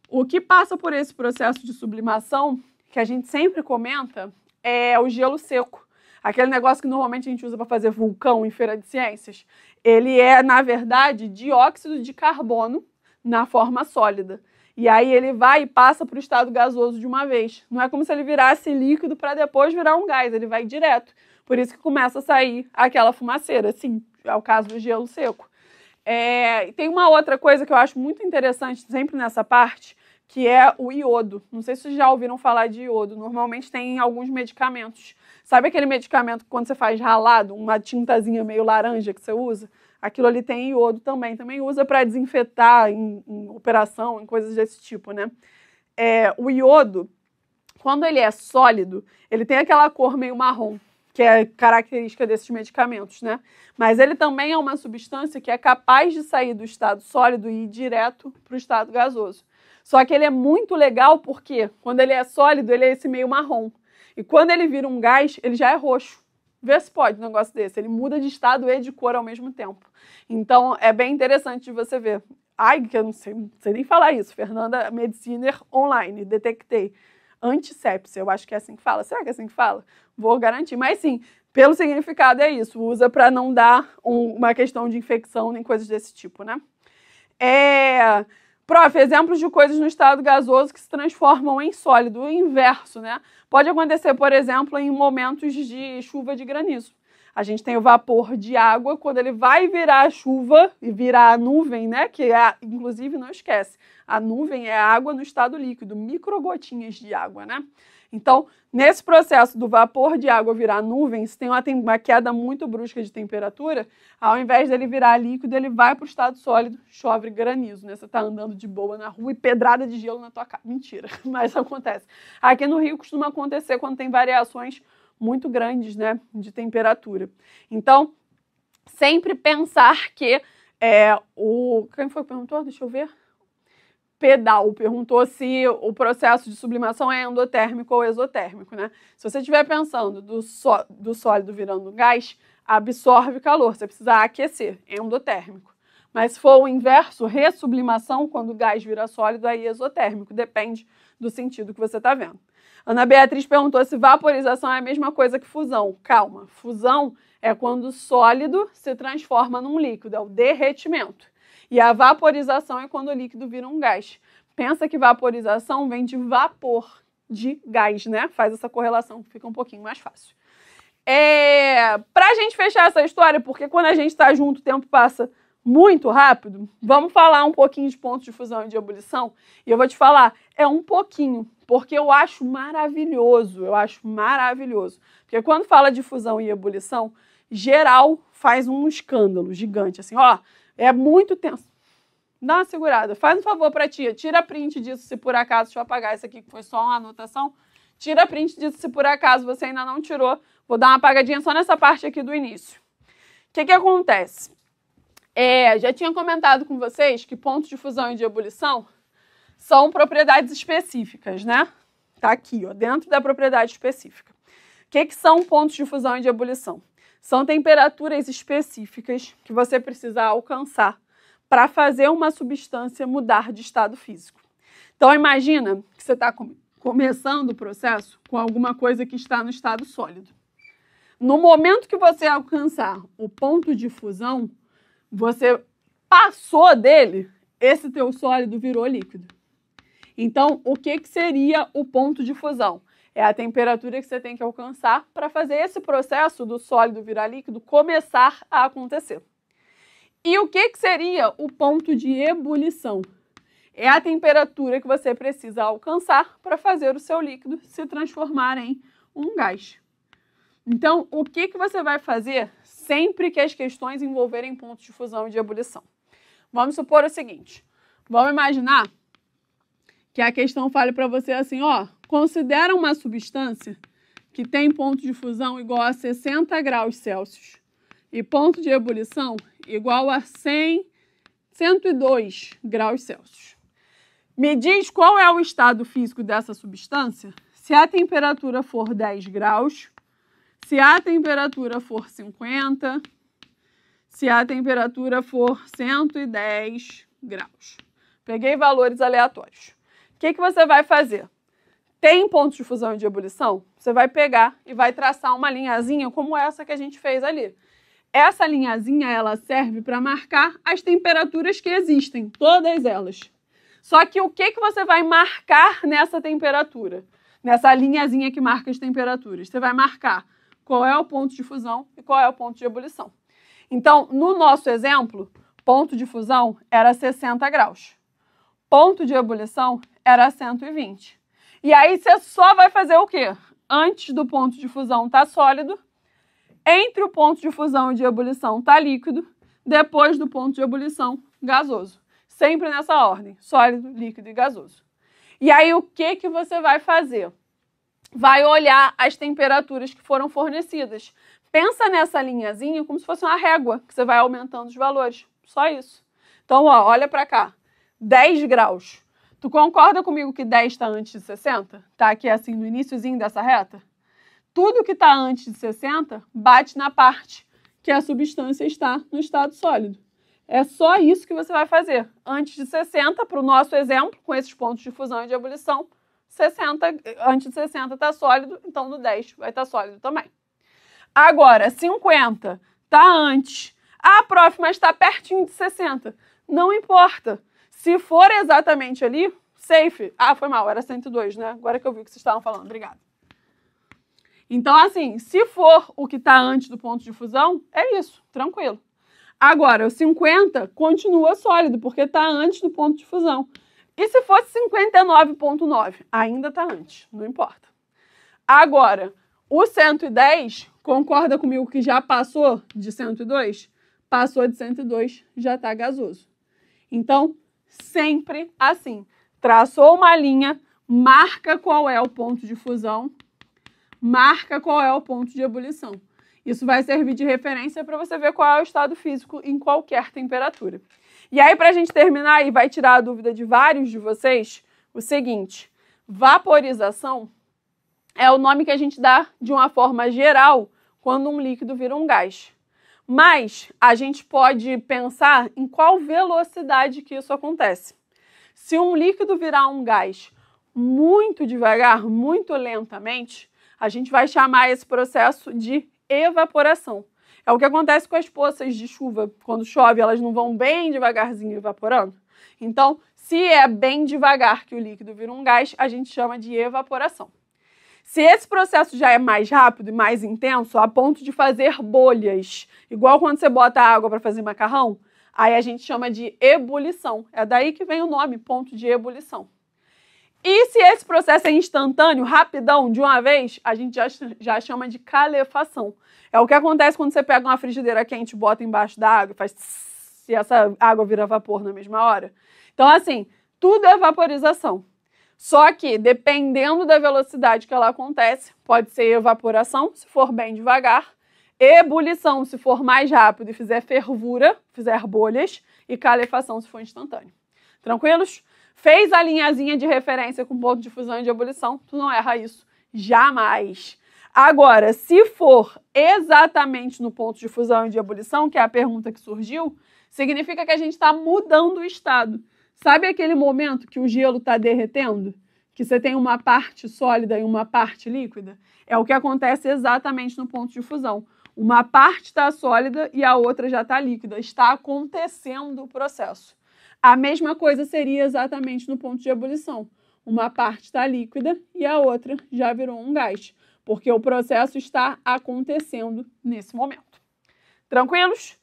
O que passa por esse processo de sublimação, que a gente sempre comenta, é o gelo seco aquele negócio que normalmente a gente usa para fazer vulcão em feira de ciências, ele é, na verdade, dióxido de carbono na forma sólida. E aí ele vai e passa para o estado gasoso de uma vez. Não é como se ele virasse líquido para depois virar um gás, ele vai direto. Por isso que começa a sair aquela fumaceira, assim, é o caso do gelo seco. É, tem uma outra coisa que eu acho muito interessante sempre nessa parte, que é o iodo. Não sei se vocês já ouviram falar de iodo. Normalmente tem em alguns medicamentos. Sabe aquele medicamento que quando você faz ralado, uma tintazinha meio laranja que você usa? Aquilo ali tem iodo também, também usa para desinfetar em, em, operação, em coisas desse tipo, né? É, o iodo, quando ele é sólido, ele tem aquela cor meio marrom, que é característica desses medicamentos, né? Mas ele também é uma substância que é capaz de sair do estado sólido e ir direto para o estado gasoso. Só que ele é muito legal porque quando ele é sólido, ele é esse meio marrom. E quando ele vira um gás, ele já é roxo. Vê se pode um negócio desse. Ele muda de estado e de cor ao mesmo tempo. Então é bem interessante de você ver. Ai, que eu não sei, não sei nem falar isso. Fernanda Mediciner Online, detectei. Antissepsia, eu acho que é assim que fala. Será que é assim que fala? Vou garantir. Mas sim, pelo significado é isso. Usa para não dar um, uma questão de infecção nem coisas desse tipo, né? É. Prof, exemplos de coisas no estado gasoso que se transformam em sólido, o inverso, né? Pode acontecer, por exemplo, em momentos de chuva de granizo. A gente tem o vapor de água, quando ele vai virar a chuva e virar a nuvem, né? Que é, inclusive, não esquece, a nuvem é água no estado líquido, microgotinhas de água, né? Então, nesse processo do vapor de água virar nuvens, tem uma, tem uma queda muito brusca de temperatura, ao invés dele virar líquido, ele vai para o estado sólido, chove granizo, né? Você está andando de boa na rua e pedrada de gelo na tua cara. Mentira, mas acontece. Aqui no Rio costuma acontecer quando tem variações muito grandes, né, de temperatura. Então, sempre pensar que é, o... Quem foi que perguntou? Deixa eu ver pedal perguntou se o processo de sublimação é endotérmico ou exotérmico, né? Se você estiver pensando do, só, do sólido virando gás, absorve calor, você precisa aquecer, é endotérmico. Mas se for o inverso, resublimação, quando o gás vira sólido, aí é exotérmico, depende do sentido que você está vendo. Ana Beatriz perguntou se vaporização é a mesma coisa que fusão. Calma, fusão é quando o sólido se transforma num líquido, é o derretimento. E a vaporização é quando o líquido vira um gás. Pensa que vaporização vem de vapor de gás, né? Faz essa correlação, fica um pouquinho mais fácil. É, para a gente fechar essa história, porque quando a gente está junto, o tempo passa muito rápido, vamos falar um pouquinho de pontos de fusão e de ebulição. E eu vou te falar, é um pouquinho, porque eu acho maravilhoso, eu acho maravilhoso. Porque quando fala de fusão e ebulição, geral faz um escândalo gigante, assim, ó, é muito tenso. Dá uma segurada. Faz um favor para tia, tira print disso se por acaso, deixa eu apagar isso aqui que foi só uma anotação. Tira print disso se por acaso você ainda não tirou. Vou dar uma apagadinha só nessa parte aqui do início. O que, que acontece? É, já tinha comentado com vocês que pontos de fusão e de ebulição são propriedades específicas, né? Tá aqui, ó, dentro da propriedade específica. O que, que são pontos de fusão e de ebulição? São temperaturas específicas que você precisa alcançar para fazer uma substância mudar de estado físico. Então imagina que você está começando o processo com alguma coisa que está no estado sólido. No momento que você alcançar o ponto de fusão, você passou dele, esse teu sólido virou líquido. Então, o que, que seria o ponto de fusão? É a temperatura que você tem que alcançar para fazer esse processo do sólido virar líquido começar a acontecer. E o que, que seria o ponto de ebulição? É a temperatura que você precisa alcançar para fazer o seu líquido se transformar em um gás. Então, o que, que você vai fazer sempre que as questões envolverem pontos de fusão e de ebulição? Vamos supor o seguinte: vamos imaginar que a questão fale para você assim, ó, considera uma substância que tem ponto de fusão igual a 60 graus Celsius e ponto de ebulição igual a 100, 102 graus Celsius. Me diz qual é o estado físico dessa substância se a temperatura for 10 graus, se a temperatura for 50, se a temperatura for 110 graus. Peguei valores aleatórios. O que, que você vai fazer? tem pontos de fusão e de ebulição, você vai pegar e vai traçar uma linhazinha como essa que a gente fez ali. Essa linhazinha ela serve para marcar as temperaturas que existem, todas elas. Só que o que, que você vai marcar nessa temperatura? Nessa linhazinha que marca as temperaturas. Você vai marcar qual é o ponto de fusão e qual é o ponto de ebulição. Então, no nosso exemplo, ponto de fusão era 60 graus. Ponto de ebulição era 120. E aí você só vai fazer o quê? Antes do ponto de fusão tá sólido, entre o ponto de fusão e de ebulição está líquido, depois do ponto de ebulição, gasoso. Sempre nessa ordem, sólido, líquido e gasoso. E aí o que, que você vai fazer? Vai olhar as temperaturas que foram fornecidas. Pensa nessa linhazinha como se fosse uma régua, que você vai aumentando os valores. Só isso. Então, ó, olha para cá. 10 graus. Tu concorda comigo que 10 está antes de 60? Tá aqui assim no iníciozinho dessa reta? Tudo que está antes de 60 bate na parte que a substância está no estado sólido. É só isso que você vai fazer. Antes de 60, para o nosso exemplo, com esses pontos de fusão e de ebulição, 60, antes de 60 está sólido, então no 10 vai estar tá sólido também. Agora, 50 está antes. Ah, prof, mas está pertinho de 60. Não importa. Se for exatamente ali, safe. Ah, foi mal, era 102, né? Agora que eu vi o que vocês estavam falando, obrigada. Então, assim, se for o que está antes do ponto de fusão, é isso, tranquilo. Agora, o 50 continua sólido, porque está antes do ponto de fusão. E se fosse 59,9? Ainda está antes, não importa. Agora, o 110, concorda comigo que já passou de 102? Passou de 102, já está gasoso. Então, sempre assim. Traçou uma linha, marca qual é o ponto de fusão, marca qual é o ponto de ebulição. Isso vai servir de referência para você ver qual é o estado físico em qualquer temperatura. E aí, para a gente terminar, e vai tirar a dúvida de vários de vocês, o seguinte: vaporização é o nome que a gente dá de uma forma geral quando um líquido vira um gás. Mas a gente pode pensar em qual velocidade que isso acontece. Se um líquido virar um gás muito devagar, muito lentamente, a gente vai chamar esse processo de evaporação. É o que acontece com as poças de chuva. Quando chove, elas não vão bem devagarzinho evaporando. Então, se é bem devagar que o líquido vira um gás, a gente chama de evaporação. Se esse processo já é mais rápido e mais intenso, a ponto de fazer bolhas, igual quando você bota água para fazer macarrão, aí a gente chama de ebulição. É daí que vem o nome, ponto de ebulição. E se esse processo é instantâneo, rapidão, de uma vez, a gente já, já chama de calefação. É o que acontece quando você pega uma frigideira quente, bota embaixo da água e faz se essa água vira vapor na mesma hora. Então, assim, tudo é vaporização. Só que, dependendo da velocidade que ela acontece, pode ser evaporação, se for bem devagar, ebulição, se for mais rápido e fizer fervura, fizer bolhas, e calefação, se for instantâneo. Tranquilos? Fez a linhazinha de referência com ponto de fusão e de ebulição, tu não erra isso. Jamais. Agora, se for exatamente no ponto de fusão e de ebulição, que é a pergunta que surgiu, significa que a gente está mudando o estado. Sabe aquele momento que o gelo está derretendo? Que você tem uma parte sólida e uma parte líquida? É o que acontece exatamente no ponto de fusão. Uma parte está sólida e a outra já está líquida. Está acontecendo o processo. A mesma coisa seria exatamente no ponto de ebulição. Uma parte está líquida e a outra já virou um gás, porque o processo está acontecendo nesse momento. Tranquilos?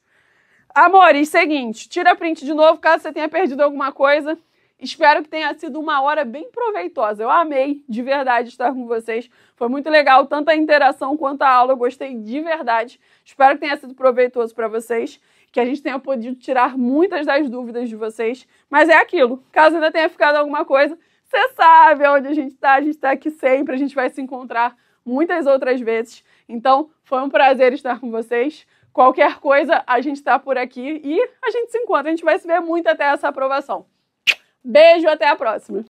Amores, seguinte, tira print de novo caso você tenha perdido alguma coisa. Espero que tenha sido uma hora bem proveitosa. Eu amei de verdade estar com vocês. Foi muito legal, tanto a interação quanto a aula. Eu gostei de verdade. Espero que tenha sido proveitoso para vocês, que a gente tenha podido tirar muitas das dúvidas de vocês. Mas é aquilo. Caso ainda tenha ficado alguma coisa, você sabe onde a gente está. A gente está aqui sempre. A gente vai se encontrar muitas outras vezes. Então, foi um prazer estar com vocês. Qualquer coisa, a gente está por aqui e a gente se encontra. A gente vai se ver muito até essa aprovação. Beijo, até a próxima!